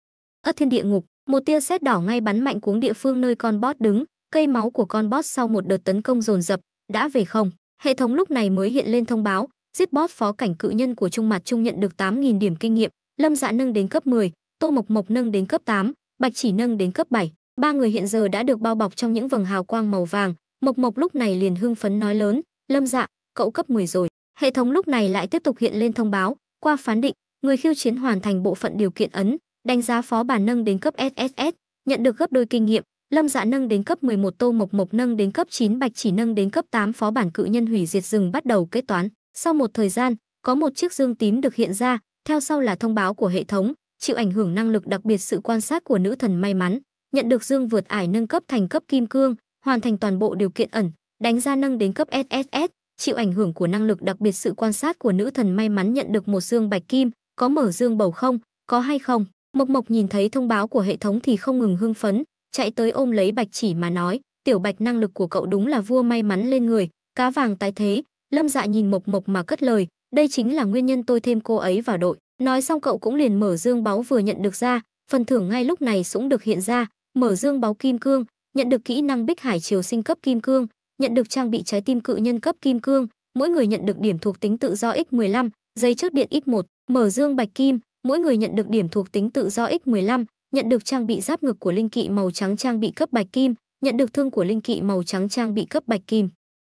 Ất Thiên Địa Ngục, một tia sét đỏ ngay bắn mạnh cuống địa phương nơi con bót đứng, cây máu của con bót sau một đợt tấn công dồn dập đã về không. Hệ thống lúc này mới hiện lên thông báo, giết bót phó cảnh cự nhân của trung mặt trung nhận được 8000 điểm kinh nghiệm, Lâm Dạ nâng đến cấp 10, Tô Mộc Mộc nâng đến cấp 8, Bạch Chỉ nâng đến cấp 7. Ba người hiện giờ đã được bao bọc trong những vầng hào quang màu vàng, Mộc Mộc lúc này liền hưng phấn nói lớn, "Lâm Dạ, cậu cấp 10 rồi." Hệ thống lúc này lại tiếp tục hiện lên thông báo, qua phán định, người khiêu chiến hoàn thành bộ phận điều kiện ấn, đánh giá phó bản nâng đến cấp SSS, nhận được gấp đôi kinh nghiệm, Lâm Dạ nâng đến cấp 11 Tô Mộc Mộc nâng đến cấp 9 Bạch Chỉ nâng đến cấp 8 phó bản cự nhân hủy diệt rừng bắt đầu kết toán. Sau một thời gian, có một chiếc dương tím được hiện ra, theo sau là thông báo của hệ thống, chịu ảnh hưởng năng lực đặc biệt sự quan sát của nữ thần may mắn, nhận được Dương vượt ải nâng cấp thành cấp kim cương, hoàn thành toàn bộ điều kiện ẩn, đánh ra nâng đến cấp SSS, chịu ảnh hưởng của năng lực đặc biệt sự quan sát của nữ thần may mắn nhận được một dương bạch kim, có mở dương bầu không, có hay không. Mộc Mộc nhìn thấy thông báo của hệ thống thì không ngừng hưng phấn, chạy tới ôm lấy Bạch Chỉ mà nói, "Tiểu Bạch năng lực của cậu đúng là vua may mắn lên người, cá vàng tái thế." Lâm Dạ nhìn Mộc Mộc mà cất lời, "Đây chính là nguyên nhân tôi thêm cô ấy vào đội." Nói xong cậu cũng liền mở dương báu vừa nhận được ra, phần thưởng ngay lúc này cũng được hiện ra, mở dương báu kim cương, nhận được kỹ năng Bích Hải Triều Sinh cấp kim cương, nhận được trang bị trái tim cự nhân cấp kim cương, mỗi người nhận được điểm thuộc tính tự do X15, dây trước điện X1, mở dương bạch kim, mỗi người nhận được điểm thuộc tính tự do X15, nhận được trang bị giáp ngực của linh kỵ màu trắng trang bị cấp bạch kim, nhận được thương của linh kỵ màu trắng trang bị cấp bạch kim.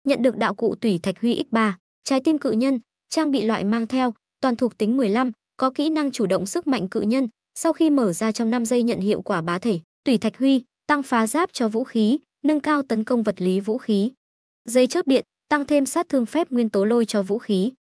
Nhận được đạo cụ tùy thạch huy X3, trái tim cự nhân, trang bị loại mang theo, toàn thuộc tính 15, có kỹ năng chủ động sức mạnh cự nhân, sau khi mở ra trong 5 giây nhận hiệu quả bá thể tủy thạch huy, tăng phá giáp cho vũ khí, nâng cao tấn công vật lý vũ khí. Dây chớp điện, tăng thêm sát thương phép nguyên tố lôi cho vũ khí.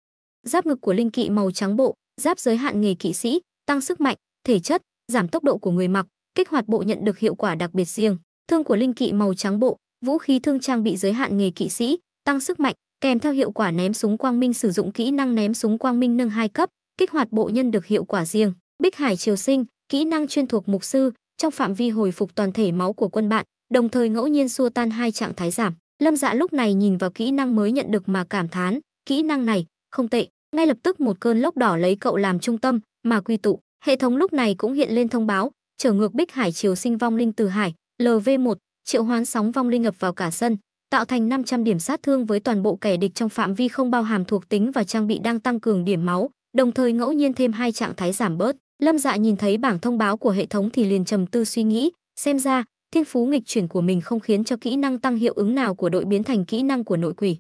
Giáp ngực của linh kỵ màu trắng bộ, giáp giới hạn nghề kỵ sĩ, tăng sức mạnh, thể chất, giảm tốc độ của người mặc, kích hoạt bộ nhận được hiệu quả đặc biệt riêng. Thương của linh kỵ màu trắng bộ, vũ khí thương trang bị giới hạn nghề kỵ sĩ, tăng sức mạnh, kèm theo hiệu quả ném súng quang minh sử dụng kỹ năng ném súng quang minh nâng hai cấp, kích hoạt bộ nhân được hiệu quả riêng. Bích Hải Triều Sinh, kỹ năng chuyên thuộc mục sư, trong phạm vi hồi phục toàn thể máu của quân bạn, đồng thời ngẫu nhiên xua tan hai trạng thái giảm. Lâm Dạ lúc này nhìn vào kỹ năng mới nhận được mà cảm thán, kỹ năng này không tệ, ngay lập tức một cơn lốc đỏ lấy cậu làm trung tâm mà quy tụ, hệ thống lúc này cũng hiện lên thông báo, trở ngược Bích Hải chiều sinh vong linh từ hải, LV1, triệu hoán sóng vong linh ngập vào cả sân, tạo thành 500 điểm sát thương với toàn bộ kẻ địch trong phạm vi không bao hàm thuộc tính và trang bị đang tăng cường điểm máu, đồng thời ngẫu nhiên thêm hai trạng thái giảm bớt. Lâm Dạ nhìn thấy bảng thông báo của hệ thống thì liền trầm tư suy nghĩ, xem ra, thiên phú nghịch chuyển của mình không khiến cho kỹ năng tăng hiệu ứng nào của đội biến thành kỹ năng của nội quỷ.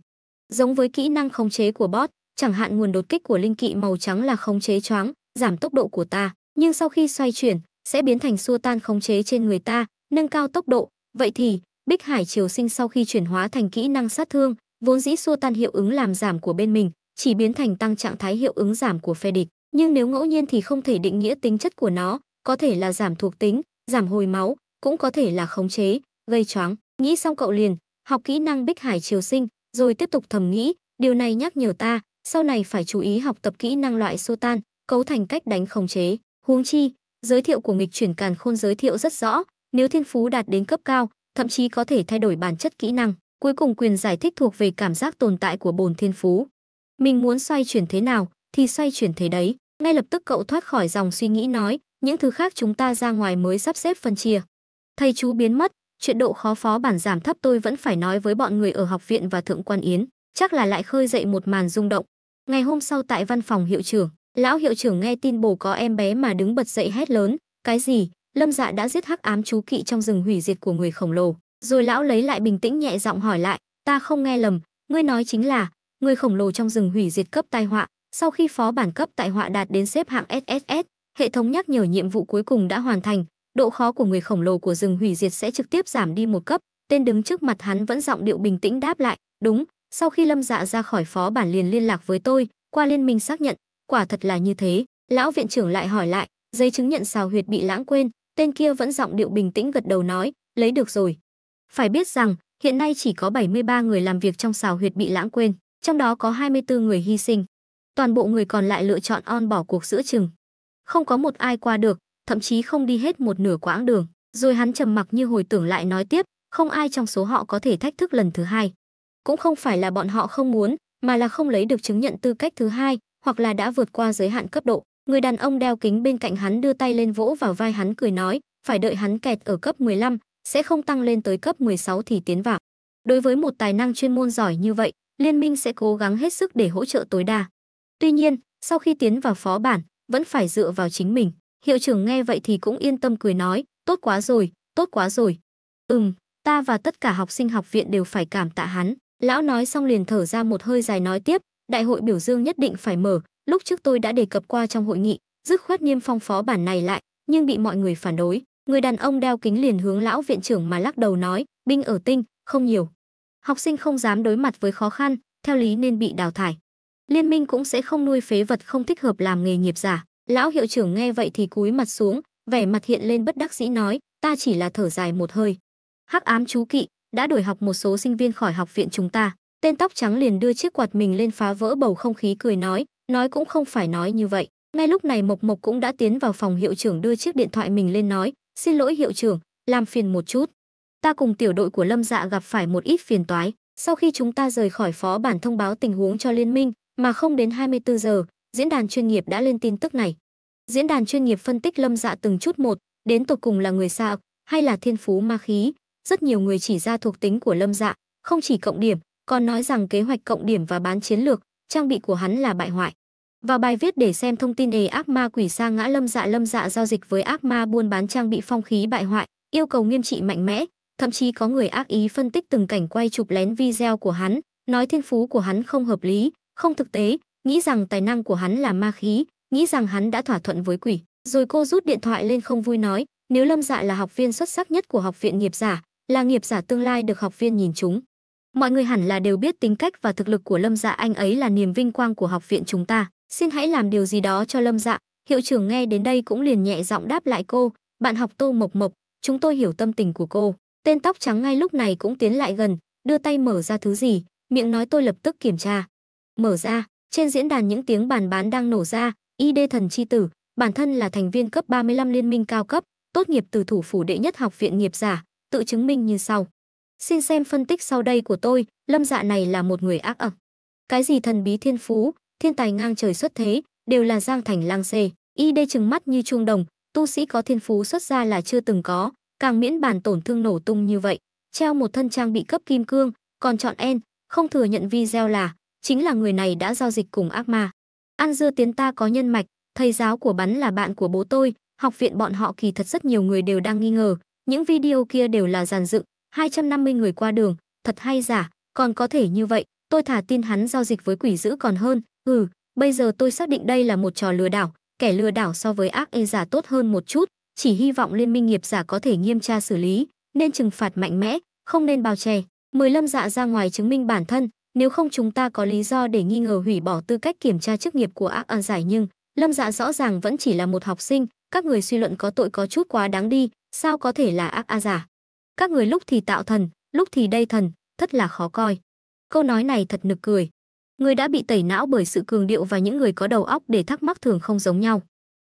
Giống với kỹ năng khống chế của bot, chẳng hạn nguồn đột kích của linh kỵ màu trắng là khống chế choáng, giảm tốc độ của ta, nhưng sau khi xoay chuyển, sẽ biến thành xua tan khống chế trên người ta, nâng cao tốc độ. Vậy thì, Bích Hải Triều Sinh sau khi chuyển hóa thành kỹ năng sát thương, vốn dĩ xua tan hiệu ứng làm giảm của bên mình, chỉ biến thành tăng trạng thái hiệu ứng giảm của phe địch. Nhưng nếu ngẫu nhiên thì không thể định nghĩa tính chất của nó, có thể là giảm thuộc tính, giảm hồi máu, cũng có thể là khống chế, gây choáng. Nghĩ xong cậu liền, học kỹ năng Bích Hải Triều Sinh, rồi tiếp tục thầm nghĩ, điều này nhắc nhở ta, sau này phải chú ý học tập kỹ năng loại xô tan, cấu thành cách đánh khống chế. Huống chi, giới thiệu của nghịch chuyển càn khôn giới thiệu rất rõ, nếu thiên phú đạt đến cấp cao, thậm chí có thể thay đổi bản chất kỹ năng. Cuối cùng quyền giải thích thuộc về cảm giác tồn tại của bồn thiên phú. Mình muốn xoay chuyển thế nào, thì xoay chuyển thế đấy ngay lập tức cậu thoát khỏi dòng suy nghĩ nói những thứ khác chúng ta ra ngoài mới sắp xếp phân chia thầy chú biến mất chuyện độ khó phó bản giảm thấp tôi vẫn phải nói với bọn người ở học viện và thượng quan yến chắc là lại khơi dậy một màn rung động ngày hôm sau tại văn phòng hiệu trưởng lão hiệu trưởng nghe tin bổ có em bé mà đứng bật dậy hét lớn cái gì lâm dạ đã giết hắc ám chú kỵ trong rừng hủy diệt của người khổng lồ rồi lão lấy lại bình tĩnh nhẹ giọng hỏi lại ta không nghe lầm ngươi nói chính là người khổng lồ trong rừng hủy diệt cấp tai họa sau khi phó bản cấp tại họa đạt đến xếp hạng SSS, hệ thống nhắc nhở nhiệm vụ cuối cùng đã hoàn thành, độ khó của người khổng lồ của rừng hủy diệt sẽ trực tiếp giảm đi một cấp. Tên đứng trước mặt hắn vẫn giọng điệu bình tĩnh đáp lại, "Đúng, sau khi Lâm Dạ ra khỏi phó bản liền liên lạc với tôi, qua liên minh xác nhận, quả thật là như thế." Lão viện trưởng lại hỏi lại, "Giấy chứng nhận xào huyệt bị lãng quên?" Tên kia vẫn giọng điệu bình tĩnh gật đầu nói, "Lấy được rồi." Phải biết rằng, hiện nay chỉ có 73 người làm việc trong xào huyệt bị lãng quên, trong đó có 24 người hy sinh toàn bộ người còn lại lựa chọn on bỏ cuộc giữa chừng. Không có một ai qua được, thậm chí không đi hết một nửa quãng đường, rồi hắn trầm mặc như hồi tưởng lại nói tiếp, không ai trong số họ có thể thách thức lần thứ hai. Cũng không phải là bọn họ không muốn, mà là không lấy được chứng nhận tư cách thứ hai, hoặc là đã vượt qua giới hạn cấp độ. Người đàn ông đeo kính bên cạnh hắn đưa tay lên vỗ vào vai hắn cười nói, phải đợi hắn kẹt ở cấp 15, sẽ không tăng lên tới cấp 16 thì tiến vào. Đối với một tài năng chuyên môn giỏi như vậy, liên minh sẽ cố gắng hết sức để hỗ trợ tối đa. Tuy nhiên, sau khi tiến vào phó bản, vẫn phải dựa vào chính mình. Hiệu trưởng nghe vậy thì cũng yên tâm cười nói, tốt quá rồi, tốt quá rồi. Ừm, ta và tất cả học sinh học viện đều phải cảm tạ hắn. Lão nói xong liền thở ra một hơi dài nói tiếp, đại hội biểu dương nhất định phải mở, lúc trước tôi đã đề cập qua trong hội nghị, dứt khoát niêm phong phó bản này lại, nhưng bị mọi người phản đối. Người đàn ông đeo kính liền hướng lão viện trưởng mà lắc đầu nói, binh ở tinh, không nhiều. Học sinh không dám đối mặt với khó khăn, theo lý nên bị đào thải liên minh cũng sẽ không nuôi phế vật không thích hợp làm nghề nghiệp giả. Lão hiệu trưởng nghe vậy thì cúi mặt xuống, vẻ mặt hiện lên bất đắc dĩ nói, ta chỉ là thở dài một hơi. Hắc ám chú kỵ, đã đuổi học một số sinh viên khỏi học viện chúng ta. Tên tóc trắng liền đưa chiếc quạt mình lên phá vỡ bầu không khí cười nói, nói cũng không phải nói như vậy. Ngay lúc này Mộc Mộc cũng đã tiến vào phòng hiệu trưởng đưa chiếc điện thoại mình lên nói, xin lỗi hiệu trưởng, làm phiền một chút. Ta cùng tiểu đội của Lâm Dạ gặp phải một ít phiền toái. Sau khi chúng ta rời khỏi phó bản thông báo tình huống cho liên minh, mà không đến 24 giờ, diễn đàn chuyên nghiệp đã lên tin tức này. Diễn đàn chuyên nghiệp phân tích Lâm Dạ từng chút một, đến tột cùng là người sao hay là thiên phú ma khí, rất nhiều người chỉ ra thuộc tính của Lâm Dạ, không chỉ cộng điểm, còn nói rằng kế hoạch cộng điểm và bán chiến lược, trang bị của hắn là bại hoại. Vào bài viết để xem thông tin đề ác ma quỷ sa ngã Lâm Dạ Lâm Dạ giao dịch với ác ma buôn bán trang bị phong khí bại hoại, yêu cầu nghiêm trị mạnh mẽ, thậm chí có người ác ý phân tích từng cảnh quay chụp lén video của hắn, nói thiên phú của hắn không hợp lý, không thực tế, nghĩ rằng tài năng của hắn là ma khí, nghĩ rằng hắn đã thỏa thuận với quỷ. Rồi cô rút điện thoại lên không vui nói, nếu Lâm Dạ là học viên xuất sắc nhất của học viện nghiệp giả, là nghiệp giả tương lai được học viên nhìn chúng. Mọi người hẳn là đều biết tính cách và thực lực của Lâm Dạ anh ấy là niềm vinh quang của học viện chúng ta, xin hãy làm điều gì đó cho Lâm Dạ. Hiệu trưởng nghe đến đây cũng liền nhẹ giọng đáp lại cô, bạn học Tô Mộc Mộc, chúng tôi hiểu tâm tình của cô. Tên tóc trắng ngay lúc này cũng tiến lại gần, đưa tay mở ra thứ gì, miệng nói tôi lập tức kiểm tra mở ra, trên diễn đàn những tiếng bàn bán đang nổ ra, ID thần chi tử, bản thân là thành viên cấp 35 liên minh cao cấp, tốt nghiệp từ thủ phủ đệ nhất học viện nghiệp giả, tự chứng minh như sau. Xin xem phân tích sau đây của tôi, lâm dạ này là một người ác ẩm. Cái gì thần bí thiên phú, thiên tài ngang trời xuất thế, đều là giang thành lang xê, y đê trừng mắt như chuông đồng, tu sĩ có thiên phú xuất ra là chưa từng có, càng miễn bản tổn thương nổ tung như vậy. Treo một thân trang bị cấp kim cương, còn chọn en, không thừa nhận video là chính là người này đã giao dịch cùng ác ma. An dưa tiến ta có nhân mạch, thầy giáo của bắn là bạn của bố tôi, học viện bọn họ kỳ thật rất nhiều người đều đang nghi ngờ, những video kia đều là giàn dựng, 250 người qua đường, thật hay giả, còn có thể như vậy, tôi thả tin hắn giao dịch với quỷ dữ còn hơn, ừ, bây giờ tôi xác định đây là một trò lừa đảo, kẻ lừa đảo so với ác ê e giả tốt hơn một chút, chỉ hy vọng liên minh nghiệp giả có thể nghiêm tra xử lý, nên trừng phạt mạnh mẽ, không nên bao che. Mười lâm dạ ra ngoài chứng minh bản thân, nếu không chúng ta có lý do để nghi ngờ hủy bỏ tư cách kiểm tra chức nghiệp của ác an giải nhưng Lâm Dạ rõ ràng vẫn chỉ là một học sinh, các người suy luận có tội có chút quá đáng đi, sao có thể là ác a giả? Các người lúc thì tạo thần, lúc thì đây thần, thật là khó coi. Câu nói này thật nực cười. Người đã bị tẩy não bởi sự cường điệu và những người có đầu óc để thắc mắc thường không giống nhau.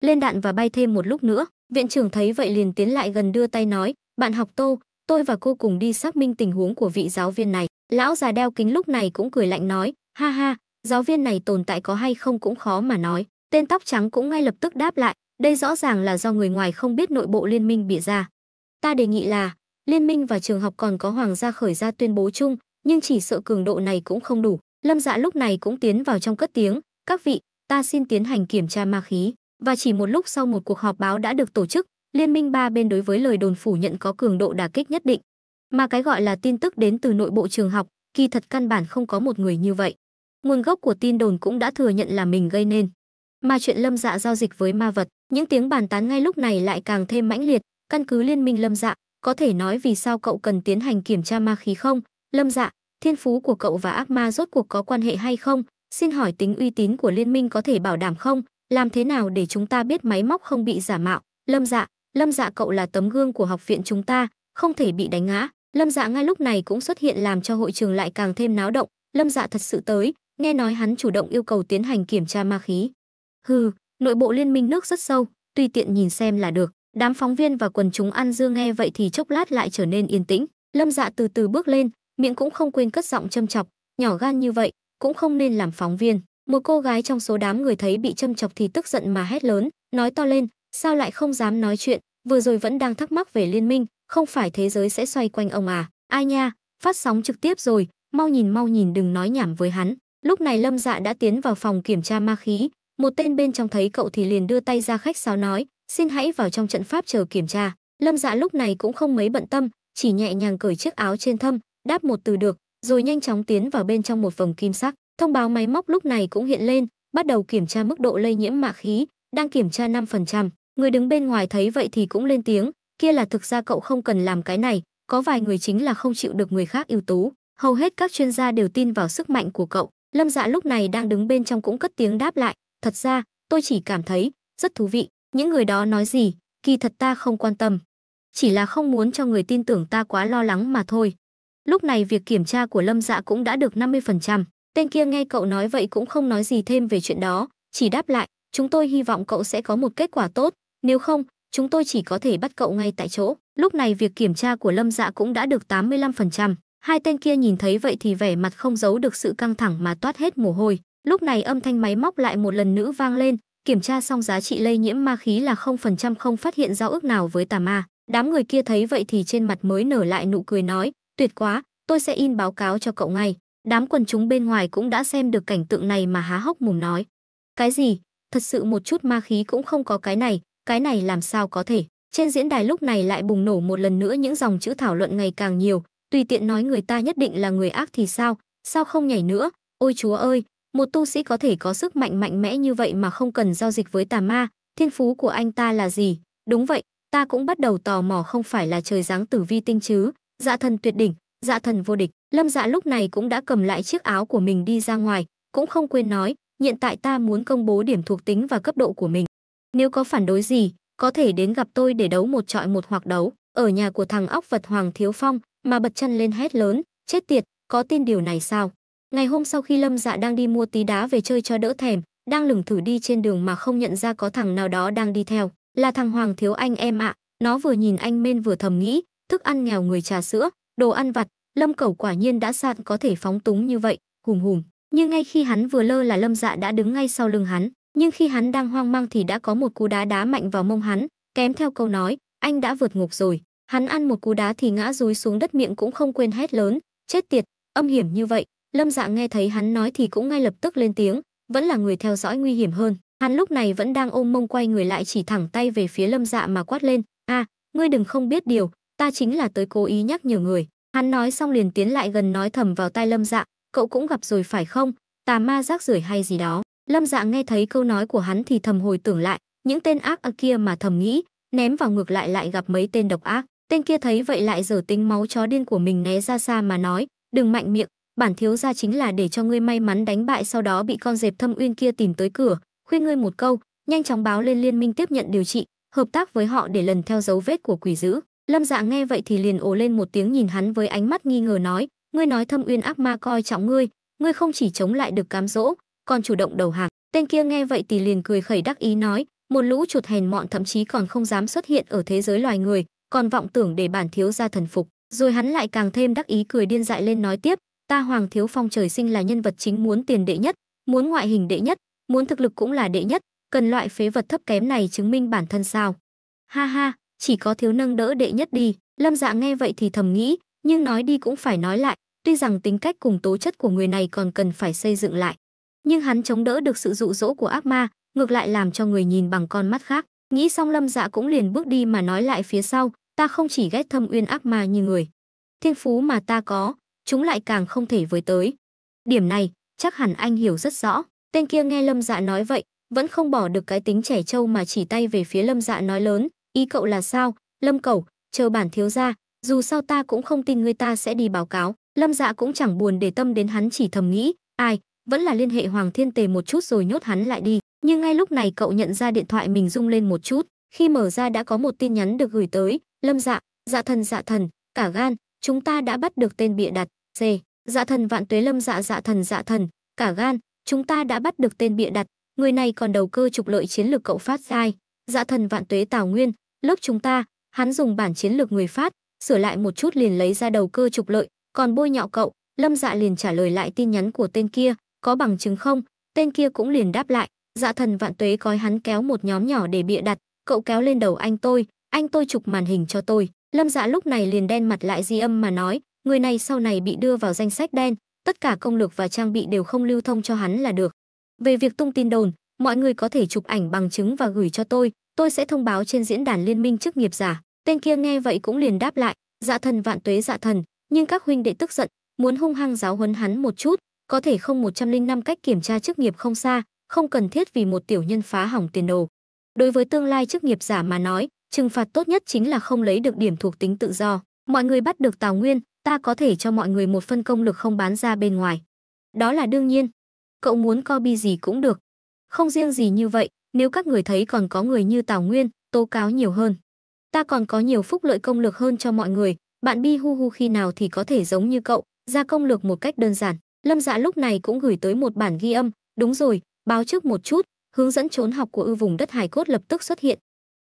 Lên đạn và bay thêm một lúc nữa, viện trưởng thấy vậy liền tiến lại gần đưa tay nói, bạn học tô, tôi và cô cùng đi xác minh tình huống của vị giáo viên này. Lão già đeo kính lúc này cũng cười lạnh nói, ha ha, giáo viên này tồn tại có hay không cũng khó mà nói. Tên tóc trắng cũng ngay lập tức đáp lại, đây rõ ràng là do người ngoài không biết nội bộ liên minh bị ra. Ta đề nghị là, liên minh và trường học còn có hoàng gia khởi ra tuyên bố chung, nhưng chỉ sợ cường độ này cũng không đủ. Lâm dạ lúc này cũng tiến vào trong cất tiếng, các vị, ta xin tiến hành kiểm tra ma khí. Và chỉ một lúc sau một cuộc họp báo đã được tổ chức, liên minh ba bên đối với lời đồn phủ nhận có cường độ đả kích nhất định, mà cái gọi là tin tức đến từ nội bộ trường học, kỳ thật căn bản không có một người như vậy. Nguồn gốc của tin đồn cũng đã thừa nhận là mình gây nên. Mà chuyện Lâm Dạ giao dịch với ma vật, những tiếng bàn tán ngay lúc này lại càng thêm mãnh liệt, căn cứ liên minh Lâm Dạ, có thể nói vì sao cậu cần tiến hành kiểm tra ma khí không? Lâm Dạ, thiên phú của cậu và ác ma rốt cuộc có quan hệ hay không? Xin hỏi tính uy tín của liên minh có thể bảo đảm không? Làm thế nào để chúng ta biết máy móc không bị giả mạo? Lâm Dạ, Lâm Dạ cậu là tấm gương của học viện chúng ta, không thể bị đánh ngã. Lâm Dạ ngay lúc này cũng xuất hiện làm cho hội trường lại càng thêm náo động, Lâm Dạ thật sự tới, nghe nói hắn chủ động yêu cầu tiến hành kiểm tra ma khí. Hừ, nội bộ liên minh nước rất sâu, tùy tiện nhìn xem là được. Đám phóng viên và quần chúng ăn dưa nghe vậy thì chốc lát lại trở nên yên tĩnh, Lâm Dạ từ từ bước lên, miệng cũng không quên cất giọng châm chọc, nhỏ gan như vậy, cũng không nên làm phóng viên. Một cô gái trong số đám người thấy bị châm chọc thì tức giận mà hét lớn, nói to lên, sao lại không dám nói chuyện, vừa rồi vẫn đang thắc mắc về liên minh, không phải thế giới sẽ xoay quanh ông à, ai nha, phát sóng trực tiếp rồi, mau nhìn mau nhìn đừng nói nhảm với hắn. Lúc này Lâm Dạ đã tiến vào phòng kiểm tra ma khí, một tên bên trong thấy cậu thì liền đưa tay ra khách sáo nói, xin hãy vào trong trận pháp chờ kiểm tra. Lâm Dạ lúc này cũng không mấy bận tâm, chỉ nhẹ nhàng cởi chiếc áo trên thâm, đáp một từ được, rồi nhanh chóng tiến vào bên trong một phòng kim sắc. Thông báo máy móc lúc này cũng hiện lên, bắt đầu kiểm tra mức độ lây nhiễm ma khí, đang kiểm tra 5%. Người đứng bên ngoài thấy vậy thì cũng lên tiếng, kia là thực ra cậu không cần làm cái này, có vài người chính là không chịu được người khác ưu tú, hầu hết các chuyên gia đều tin vào sức mạnh của cậu. Lâm Dạ lúc này đang đứng bên trong cũng cất tiếng đáp lại, thật ra, tôi chỉ cảm thấy rất thú vị, những người đó nói gì, kỳ thật ta không quan tâm, chỉ là không muốn cho người tin tưởng ta quá lo lắng mà thôi. Lúc này việc kiểm tra của Lâm Dạ cũng đã được 50%, tên kia nghe cậu nói vậy cũng không nói gì thêm về chuyện đó, chỉ đáp lại, chúng tôi hy vọng cậu sẽ có một kết quả tốt, nếu không, chúng tôi chỉ có thể bắt cậu ngay tại chỗ. Lúc này việc kiểm tra của Lâm Dạ cũng đã được 85%. Hai tên kia nhìn thấy vậy thì vẻ mặt không giấu được sự căng thẳng mà toát hết mồ hôi. Lúc này âm thanh máy móc lại một lần nữa vang lên, kiểm tra xong giá trị lây nhiễm ma khí là 0% không phát hiện giao ước nào với tà ma. Đám người kia thấy vậy thì trên mặt mới nở lại nụ cười nói, tuyệt quá, tôi sẽ in báo cáo cho cậu ngay. Đám quần chúng bên ngoài cũng đã xem được cảnh tượng này mà há hốc mồm nói. Cái gì? Thật sự một chút ma khí cũng không có cái này, cái này làm sao có thể? Trên diễn đài lúc này lại bùng nổ một lần nữa những dòng chữ thảo luận ngày càng nhiều, tùy tiện nói người ta nhất định là người ác thì sao, sao không nhảy nữa? Ôi chúa ơi, một tu sĩ có thể có sức mạnh mạnh mẽ như vậy mà không cần giao dịch với tà ma, thiên phú của anh ta là gì? Đúng vậy, ta cũng bắt đầu tò mò không phải là trời giáng tử vi tinh chứ, dạ thần tuyệt đỉnh, dạ thần vô địch. Lâm dạ lúc này cũng đã cầm lại chiếc áo của mình đi ra ngoài, cũng không quên nói, hiện tại ta muốn công bố điểm thuộc tính và cấp độ của mình. Nếu có phản đối gì, có thể đến gặp tôi để đấu một trọi một hoặc đấu. Ở nhà của thằng óc vật Hoàng Thiếu Phong, mà bật chân lên hét lớn, chết tiệt, có tin điều này sao? Ngày hôm sau khi Lâm Dạ đang đi mua tí đá về chơi cho đỡ thèm, đang lửng thử đi trên đường mà không nhận ra có thằng nào đó đang đi theo, là thằng Hoàng Thiếu Anh em ạ. Nó vừa nhìn anh Mên vừa thầm nghĩ, thức ăn nghèo người trà sữa, đồ ăn vặt, Lâm Cẩu quả nhiên đã sạn có thể phóng túng như vậy, hùm hùm. Nhưng ngay khi hắn vừa lơ là Lâm Dạ đã đứng ngay sau lưng hắn, nhưng khi hắn đang hoang mang thì đã có một cú đá đá mạnh vào mông hắn, kém theo câu nói, anh đã vượt ngục rồi. Hắn ăn một cú đá thì ngã rúi xuống đất miệng cũng không quên hét lớn, chết tiệt, âm hiểm như vậy. Lâm Dạ nghe thấy hắn nói thì cũng ngay lập tức lên tiếng, vẫn là người theo dõi nguy hiểm hơn. Hắn lúc này vẫn đang ôm mông quay người lại chỉ thẳng tay về phía Lâm Dạ mà quát lên, "A, à, ngươi đừng không biết điều, ta chính là tới cố ý nhắc nhở người." Hắn nói xong liền tiến lại gần nói thầm vào tai Lâm Dạ, "Cậu cũng gặp rồi phải không? Tà ma rác rưởi hay gì đó?" Lâm Dạ nghe thấy câu nói của hắn thì thầm hồi tưởng lại, những tên ác ở kia mà thầm nghĩ, ném vào ngược lại lại gặp mấy tên độc ác. Tên kia thấy vậy lại dở tính máu chó điên của mình né ra xa mà nói, đừng mạnh miệng, bản thiếu gia chính là để cho ngươi may mắn đánh bại sau đó bị con dẹp thâm uyên kia tìm tới cửa, khuyên ngươi một câu, nhanh chóng báo lên liên minh tiếp nhận điều trị, hợp tác với họ để lần theo dấu vết của quỷ dữ. Lâm Dạ nghe vậy thì liền ồ lên một tiếng nhìn hắn với ánh mắt nghi ngờ nói, ngươi nói thâm uyên ác ma coi trọng ngươi, ngươi không chỉ chống lại được cám dỗ, còn chủ động đầu hàng. Tên kia nghe vậy thì liền cười khẩy đắc ý nói, một lũ chuột hèn mọn thậm chí còn không dám xuất hiện ở thế giới loài người, còn vọng tưởng để bản thiếu gia thần phục. Rồi hắn lại càng thêm đắc ý cười điên dại lên nói tiếp, ta Hoàng Thiếu Phong trời sinh là nhân vật chính muốn tiền đệ nhất, muốn ngoại hình đệ nhất, muốn thực lực cũng là đệ nhất, cần loại phế vật thấp kém này chứng minh bản thân sao? Ha ha, chỉ có thiếu nâng đỡ đệ nhất đi. Lâm Dạ nghe vậy thì thầm nghĩ, nhưng nói đi cũng phải nói lại, tuy rằng tính cách cùng tố chất của người này còn cần phải xây dựng lại, nhưng hắn chống đỡ được sự dụ dỗ của ác ma, ngược lại làm cho người nhìn bằng con mắt khác. Nghĩ xong Lâm Dạ cũng liền bước đi mà nói lại phía sau, ta không chỉ ghét thâm uyên ác ma như người. Thiên phú mà ta có, chúng lại càng không thể với tới. Điểm này, chắc hẳn anh hiểu rất rõ. Tên kia nghe Lâm Dạ nói vậy, vẫn không bỏ được cái tính trẻ trâu mà chỉ tay về phía Lâm Dạ nói lớn, ý cậu là sao? Lâm Cẩu, chờ bản thiếu gia, dù sao ta cũng không tin người ta sẽ đi báo cáo. Lâm Dạ cũng chẳng buồn để tâm đến hắn chỉ thầm nghĩ, ai, vẫn là liên hệ Hoàng Thiên Tề một chút rồi nhốt hắn lại đi. Nhưng ngay lúc này cậu nhận ra điện thoại mình rung lên một chút, khi mở ra đã có một tin nhắn được gửi tới, Lâm Dạ, Dạ thần Dạ thần, cả gan, chúng ta đã bắt được tên bịa đặt, dê, Dạ thần Vạn Tuế Lâm Dạ Dạ thần Dạ thần, cả gan, chúng ta đã bắt được tên bịa đặt, người này còn đầu cơ trục lợi chiến lược cậu phát giai, Dạ thần Vạn Tuế Tào Nguyên, lớp chúng ta, hắn dùng bản chiến lược người phát, sửa lại một chút liền lấy ra đầu cơ trục lợi, còn bôi nhọ cậu, Lâm Dạ liền trả lời lại tin nhắn của tên kia, có bằng chứng không? Tên kia cũng liền đáp lại, dạ thần vạn tuế coi hắn kéo một nhóm nhỏ để bịa đặt, cậu kéo lên đầu anh tôi, anh tôi chụp màn hình cho tôi. Lâm dạ lúc này liền đen mặt lại di âm mà nói, người này sau này bị đưa vào danh sách đen, tất cả công lực và trang bị đều không lưu thông cho hắn là được. Về việc tung tin đồn, mọi người có thể chụp ảnh bằng chứng và gửi cho tôi, tôi sẽ thông báo trên diễn đàn liên minh chức nghiệp giả. Tên kia nghe vậy cũng liền đáp lại, dạ thần vạn tuế dạ thần, nhưng các huynh đệ tức giận, muốn hung hăng giáo huấn hắn một chút, có thể không 105 cách kiểm tra chức nghiệp không xa, không cần thiết vì một tiểu nhân phá hỏng tiền đồ. Đối với tương lai chức nghiệp giả mà nói, trừng phạt tốt nhất chính là không lấy được điểm thuộc tính tự do. Mọi người bắt được Tào Nguyên, ta có thể cho mọi người một phân công lực không bán ra bên ngoài. Đó là đương nhiên. Cậu muốn co bi gì cũng được. Không riêng gì như vậy, nếu các người thấy còn có người như Tào Nguyên, tố cáo nhiều hơn. Ta còn có nhiều phúc lợi công lực hơn cho mọi người, bạn bi hu hu khi nào thì có thể giống như cậu, ra công lược một cách đơn giản. Lâm Dạ lúc này cũng gửi tới một bản ghi âm, đúng rồi, báo trước một chút, hướng dẫn trốn học của ư vùng đất hải cốt lập tức xuất hiện.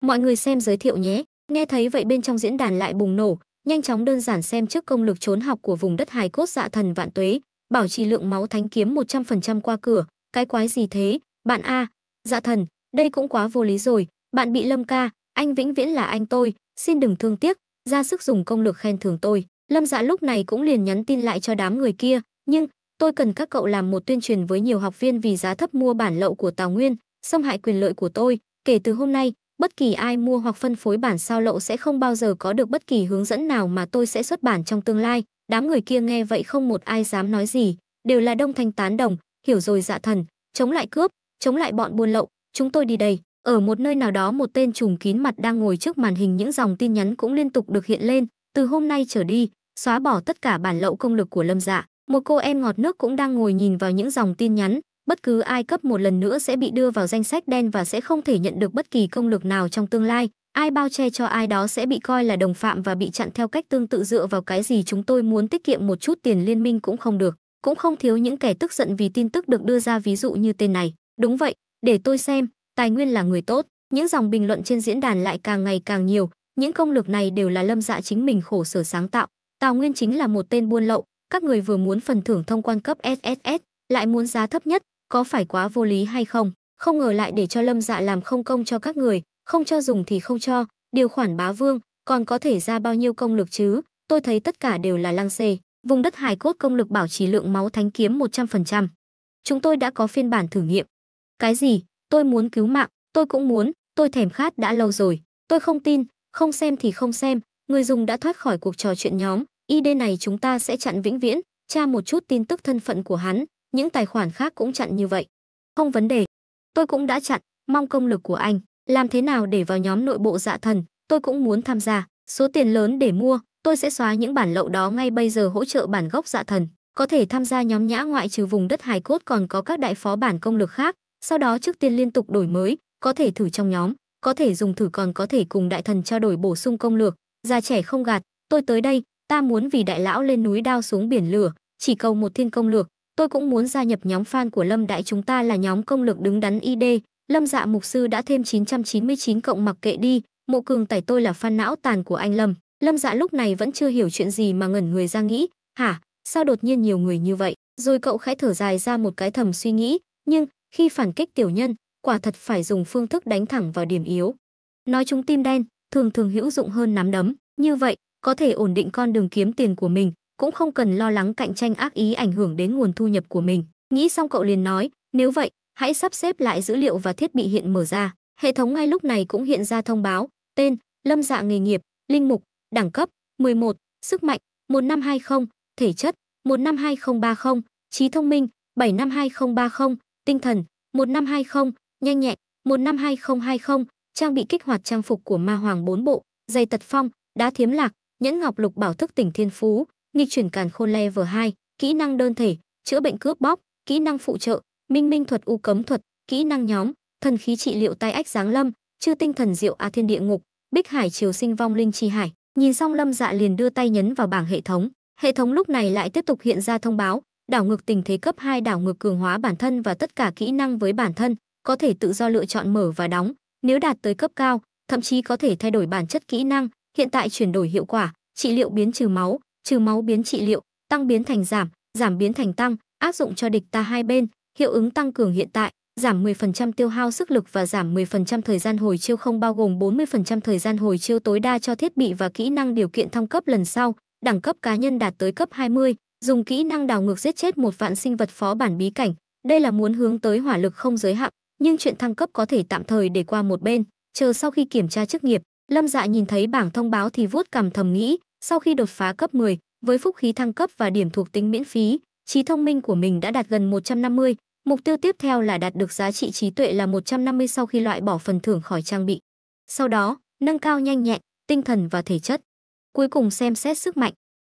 Mọi người xem giới thiệu nhé, nghe thấy vậy bên trong diễn đàn lại bùng nổ, nhanh chóng đơn giản xem trước công lực trốn học của vùng đất hải cốt dạ thần vạn tuế, bảo trì lượng máu thánh kiếm 100% qua cửa, cái quái gì thế, bạn a, dạ thần, đây cũng quá vô lý rồi, bạn bị Lâm ca, anh vĩnh viễn là anh tôi, xin đừng thương tiếc, ra sức dùng công lực khen thưởng tôi. Lâm Dạ lúc này cũng liền nhắn tin lại cho đám người kia, nhưng Tôi cần các cậu làm một tuyên truyền với nhiều học viên vì giá thấp mua bản lậu của Tào Nguyên, xâm hại quyền lợi của tôi. Kể từ hôm nay, bất kỳ ai mua hoặc phân phối bản sao lậu sẽ không bao giờ có được bất kỳ hướng dẫn nào mà tôi sẽ xuất bản trong tương lai. Đám người kia nghe vậy không một ai dám nói gì, đều là đông thanh tán đồng, hiểu rồi dạ thần, chống lại cướp, chống lại bọn buôn lậu, chúng tôi đi đây. Ở một nơi nào đó một tên trùng kín mặt đang ngồi trước màn hình những dòng tin nhắn cũng liên tục được hiện lên, từ hôm nay trở đi, xóa bỏ tất cả bản lậu công lực của Lâm Dạ. Một cô em ngọt nước cũng đang ngồi nhìn vào những dòng tin nhắn, bất cứ ai cấp một lần nữa sẽ bị đưa vào danh sách đen và sẽ không thể nhận được bất kỳ công lược nào trong tương lai. Ai bao che cho ai đó sẽ bị coi là đồng phạm và bị chặn theo cách tương tự dựa vào cái gì chúng tôi muốn tiết kiệm một chút tiền liên minh cũng không được. Cũng không thiếu những kẻ tức giận vì tin tức được đưa ra ví dụ như tên này. Đúng vậy, để tôi xem, tài nguyên là người tốt. Những dòng bình luận trên diễn đàn lại càng ngày càng nhiều, những công lược này đều là lâm dạ chính mình khổ sở sáng tạo. Tào Nguyên chính là một tên buôn lậu, các người vừa muốn phần thưởng thông quan cấp SSS, lại muốn giá thấp nhất, có phải quá vô lý hay không? Không ngờ lại để cho Lâm Dạ làm không công cho các người, không cho dùng thì không cho, điều khoản bá vương, còn có thể ra bao nhiêu công lực chứ? Tôi thấy tất cả đều là lăng xê. Vùng đất hài cốt công lực bảo trì lượng máu thánh kiếm 100%. Chúng tôi đã có phiên bản thử nghiệm. Cái gì? Tôi muốn cứu mạng, tôi cũng muốn, tôi thèm khát đã lâu rồi. Tôi không tin, không xem thì không xem, người dùng đã thoát khỏi cuộc trò chuyện nhóm, ID này chúng ta sẽ chặn vĩnh viễn, tra một chút tin tức thân phận của hắn, những tài khoản khác cũng chặn như vậy. Không vấn đề. Tôi cũng đã chặn, mong công lực của anh. Làm thế nào để vào nhóm nội bộ dạ thần, tôi cũng muốn tham gia. Số tiền lớn để mua, tôi sẽ xóa những bản lậu đó ngay bây giờ hỗ trợ bản gốc dạ thần. Có thể tham gia nhóm nhã ngoại trừ vùng đất hài cốt còn có các đại phó bản công lực khác. Sau đó trước tiên liên tục đổi mới, có thể thử trong nhóm, có thể dùng thử còn có thể cùng đại thần trao đổi bổ sung công lược. Già trẻ không gạt, tôi tới đây, Ta muốn vì đại lão lên núi đao xuống biển lửa, chỉ cầu một thiên công lược. Tôi cũng muốn gia nhập nhóm fan của Lâm Đại chúng ta là nhóm công lược đứng đắn ID. Lâm dạ mục sư đã thêm 999 cộng mặc kệ đi, mộ cường tẩy tôi là fan não tàn của anh Lâm. Lâm dạ lúc này vẫn chưa hiểu chuyện gì mà ngẩn người ra nghĩ, hả, sao đột nhiên nhiều người như vậy? Rồi cậu khẽ thở dài ra một cái thầm suy nghĩ, nhưng khi phản kích tiểu nhân, quả thật phải dùng phương thức đánh thẳng vào điểm yếu. Nói chúng tim đen, thường thường hữu dụng hơn nắm đấm, như vậy, có thể ổn định con đường kiếm tiền của mình, cũng không cần lo lắng cạnh tranh ác ý ảnh hưởng đến nguồn thu nhập của mình. Nghĩ xong cậu liền nói, nếu vậy, hãy sắp xếp lại dữ liệu và thiết bị hiện mở ra. Hệ thống ngay lúc này cũng hiện ra thông báo, tên, lâm dạ nghề nghiệp, linh mục, đẳng cấp, 11, sức mạnh, 15220, thể chất, 15230, trí thông minh, 752030, tinh thần, 15220, nhanh nhẹn, 1522020, trang bị kích hoạt trang phục của ma hoàng 4 bộ, giày tật phong, đá thiếm lạc, nhẫn ngọc lục bảo thức tỉnh thiên phú, nghịch chuyển càn khôn level 2, kỹ năng đơn thể, chữa bệnh cướp bóc, kỹ năng phụ trợ, minh minh thuật u cấm thuật, kỹ năng nhóm, thần khí trị liệu tai ách giáng lâm, chư tinh thần diệu a thiên địa ngục, bích hải triều sinh vong linh chi hải. Nhìn xong Lâm Dạ liền đưa tay nhấn vào bảng hệ thống, hệ thống lúc này lại tiếp tục hiện ra thông báo, đảo ngược tình thế cấp 2 đảo ngược cường hóa bản thân và tất cả kỹ năng với bản thân, có thể tự do lựa chọn mở và đóng, nếu đạt tới cấp cao, thậm chí có thể thay đổi bản chất kỹ năng, hiện tại chuyển đổi hiệu quả, trị liệu biến trừ máu, trừ máu biến trị liệu, tăng biến thành giảm, giảm biến thành tăng, áp dụng cho địch ta hai bên, hiệu ứng tăng cường hiện tại, giảm 10% tiêu hao sức lực và giảm 10% thời gian hồi chiêu không bao gồm 40% thời gian hồi chiêu tối đa cho thiết bị và kỹ năng điều kiện thăng cấp lần sau, đẳng cấp cá nhân đạt tới cấp 20, dùng kỹ năng đào ngược giết chết một vạn sinh vật phó bản bí cảnh. Đây là muốn hướng tới hỏa lực không giới hạn, nhưng chuyện thăng cấp có thể tạm thời để qua một bên, chờ sau khi kiểm tra chức nghiệp, Lâm Dạ nhìn thấy bảng thông báo thì vuốt cằm thầm nghĩ, sau khi đột phá cấp 10, với phúc khí thăng cấp và điểm thuộc tính miễn phí, trí thông minh của mình đã đạt gần 150, mục tiêu tiếp theo là đạt được giá trị trí tuệ là 150 sau khi loại bỏ phần thưởng khỏi trang bị. Sau đó, nâng cao nhanh nhẹn, tinh thần và thể chất. Cuối cùng xem xét sức mạnh.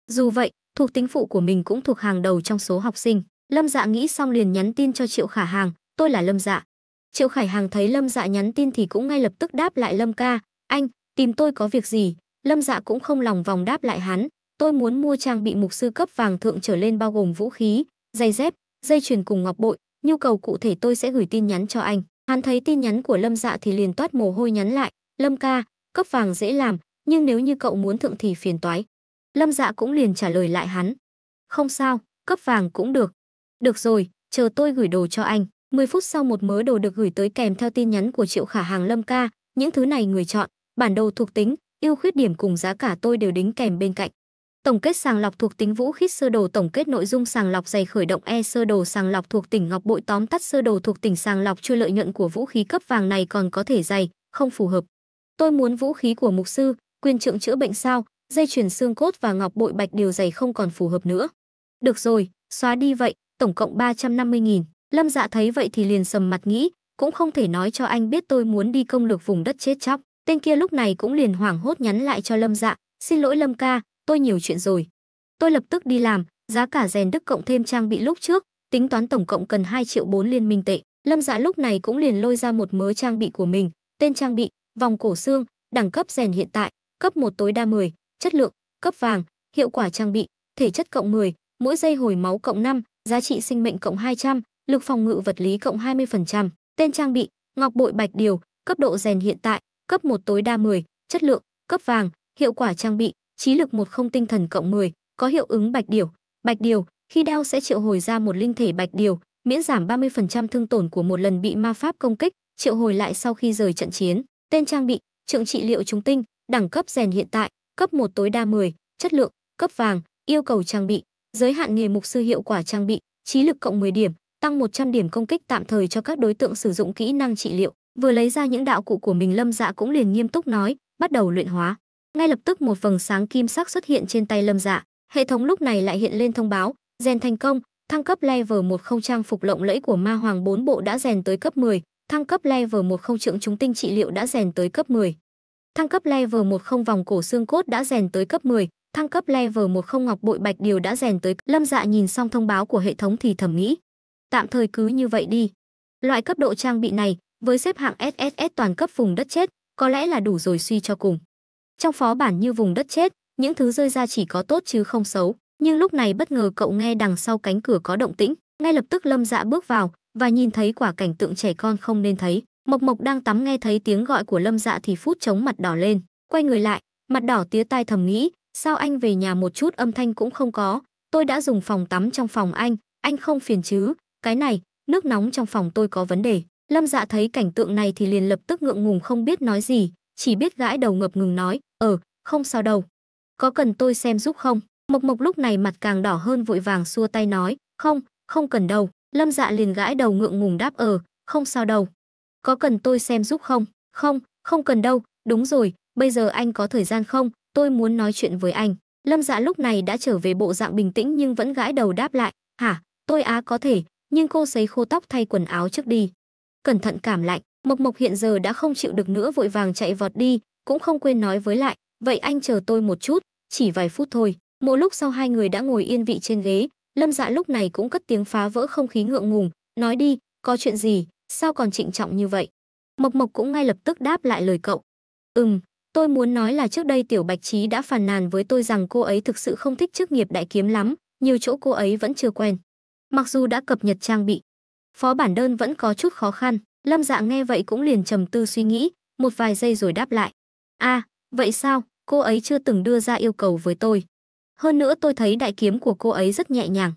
Dù vậy, thuộc tính phụ của mình cũng thuộc hàng đầu trong số học sinh. Lâm Dạ nghĩ xong liền nhắn tin cho Triệu Khả Hàng, "Tôi là Lâm Dạ." Triệu Khải Hàng thấy Lâm Dạ nhắn tin thì cũng ngay lập tức đáp lại Lâm ca, "Anh, tìm tôi có việc gì, lâm dạ cũng không lòng vòng đáp lại hắn, tôi muốn mua trang bị mục sư cấp vàng thượng trở lên bao gồm vũ khí, giày dép, dây chuyền cùng ngọc bội, nhu cầu cụ thể tôi sẽ gửi tin nhắn cho anh. Hắn thấy tin nhắn của Lâm Dạ thì liền toát mồ hôi nhắn lại, "Lâm ca, cấp vàng dễ làm, nhưng nếu như cậu muốn thượng thì phiền toái." Lâm Dạ cũng liền trả lời lại hắn, "Không sao, cấp vàng cũng được." "Được rồi, chờ tôi gửi đồ cho anh." 10 phút sau một mớ đồ được gửi tới kèm theo tin nhắn của Triệu Khả Hàng Lâm ca, những thứ này người chọn, bản đồ thuộc tính, ưu khuyết điểm cùng giá cả tôi đều đính kèm bên cạnh. Tổng kết sàng lọc thuộc tính vũ khí sơ đồ tổng kết nội dung sàng lọc dày khởi động e sơ đồ sàng lọc thuộc tỉnh ngọc bội tóm tắt sơ đồ thuộc tỉnh sàng lọc chưa lợi nhuận của vũ khí cấp vàng này còn có thể dày, không phù hợp. Tôi muốn vũ khí của mục sư, quyền trượng chữa bệnh sao, dây chuyền xương cốt và ngọc bội bạch đều dày không còn phù hợp nữa. Được rồi, xóa đi vậy, tổng cộng 350.000. Lâm Dạ thấy vậy thì liền sầm mặt nghĩ, cũng không thể nói cho anh biết tôi muốn đi công lược vùng đất chết chóc. Tên kia lúc này cũng liền hoảng hốt nhắn lại cho Lâm Dạ, "Xin lỗi Lâm ca, tôi nhiều chuyện rồi. Tôi lập tức đi làm, giá cả rèn đức cộng thêm trang bị lúc trước, tính toán tổng cộng cần 2 triệu 4 liên minh tệ." Lâm Dạ lúc này cũng liền lôi ra một mớ trang bị của mình, tên trang bị, vòng cổ xương, đẳng cấp rèn hiện tại, cấp 1 tối đa 10, chất lượng, cấp vàng, hiệu quả trang bị, thể chất cộng 10, mỗi giây hồi máu cộng 5, giá trị sinh mệnh cộng 200, lực phòng ngự vật lý cộng 20%, tên trang bị, ngọc bội bạch điều, cấp độ rèn hiện tại, cấp 1 tối đa 10, chất lượng, cấp vàng, hiệu quả trang bị, trí lực 1 không tinh thần cộng 10, có hiệu ứng bạch điểu. Bạch điểu, khi đao sẽ triệu hồi ra một linh thể bạch điểu, miễn giảm 30% thương tổn của một lần bị ma pháp công kích, triệu hồi lại sau khi rời trận chiến. Tên trang bị, trượng trị liệu trung tinh, đẳng cấp rèn hiện tại, cấp 1 tối đa 10, chất lượng, cấp vàng, yêu cầu trang bị, giới hạn nghề mục sư hiệu quả trang bị, trí lực cộng 10 điểm, tăng 100 điểm công kích tạm thời cho các đối tượng sử dụng kỹ năng trị liệu vừa lấy ra những đạo cụ của mình lâm dạ cũng liền nghiêm túc nói bắt đầu luyện hóa ngay lập tức một vầng sáng kim sắc xuất hiện trên tay lâm dạ hệ thống lúc này lại hiện lên thông báo rèn thành công thăng cấp level một không trang phục lộng lẫy của ma hoàng bốn bộ đã rèn tới cấp 10, thăng cấp level một không trượng chúng tinh trị liệu đã rèn tới cấp 10. Thăng cấp level một không vòng cổ xương cốt đã rèn tới cấp 10, thăng cấp level một không ngọc bội bạch điều đã rèn tới. Lâm Dạ nhìn xong thông báo của hệ thống thì thầm nghĩ, tạm thời cứ như vậy đi. Loại cấp độ trang bị này, với xếp hạng SSS toàn cấp vùng đất chết, có lẽ là đủ rồi suy cho cùng. Trong phó bản như vùng đất chết, những thứ rơi ra chỉ có tốt chứ không xấu, nhưng lúc này bất ngờ cậu nghe đằng sau cánh cửa có động tĩnh, ngay lập tức Lâm Dạ bước vào và nhìn thấy quả cảnh tượng trẻ con không nên thấy. Mộc Mộc đang tắm nghe thấy tiếng gọi của Lâm Dạ thì phút chống mặt đỏ lên, quay người lại, mặt đỏ tía tai thầm nghĩ, sao anh về nhà một chút âm thanh cũng không có, tôi đã dùng phòng tắm trong phòng anh, anh không phiền chứ, cái này, nước nóng trong phòng tôi có vấn đề. Lâm dạ thấy cảnh tượng này thì liền lập tức ngượng ngùng không biết nói gì, chỉ biết gãi đầu ngập ngừng nói, ờ, không sao đâu. Có cần tôi xem giúp không? Mộc Mộc lúc này mặt càng đỏ hơn vội vàng xua tay nói, không, không cần đâu. Lâm dạ liền gãi đầu ngượng ngùng đáp ờ, không sao đâu. Có cần tôi xem giúp không? Không, không cần đâu, đúng rồi, bây giờ anh có thời gian không? Tôi muốn nói chuyện với anh. Lâm dạ lúc này đã trở về bộ dạng bình tĩnh nhưng vẫn gãi đầu đáp lại, hả, tôi á có thể, nhưng cô sấy khô tóc thay quần áo trước đi cẩn thận cảm lạnh mộc mộc hiện giờ đã không chịu được nữa vội vàng chạy vọt đi cũng không quên nói với lại vậy anh chờ tôi một chút chỉ vài phút thôi một lúc sau hai người đã ngồi yên vị trên ghế lâm dạ lúc này cũng cất tiếng phá vỡ không khí ngượng ngùng nói đi có chuyện gì sao còn trịnh trọng như vậy mộc mộc cũng ngay lập tức đáp lại lời cậu ừm tôi muốn nói là trước đây tiểu bạch trí đã phàn nàn với tôi rằng cô ấy thực sự không thích chức nghiệp đại kiếm lắm nhiều chỗ cô ấy vẫn chưa quen mặc dù đã cập nhật trang bị phó bản đơn vẫn có chút khó khăn lâm dạ nghe vậy cũng liền trầm tư suy nghĩ một vài giây rồi đáp lại a à, vậy sao cô ấy chưa từng đưa ra yêu cầu với tôi hơn nữa tôi thấy đại kiếm của cô ấy rất nhẹ nhàng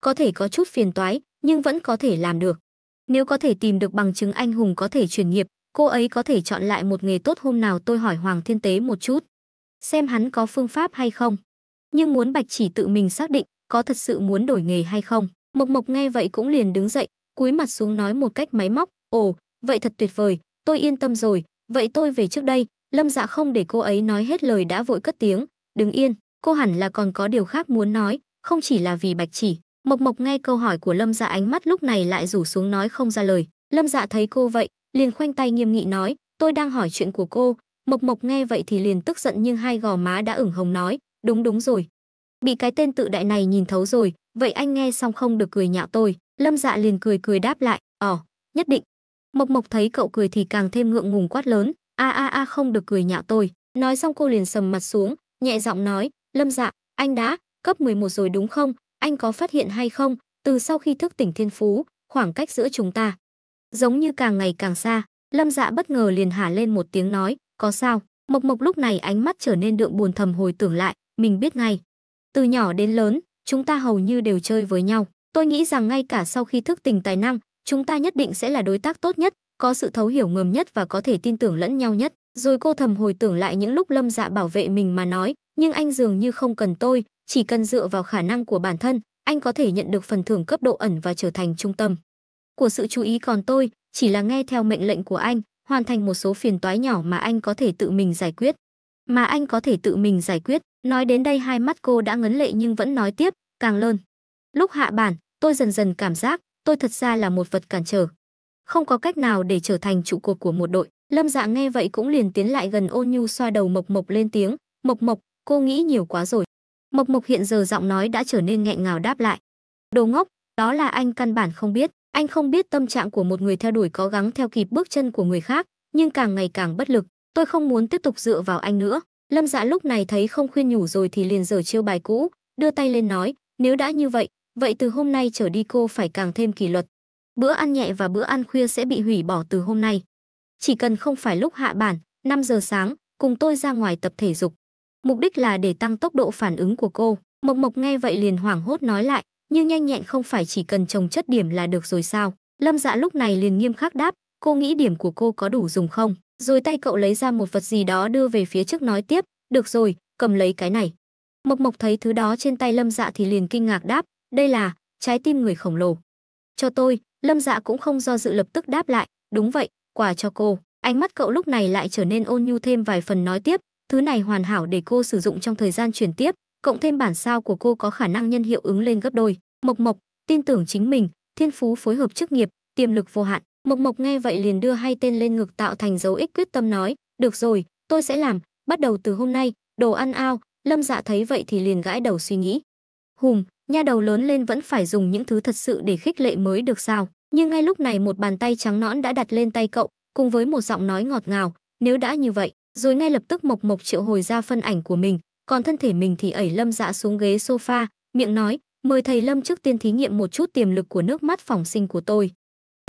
có thể có chút phiền toái nhưng vẫn có thể làm được nếu có thể tìm được bằng chứng anh hùng có thể chuyển nghiệp cô ấy có thể chọn lại một nghề tốt hôm nào tôi hỏi hoàng thiên tế một chút xem hắn có phương pháp hay không nhưng muốn bạch chỉ tự mình xác định có thật sự muốn đổi nghề hay không mộc mộc nghe vậy cũng liền đứng dậy cúi mặt xuống nói một cách máy móc, ồ, vậy thật tuyệt vời, tôi yên tâm rồi, vậy tôi về trước đây, lâm dạ không để cô ấy nói hết lời đã vội cất tiếng, đứng yên, cô hẳn là còn có điều khác muốn nói, không chỉ là vì bạch chỉ. Mộc Mộc nghe câu hỏi của Lâm Dạ ánh mắt lúc này lại rủ xuống nói không ra lời. Lâm Dạ thấy cô vậy, liền khoanh tay nghiêm nghị nói, tôi đang hỏi chuyện của cô. Mộc Mộc nghe vậy thì liền tức giận nhưng hai gò má đã ửng hồng nói, đúng đúng rồi. Bị cái tên tự đại này nhìn thấu rồi, vậy anh nghe xong không được cười nhạo tôi. Lâm Dạ liền cười cười đáp lại, ờ, nhất định." Mộc Mộc thấy cậu cười thì càng thêm ngượng ngùng quát lớn, "A a a không được cười nhạo tôi." Nói xong cô liền sầm mặt xuống, nhẹ giọng nói, "Lâm Dạ, anh đã cấp 11 rồi đúng không? Anh có phát hiện hay không, từ sau khi thức tỉnh thiên phú, khoảng cách giữa chúng ta giống như càng ngày càng xa." Lâm Dạ bất ngờ liền hả lên một tiếng nói, "Có sao?" Mộc Mộc lúc này ánh mắt trở nên đượm buồn thầm hồi tưởng lại, mình biết ngay. Từ nhỏ đến lớn, chúng ta hầu như đều chơi với nhau. Tôi nghĩ rằng ngay cả sau khi thức tỉnh tài năng, chúng ta nhất định sẽ là đối tác tốt nhất, có sự thấu hiểu ngầm nhất và có thể tin tưởng lẫn nhau nhất. Rồi cô thầm hồi tưởng lại những lúc Lâm Dạ bảo vệ mình mà nói, nhưng anh dường như không cần tôi, chỉ cần dựa vào khả năng của bản thân, anh có thể nhận được phần thưởng cấp độ ẩn và trở thành trung tâm. Của sự chú ý còn tôi, chỉ là nghe theo mệnh lệnh của anh, hoàn thành một số phiền toái nhỏ mà anh có thể tự mình giải quyết. Mà anh có thể tự mình giải quyết, nói đến đây hai mắt cô đã ngấn lệ nhưng vẫn nói tiếp, càng lớn. Lúc hạ bản, tôi dần dần cảm giác tôi thật ra là một vật cản trở. Không có cách nào để trở thành trụ cột của một đội. Lâm dạ nghe vậy cũng liền tiến lại gần ôn nhu xoa đầu mộc mộc lên tiếng. Mộc mộc, cô nghĩ nhiều quá rồi. Mộc mộc hiện giờ giọng nói đã trở nên nghẹn ngào đáp lại. Đồ ngốc, đó là anh căn bản không biết. Anh không biết tâm trạng của một người theo đuổi có gắng theo kịp bước chân của người khác, nhưng càng ngày càng bất lực. Tôi không muốn tiếp tục dựa vào anh nữa. Lâm dạ lúc này thấy không khuyên nhủ rồi thì liền giở chiêu bài cũ, đưa tay lên nói, nếu đã như vậy, Vậy từ hôm nay trở đi cô phải càng thêm kỷ luật. Bữa ăn nhẹ và bữa ăn khuya sẽ bị hủy bỏ từ hôm nay. Chỉ cần không phải lúc hạ bản, 5 giờ sáng, cùng tôi ra ngoài tập thể dục. Mục đích là để tăng tốc độ phản ứng của cô. Mộc Mộc nghe vậy liền hoảng hốt nói lại, nhưng nhanh nhẹn không phải chỉ cần trồng chất điểm là được rồi sao. Lâm dạ lúc này liền nghiêm khắc đáp, cô nghĩ điểm của cô có đủ dùng không? Rồi tay cậu lấy ra một vật gì đó đưa về phía trước nói tiếp, được rồi, cầm lấy cái này. Mộc Mộc thấy thứ đó trên tay Lâm Dạ thì liền kinh ngạc đáp, đây là trái tim người khổng lồ. Cho tôi, Lâm Dạ cũng không do dự lập tức đáp lại, đúng vậy, quà cho cô. Ánh mắt cậu lúc này lại trở nên ôn nhu thêm vài phần nói tiếp, thứ này hoàn hảo để cô sử dụng trong thời gian chuyển tiếp, cộng thêm bản sao của cô có khả năng nhân hiệu ứng lên gấp đôi. Mộc Mộc, tin tưởng chính mình, thiên phú phối hợp chức nghiệp, tiềm lực vô hạn. Mộc Mộc nghe vậy liền đưa hai tên lên ngực tạo thành dấu ích quyết tâm nói, được rồi, tôi sẽ làm, bắt đầu từ hôm nay, đồ ăn ao, Lâm Dạ thấy vậy thì liền gãi đầu suy nghĩ. Hùng, nha đầu lớn lên vẫn phải dùng những thứ thật sự để khích lệ mới được sao. Nhưng ngay lúc này một bàn tay trắng nõn đã đặt lên tay cậu, cùng với một giọng nói ngọt ngào, nếu đã như vậy, rồi ngay lập tức Mộc Mộc triệu hồi ra phân ảnh của mình, còn thân thể mình thì ẩy Lâm Dạ xuống ghế sofa, miệng nói, mời thầy Lâm trước tiên thí nghiệm một chút tiềm lực của nước mắt phỏng sinh của tôi.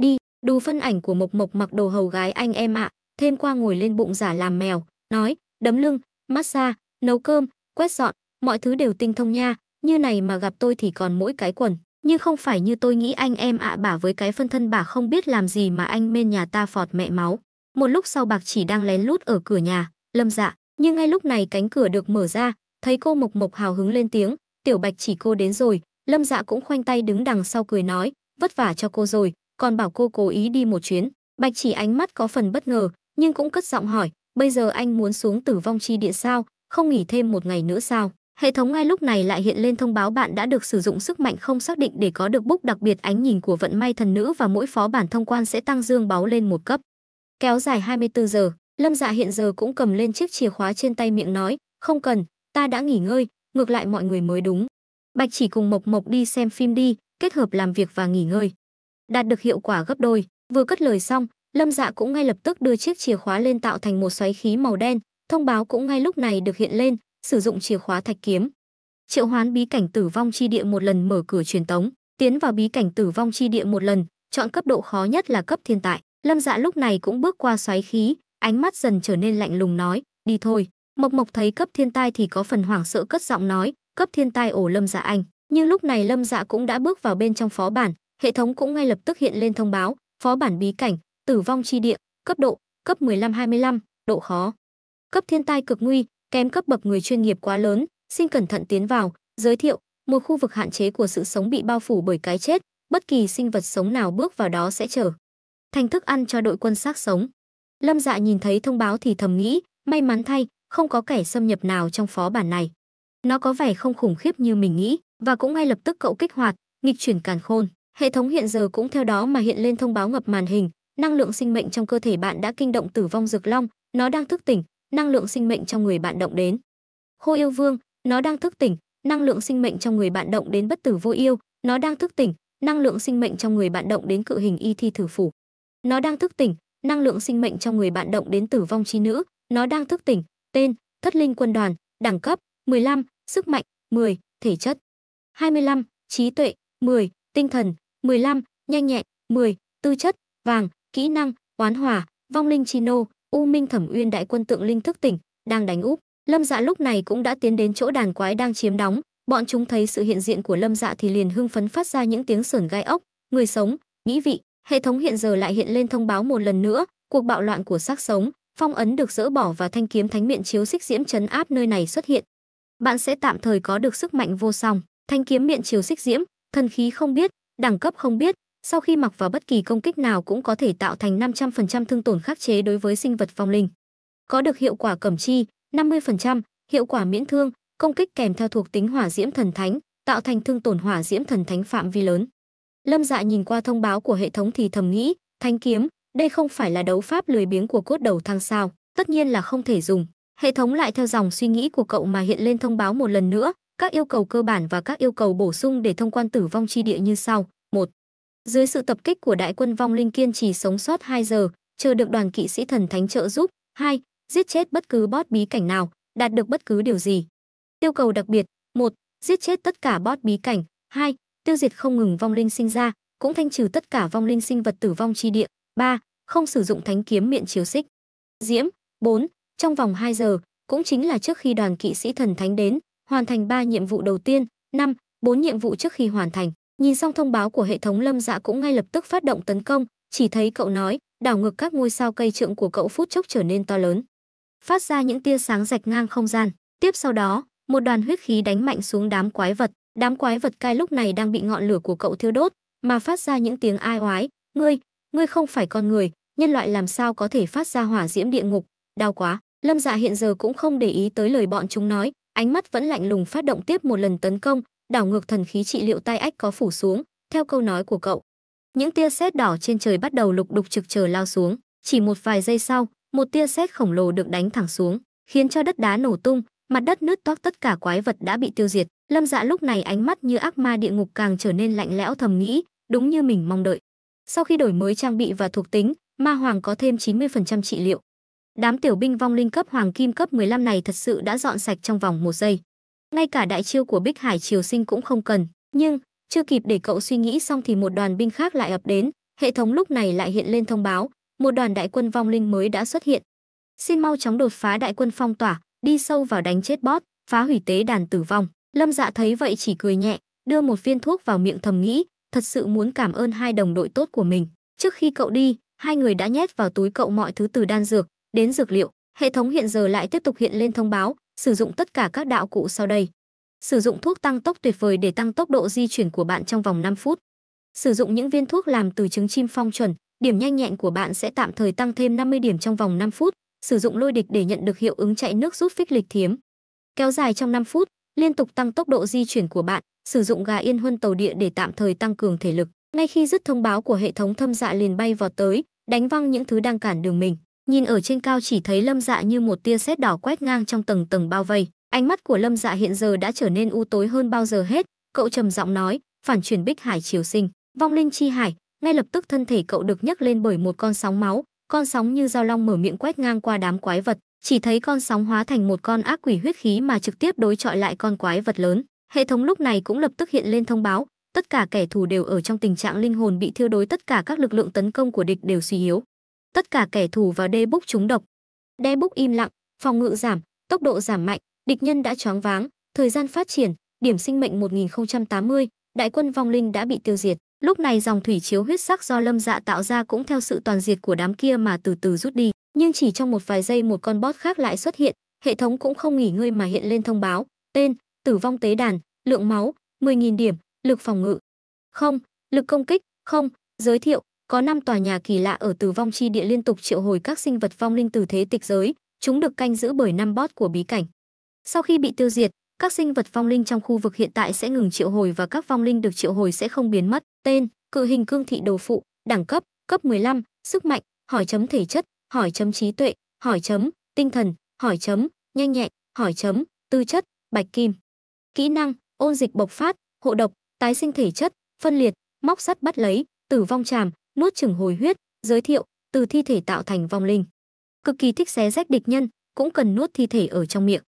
Đi, đù phân ảnh của Mộc Mộc mặc đồ hầu gái anh em ạ, thêm qua ngồi lên bụng giả làm mèo, nói, đấm lưng, massage, nấu cơm, quét dọn, mọi thứ đều tinh thông nha, như này mà gặp tôi thì còn mỗi cái quần. Nhưng không phải như tôi nghĩ anh em ạ bà với cái phân thân bà không biết làm gì mà anh bên nhà ta phọt mẹ máu. Một lúc sau bạc chỉ đang lén lút ở cửa nhà, lâm dạ. Nhưng ngay lúc này cánh cửa được mở ra, thấy cô mộc mộc hào hứng lên tiếng. Tiểu bạch chỉ cô đến rồi, lâm dạ cũng khoanh tay đứng đằng sau cười nói. Vất vả cho cô rồi, còn bảo cô cố ý đi một chuyến. Bạch chỉ ánh mắt có phần bất ngờ, nhưng cũng cất giọng hỏi. Bây giờ anh muốn xuống tử vong chi địa sao, không nghỉ thêm một ngày nữa sao? Hệ thống ngay lúc này lại hiện lên thông báo bạn đã được sử dụng sức mạnh không xác định để có được búc đặc biệt ánh nhìn của vận may thần nữ và mỗi phó bản thông quan sẽ tăng dương báo lên một cấp. Kéo dài 24 giờ, Lâm Dạ hiện giờ cũng cầm lên chiếc chìa khóa trên tay miệng nói, không cần, ta đã nghỉ ngơi, ngược lại mọi người mới đúng. Bạch chỉ cùng Mộc Mộc đi xem phim đi, kết hợp làm việc và nghỉ ngơi. Đạt được hiệu quả gấp đôi, vừa cất lời xong, Lâm Dạ cũng ngay lập tức đưa chiếc chìa khóa lên tạo thành một xoáy khí màu đen, thông báo cũng ngay lúc này được hiện lên, sử dụng chìa khóa thạch kiếm. Triệu hoán bí cảnh tử vong chi địa một lần mở cửa truyền tống, tiến vào bí cảnh tử vong chi địa một lần, chọn cấp độ khó nhất là cấp thiên tại. Lâm Dạ lúc này cũng bước qua xoáy khí, ánh mắt dần trở nên lạnh lùng nói, đi thôi. Mộc Mộc thấy cấp thiên tai thì có phần hoảng sợ cất giọng nói, cấp thiên tai ổ Lâm Dạ anh. Nhưng lúc này Lâm Dạ cũng đã bước vào bên trong phó bản, hệ thống cũng ngay lập tức hiện lên thông báo, phó bản bí cảnh, tử vong chi địa, cấp độ, cấp 15-25, độ khó. Cấp thiên tai cực nguy, kém cấp bậc người chuyên nghiệp quá lớn, xin cẩn thận tiến vào, giới thiệu, một khu vực hạn chế của sự sống bị bao phủ bởi cái chết, bất kỳ sinh vật sống nào bước vào đó sẽ trở thành thức ăn cho đội quân xác sống. Lâm Dạ nhìn thấy thông báo thì thầm nghĩ, may mắn thay, không có kẻ xâm nhập nào trong phó bản này. Nó có vẻ không khủng khiếp như mình nghĩ, và cũng ngay lập tức cậu kích hoạt, nghịch chuyển càn khôn. Hệ thống hiện giờ cũng theo đó mà hiện lên thông báo ngập màn hình, năng lượng sinh mệnh trong cơ thể bạn đã kinh động tử vong rực long, nó đang thức tỉnh, năng lượng sinh mệnh trong người bạn động đến. Hô yêu vương, nó đang thức tỉnh, năng lượng sinh mệnh trong người bạn động đến bất tử vô yêu, nó đang thức tỉnh, năng lượng sinh mệnh trong người bạn động đến cự hình y thi thử phủ. Nó đang thức tỉnh, năng lượng sinh mệnh trong người bạn động đến tử vong chi nữ, nó đang thức tỉnh, tên, thất linh quân đoàn, đẳng cấp, 15, sức mạnh, 10, thể chất, 25, trí tuệ, 10, tinh thần, 15, nhanh nhẹn, 10, tư chất, vàng, kỹ năng, oán hỏa, vong linh chi nô, U Minh Thẩm Uyên đại quân tượng linh thức tỉnh, đang đánh úp, Lâm Dạ lúc này cũng đã tiến đến chỗ đàn quái đang chiếm đóng, bọn chúng thấy sự hiện diện của Lâm Dạ thì liền hưng phấn phát ra những tiếng sởn gai ốc, người sống, nghĩ vị, hệ thống hiện giờ lại hiện lên thông báo một lần nữa, cuộc bạo loạn của xác sống, phong ấn được dỡ bỏ và thanh kiếm thánh miện chiếu xích diễm chấn áp nơi này xuất hiện. Bạn sẽ tạm thời có được sức mạnh vô song, thanh kiếm miện chiếu xích diễm, thần khí không biết, đẳng cấp không biết, sau khi mặc vào bất kỳ công kích nào cũng có thể tạo thành 500% thương tổn khắc chế đối với sinh vật phong linh. Có được hiệu quả cẩm chi 50%, hiệu quả miễn thương, công kích kèm theo thuộc tính hỏa diễm thần thánh, tạo thành thương tổn hỏa diễm thần thánh phạm vi lớn. Lâm Dạ nhìn qua thông báo của hệ thống thì thầm nghĩ, Thánh kiếm, đây không phải là đấu pháp lười biếng của cốt đầu thang sao, tất nhiên là không thể dùng. Hệ thống lại theo dòng suy nghĩ của cậu mà hiện lên thông báo một lần nữa, các yêu cầu cơ bản và các yêu cầu bổ sung để thông quan tử vong chi địa như sau. Dưới sự tập kích của đại quân vong linh kiên trì sống sót 2 giờ, chờ được đoàn kỵ sĩ thần thánh trợ giúp, hai Giết chết bất cứ boss bí cảnh nào, đạt được bất cứ điều gì. Tiêu cầu đặc biệt, một Giết chết tất cả boss bí cảnh, hai Tiêu diệt không ngừng vong linh sinh ra, cũng thanh trừ tất cả vong linh sinh vật tử vong chi địa, ba Không sử dụng thánh kiếm miệng chiếu xích. Diễm, 4. Trong vòng 2 giờ, cũng chính là trước khi đoàn kỵ sĩ thần thánh đến, hoàn thành 3 nhiệm vụ đầu tiên, 5. 4 nhiệm vụ trước khi hoàn thành. Nhìn xong thông báo của hệ thống Lâm Dạ cũng ngay lập tức phát động tấn công, chỉ thấy cậu nói, đảo ngược các ngôi sao cây trượng của cậu phút chốc trở nên to lớn, phát ra những tia sáng rạch ngang không gian. Tiếp sau đó, một đoàn huyết khí đánh mạnh xuống đám quái vật, đám quái vật cai lúc này đang bị ngọn lửa của cậu thiêu đốt, mà phát ra những tiếng ai oái, "Ngươi, ngươi không phải con người, nhân loại làm sao có thể phát ra hỏa diễm địa ngục, đau quá." Lâm Dạ hiện giờ cũng không để ý tới lời bọn chúng nói, ánh mắt vẫn lạnh lùng phát động tiếp một lần tấn công, đảo ngược thần khí trị liệu tai ách có phủ xuống, theo câu nói của cậu. Những tia sét đỏ trên trời bắt đầu lục đục trực chờ lao xuống, chỉ một vài giây sau, một tia sét khổng lồ được đánh thẳng xuống, khiến cho đất đá nổ tung, mặt đất nứt toác tất cả quái vật đã bị tiêu diệt. Lâm Dạ lúc này ánh mắt như ác ma địa ngục càng trở nên lạnh lẽo thầm nghĩ, đúng như mình mong đợi. Sau khi đổi mới trang bị và thuộc tính, ma hoàng có thêm 90% trị liệu. Đám tiểu binh vong linh cấp hoàng kim cấp 15 này thật sự đã dọn sạch trong vòng một giây ngay cả đại chiêu của Bích Hải Triều Sinh cũng không cần. Nhưng, chưa kịp để cậu suy nghĩ xong thì một đoàn binh khác lại ập đến, hệ thống lúc này lại hiện lên thông báo, một đoàn đại quân vong linh mới đã xuất hiện. Xin mau chóng đột phá đại quân phong tỏa, đi sâu vào đánh chết bót, phá hủy tế đàn tử vong. Lâm Dạ thấy vậy chỉ cười nhẹ, đưa một viên thuốc vào miệng thầm nghĩ, thật sự muốn cảm ơn hai đồng đội tốt của mình. Trước khi cậu đi, hai người đã nhét vào túi cậu mọi thứ từ đan dược đến dược liệu. Hệ thống hiện giờ lại tiếp tục hiện lên thông báo, Sử dụng tất cả các đạo cụ sau đây. Sử dụng thuốc tăng tốc tuyệt vời để tăng tốc độ di chuyển của bạn trong vòng 5 phút. Sử dụng những viên thuốc làm từ trứng chim phong chuẩn, điểm nhanh nhẹn của bạn sẽ tạm thời tăng thêm 50 điểm trong vòng 5 phút. Sử dụng lôi địch để nhận được hiệu ứng chạy nước giúp phích lịch thiếm. Kéo dài trong 5 phút, liên tục tăng tốc độ di chuyển của bạn, sử dụng gà yên huân tàu địa để tạm thời tăng cường thể lực. Ngay khi dứt thông báo của hệ thống thâm dạ liền bay vọt tới, đánh văng những thứ đang cản đường mình nhìn ở trên cao chỉ thấy lâm dạ như một tia sét đỏ quét ngang trong tầng tầng bao vây ánh mắt của lâm dạ hiện giờ đã trở nên u tối hơn bao giờ hết cậu trầm giọng nói phản chuyển bích hải triều sinh vong linh chi hải ngay lập tức thân thể cậu được nhấc lên bởi một con sóng máu con sóng như dao long mở miệng quét ngang qua đám quái vật chỉ thấy con sóng hóa thành một con ác quỷ huyết khí mà trực tiếp đối chọi lại con quái vật lớn hệ thống lúc này cũng lập tức hiện lên thông báo tất cả kẻ thù đều ở trong tình trạng linh hồn bị thiêu đối tất cả các lực lượng tấn công của địch đều suy yếu tất cả kẻ thù vào đê búc trúng độc. Đe búc im lặng, phòng ngự giảm, tốc độ giảm mạnh, địch nhân đã choáng váng, thời gian phát triển, điểm sinh mệnh 1080, đại quân vong linh đã bị tiêu diệt. Lúc này dòng thủy chiếu huyết sắc do Lâm Dạ tạo ra cũng theo sự toàn diệt của đám kia mà từ từ rút đi, nhưng chỉ trong một vài giây một con bot khác lại xuất hiện, hệ thống cũng không nghỉ ngơi mà hiện lên thông báo, tên, tử vong tế đàn, lượng máu, 10.000 điểm, lực phòng ngự. Không, lực công kích, không, giới thiệu, có năm tòa nhà kỳ lạ ở tử vong chi địa liên tục triệu hồi các sinh vật phong linh từ thế tịch giới, chúng được canh giữ bởi năm bót của bí cảnh. Sau khi bị tiêu diệt, các sinh vật phong linh trong khu vực hiện tại sẽ ngừng triệu hồi và các phong linh được triệu hồi sẽ không biến mất. Tên: Cự hình cương thị đồ phụ, đẳng cấp: cấp 15, sức mạnh: hỏi chấm thể chất, hỏi chấm trí tuệ, hỏi chấm tinh thần, hỏi chấm nhanh nhẹn, hỏi chấm tư chất: bạch kim. Kỹ năng: Ôn dịch bộc phát, hộ độc, tái sinh thể chất, phân liệt, móc sắt bắt lấy, tử vong chàm, nuốt chửng hồi huyết, giới thiệu, từ thi thể tạo thành vong linh. Cực kỳ thích xé rách địch nhân, cũng cần nuốt thi thể ở trong miệng.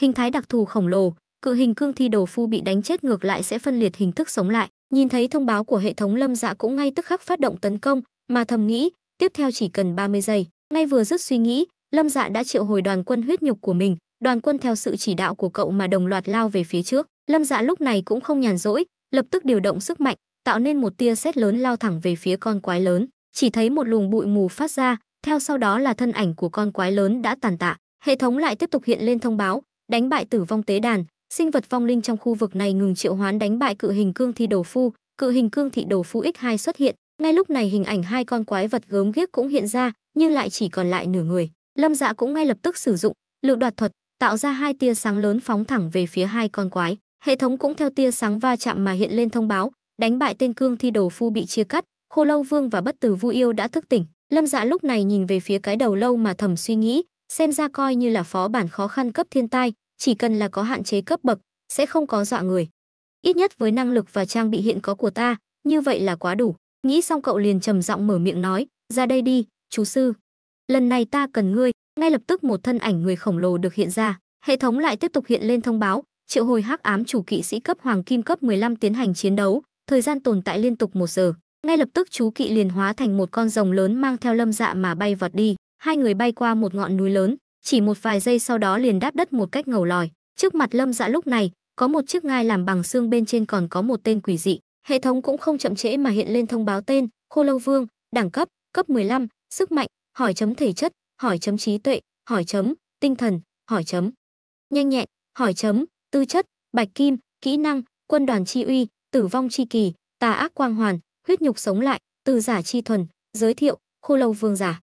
Hình thái đặc thù khổng lồ, cự hình cương thi đồ phu bị đánh chết ngược lại sẽ phân liệt hình thức sống lại. Nhìn thấy thông báo của hệ thống Lâm Dạ cũng ngay tức khắc phát động tấn công, mà thầm nghĩ, tiếp theo chỉ cần 30 giây. Ngay vừa dứt suy nghĩ, Lâm Dạ đã triệu hồi đoàn quân huyết nhục của mình, đoàn quân theo sự chỉ đạo của cậu mà đồng loạt lao về phía trước. Lâm Dạ lúc này cũng không nhàn rỗi, lập tức điều động sức mạnh, tạo nên một tia sét lớn lao thẳng về phía con quái lớn, chỉ thấy một luồng bụi mù phát ra, theo sau đó là thân ảnh của con quái lớn đã tàn tạ. Hệ thống lại tiếp tục hiện lên thông báo, đánh bại tử vong tế đàn, sinh vật vong linh trong khu vực này ngừng triệu hoán đánh bại cự hình cương thi đồ phu, cự hình cương thị đồ phu X2 xuất hiện. Ngay lúc này hình ảnh hai con quái vật gớm ghiếc cũng hiện ra, nhưng lại chỉ còn lại nửa người. Lâm Dạ cũng ngay lập tức sử dụng lựu đoạt thuật, tạo ra hai tia sáng lớn phóng thẳng về phía hai con quái. Hệ thống cũng theo tia sáng va chạm mà hiện lên thông báo, đánh bại tên cương thi đồ phu bị chia cắt, Khô Lâu Vương và Bất Tử Vu Yêu đã thức tỉnh. Lâm Dạ lúc này nhìn về phía cái đầu lâu mà thầm suy nghĩ, xem ra coi như là phó bản khó khăn cấp thiên tai, chỉ cần là có hạn chế cấp bậc, sẽ không có dọa người. Ít nhất với năng lực và trang bị hiện có của ta, như vậy là quá đủ. Nghĩ xong cậu liền trầm giọng mở miệng nói, ra đây đi, chú sư. Lần này ta cần ngươi, ngay lập tức một thân ảnh người khổng lồ được hiện ra, hệ thống lại tiếp tục hiện lên thông báo, triệu hồi hắc ám chủ kỵ sĩ cấp hoàng kim cấp 15 tiến hành chiến đấu, thời gian tồn tại liên tục một giờ. Ngay lập tức chú kỵ liền hóa thành một con rồng lớn mang theo lâm dạ mà bay vọt đi. Hai người bay qua một ngọn núi lớn, chỉ một vài giây sau đó liền đáp đất một cách ngầu lòi. Trước mặt lâm dạ lúc này, có một chiếc ngai làm bằng xương bên trên còn có một tên quỷ dị. Hệ thống cũng không chậm trễ mà hiện lên thông báo tên, khô lâu vương, đẳng cấp, cấp 15, sức mạnh, hỏi chấm thể chất, hỏi chấm trí tuệ, hỏi chấm, tinh thần, hỏi chấm, nhanh nhẹn, hỏi chấm, tư chất, bạch kim, kỹ năng, quân đoàn chi uy, tử vong chi kỳ, tà ác quang hoàn, huyết nhục sống lại, từ giả chi thuần, giới thiệu, khô lâu vương giả.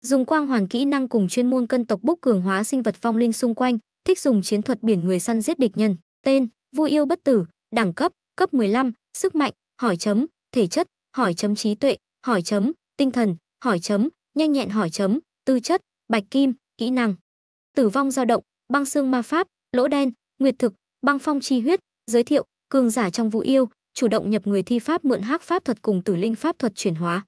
Dùng quang hoàn kỹ năng cùng chuyên môn cân tộc bốc cường hóa sinh vật phong linh xung quanh, thích dùng chiến thuật biển người săn giết địch nhân. Tên: Vui yêu bất tử, đẳng cấp: cấp 15, sức mạnh: hỏi chấm, thể chất: hỏi chấm trí tuệ, hỏi chấm, tinh thần: hỏi chấm, nhanh nhẹn hỏi chấm, tư chất: bạch kim, kỹ năng: Tử vong dao động, băng xương ma pháp, lỗ đen, nguyệt thực, băng phong chi huyết, giới thiệu: cường giả trong vũ yêu, chủ động nhập người thi pháp mượn hắc pháp thuật cùng tử linh pháp thuật chuyển hóa.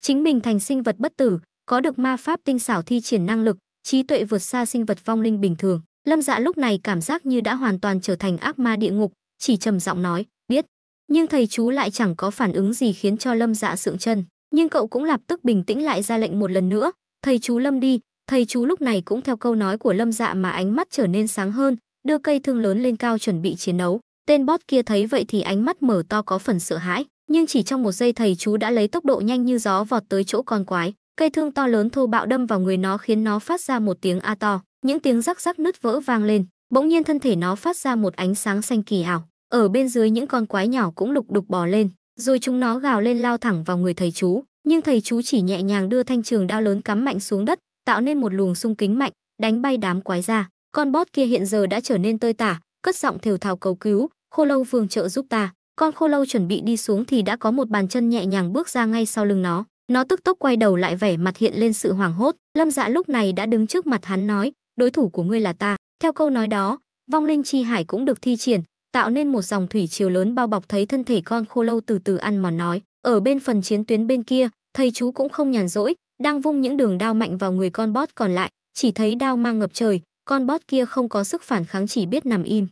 Chính mình thành sinh vật bất tử, có được ma pháp tinh xảo thi triển năng lực, trí tuệ vượt xa sinh vật vong linh bình thường. Lâm Dạ lúc này cảm giác như đã hoàn toàn trở thành ác ma địa ngục, chỉ trầm giọng nói, "Biết." Nhưng thầy chú lại chẳng có phản ứng gì khiến cho Lâm Dạ sượng chân, nhưng cậu cũng lập tức bình tĩnh lại ra lệnh một lần nữa, "Thầy chú Lâm đi." Thầy chú lúc này cũng theo câu nói của Lâm Dạ mà ánh mắt trở nên sáng hơn, đưa cây thương lớn lên cao chuẩn bị chiến đấu. Tên bot kia thấy vậy thì ánh mắt mở to có phần sợ hãi, nhưng chỉ trong một giây thầy chú đã lấy tốc độ nhanh như gió vọt tới chỗ con quái. Cây thương to lớn thô bạo đâm vào người nó khiến nó phát ra một tiếng a to, những tiếng rắc rắc nứt vỡ vang lên. Bỗng nhiên thân thể nó phát ra một ánh sáng xanh kỳ ảo, ở bên dưới những con quái nhỏ cũng lục đục bò lên, rồi chúng nó gào lên lao thẳng vào người thầy chú, nhưng thầy chú chỉ nhẹ nhàng đưa thanh trường đao lớn cắm mạnh xuống đất, tạo nên một luồng xung kính mạnh, đánh bay đám quái ra. Con bot kia hiện giờ đã trở nên tơi tả, cất giọng thều thào cầu cứu, khô lâu phường trợ giúp ta con khô lâu chuẩn bị đi xuống thì đã có một bàn chân nhẹ nhàng bước ra ngay sau lưng nó nó tức tốc quay đầu lại vẻ mặt hiện lên sự hoảng hốt lâm dạ lúc này đã đứng trước mặt hắn nói đối thủ của ngươi là ta theo câu nói đó vong linh chi hải cũng được thi triển tạo nên một dòng thủy chiều lớn bao bọc thấy thân thể con khô lâu từ từ ăn mòn nói ở bên phần chiến tuyến bên kia thầy chú cũng không nhàn rỗi đang vung những đường đao mạnh vào người con bót còn lại chỉ thấy đao mang ngập trời con bót kia không có sức phản kháng chỉ biết nằm im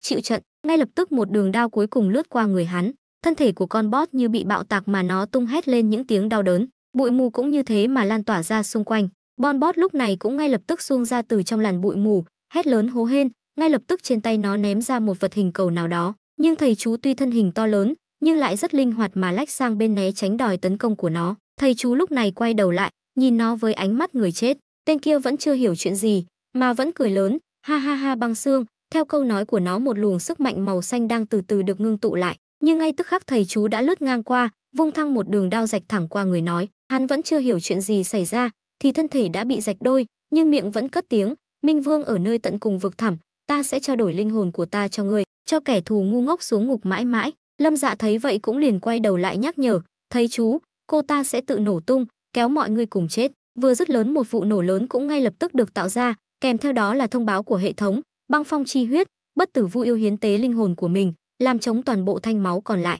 chịu trận ngay lập tức một đường đao cuối cùng lướt qua người hắn, thân thể của con bót như bị bạo tạc mà nó tung hét lên những tiếng đau đớn, bụi mù cũng như thế mà lan tỏa ra xung quanh. Bon bót lúc này cũng ngay lập tức xuông ra từ trong làn bụi mù, hét lớn hố hên, ngay lập tức trên tay nó ném ra một vật hình cầu nào đó, nhưng thầy chú tuy thân hình to lớn, nhưng lại rất linh hoạt mà lách sang bên né tránh đòi tấn công của nó. Thầy chú lúc này quay đầu lại, nhìn nó với ánh mắt người chết. Tên kia vẫn chưa hiểu chuyện gì, mà vẫn cười lớn, ha ha ha băng xương, theo câu nói của nó một luồng sức mạnh màu xanh đang từ từ được ngưng tụ lại, nhưng ngay tức khắc thầy chú đã lướt ngang qua, vung thăng một đường đao rạch thẳng qua người nói, hắn vẫn chưa hiểu chuyện gì xảy ra, thì thân thể đã bị rạch đôi, nhưng miệng vẫn cất tiếng, Minh Vương ở nơi tận cùng vực thẳm, ta sẽ trao đổi linh hồn của ta cho ngươi, cho kẻ thù ngu ngốc xuống ngục mãi mãi. Lâm Dạ thấy vậy cũng liền quay đầu lại nhắc nhở, thầy chú, cô ta sẽ tự nổ tung, kéo mọi người cùng chết." Vừa dứt lớn một vụ nổ lớn cũng ngay lập tức được tạo ra, kèm theo đó là thông báo của hệ thống, băng phong chi huyết, bất tử vu yêu hiến tế linh hồn của mình, làm chống toàn bộ thanh máu còn lại.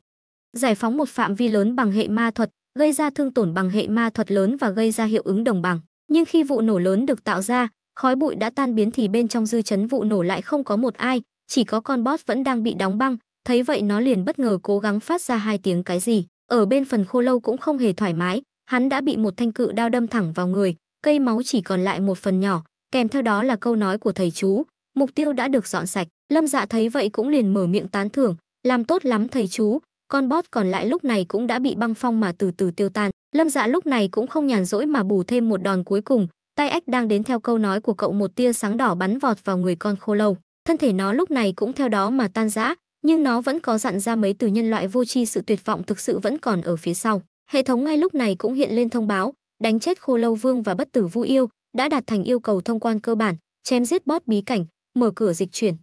Giải phóng một phạm vi lớn bằng hệ ma thuật, gây ra thương tổn bằng hệ ma thuật lớn và gây ra hiệu ứng đồng bằng. Nhưng khi vụ nổ lớn được tạo ra, khói bụi đã tan biến thì bên trong dư chấn vụ nổ lại không có một ai, chỉ có con boss vẫn đang bị đóng băng, thấy vậy nó liền bất ngờ cố gắng phát ra hai tiếng cái gì. Ở bên phần khô lâu cũng không hề thoải mái, hắn đã bị một thanh cự đao đâm thẳng vào người, cây máu chỉ còn lại một phần nhỏ, kèm theo đó là câu nói của thầy chú, mục tiêu đã được dọn sạch lâm dạ thấy vậy cũng liền mở miệng tán thưởng làm tốt lắm thầy chú con bót còn lại lúc này cũng đã bị băng phong mà từ từ tiêu tan lâm dạ lúc này cũng không nhàn rỗi mà bù thêm một đòn cuối cùng tay ếch đang đến theo câu nói của cậu một tia sáng đỏ bắn vọt vào người con khô lâu thân thể nó lúc này cũng theo đó mà tan rã nhưng nó vẫn có dặn ra mấy từ nhân loại vô tri sự tuyệt vọng thực sự vẫn còn ở phía sau hệ thống ngay lúc này cũng hiện lên thông báo đánh chết khô lâu vương và bất tử vu yêu đã đạt thành yêu cầu thông quan cơ bản chém giết bót bí cảnh mở cửa dịch chuyển.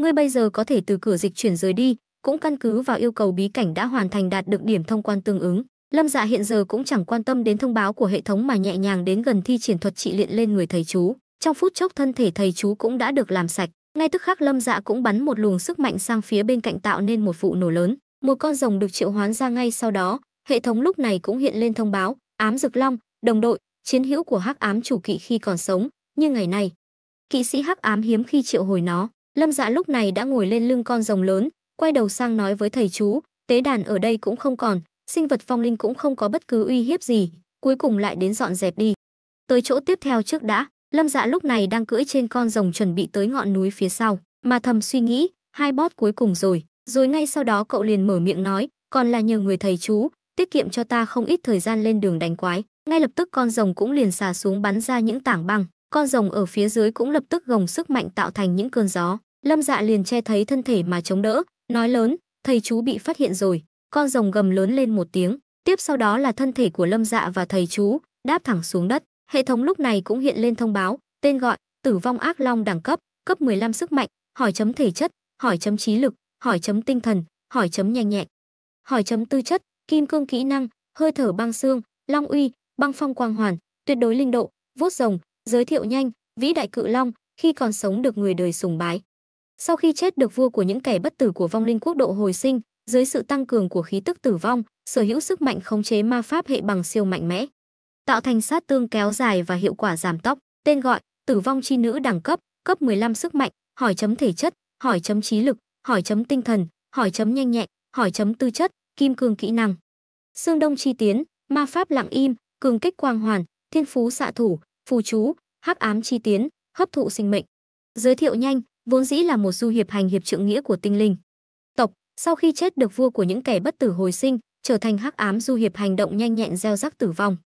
Ngươi bây giờ có thể từ cửa dịch chuyển rời đi, cũng căn cứ vào yêu cầu bí cảnh đã hoàn thành đạt được điểm thông quan tương ứng. Lâm Dạ hiện giờ cũng chẳng quan tâm đến thông báo của hệ thống mà nhẹ nhàng đến gần thi triển thuật trị liệu lên người thầy chú. Trong phút chốc thân thể thầy chú cũng đã được làm sạch, ngay tức khắc Lâm Dạ cũng bắn một luồng sức mạnh sang phía bên cạnh tạo nên một vụ nổ lớn. Một con rồng được triệu hoán ra ngay sau đó, hệ thống lúc này cũng hiện lên thông báo, ám dực long, đồng đội, chiến hữu của hắc ám chủ kỵ khi còn sống, như ngày nay, kỵ sĩ hắc ám hiếm khi triệu hồi nó. Lâm Dạ lúc này đã ngồi lên lưng con rồng lớn, quay đầu sang nói với thầy chú, tế đàn ở đây cũng không còn, sinh vật phong linh cũng không có bất cứ uy hiếp gì, cuối cùng lại đến dọn dẹp đi. Tới chỗ tiếp theo trước đã, Lâm Dạ lúc này đang cưỡi trên con rồng chuẩn bị tới ngọn núi phía sau, mà thầm suy nghĩ, hai bót cuối cùng rồi, rồi ngay sau đó cậu liền mở miệng nói, còn là nhờ người thầy chú, tiết kiệm cho ta không ít thời gian lên đường đánh quái. Ngay lập tức con rồng cũng liền xả xuống bắn ra những tảng băng, con rồng ở phía dưới cũng lập tức gồng sức mạnh tạo thành những cơn gió. Lâm Dạ liền che thấy thân thể mà chống đỡ, nói lớn, thầy chú bị phát hiện rồi. Con rồng gầm lớn lên một tiếng, tiếp sau đó là thân thể của Lâm Dạ và thầy chú, đáp thẳng xuống đất. Hệ thống lúc này cũng hiện lên thông báo, tên gọi, tử vong ác long đẳng cấp, cấp 15 sức mạnh, hỏi chấm thể chất, hỏi chấm trí lực, hỏi chấm tinh thần, hỏi chấm nhanh nhẹn. Hỏi chấm tư chất, kim cương kỹ năng, hơi thở băng xương, long uy, băng phong quang hoàn, tuyệt đối linh độ, vuốt rồng, giới thiệu nhanh, vĩ đại cự long, khi còn sống được người đời sùng bái. Sau khi chết được vua của những kẻ bất tử của vong linh quốc độ hồi sinh, dưới sự tăng cường của khí tức tử vong, sở hữu sức mạnh khống chế ma pháp hệ bằng siêu mạnh mẽ, tạo thành sát tương kéo dài và hiệu quả giảm tóc, tên gọi Tử vong chi nữ đẳng cấp, cấp 15 sức mạnh, hỏi chấm thể chất, hỏi chấm trí lực, hỏi chấm tinh thần, hỏi chấm nhanh nhẹn, hỏi chấm tư chất, kim cương kỹ năng. xương Đông chi tiến, ma pháp lặng im, cường kích quang hoàn, thiên phú xạ thủ, phù chú, hắc ám chi tiến, hấp thụ sinh mệnh. Giới thiệu nhanh, vốn dĩ là một du hiệp hành hiệp trượng nghĩa của tinh linh. Tộc, sau khi chết được vua của những kẻ bất tử hồi sinh, trở thành hắc ám du hiệp hành động nhanh nhẹn gieo rắc tử vong.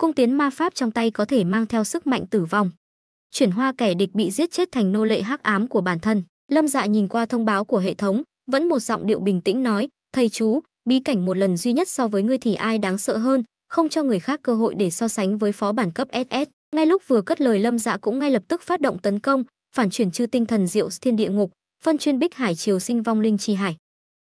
Cung tiến ma pháp trong tay có thể mang theo sức mạnh tử vong. Chuyển hoa kẻ địch bị giết chết thành nô lệ hắc ám của bản thân. Lâm Dạ nhìn qua thông báo của hệ thống, vẫn một giọng điệu bình tĩnh nói, "Thầy chú, bí cảnh một lần duy nhất so với ngươi thì ai đáng sợ hơn, không cho người khác cơ hội để so sánh với phó bản cấp SS." Ngay lúc vừa cất lời Lâm Dạ cũng ngay lập tức phát động tấn công, phản chuyển chư tinh thần diệu thiên địa ngục, phân chuyên bích hải triều sinh vong linh chi hải.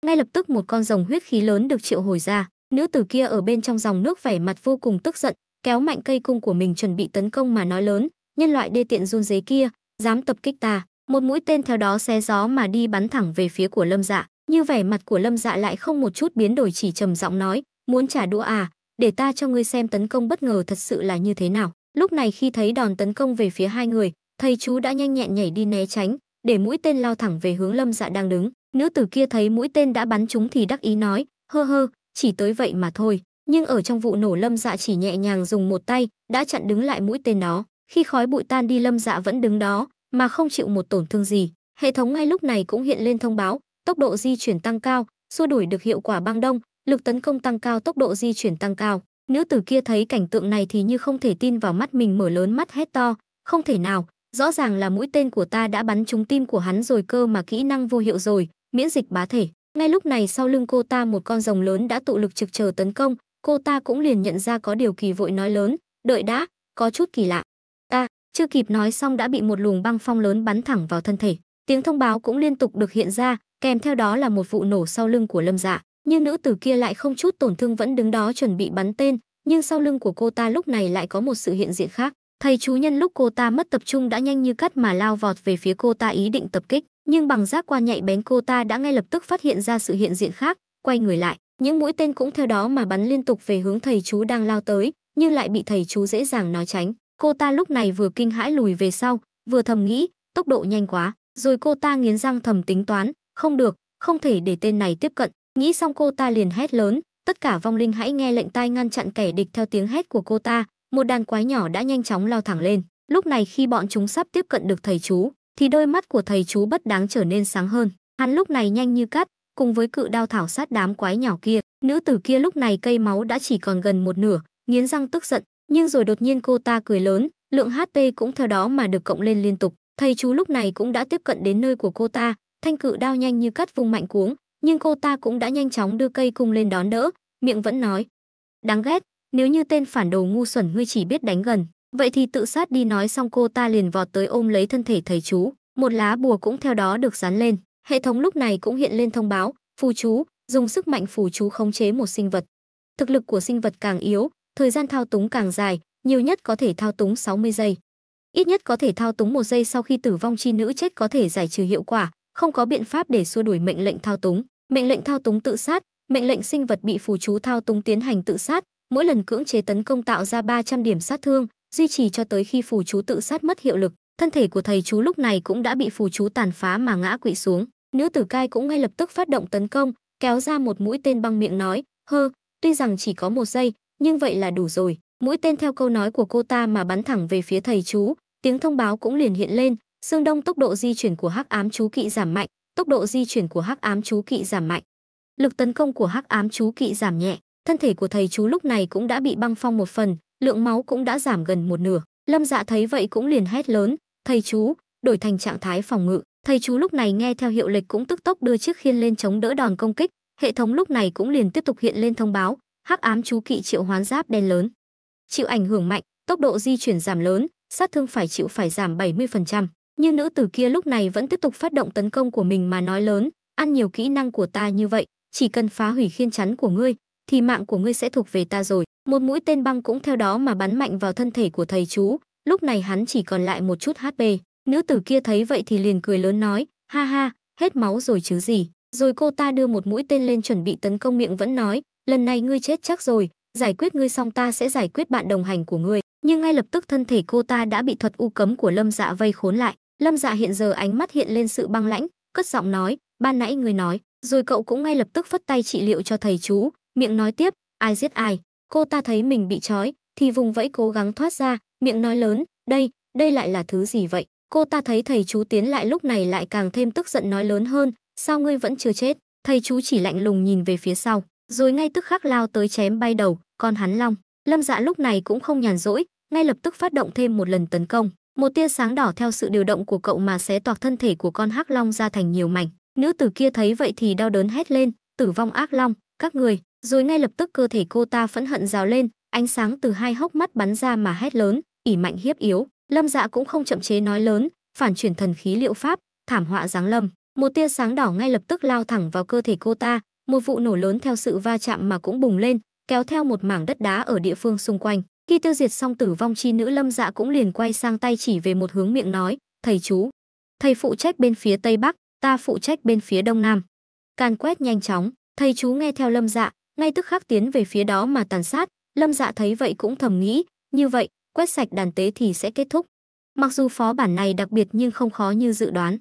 Ngay lập tức một con rồng huyết khí lớn được triệu hồi ra, nữ tử kia ở bên trong dòng nước vẻ mặt vô cùng tức giận, kéo mạnh cây cung của mình chuẩn bị tấn công mà nói lớn, nhân loại đê tiện run rế kia, dám tập kích ta, một mũi tên theo đó xé gió mà đi bắn thẳng về phía của Lâm Dạ, như vẻ mặt của Lâm Dạ lại không một chút biến đổi chỉ trầm giọng nói, muốn trả đũa à, để ta cho ngươi xem tấn công bất ngờ thật sự là như thế nào. Lúc này khi thấy đòn tấn công về phía hai người, thầy chú đã nhanh nhẹn nhảy đi né tránh, để mũi tên lao thẳng về hướng Lâm Dạ đang đứng. Nữ tử kia thấy mũi tên đã bắn trúng thì đắc ý nói, hơ hơ, chỉ tới vậy mà thôi. Nhưng ở trong vụ nổ Lâm Dạ chỉ nhẹ nhàng dùng một tay, đã chặn đứng lại mũi tên đó. Khi khói bụi tan đi Lâm Dạ vẫn đứng đó, mà không chịu một tổn thương gì. Hệ thống ngay lúc này cũng hiện lên thông báo, tốc độ di chuyển tăng cao, xua đuổi được hiệu quả băng đông, lực tấn công tăng cao, tốc độ di chuyển tăng cao. Nữ tử kia thấy cảnh tượng này thì như không thể tin vào mắt mình mở lớn mắt hét to, không thể nào, rõ ràng là mũi tên của ta đã bắn trúng tim của hắn rồi cơ mà kỹ năng vô hiệu rồi, miễn dịch bá thể. Ngay lúc này sau lưng cô ta một con rồng lớn đã tụ lực trực chờ tấn công, cô ta cũng liền nhận ra có điều kỳ vội nói lớn, đợi đã, có chút kỳ lạ. Ta, chưa kịp nói xong đã bị một luồng băng phong lớn bắn thẳng vào thân thể. Tiếng thông báo cũng liên tục được hiện ra, kèm theo đó là một vụ nổ sau lưng của Lâm Dạ nhưng nữ tử kia lại không chút tổn thương vẫn đứng đó chuẩn bị bắn tên, nhưng sau lưng của cô ta lúc này lại có một sự hiện diện khác. Thầy chú nhân lúc cô ta mất tập trung đã nhanh như cắt mà lao vọt về phía cô ta ý định tập kích, nhưng bằng giác quan nhạy bén cô ta đã ngay lập tức phát hiện ra sự hiện diện khác, quay người lại, những mũi tên cũng theo đó mà bắn liên tục về hướng thầy chú đang lao tới, nhưng lại bị thầy chú dễ dàng nói tránh. Cô ta lúc này vừa kinh hãi lùi về sau, vừa thầm nghĩ, tốc độ nhanh quá, rồi cô ta nghiến răng thầm tính toán, không được, không thể để tên này tiếp cận, Nghĩ xong cô ta liền hét lớn, tất cả vong linh hãy nghe lệnh tai ngăn chặn kẻ địch theo tiếng hét của cô ta, một đàn quái nhỏ đã nhanh chóng lao thẳng lên. Lúc này khi bọn chúng sắp tiếp cận được thầy chú, thì đôi mắt của thầy chú bất đáng trở nên sáng hơn. Hắn lúc này nhanh như cắt, cùng với cự đao thảo sát đám quái nhỏ kia. Nữ tử kia lúc này cây máu đã chỉ còn gần một nửa, nghiến răng tức giận, nhưng rồi đột nhiên cô ta cười lớn, lượng HP cũng theo đó mà được cộng lên liên tục. Thầy chú lúc này cũng đã tiếp cận đến nơi của cô ta, thanh cự đao nhanh như cắt vùng mạnh cuống, nhưng cô ta cũng đã nhanh chóng đưa cây cung lên đón đỡ, miệng vẫn nói. Đáng ghét, nếu như tên phản đồ ngu xuẩn ngươi chỉ biết đánh gần, vậy thì tự sát đi nói xong cô ta liền vọt tới ôm lấy thân thể thầy chú, một lá bùa cũng theo đó được dán lên. Hệ thống lúc này cũng hiện lên thông báo, phù chú, dùng sức mạnh phù chú khống chế một sinh vật. Thực lực của sinh vật càng yếu, thời gian thao túng càng dài, nhiều nhất có thể thao túng 60 giây. Ít nhất có thể thao túng một giây sau khi tử vong chi nữ chết có thể giải trừ hiệu quả, không có biện pháp để xua đuổi mệnh lệnh thao túng mệnh lệnh thao túng tự sát, mệnh lệnh sinh vật bị phù chú thao túng tiến hành tự sát, mỗi lần cưỡng chế tấn công tạo ra 300 điểm sát thương, duy trì cho tới khi phù chú tự sát mất hiệu lực. Thân thể của thầy chú lúc này cũng đã bị phù chú tàn phá mà ngã quỵ xuống. Nữ tử cai cũng ngay lập tức phát động tấn công, kéo ra một mũi tên băng miệng nói, hơ, tuy rằng chỉ có một giây, nhưng vậy là đủ rồi. Mũi tên theo câu nói của cô ta mà bắn thẳng về phía thầy chú, tiếng thông báo cũng liền hiện lên, xương đông tốc độ di chuyển của hắc ám chú kỵ giảm mạnh, tốc độ di chuyển của hắc ám chú kỵ giảm mạnh. Lực tấn công của hắc ám chú kỵ giảm nhẹ, thân thể của thầy chú lúc này cũng đã bị băng phong một phần, lượng máu cũng đã giảm gần một nửa. Lâm Dạ thấy vậy cũng liền hét lớn, "Thầy chú, đổi thành trạng thái phòng ngự." Thầy chú lúc này nghe theo hiệu lệnh cũng tức tốc đưa chiếc khiên lên chống đỡ đòn công kích, hệ thống lúc này cũng liền tiếp tục hiện lên thông báo, "Hắc ám chú kỵ triệu hoán giáp đen lớn, chịu ảnh hưởng mạnh, tốc độ di chuyển giảm lớn, sát thương phải chịu phải giảm 70%." Như nữ tử kia lúc này vẫn tiếp tục phát động tấn công của mình mà nói lớn, ăn nhiều kỹ năng của ta như vậy, chỉ cần phá hủy khiên chắn của ngươi, thì mạng của ngươi sẽ thuộc về ta rồi. Một mũi tên băng cũng theo đó mà bắn mạnh vào thân thể của thầy chú, lúc này hắn chỉ còn lại một chút HP. Nữ tử kia thấy vậy thì liền cười lớn nói, ha ha, hết máu rồi chứ gì. Rồi cô ta đưa một mũi tên lên chuẩn bị tấn công miệng vẫn nói, lần này ngươi chết chắc rồi, giải quyết ngươi xong ta sẽ giải quyết bạn đồng hành của ngươi. Nhưng ngay lập tức thân thể cô ta đã bị thuật u cấm của lâm dạ vây khốn lại. Lâm Dạ hiện giờ ánh mắt hiện lên sự băng lãnh, cất giọng nói, "Ban nãy người nói." Rồi cậu cũng ngay lập tức phất tay trị liệu cho thầy chú, miệng nói tiếp, "Ai giết ai?" Cô ta thấy mình bị trói, thì vùng vẫy cố gắng thoát ra, miệng nói lớn, "Đây, đây lại là thứ gì vậy?" Cô ta thấy thầy chú tiến lại lúc này lại càng thêm tức giận nói lớn hơn, "Sao ngươi vẫn chưa chết?" Thầy chú chỉ lạnh lùng nhìn về phía sau, rồi ngay tức khắc lao tới chém bay đầu con hắn long. Lâm Dạ lúc này cũng không nhàn rỗi, ngay lập tức phát động thêm một lần tấn công. Một tia sáng đỏ theo sự điều động của cậu mà xé toạc thân thể của con hắc long ra thành nhiều mảnh. Nữ tử kia thấy vậy thì đau đớn hét lên, "Tử vong ác long, các người!" Rồi ngay lập tức cơ thể cô ta phẫn hận rào lên, ánh sáng từ hai hốc mắt bắn ra mà hét lớn, ỉ mạnh hiếp yếu. Lâm Dạ cũng không chậm chế nói lớn, phản chuyển thần khí liệu pháp, thảm họa giáng lâm. Một tia sáng đỏ ngay lập tức lao thẳng vào cơ thể cô ta, một vụ nổ lớn theo sự va chạm mà cũng bùng lên, kéo theo một mảng đất đá ở địa phương xung quanh. Khi tiêu diệt xong tử vong chi nữ Lâm Dạ cũng liền quay sang tay chỉ về một hướng miệng nói, "Thầy chú, thầy phụ trách bên phía tây bắc, ta phụ trách bên phía đông nam." Càn quét nhanh chóng, thầy chú nghe theo Lâm Dạ, ngay tức khắc tiến về phía đó mà tàn sát, Lâm Dạ thấy vậy cũng thầm nghĩ, như vậy, quét sạch đàn tế thì sẽ kết thúc. Mặc dù phó bản này đặc biệt nhưng không khó như dự đoán.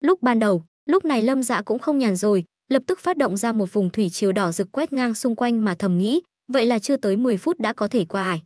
Lúc ban đầu, lúc này Lâm Dạ cũng không nhàn rồi, lập tức phát động ra một vùng thủy chiều đỏ rực quét ngang xung quanh mà thầm nghĩ, vậy là chưa tới 10 phút đã có thể qua ải.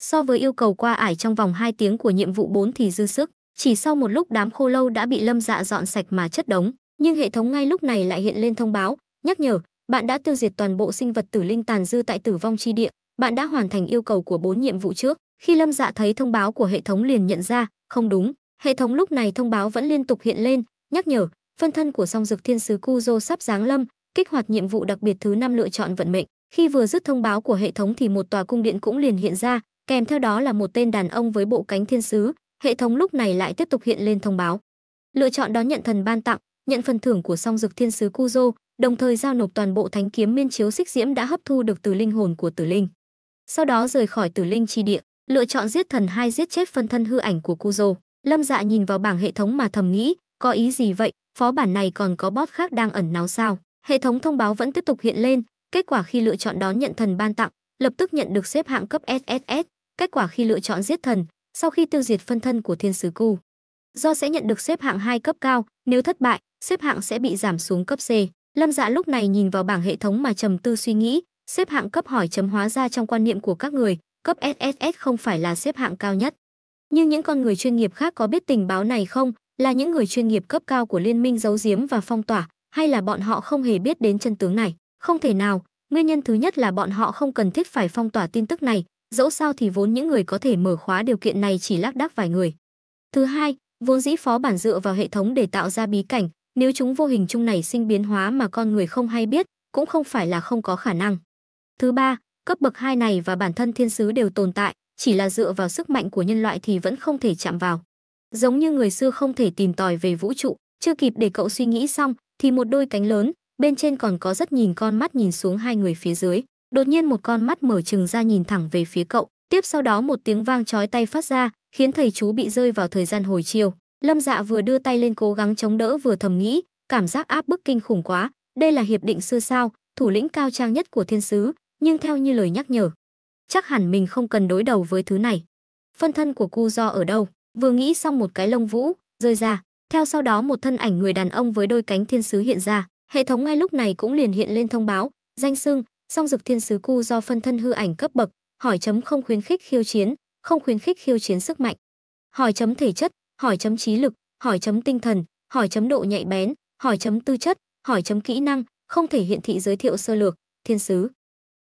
So với yêu cầu qua ải trong vòng 2 tiếng của nhiệm vụ 4 thì dư sức, chỉ sau một lúc đám khô lâu đã bị Lâm Dạ dọn sạch mà chất đống, nhưng hệ thống ngay lúc này lại hiện lên thông báo, nhắc nhở, bạn đã tiêu diệt toàn bộ sinh vật tử linh tàn dư tại Tử vong chi địa, bạn đã hoàn thành yêu cầu của 4 nhiệm vụ trước. Khi Lâm Dạ thấy thông báo của hệ thống liền nhận ra, không đúng, hệ thống lúc này thông báo vẫn liên tục hiện lên, nhắc nhở, phân thân của song dực thiên sứ Kuzo sắp giáng lâm, kích hoạt nhiệm vụ đặc biệt thứ 5 lựa chọn vận mệnh. Khi vừa dứt thông báo của hệ thống thì một tòa cung điện cũng liền hiện ra, kèm theo đó là một tên đàn ông với bộ cánh thiên sứ, hệ thống lúc này lại tiếp tục hiện lên thông báo. Lựa chọn đón nhận thần ban tặng, nhận phần thưởng của song dực thiên sứ Kuzo, đồng thời giao nộp toàn bộ thánh kiếm miên chiếu xích diễm đã hấp thu được từ linh hồn của Tử Linh. Sau đó rời khỏi Tử Linh tri địa, lựa chọn giết thần hay giết chết phân thân hư ảnh của Kuzo. Lâm Dạ nhìn vào bảng hệ thống mà thầm nghĩ, có ý gì vậy, phó bản này còn có bot khác đang ẩn náu sao? Hệ thống thông báo vẫn tiếp tục hiện lên, kết quả khi lựa chọn đón nhận thần ban tặng, lập tức nhận được xếp hạng cấp SSS, Kết quả khi lựa chọn giết thần, sau khi tiêu diệt phân thân của thiên sứ cu, do sẽ nhận được xếp hạng hai cấp cao, nếu thất bại, xếp hạng sẽ bị giảm xuống cấp C. Lâm Dạ lúc này nhìn vào bảng hệ thống mà trầm tư suy nghĩ, xếp hạng cấp hỏi chấm hóa ra trong quan niệm của các người, cấp SSS không phải là xếp hạng cao nhất. Nhưng những con người chuyên nghiệp khác có biết tình báo này không, là những người chuyên nghiệp cấp cao của liên minh giấu giếm và phong tỏa, hay là bọn họ không hề biết đến chân tướng này? Không thể nào, nguyên nhân thứ nhất là bọn họ không cần thiết phải phong tỏa tin tức này, dẫu sao thì vốn những người có thể mở khóa điều kiện này chỉ lác đác vài người. Thứ hai, vốn dĩ phó bản dựa vào hệ thống để tạo ra bí cảnh, nếu chúng vô hình chung này sinh biến hóa mà con người không hay biết, cũng không phải là không có khả năng. Thứ ba, cấp bậc hai này và bản thân thiên sứ đều tồn tại, chỉ là dựa vào sức mạnh của nhân loại thì vẫn không thể chạm vào. Giống như người xưa không thể tìm tòi về vũ trụ, chưa kịp để cậu suy nghĩ xong thì một đôi cánh lớn, bên trên còn có rất nhìn con mắt nhìn xuống hai người phía dưới. Đột nhiên một con mắt mở trừng ra nhìn thẳng về phía cậu, tiếp sau đó một tiếng vang chói tay phát ra, khiến thầy chú bị rơi vào thời gian hồi chiều. Lâm Dạ vừa đưa tay lên cố gắng chống đỡ vừa thầm nghĩ, cảm giác áp bức kinh khủng quá, đây là hiệp định xưa sao, thủ lĩnh cao trang nhất của thiên sứ, nhưng theo như lời nhắc nhở, chắc hẳn mình không cần đối đầu với thứ này. Phân thân của cu do ở đâu? Vừa nghĩ xong một cái lông vũ rơi ra, theo sau đó một thân ảnh người đàn ông với đôi cánh thiên sứ hiện ra, hệ thống ngay lúc này cũng liền hiện lên thông báo, danh xưng, song dực thiên sứ cu do phân thân hư ảnh cấp bậc, hỏi chấm không khuyến khích khiêu chiến, không khuyến khích khiêu chiến sức mạnh. Hỏi chấm thể chất, hỏi chấm trí lực, hỏi chấm tinh thần, hỏi chấm độ nhạy bén, hỏi chấm tư chất, hỏi chấm kỹ năng, không thể hiện thị giới thiệu sơ lược, thiên sứ.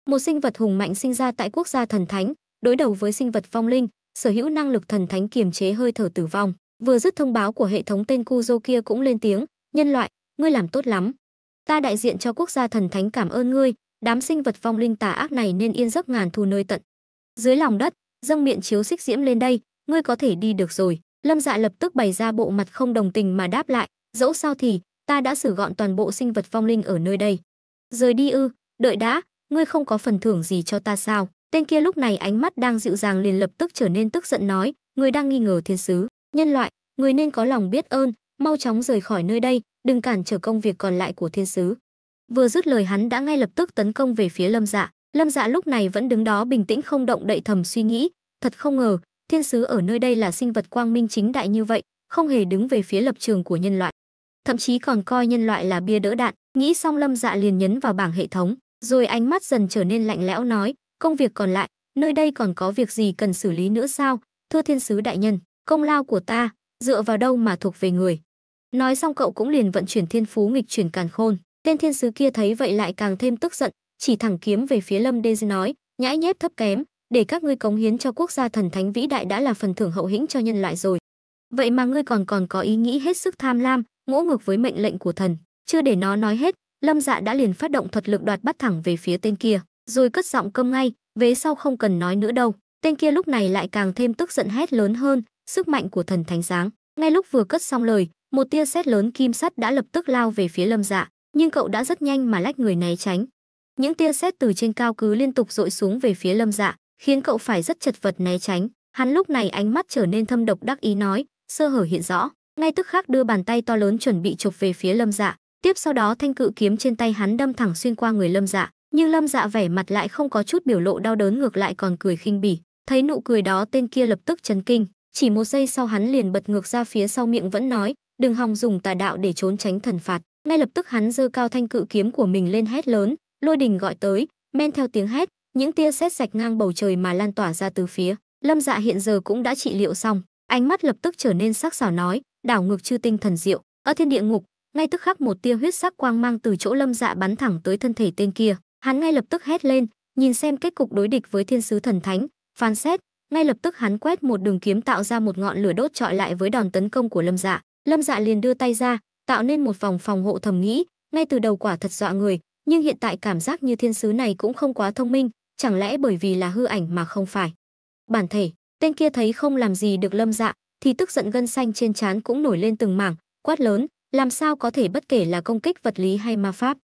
Một sinh vật hùng mạnh sinh ra tại quốc gia thần thánh, đối đầu với sinh vật vong linh, sở hữu năng lực thần thánh kiềm chế hơi thở tử vong. Vừa dứt thông báo của hệ thống tên Kuzo kia cũng lên tiếng, "Nhân loại, ngươi làm tốt lắm. Ta đại diện cho quốc gia thần thánh cảm ơn ngươi, đám sinh vật phong linh tà ác này nên yên giấc ngàn thu nơi tận. Dưới lòng đất, dâng miệng chiếu xích diễm lên đây, ngươi có thể đi được rồi. Lâm Dạ lập tức bày ra bộ mặt không đồng tình mà đáp lại, dẫu sao thì ta đã xử gọn toàn bộ sinh vật phong linh ở nơi đây. Rời đi ư? Đợi đã, ngươi không có phần thưởng gì cho ta sao? Tên kia lúc này ánh mắt đang dịu dàng liền lập tức trở nên tức giận nói, ngươi đang nghi ngờ thiên sứ, nhân loại, ngươi nên có lòng biết ơn, mau chóng rời khỏi nơi đây, đừng cản trở công việc còn lại của thiên sứ. Vừa dứt lời hắn đã ngay lập tức tấn công về phía Lâm Dạ. Lâm Dạ lúc này vẫn đứng đó bình tĩnh không động đậy thầm suy nghĩ, thật không ngờ, thiên sứ ở nơi đây là sinh vật quang minh chính đại như vậy, không hề đứng về phía lập trường của nhân loại. Thậm chí còn coi nhân loại là bia đỡ đạn, nghĩ xong Lâm Dạ liền nhấn vào bảng hệ thống, rồi ánh mắt dần trở nên lạnh lẽo nói, công việc còn lại, nơi đây còn có việc gì cần xử lý nữa sao? Thưa thiên sứ đại nhân, công lao của ta, dựa vào đâu mà thuộc về người? Nói xong cậu cũng liền vận chuyển thiên phú nghịch chuyển càn khôn, Tên thiên sứ kia thấy vậy lại càng thêm tức giận, chỉ thẳng kiếm về phía Lâm Đê nói, nhãi nhép thấp kém, để các ngươi cống hiến cho quốc gia thần thánh vĩ đại đã là phần thưởng hậu hĩnh cho nhân loại rồi. Vậy mà ngươi còn còn có ý nghĩ hết sức tham lam, ngỗ ngược với mệnh lệnh của thần. Chưa để nó nói hết, Lâm Dạ đã liền phát động thuật lực đoạt bắt thẳng về phía tên kia, rồi cất giọng câm ngay, vế sau không cần nói nữa đâu. Tên kia lúc này lại càng thêm tức giận hét lớn hơn, sức mạnh của thần thánh sáng. Ngay lúc vừa cất xong lời, một tia sét lớn kim sắt đã lập tức lao về phía Lâm Dạ nhưng cậu đã rất nhanh mà lách người né tránh. Những tia sét từ trên cao cứ liên tục rội xuống về phía Lâm Dạ, khiến cậu phải rất chật vật né tránh. Hắn lúc này ánh mắt trở nên thâm độc đắc ý nói, sơ hở hiện rõ, ngay tức khắc đưa bàn tay to lớn chuẩn bị chụp về phía Lâm Dạ, tiếp sau đó thanh cự kiếm trên tay hắn đâm thẳng xuyên qua người Lâm Dạ, nhưng Lâm Dạ vẻ mặt lại không có chút biểu lộ đau đớn ngược lại còn cười khinh bỉ, thấy nụ cười đó tên kia lập tức chấn kinh, chỉ một giây sau hắn liền bật ngược ra phía sau miệng vẫn nói, đừng hòng dùng tà đạo để trốn tránh thần phạt ngay lập tức hắn giơ cao thanh cự kiếm của mình lên hét lớn, lôi đình gọi tới, men theo tiếng hét, những tia sét sạch ngang bầu trời mà lan tỏa ra từ phía. Lâm Dạ hiện giờ cũng đã trị liệu xong, ánh mắt lập tức trở nên sắc sảo nói, đảo ngược chư tinh thần diệu, ở thiên địa ngục, ngay tức khắc một tia huyết sắc quang mang từ chỗ Lâm Dạ bắn thẳng tới thân thể tên kia, hắn ngay lập tức hét lên, nhìn xem kết cục đối địch với thiên sứ thần thánh, phán xét, ngay lập tức hắn quét một đường kiếm tạo ra một ngọn lửa đốt trọi lại với đòn tấn công của Lâm Dạ, Lâm Dạ liền đưa tay ra, tạo nên một vòng phòng hộ thầm nghĩ, ngay từ đầu quả thật dọa người, nhưng hiện tại cảm giác như thiên sứ này cũng không quá thông minh, chẳng lẽ bởi vì là hư ảnh mà không phải. Bản thể, tên kia thấy không làm gì được Lâm Dạ, thì tức giận gân xanh trên trán cũng nổi lên từng mảng, quát lớn, làm sao có thể bất kể là công kích vật lý hay ma pháp.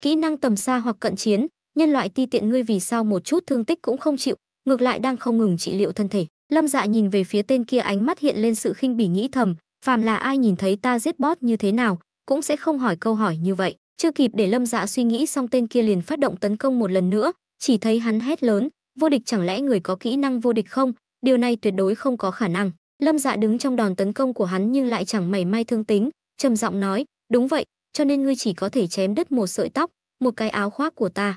Kỹ năng tầm xa hoặc cận chiến, nhân loại ti tiện ngươi vì sao một chút thương tích cũng không chịu, ngược lại đang không ngừng trị liệu thân thể. Lâm Dạ nhìn về phía tên kia ánh mắt hiện lên sự khinh bỉ nghĩ thầm, phàm là ai nhìn thấy ta giết bót như thế nào, cũng sẽ không hỏi câu hỏi như vậy. Chưa kịp để Lâm Dạ suy nghĩ xong tên kia liền phát động tấn công một lần nữa, chỉ thấy hắn hét lớn, vô địch chẳng lẽ người có kỹ năng vô địch không? Điều này tuyệt đối không có khả năng. Lâm Dạ đứng trong đòn tấn công của hắn nhưng lại chẳng mảy may thương tính, trầm giọng nói, "Đúng vậy, cho nên ngươi chỉ có thể chém đứt một sợi tóc, một cái áo khoác của ta."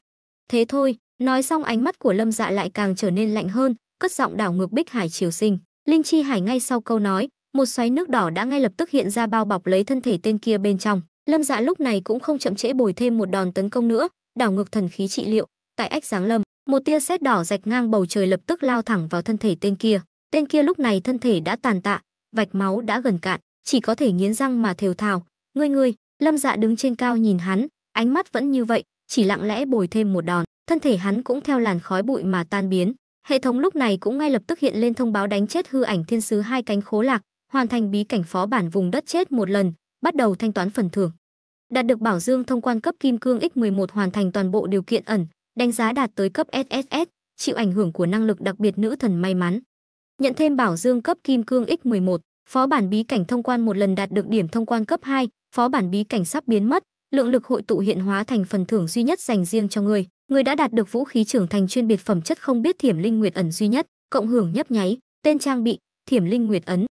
Thế thôi, nói xong ánh mắt của Lâm Dạ lại càng trở nên lạnh hơn, cất giọng đảo ngược Bích Hải Triều Sinh. Linh Chi Hải ngay sau câu nói, một xoáy nước đỏ đã ngay lập tức hiện ra bao bọc lấy thân thể tên kia bên trong lâm dạ lúc này cũng không chậm trễ bồi thêm một đòn tấn công nữa đảo ngược thần khí trị liệu tại ách giáng lâm một tia sét đỏ rạch ngang bầu trời lập tức lao thẳng vào thân thể tên kia tên kia lúc này thân thể đã tàn tạ vạch máu đã gần cạn chỉ có thể nghiến răng mà thều thào ngươi ngươi lâm dạ đứng trên cao nhìn hắn ánh mắt vẫn như vậy chỉ lặng lẽ bồi thêm một đòn thân thể hắn cũng theo làn khói bụi mà tan biến hệ thống lúc này cũng ngay lập tức hiện lên thông báo đánh chết hư ảnh thiên sứ hai cánh khố lạc hoàn thành bí cảnh phó bản vùng đất chết một lần, bắt đầu thanh toán phần thưởng. Đạt được bảo dương thông quan cấp kim cương X11 hoàn thành toàn bộ điều kiện ẩn, đánh giá đạt tới cấp SSS, chịu ảnh hưởng của năng lực đặc biệt nữ thần may mắn. Nhận thêm bảo dương cấp kim cương X11, phó bản bí cảnh thông quan một lần đạt được điểm thông quan cấp 2, phó bản bí cảnh sắp biến mất, lượng lực hội tụ hiện hóa thành phần thưởng duy nhất dành riêng cho người. Người đã đạt được vũ khí trưởng thành chuyên biệt phẩm chất không biết Thiểm Linh Nguyệt ẩn duy nhất, cộng hưởng nhấp nháy, tên trang bị Thiểm Linh Nguyệt ấn.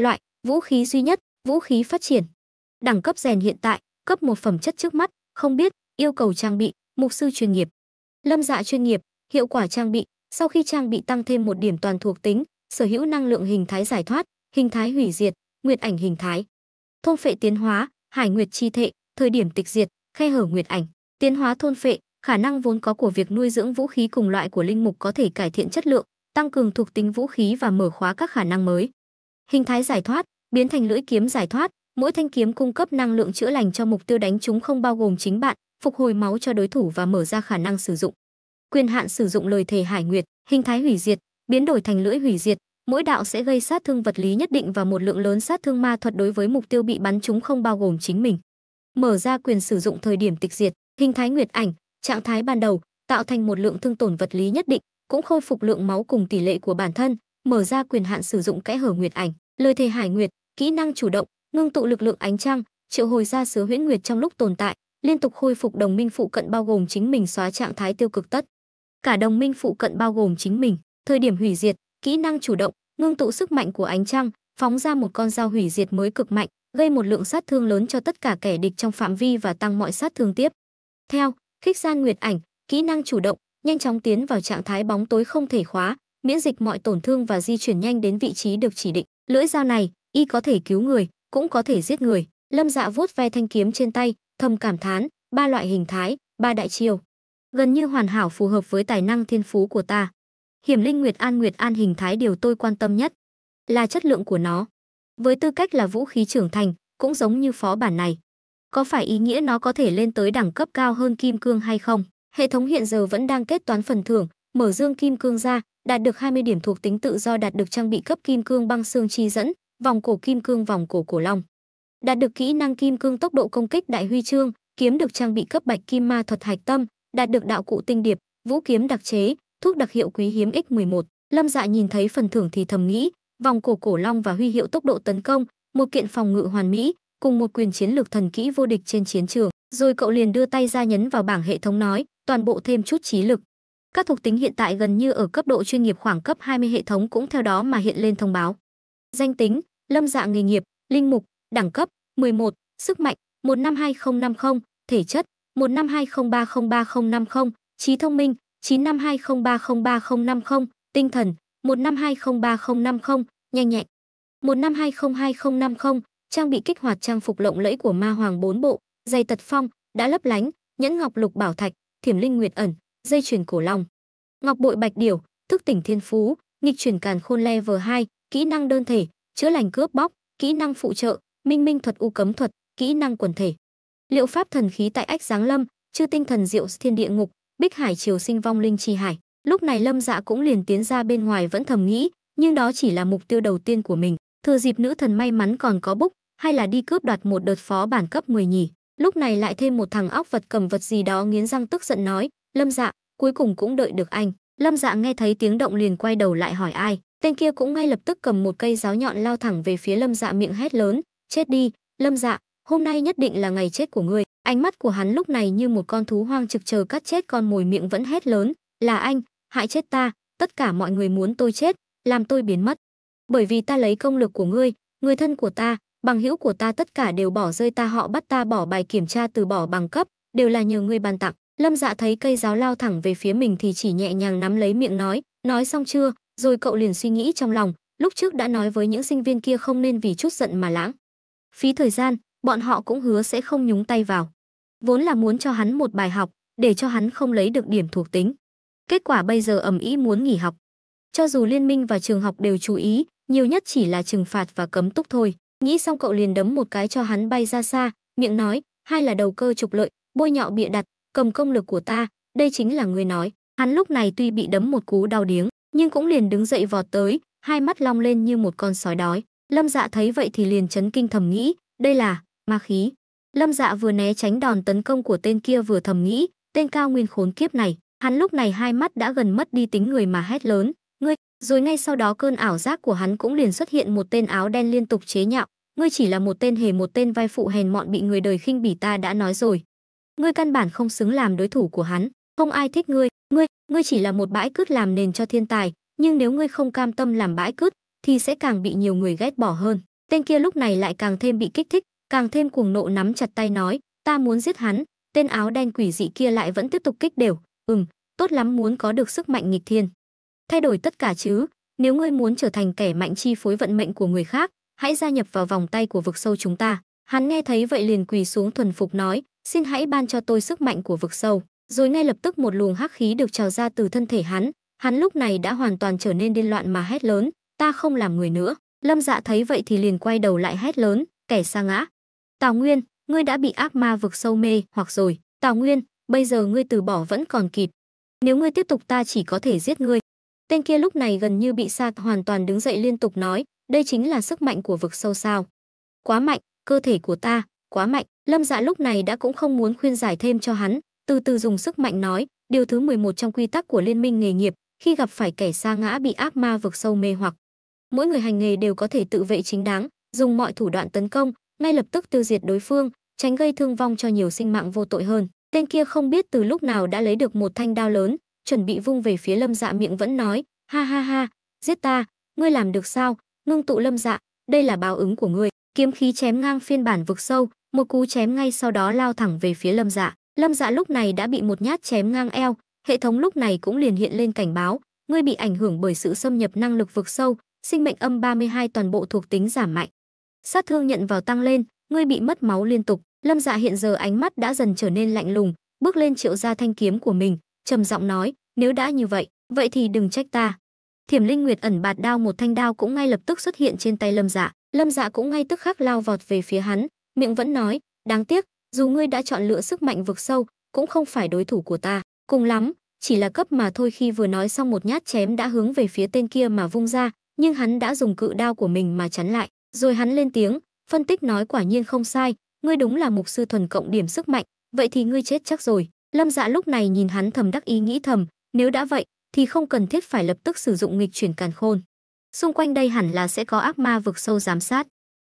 Loại: Vũ khí duy nhất, vũ khí phát triển. Đẳng cấp rèn hiện tại, cấp một phẩm chất trước mắt, không biết, yêu cầu trang bị, mục sư chuyên nghiệp. Lâm Dạ chuyên nghiệp, hiệu quả trang bị, sau khi trang bị tăng thêm một điểm toàn thuộc tính, sở hữu năng lượng hình thái giải thoát, hình thái hủy diệt, nguyệt ảnh hình thái. Thôn phệ tiến hóa, hải nguyệt chi thệ, thời điểm tịch diệt, khe hở nguyệt ảnh, tiến hóa thôn phệ, khả năng vốn có của việc nuôi dưỡng vũ khí cùng loại của linh mục có thể cải thiện chất lượng, tăng cường thuộc tính vũ khí và mở khóa các khả năng mới hình thái giải thoát, biến thành lưỡi kiếm giải thoát, mỗi thanh kiếm cung cấp năng lượng chữa lành cho mục tiêu đánh trúng không bao gồm chính bạn, phục hồi máu cho đối thủ và mở ra khả năng sử dụng. Quyền hạn sử dụng lời thề Hải Nguyệt, hình thái hủy diệt, biến đổi thành lưỡi hủy diệt, mỗi đạo sẽ gây sát thương vật lý nhất định và một lượng lớn sát thương ma thuật đối với mục tiêu bị bắn trúng không bao gồm chính mình. Mở ra quyền sử dụng thời điểm tịch diệt, hình thái nguyệt ảnh, trạng thái ban đầu, tạo thành một lượng thương tổn vật lý nhất định, cũng khôi phục lượng máu cùng tỷ lệ của bản thân, mở ra quyền hạn sử dụng kẽ hở nguyệt ảnh, lời thề hải nguyệt, kỹ năng chủ động, ngưng tụ lực lượng ánh trăng, triệu hồi ra sứ huyễn nguyệt trong lúc tồn tại, liên tục khôi phục đồng minh phụ cận bao gồm chính mình xóa trạng thái tiêu cực tất. Cả đồng minh phụ cận bao gồm chính mình, thời điểm hủy diệt, kỹ năng chủ động, ngưng tụ sức mạnh của ánh trăng, phóng ra một con dao hủy diệt mới cực mạnh, gây một lượng sát thương lớn cho tất cả kẻ địch trong phạm vi và tăng mọi sát thương tiếp. Theo, Khích Gian Nguyệt Ảnh, kỹ năng chủ động, nhanh chóng tiến vào trạng thái bóng tối không thể khóa, miễn dịch mọi tổn thương và di chuyển nhanh đến vị trí được chỉ định. Lưỡi dao này, y có thể cứu người, cũng có thể giết người. Lâm Dạ vuốt ve thanh kiếm trên tay, thầm cảm thán, ba loại hình thái, ba đại chiêu, gần như hoàn hảo phù hợp với tài năng thiên phú của ta. Hiểm Linh Nguyệt An Nguyệt An hình thái điều tôi quan tâm nhất là chất lượng của nó. Với tư cách là vũ khí trưởng thành, cũng giống như phó bản này. Có phải ý nghĩa nó có thể lên tới đẳng cấp cao hơn kim cương hay không? Hệ thống hiện giờ vẫn đang kết toán phần thưởng, Mở dương kim cương ra, đạt được 20 điểm thuộc tính tự do đạt được trang bị cấp kim cương băng xương chi dẫn, vòng cổ kim cương vòng cổ cổ long. Đạt được kỹ năng kim cương tốc độ công kích đại huy chương, kiếm được trang bị cấp bạch kim ma thuật hạch tâm, đạt được đạo cụ tinh điệp, vũ kiếm đặc chế, thuốc đặc hiệu quý hiếm X11. Lâm Dạ nhìn thấy phần thưởng thì thầm nghĩ, vòng cổ cổ long và huy hiệu tốc độ tấn công, một kiện phòng ngự hoàn mỹ, cùng một quyền chiến lược thần kỹ vô địch trên chiến trường, rồi cậu liền đưa tay ra nhấn vào bảng hệ thống nói, toàn bộ thêm chút trí lực. Các thuộc tính hiện tại gần như ở cấp độ chuyên nghiệp khoảng cấp 20 hệ thống cũng theo đó mà hiện lên thông báo. Danh tính, lâm dạng nghề nghiệp, linh mục, đẳng cấp 11, sức mạnh 152050, thể chất 1520303050, trí thông minh 9520303050, tinh thần 15203050, nhanh nhẹn 15202050, trang bị kích hoạt trang phục lộng lẫy của ma hoàng bốn bộ, giày tật phong, đã lấp lánh, nhẫn ngọc lục bảo thạch, thiểm linh nguyệt ẩn, dây chuyển cổ long. Ngọc bội bạch điểu, thức tỉnh thiên phú, nghịch chuyển càn khôn level 2, kỹ năng đơn thể, chữa lành cướp bóc, kỹ năng phụ trợ, minh minh thuật u cấm thuật, kỹ năng quần thể. Liệu pháp thần khí tại ách giáng lâm, chư tinh thần diệu thiên địa ngục, bích hải triều sinh vong linh chi hải. Lúc này Lâm Dạ cũng liền tiến ra bên ngoài vẫn thầm nghĩ, nhưng đó chỉ là mục tiêu đầu tiên của mình. Thừa dịp nữ thần may mắn còn có búc, hay là đi cướp đoạt một đợt phó bản cấp 10 nhỉ. Lúc này lại thêm một thằng óc vật cầm vật gì đó nghiến răng tức giận nói, Lâm Dạ, cuối cùng cũng đợi được anh. Lâm Dạ nghe thấy tiếng động liền quay đầu lại hỏi ai, tên kia cũng ngay lập tức cầm một cây giáo nhọn lao thẳng về phía Lâm Dạ miệng hét lớn, "Chết đi, Lâm Dạ, hôm nay nhất định là ngày chết của ngươi." Ánh mắt của hắn lúc này như một con thú hoang trực chờ cắt chết con mồi miệng vẫn hét lớn, "Là anh, hại chết ta, tất cả mọi người muốn tôi chết, làm tôi biến mất. Bởi vì ta lấy công lực của ngươi, người thân của ta, bằng hữu của ta tất cả đều bỏ rơi ta họ bắt ta bỏ bài kiểm tra từ bỏ bằng cấp, đều là nhờ ngươi ban tặng. Lâm dạ thấy cây giáo lao thẳng về phía mình thì chỉ nhẹ nhàng nắm lấy miệng nói, nói xong chưa, rồi cậu liền suy nghĩ trong lòng, lúc trước đã nói với những sinh viên kia không nên vì chút giận mà lãng. Phí thời gian, bọn họ cũng hứa sẽ không nhúng tay vào. Vốn là muốn cho hắn một bài học, để cho hắn không lấy được điểm thuộc tính. Kết quả bây giờ ầm ĩ muốn nghỉ học. Cho dù liên minh và trường học đều chú ý, nhiều nhất chỉ là trừng phạt và cấm túc thôi. Nghĩ xong cậu liền đấm một cái cho hắn bay ra xa, miệng nói, hai là đầu cơ trục lợi, bôi nhọ bịa đặt, cầm công lực của ta, đây chính là người nói. Hắn lúc này tuy bị đấm một cú đau điếng, nhưng cũng liền đứng dậy vọt tới, hai mắt long lên như một con sói đói. Lâm Dạ thấy vậy thì liền chấn kinh thầm nghĩ, đây là ma khí. Lâm Dạ vừa né tránh đòn tấn công của tên kia vừa thầm nghĩ, tên cao nguyên khốn kiếp này, hắn lúc này hai mắt đã gần mất đi tính người mà hét lớn, "Ngươi!" Rồi ngay sau đó cơn ảo giác của hắn cũng liền xuất hiện một tên áo đen liên tục chế nhạo, "Ngươi chỉ là một tên hề một tên vai phụ hèn mọn bị người đời khinh bỉ ta đã nói rồi, ngươi căn bản không xứng làm đối thủ của hắn, không ai thích ngươi, ngươi, ngươi chỉ là một bãi cứt làm nền cho thiên tài, nhưng nếu ngươi không cam tâm làm bãi cứt thì sẽ càng bị nhiều người ghét bỏ hơn. Tên kia lúc này lại càng thêm bị kích thích, càng thêm cuồng nộ nắm chặt tay nói, ta muốn giết hắn, tên áo đen quỷ dị kia lại vẫn tiếp tục kích đều, ừm, tốt lắm muốn có được sức mạnh nghịch thiên. Thay đổi tất cả chứ, nếu ngươi muốn trở thành kẻ mạnh chi phối vận mệnh của người khác, hãy gia nhập vào vòng tay của vực sâu chúng ta. Hắn nghe thấy vậy liền quỳ xuống thuần phục nói, xin hãy ban cho tôi sức mạnh của vực sâu. Rồi ngay lập tức một luồng hắc khí được trào ra từ thân thể hắn, hắn lúc này đã hoàn toàn trở nên điên loạn mà hét lớn, ta không làm người nữa. Lâm dạ thấy vậy thì liền quay đầu lại hét lớn, kẻ xa ngã. Tào Nguyên, ngươi đã bị ác ma vực sâu mê hoặc rồi. Tào Nguyên, bây giờ ngươi từ bỏ vẫn còn kịp. Nếu ngươi tiếp tục ta chỉ có thể giết ngươi. Tên kia lúc này gần như bị sạc hoàn toàn đứng dậy liên tục nói, đây chính là sức mạnh của vực sâu sao. Quá mạnh, cơ thể của ta, quá mạnh. Lâm Dạ lúc này đã cũng không muốn khuyên giải thêm cho hắn, từ từ dùng sức mạnh nói, điều thứ 11 trong quy tắc của liên minh nghề nghiệp, khi gặp phải kẻ xa ngã bị ác ma vực sâu mê hoặc, mỗi người hành nghề đều có thể tự vệ chính đáng, dùng mọi thủ đoạn tấn công, ngay lập tức tiêu diệt đối phương, tránh gây thương vong cho nhiều sinh mạng vô tội hơn. Tên kia không biết từ lúc nào đã lấy được một thanh đao lớn, chuẩn bị vung về phía Lâm Dạ miệng vẫn nói, ha ha ha, giết ta, ngươi làm được sao? Ngưng tụ Lâm Dạ, đây là báo ứng của ngươi. Kiếm khí chém ngang phiên bản vực sâu, một cú chém ngay sau đó lao thẳng về phía lâm dạ lâm dạ lúc này đã bị một nhát chém ngang eo hệ thống lúc này cũng liền hiện lên cảnh báo ngươi bị ảnh hưởng bởi sự xâm nhập năng lực vực sâu sinh mệnh âm 32 toàn bộ thuộc tính giảm mạnh sát thương nhận vào tăng lên ngươi bị mất máu liên tục lâm dạ hiện giờ ánh mắt đã dần trở nên lạnh lùng bước lên triệu ra thanh kiếm của mình trầm giọng nói nếu đã như vậy vậy thì đừng trách ta thiểm linh nguyệt ẩn bạt đao một thanh đao cũng ngay lập tức xuất hiện trên tay lâm dạ lâm dạ cũng ngay tức khắc lao vọt về phía hắn miệng vẫn nói, đáng tiếc, dù ngươi đã chọn lựa sức mạnh vực sâu, cũng không phải đối thủ của ta, cùng lắm, chỉ là cấp mà thôi khi vừa nói xong một nhát chém đã hướng về phía tên kia mà vung ra, nhưng hắn đã dùng cự đao của mình mà chắn lại, rồi hắn lên tiếng, phân tích nói quả nhiên không sai, ngươi đúng là mục sư thuần cộng điểm sức mạnh, vậy thì ngươi chết chắc rồi. Lâm Dạ lúc này nhìn hắn thầm đắc ý nghĩ thầm, nếu đã vậy thì không cần thiết phải lập tức sử dụng nghịch chuyển càn khôn. Xung quanh đây hẳn là sẽ có ác ma vực sâu giám sát,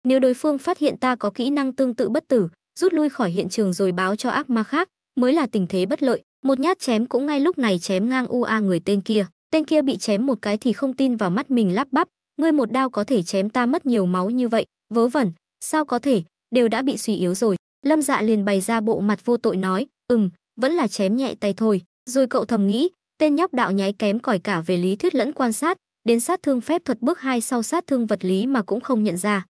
nếu đối phương phát hiện ta có kỹ năng tương tự bất tử, rút lui khỏi hiện trường rồi báo cho ác ma khác, mới là tình thế bất lợi, một nhát chém cũng ngay lúc này chém ngang UA người tên kia. Tên kia bị chém một cái thì không tin vào mắt mình lắp bắp, ngươi một đao có thể chém ta mất nhiều máu như vậy, vớ vẩn, sao có thể, đều đã bị suy yếu rồi. Lâm Dạ liền bày ra bộ mặt vô tội nói, "Ừm, vẫn là chém nhẹ tay thôi." Rồi cậu thầm nghĩ, tên nhóc đạo nhái kém cỏi cả về lý thuyết lẫn quan sát, đến sát thương phép thuật bước hai sau sát thương vật lý mà cũng không nhận ra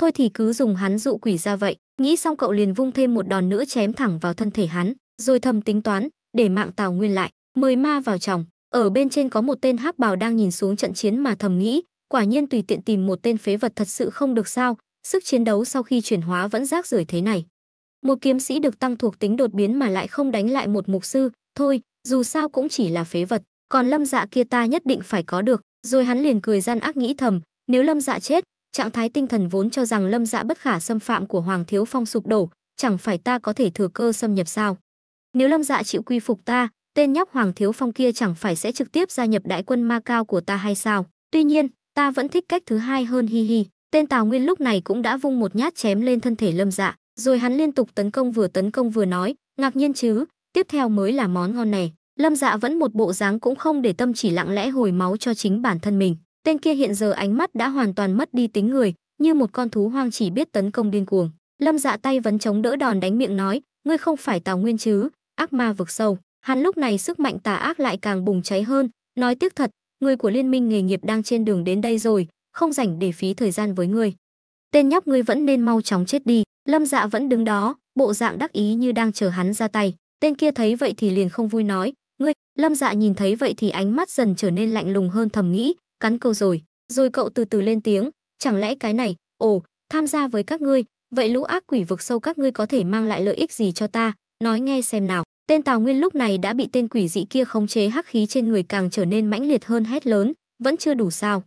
thôi thì cứ dùng hắn dụ quỷ ra vậy. Nghĩ xong cậu liền vung thêm một đòn nữa chém thẳng vào thân thể hắn, rồi thầm tính toán, để mạng Tào Nguyên lại, mời ma vào chồng. Ở bên trên có một tên hắc bào đang nhìn xuống trận chiến mà thầm nghĩ, quả nhiên tùy tiện tìm một tên phế vật thật sự không được sao, sức chiến đấu sau khi chuyển hóa vẫn rác rưởi thế này. Một kiếm sĩ được tăng thuộc tính đột biến mà lại không đánh lại một mục sư, thôi, dù sao cũng chỉ là phế vật, còn lâm dạ kia ta nhất định phải có được. Rồi hắn liền cười gian ác nghĩ thầm, nếu lâm dạ chết, Trạng thái tinh thần vốn cho rằng Lâm Dạ bất khả xâm phạm của Hoàng Thiếu Phong sụp đổ, chẳng phải ta có thể thừa cơ xâm nhập sao? Nếu Lâm Dạ chịu quy phục ta, tên nhóc Hoàng Thiếu Phong kia chẳng phải sẽ trực tiếp gia nhập đại quân Ma Cao của ta hay sao? Tuy nhiên, ta vẫn thích cách thứ hai hơn hi hi. Tên Tào Nguyên lúc này cũng đã vung một nhát chém lên thân thể Lâm Dạ, rồi hắn liên tục tấn công vừa tấn công vừa nói, ngạc nhiên chứ, tiếp theo mới là món ngon này. Lâm Dạ vẫn một bộ dáng cũng không để tâm chỉ lặng lẽ hồi máu cho chính bản thân mình. Tên kia hiện giờ ánh mắt đã hoàn toàn mất đi tính người, như một con thú hoang chỉ biết tấn công điên cuồng. Lâm Dạ tay vấn chống đỡ đòn đánh miệng nói, ngươi không phải Tào Nguyên chứ? Ác ma vực sâu. Hắn lúc này sức mạnh tà ác lại càng bùng cháy hơn, nói tiếc thật, người của liên minh nghề nghiệp đang trên đường đến đây rồi, không rảnh để phí thời gian với ngươi. Tên nhóc ngươi vẫn nên mau chóng chết đi. Lâm Dạ vẫn đứng đó, bộ dạng đắc ý như đang chờ hắn ra tay. Tên kia thấy vậy thì liền không vui nói, ngươi. Lâm Dạ nhìn thấy vậy thì ánh mắt dần trở nên lạnh lùng hơn thầm nghĩ, cắn câu rồi, rồi cậu từ từ lên tiếng, chẳng lẽ cái này, ồ, tham gia với các ngươi, vậy lũ ác quỷ vực sâu các ngươi có thể mang lại lợi ích gì cho ta, nói nghe xem nào. Tên Tào Nguyên lúc này đã bị tên quỷ dị kia khống chế hắc khí trên người càng trở nên mãnh liệt hơn hét lớn, vẫn chưa đủ sao?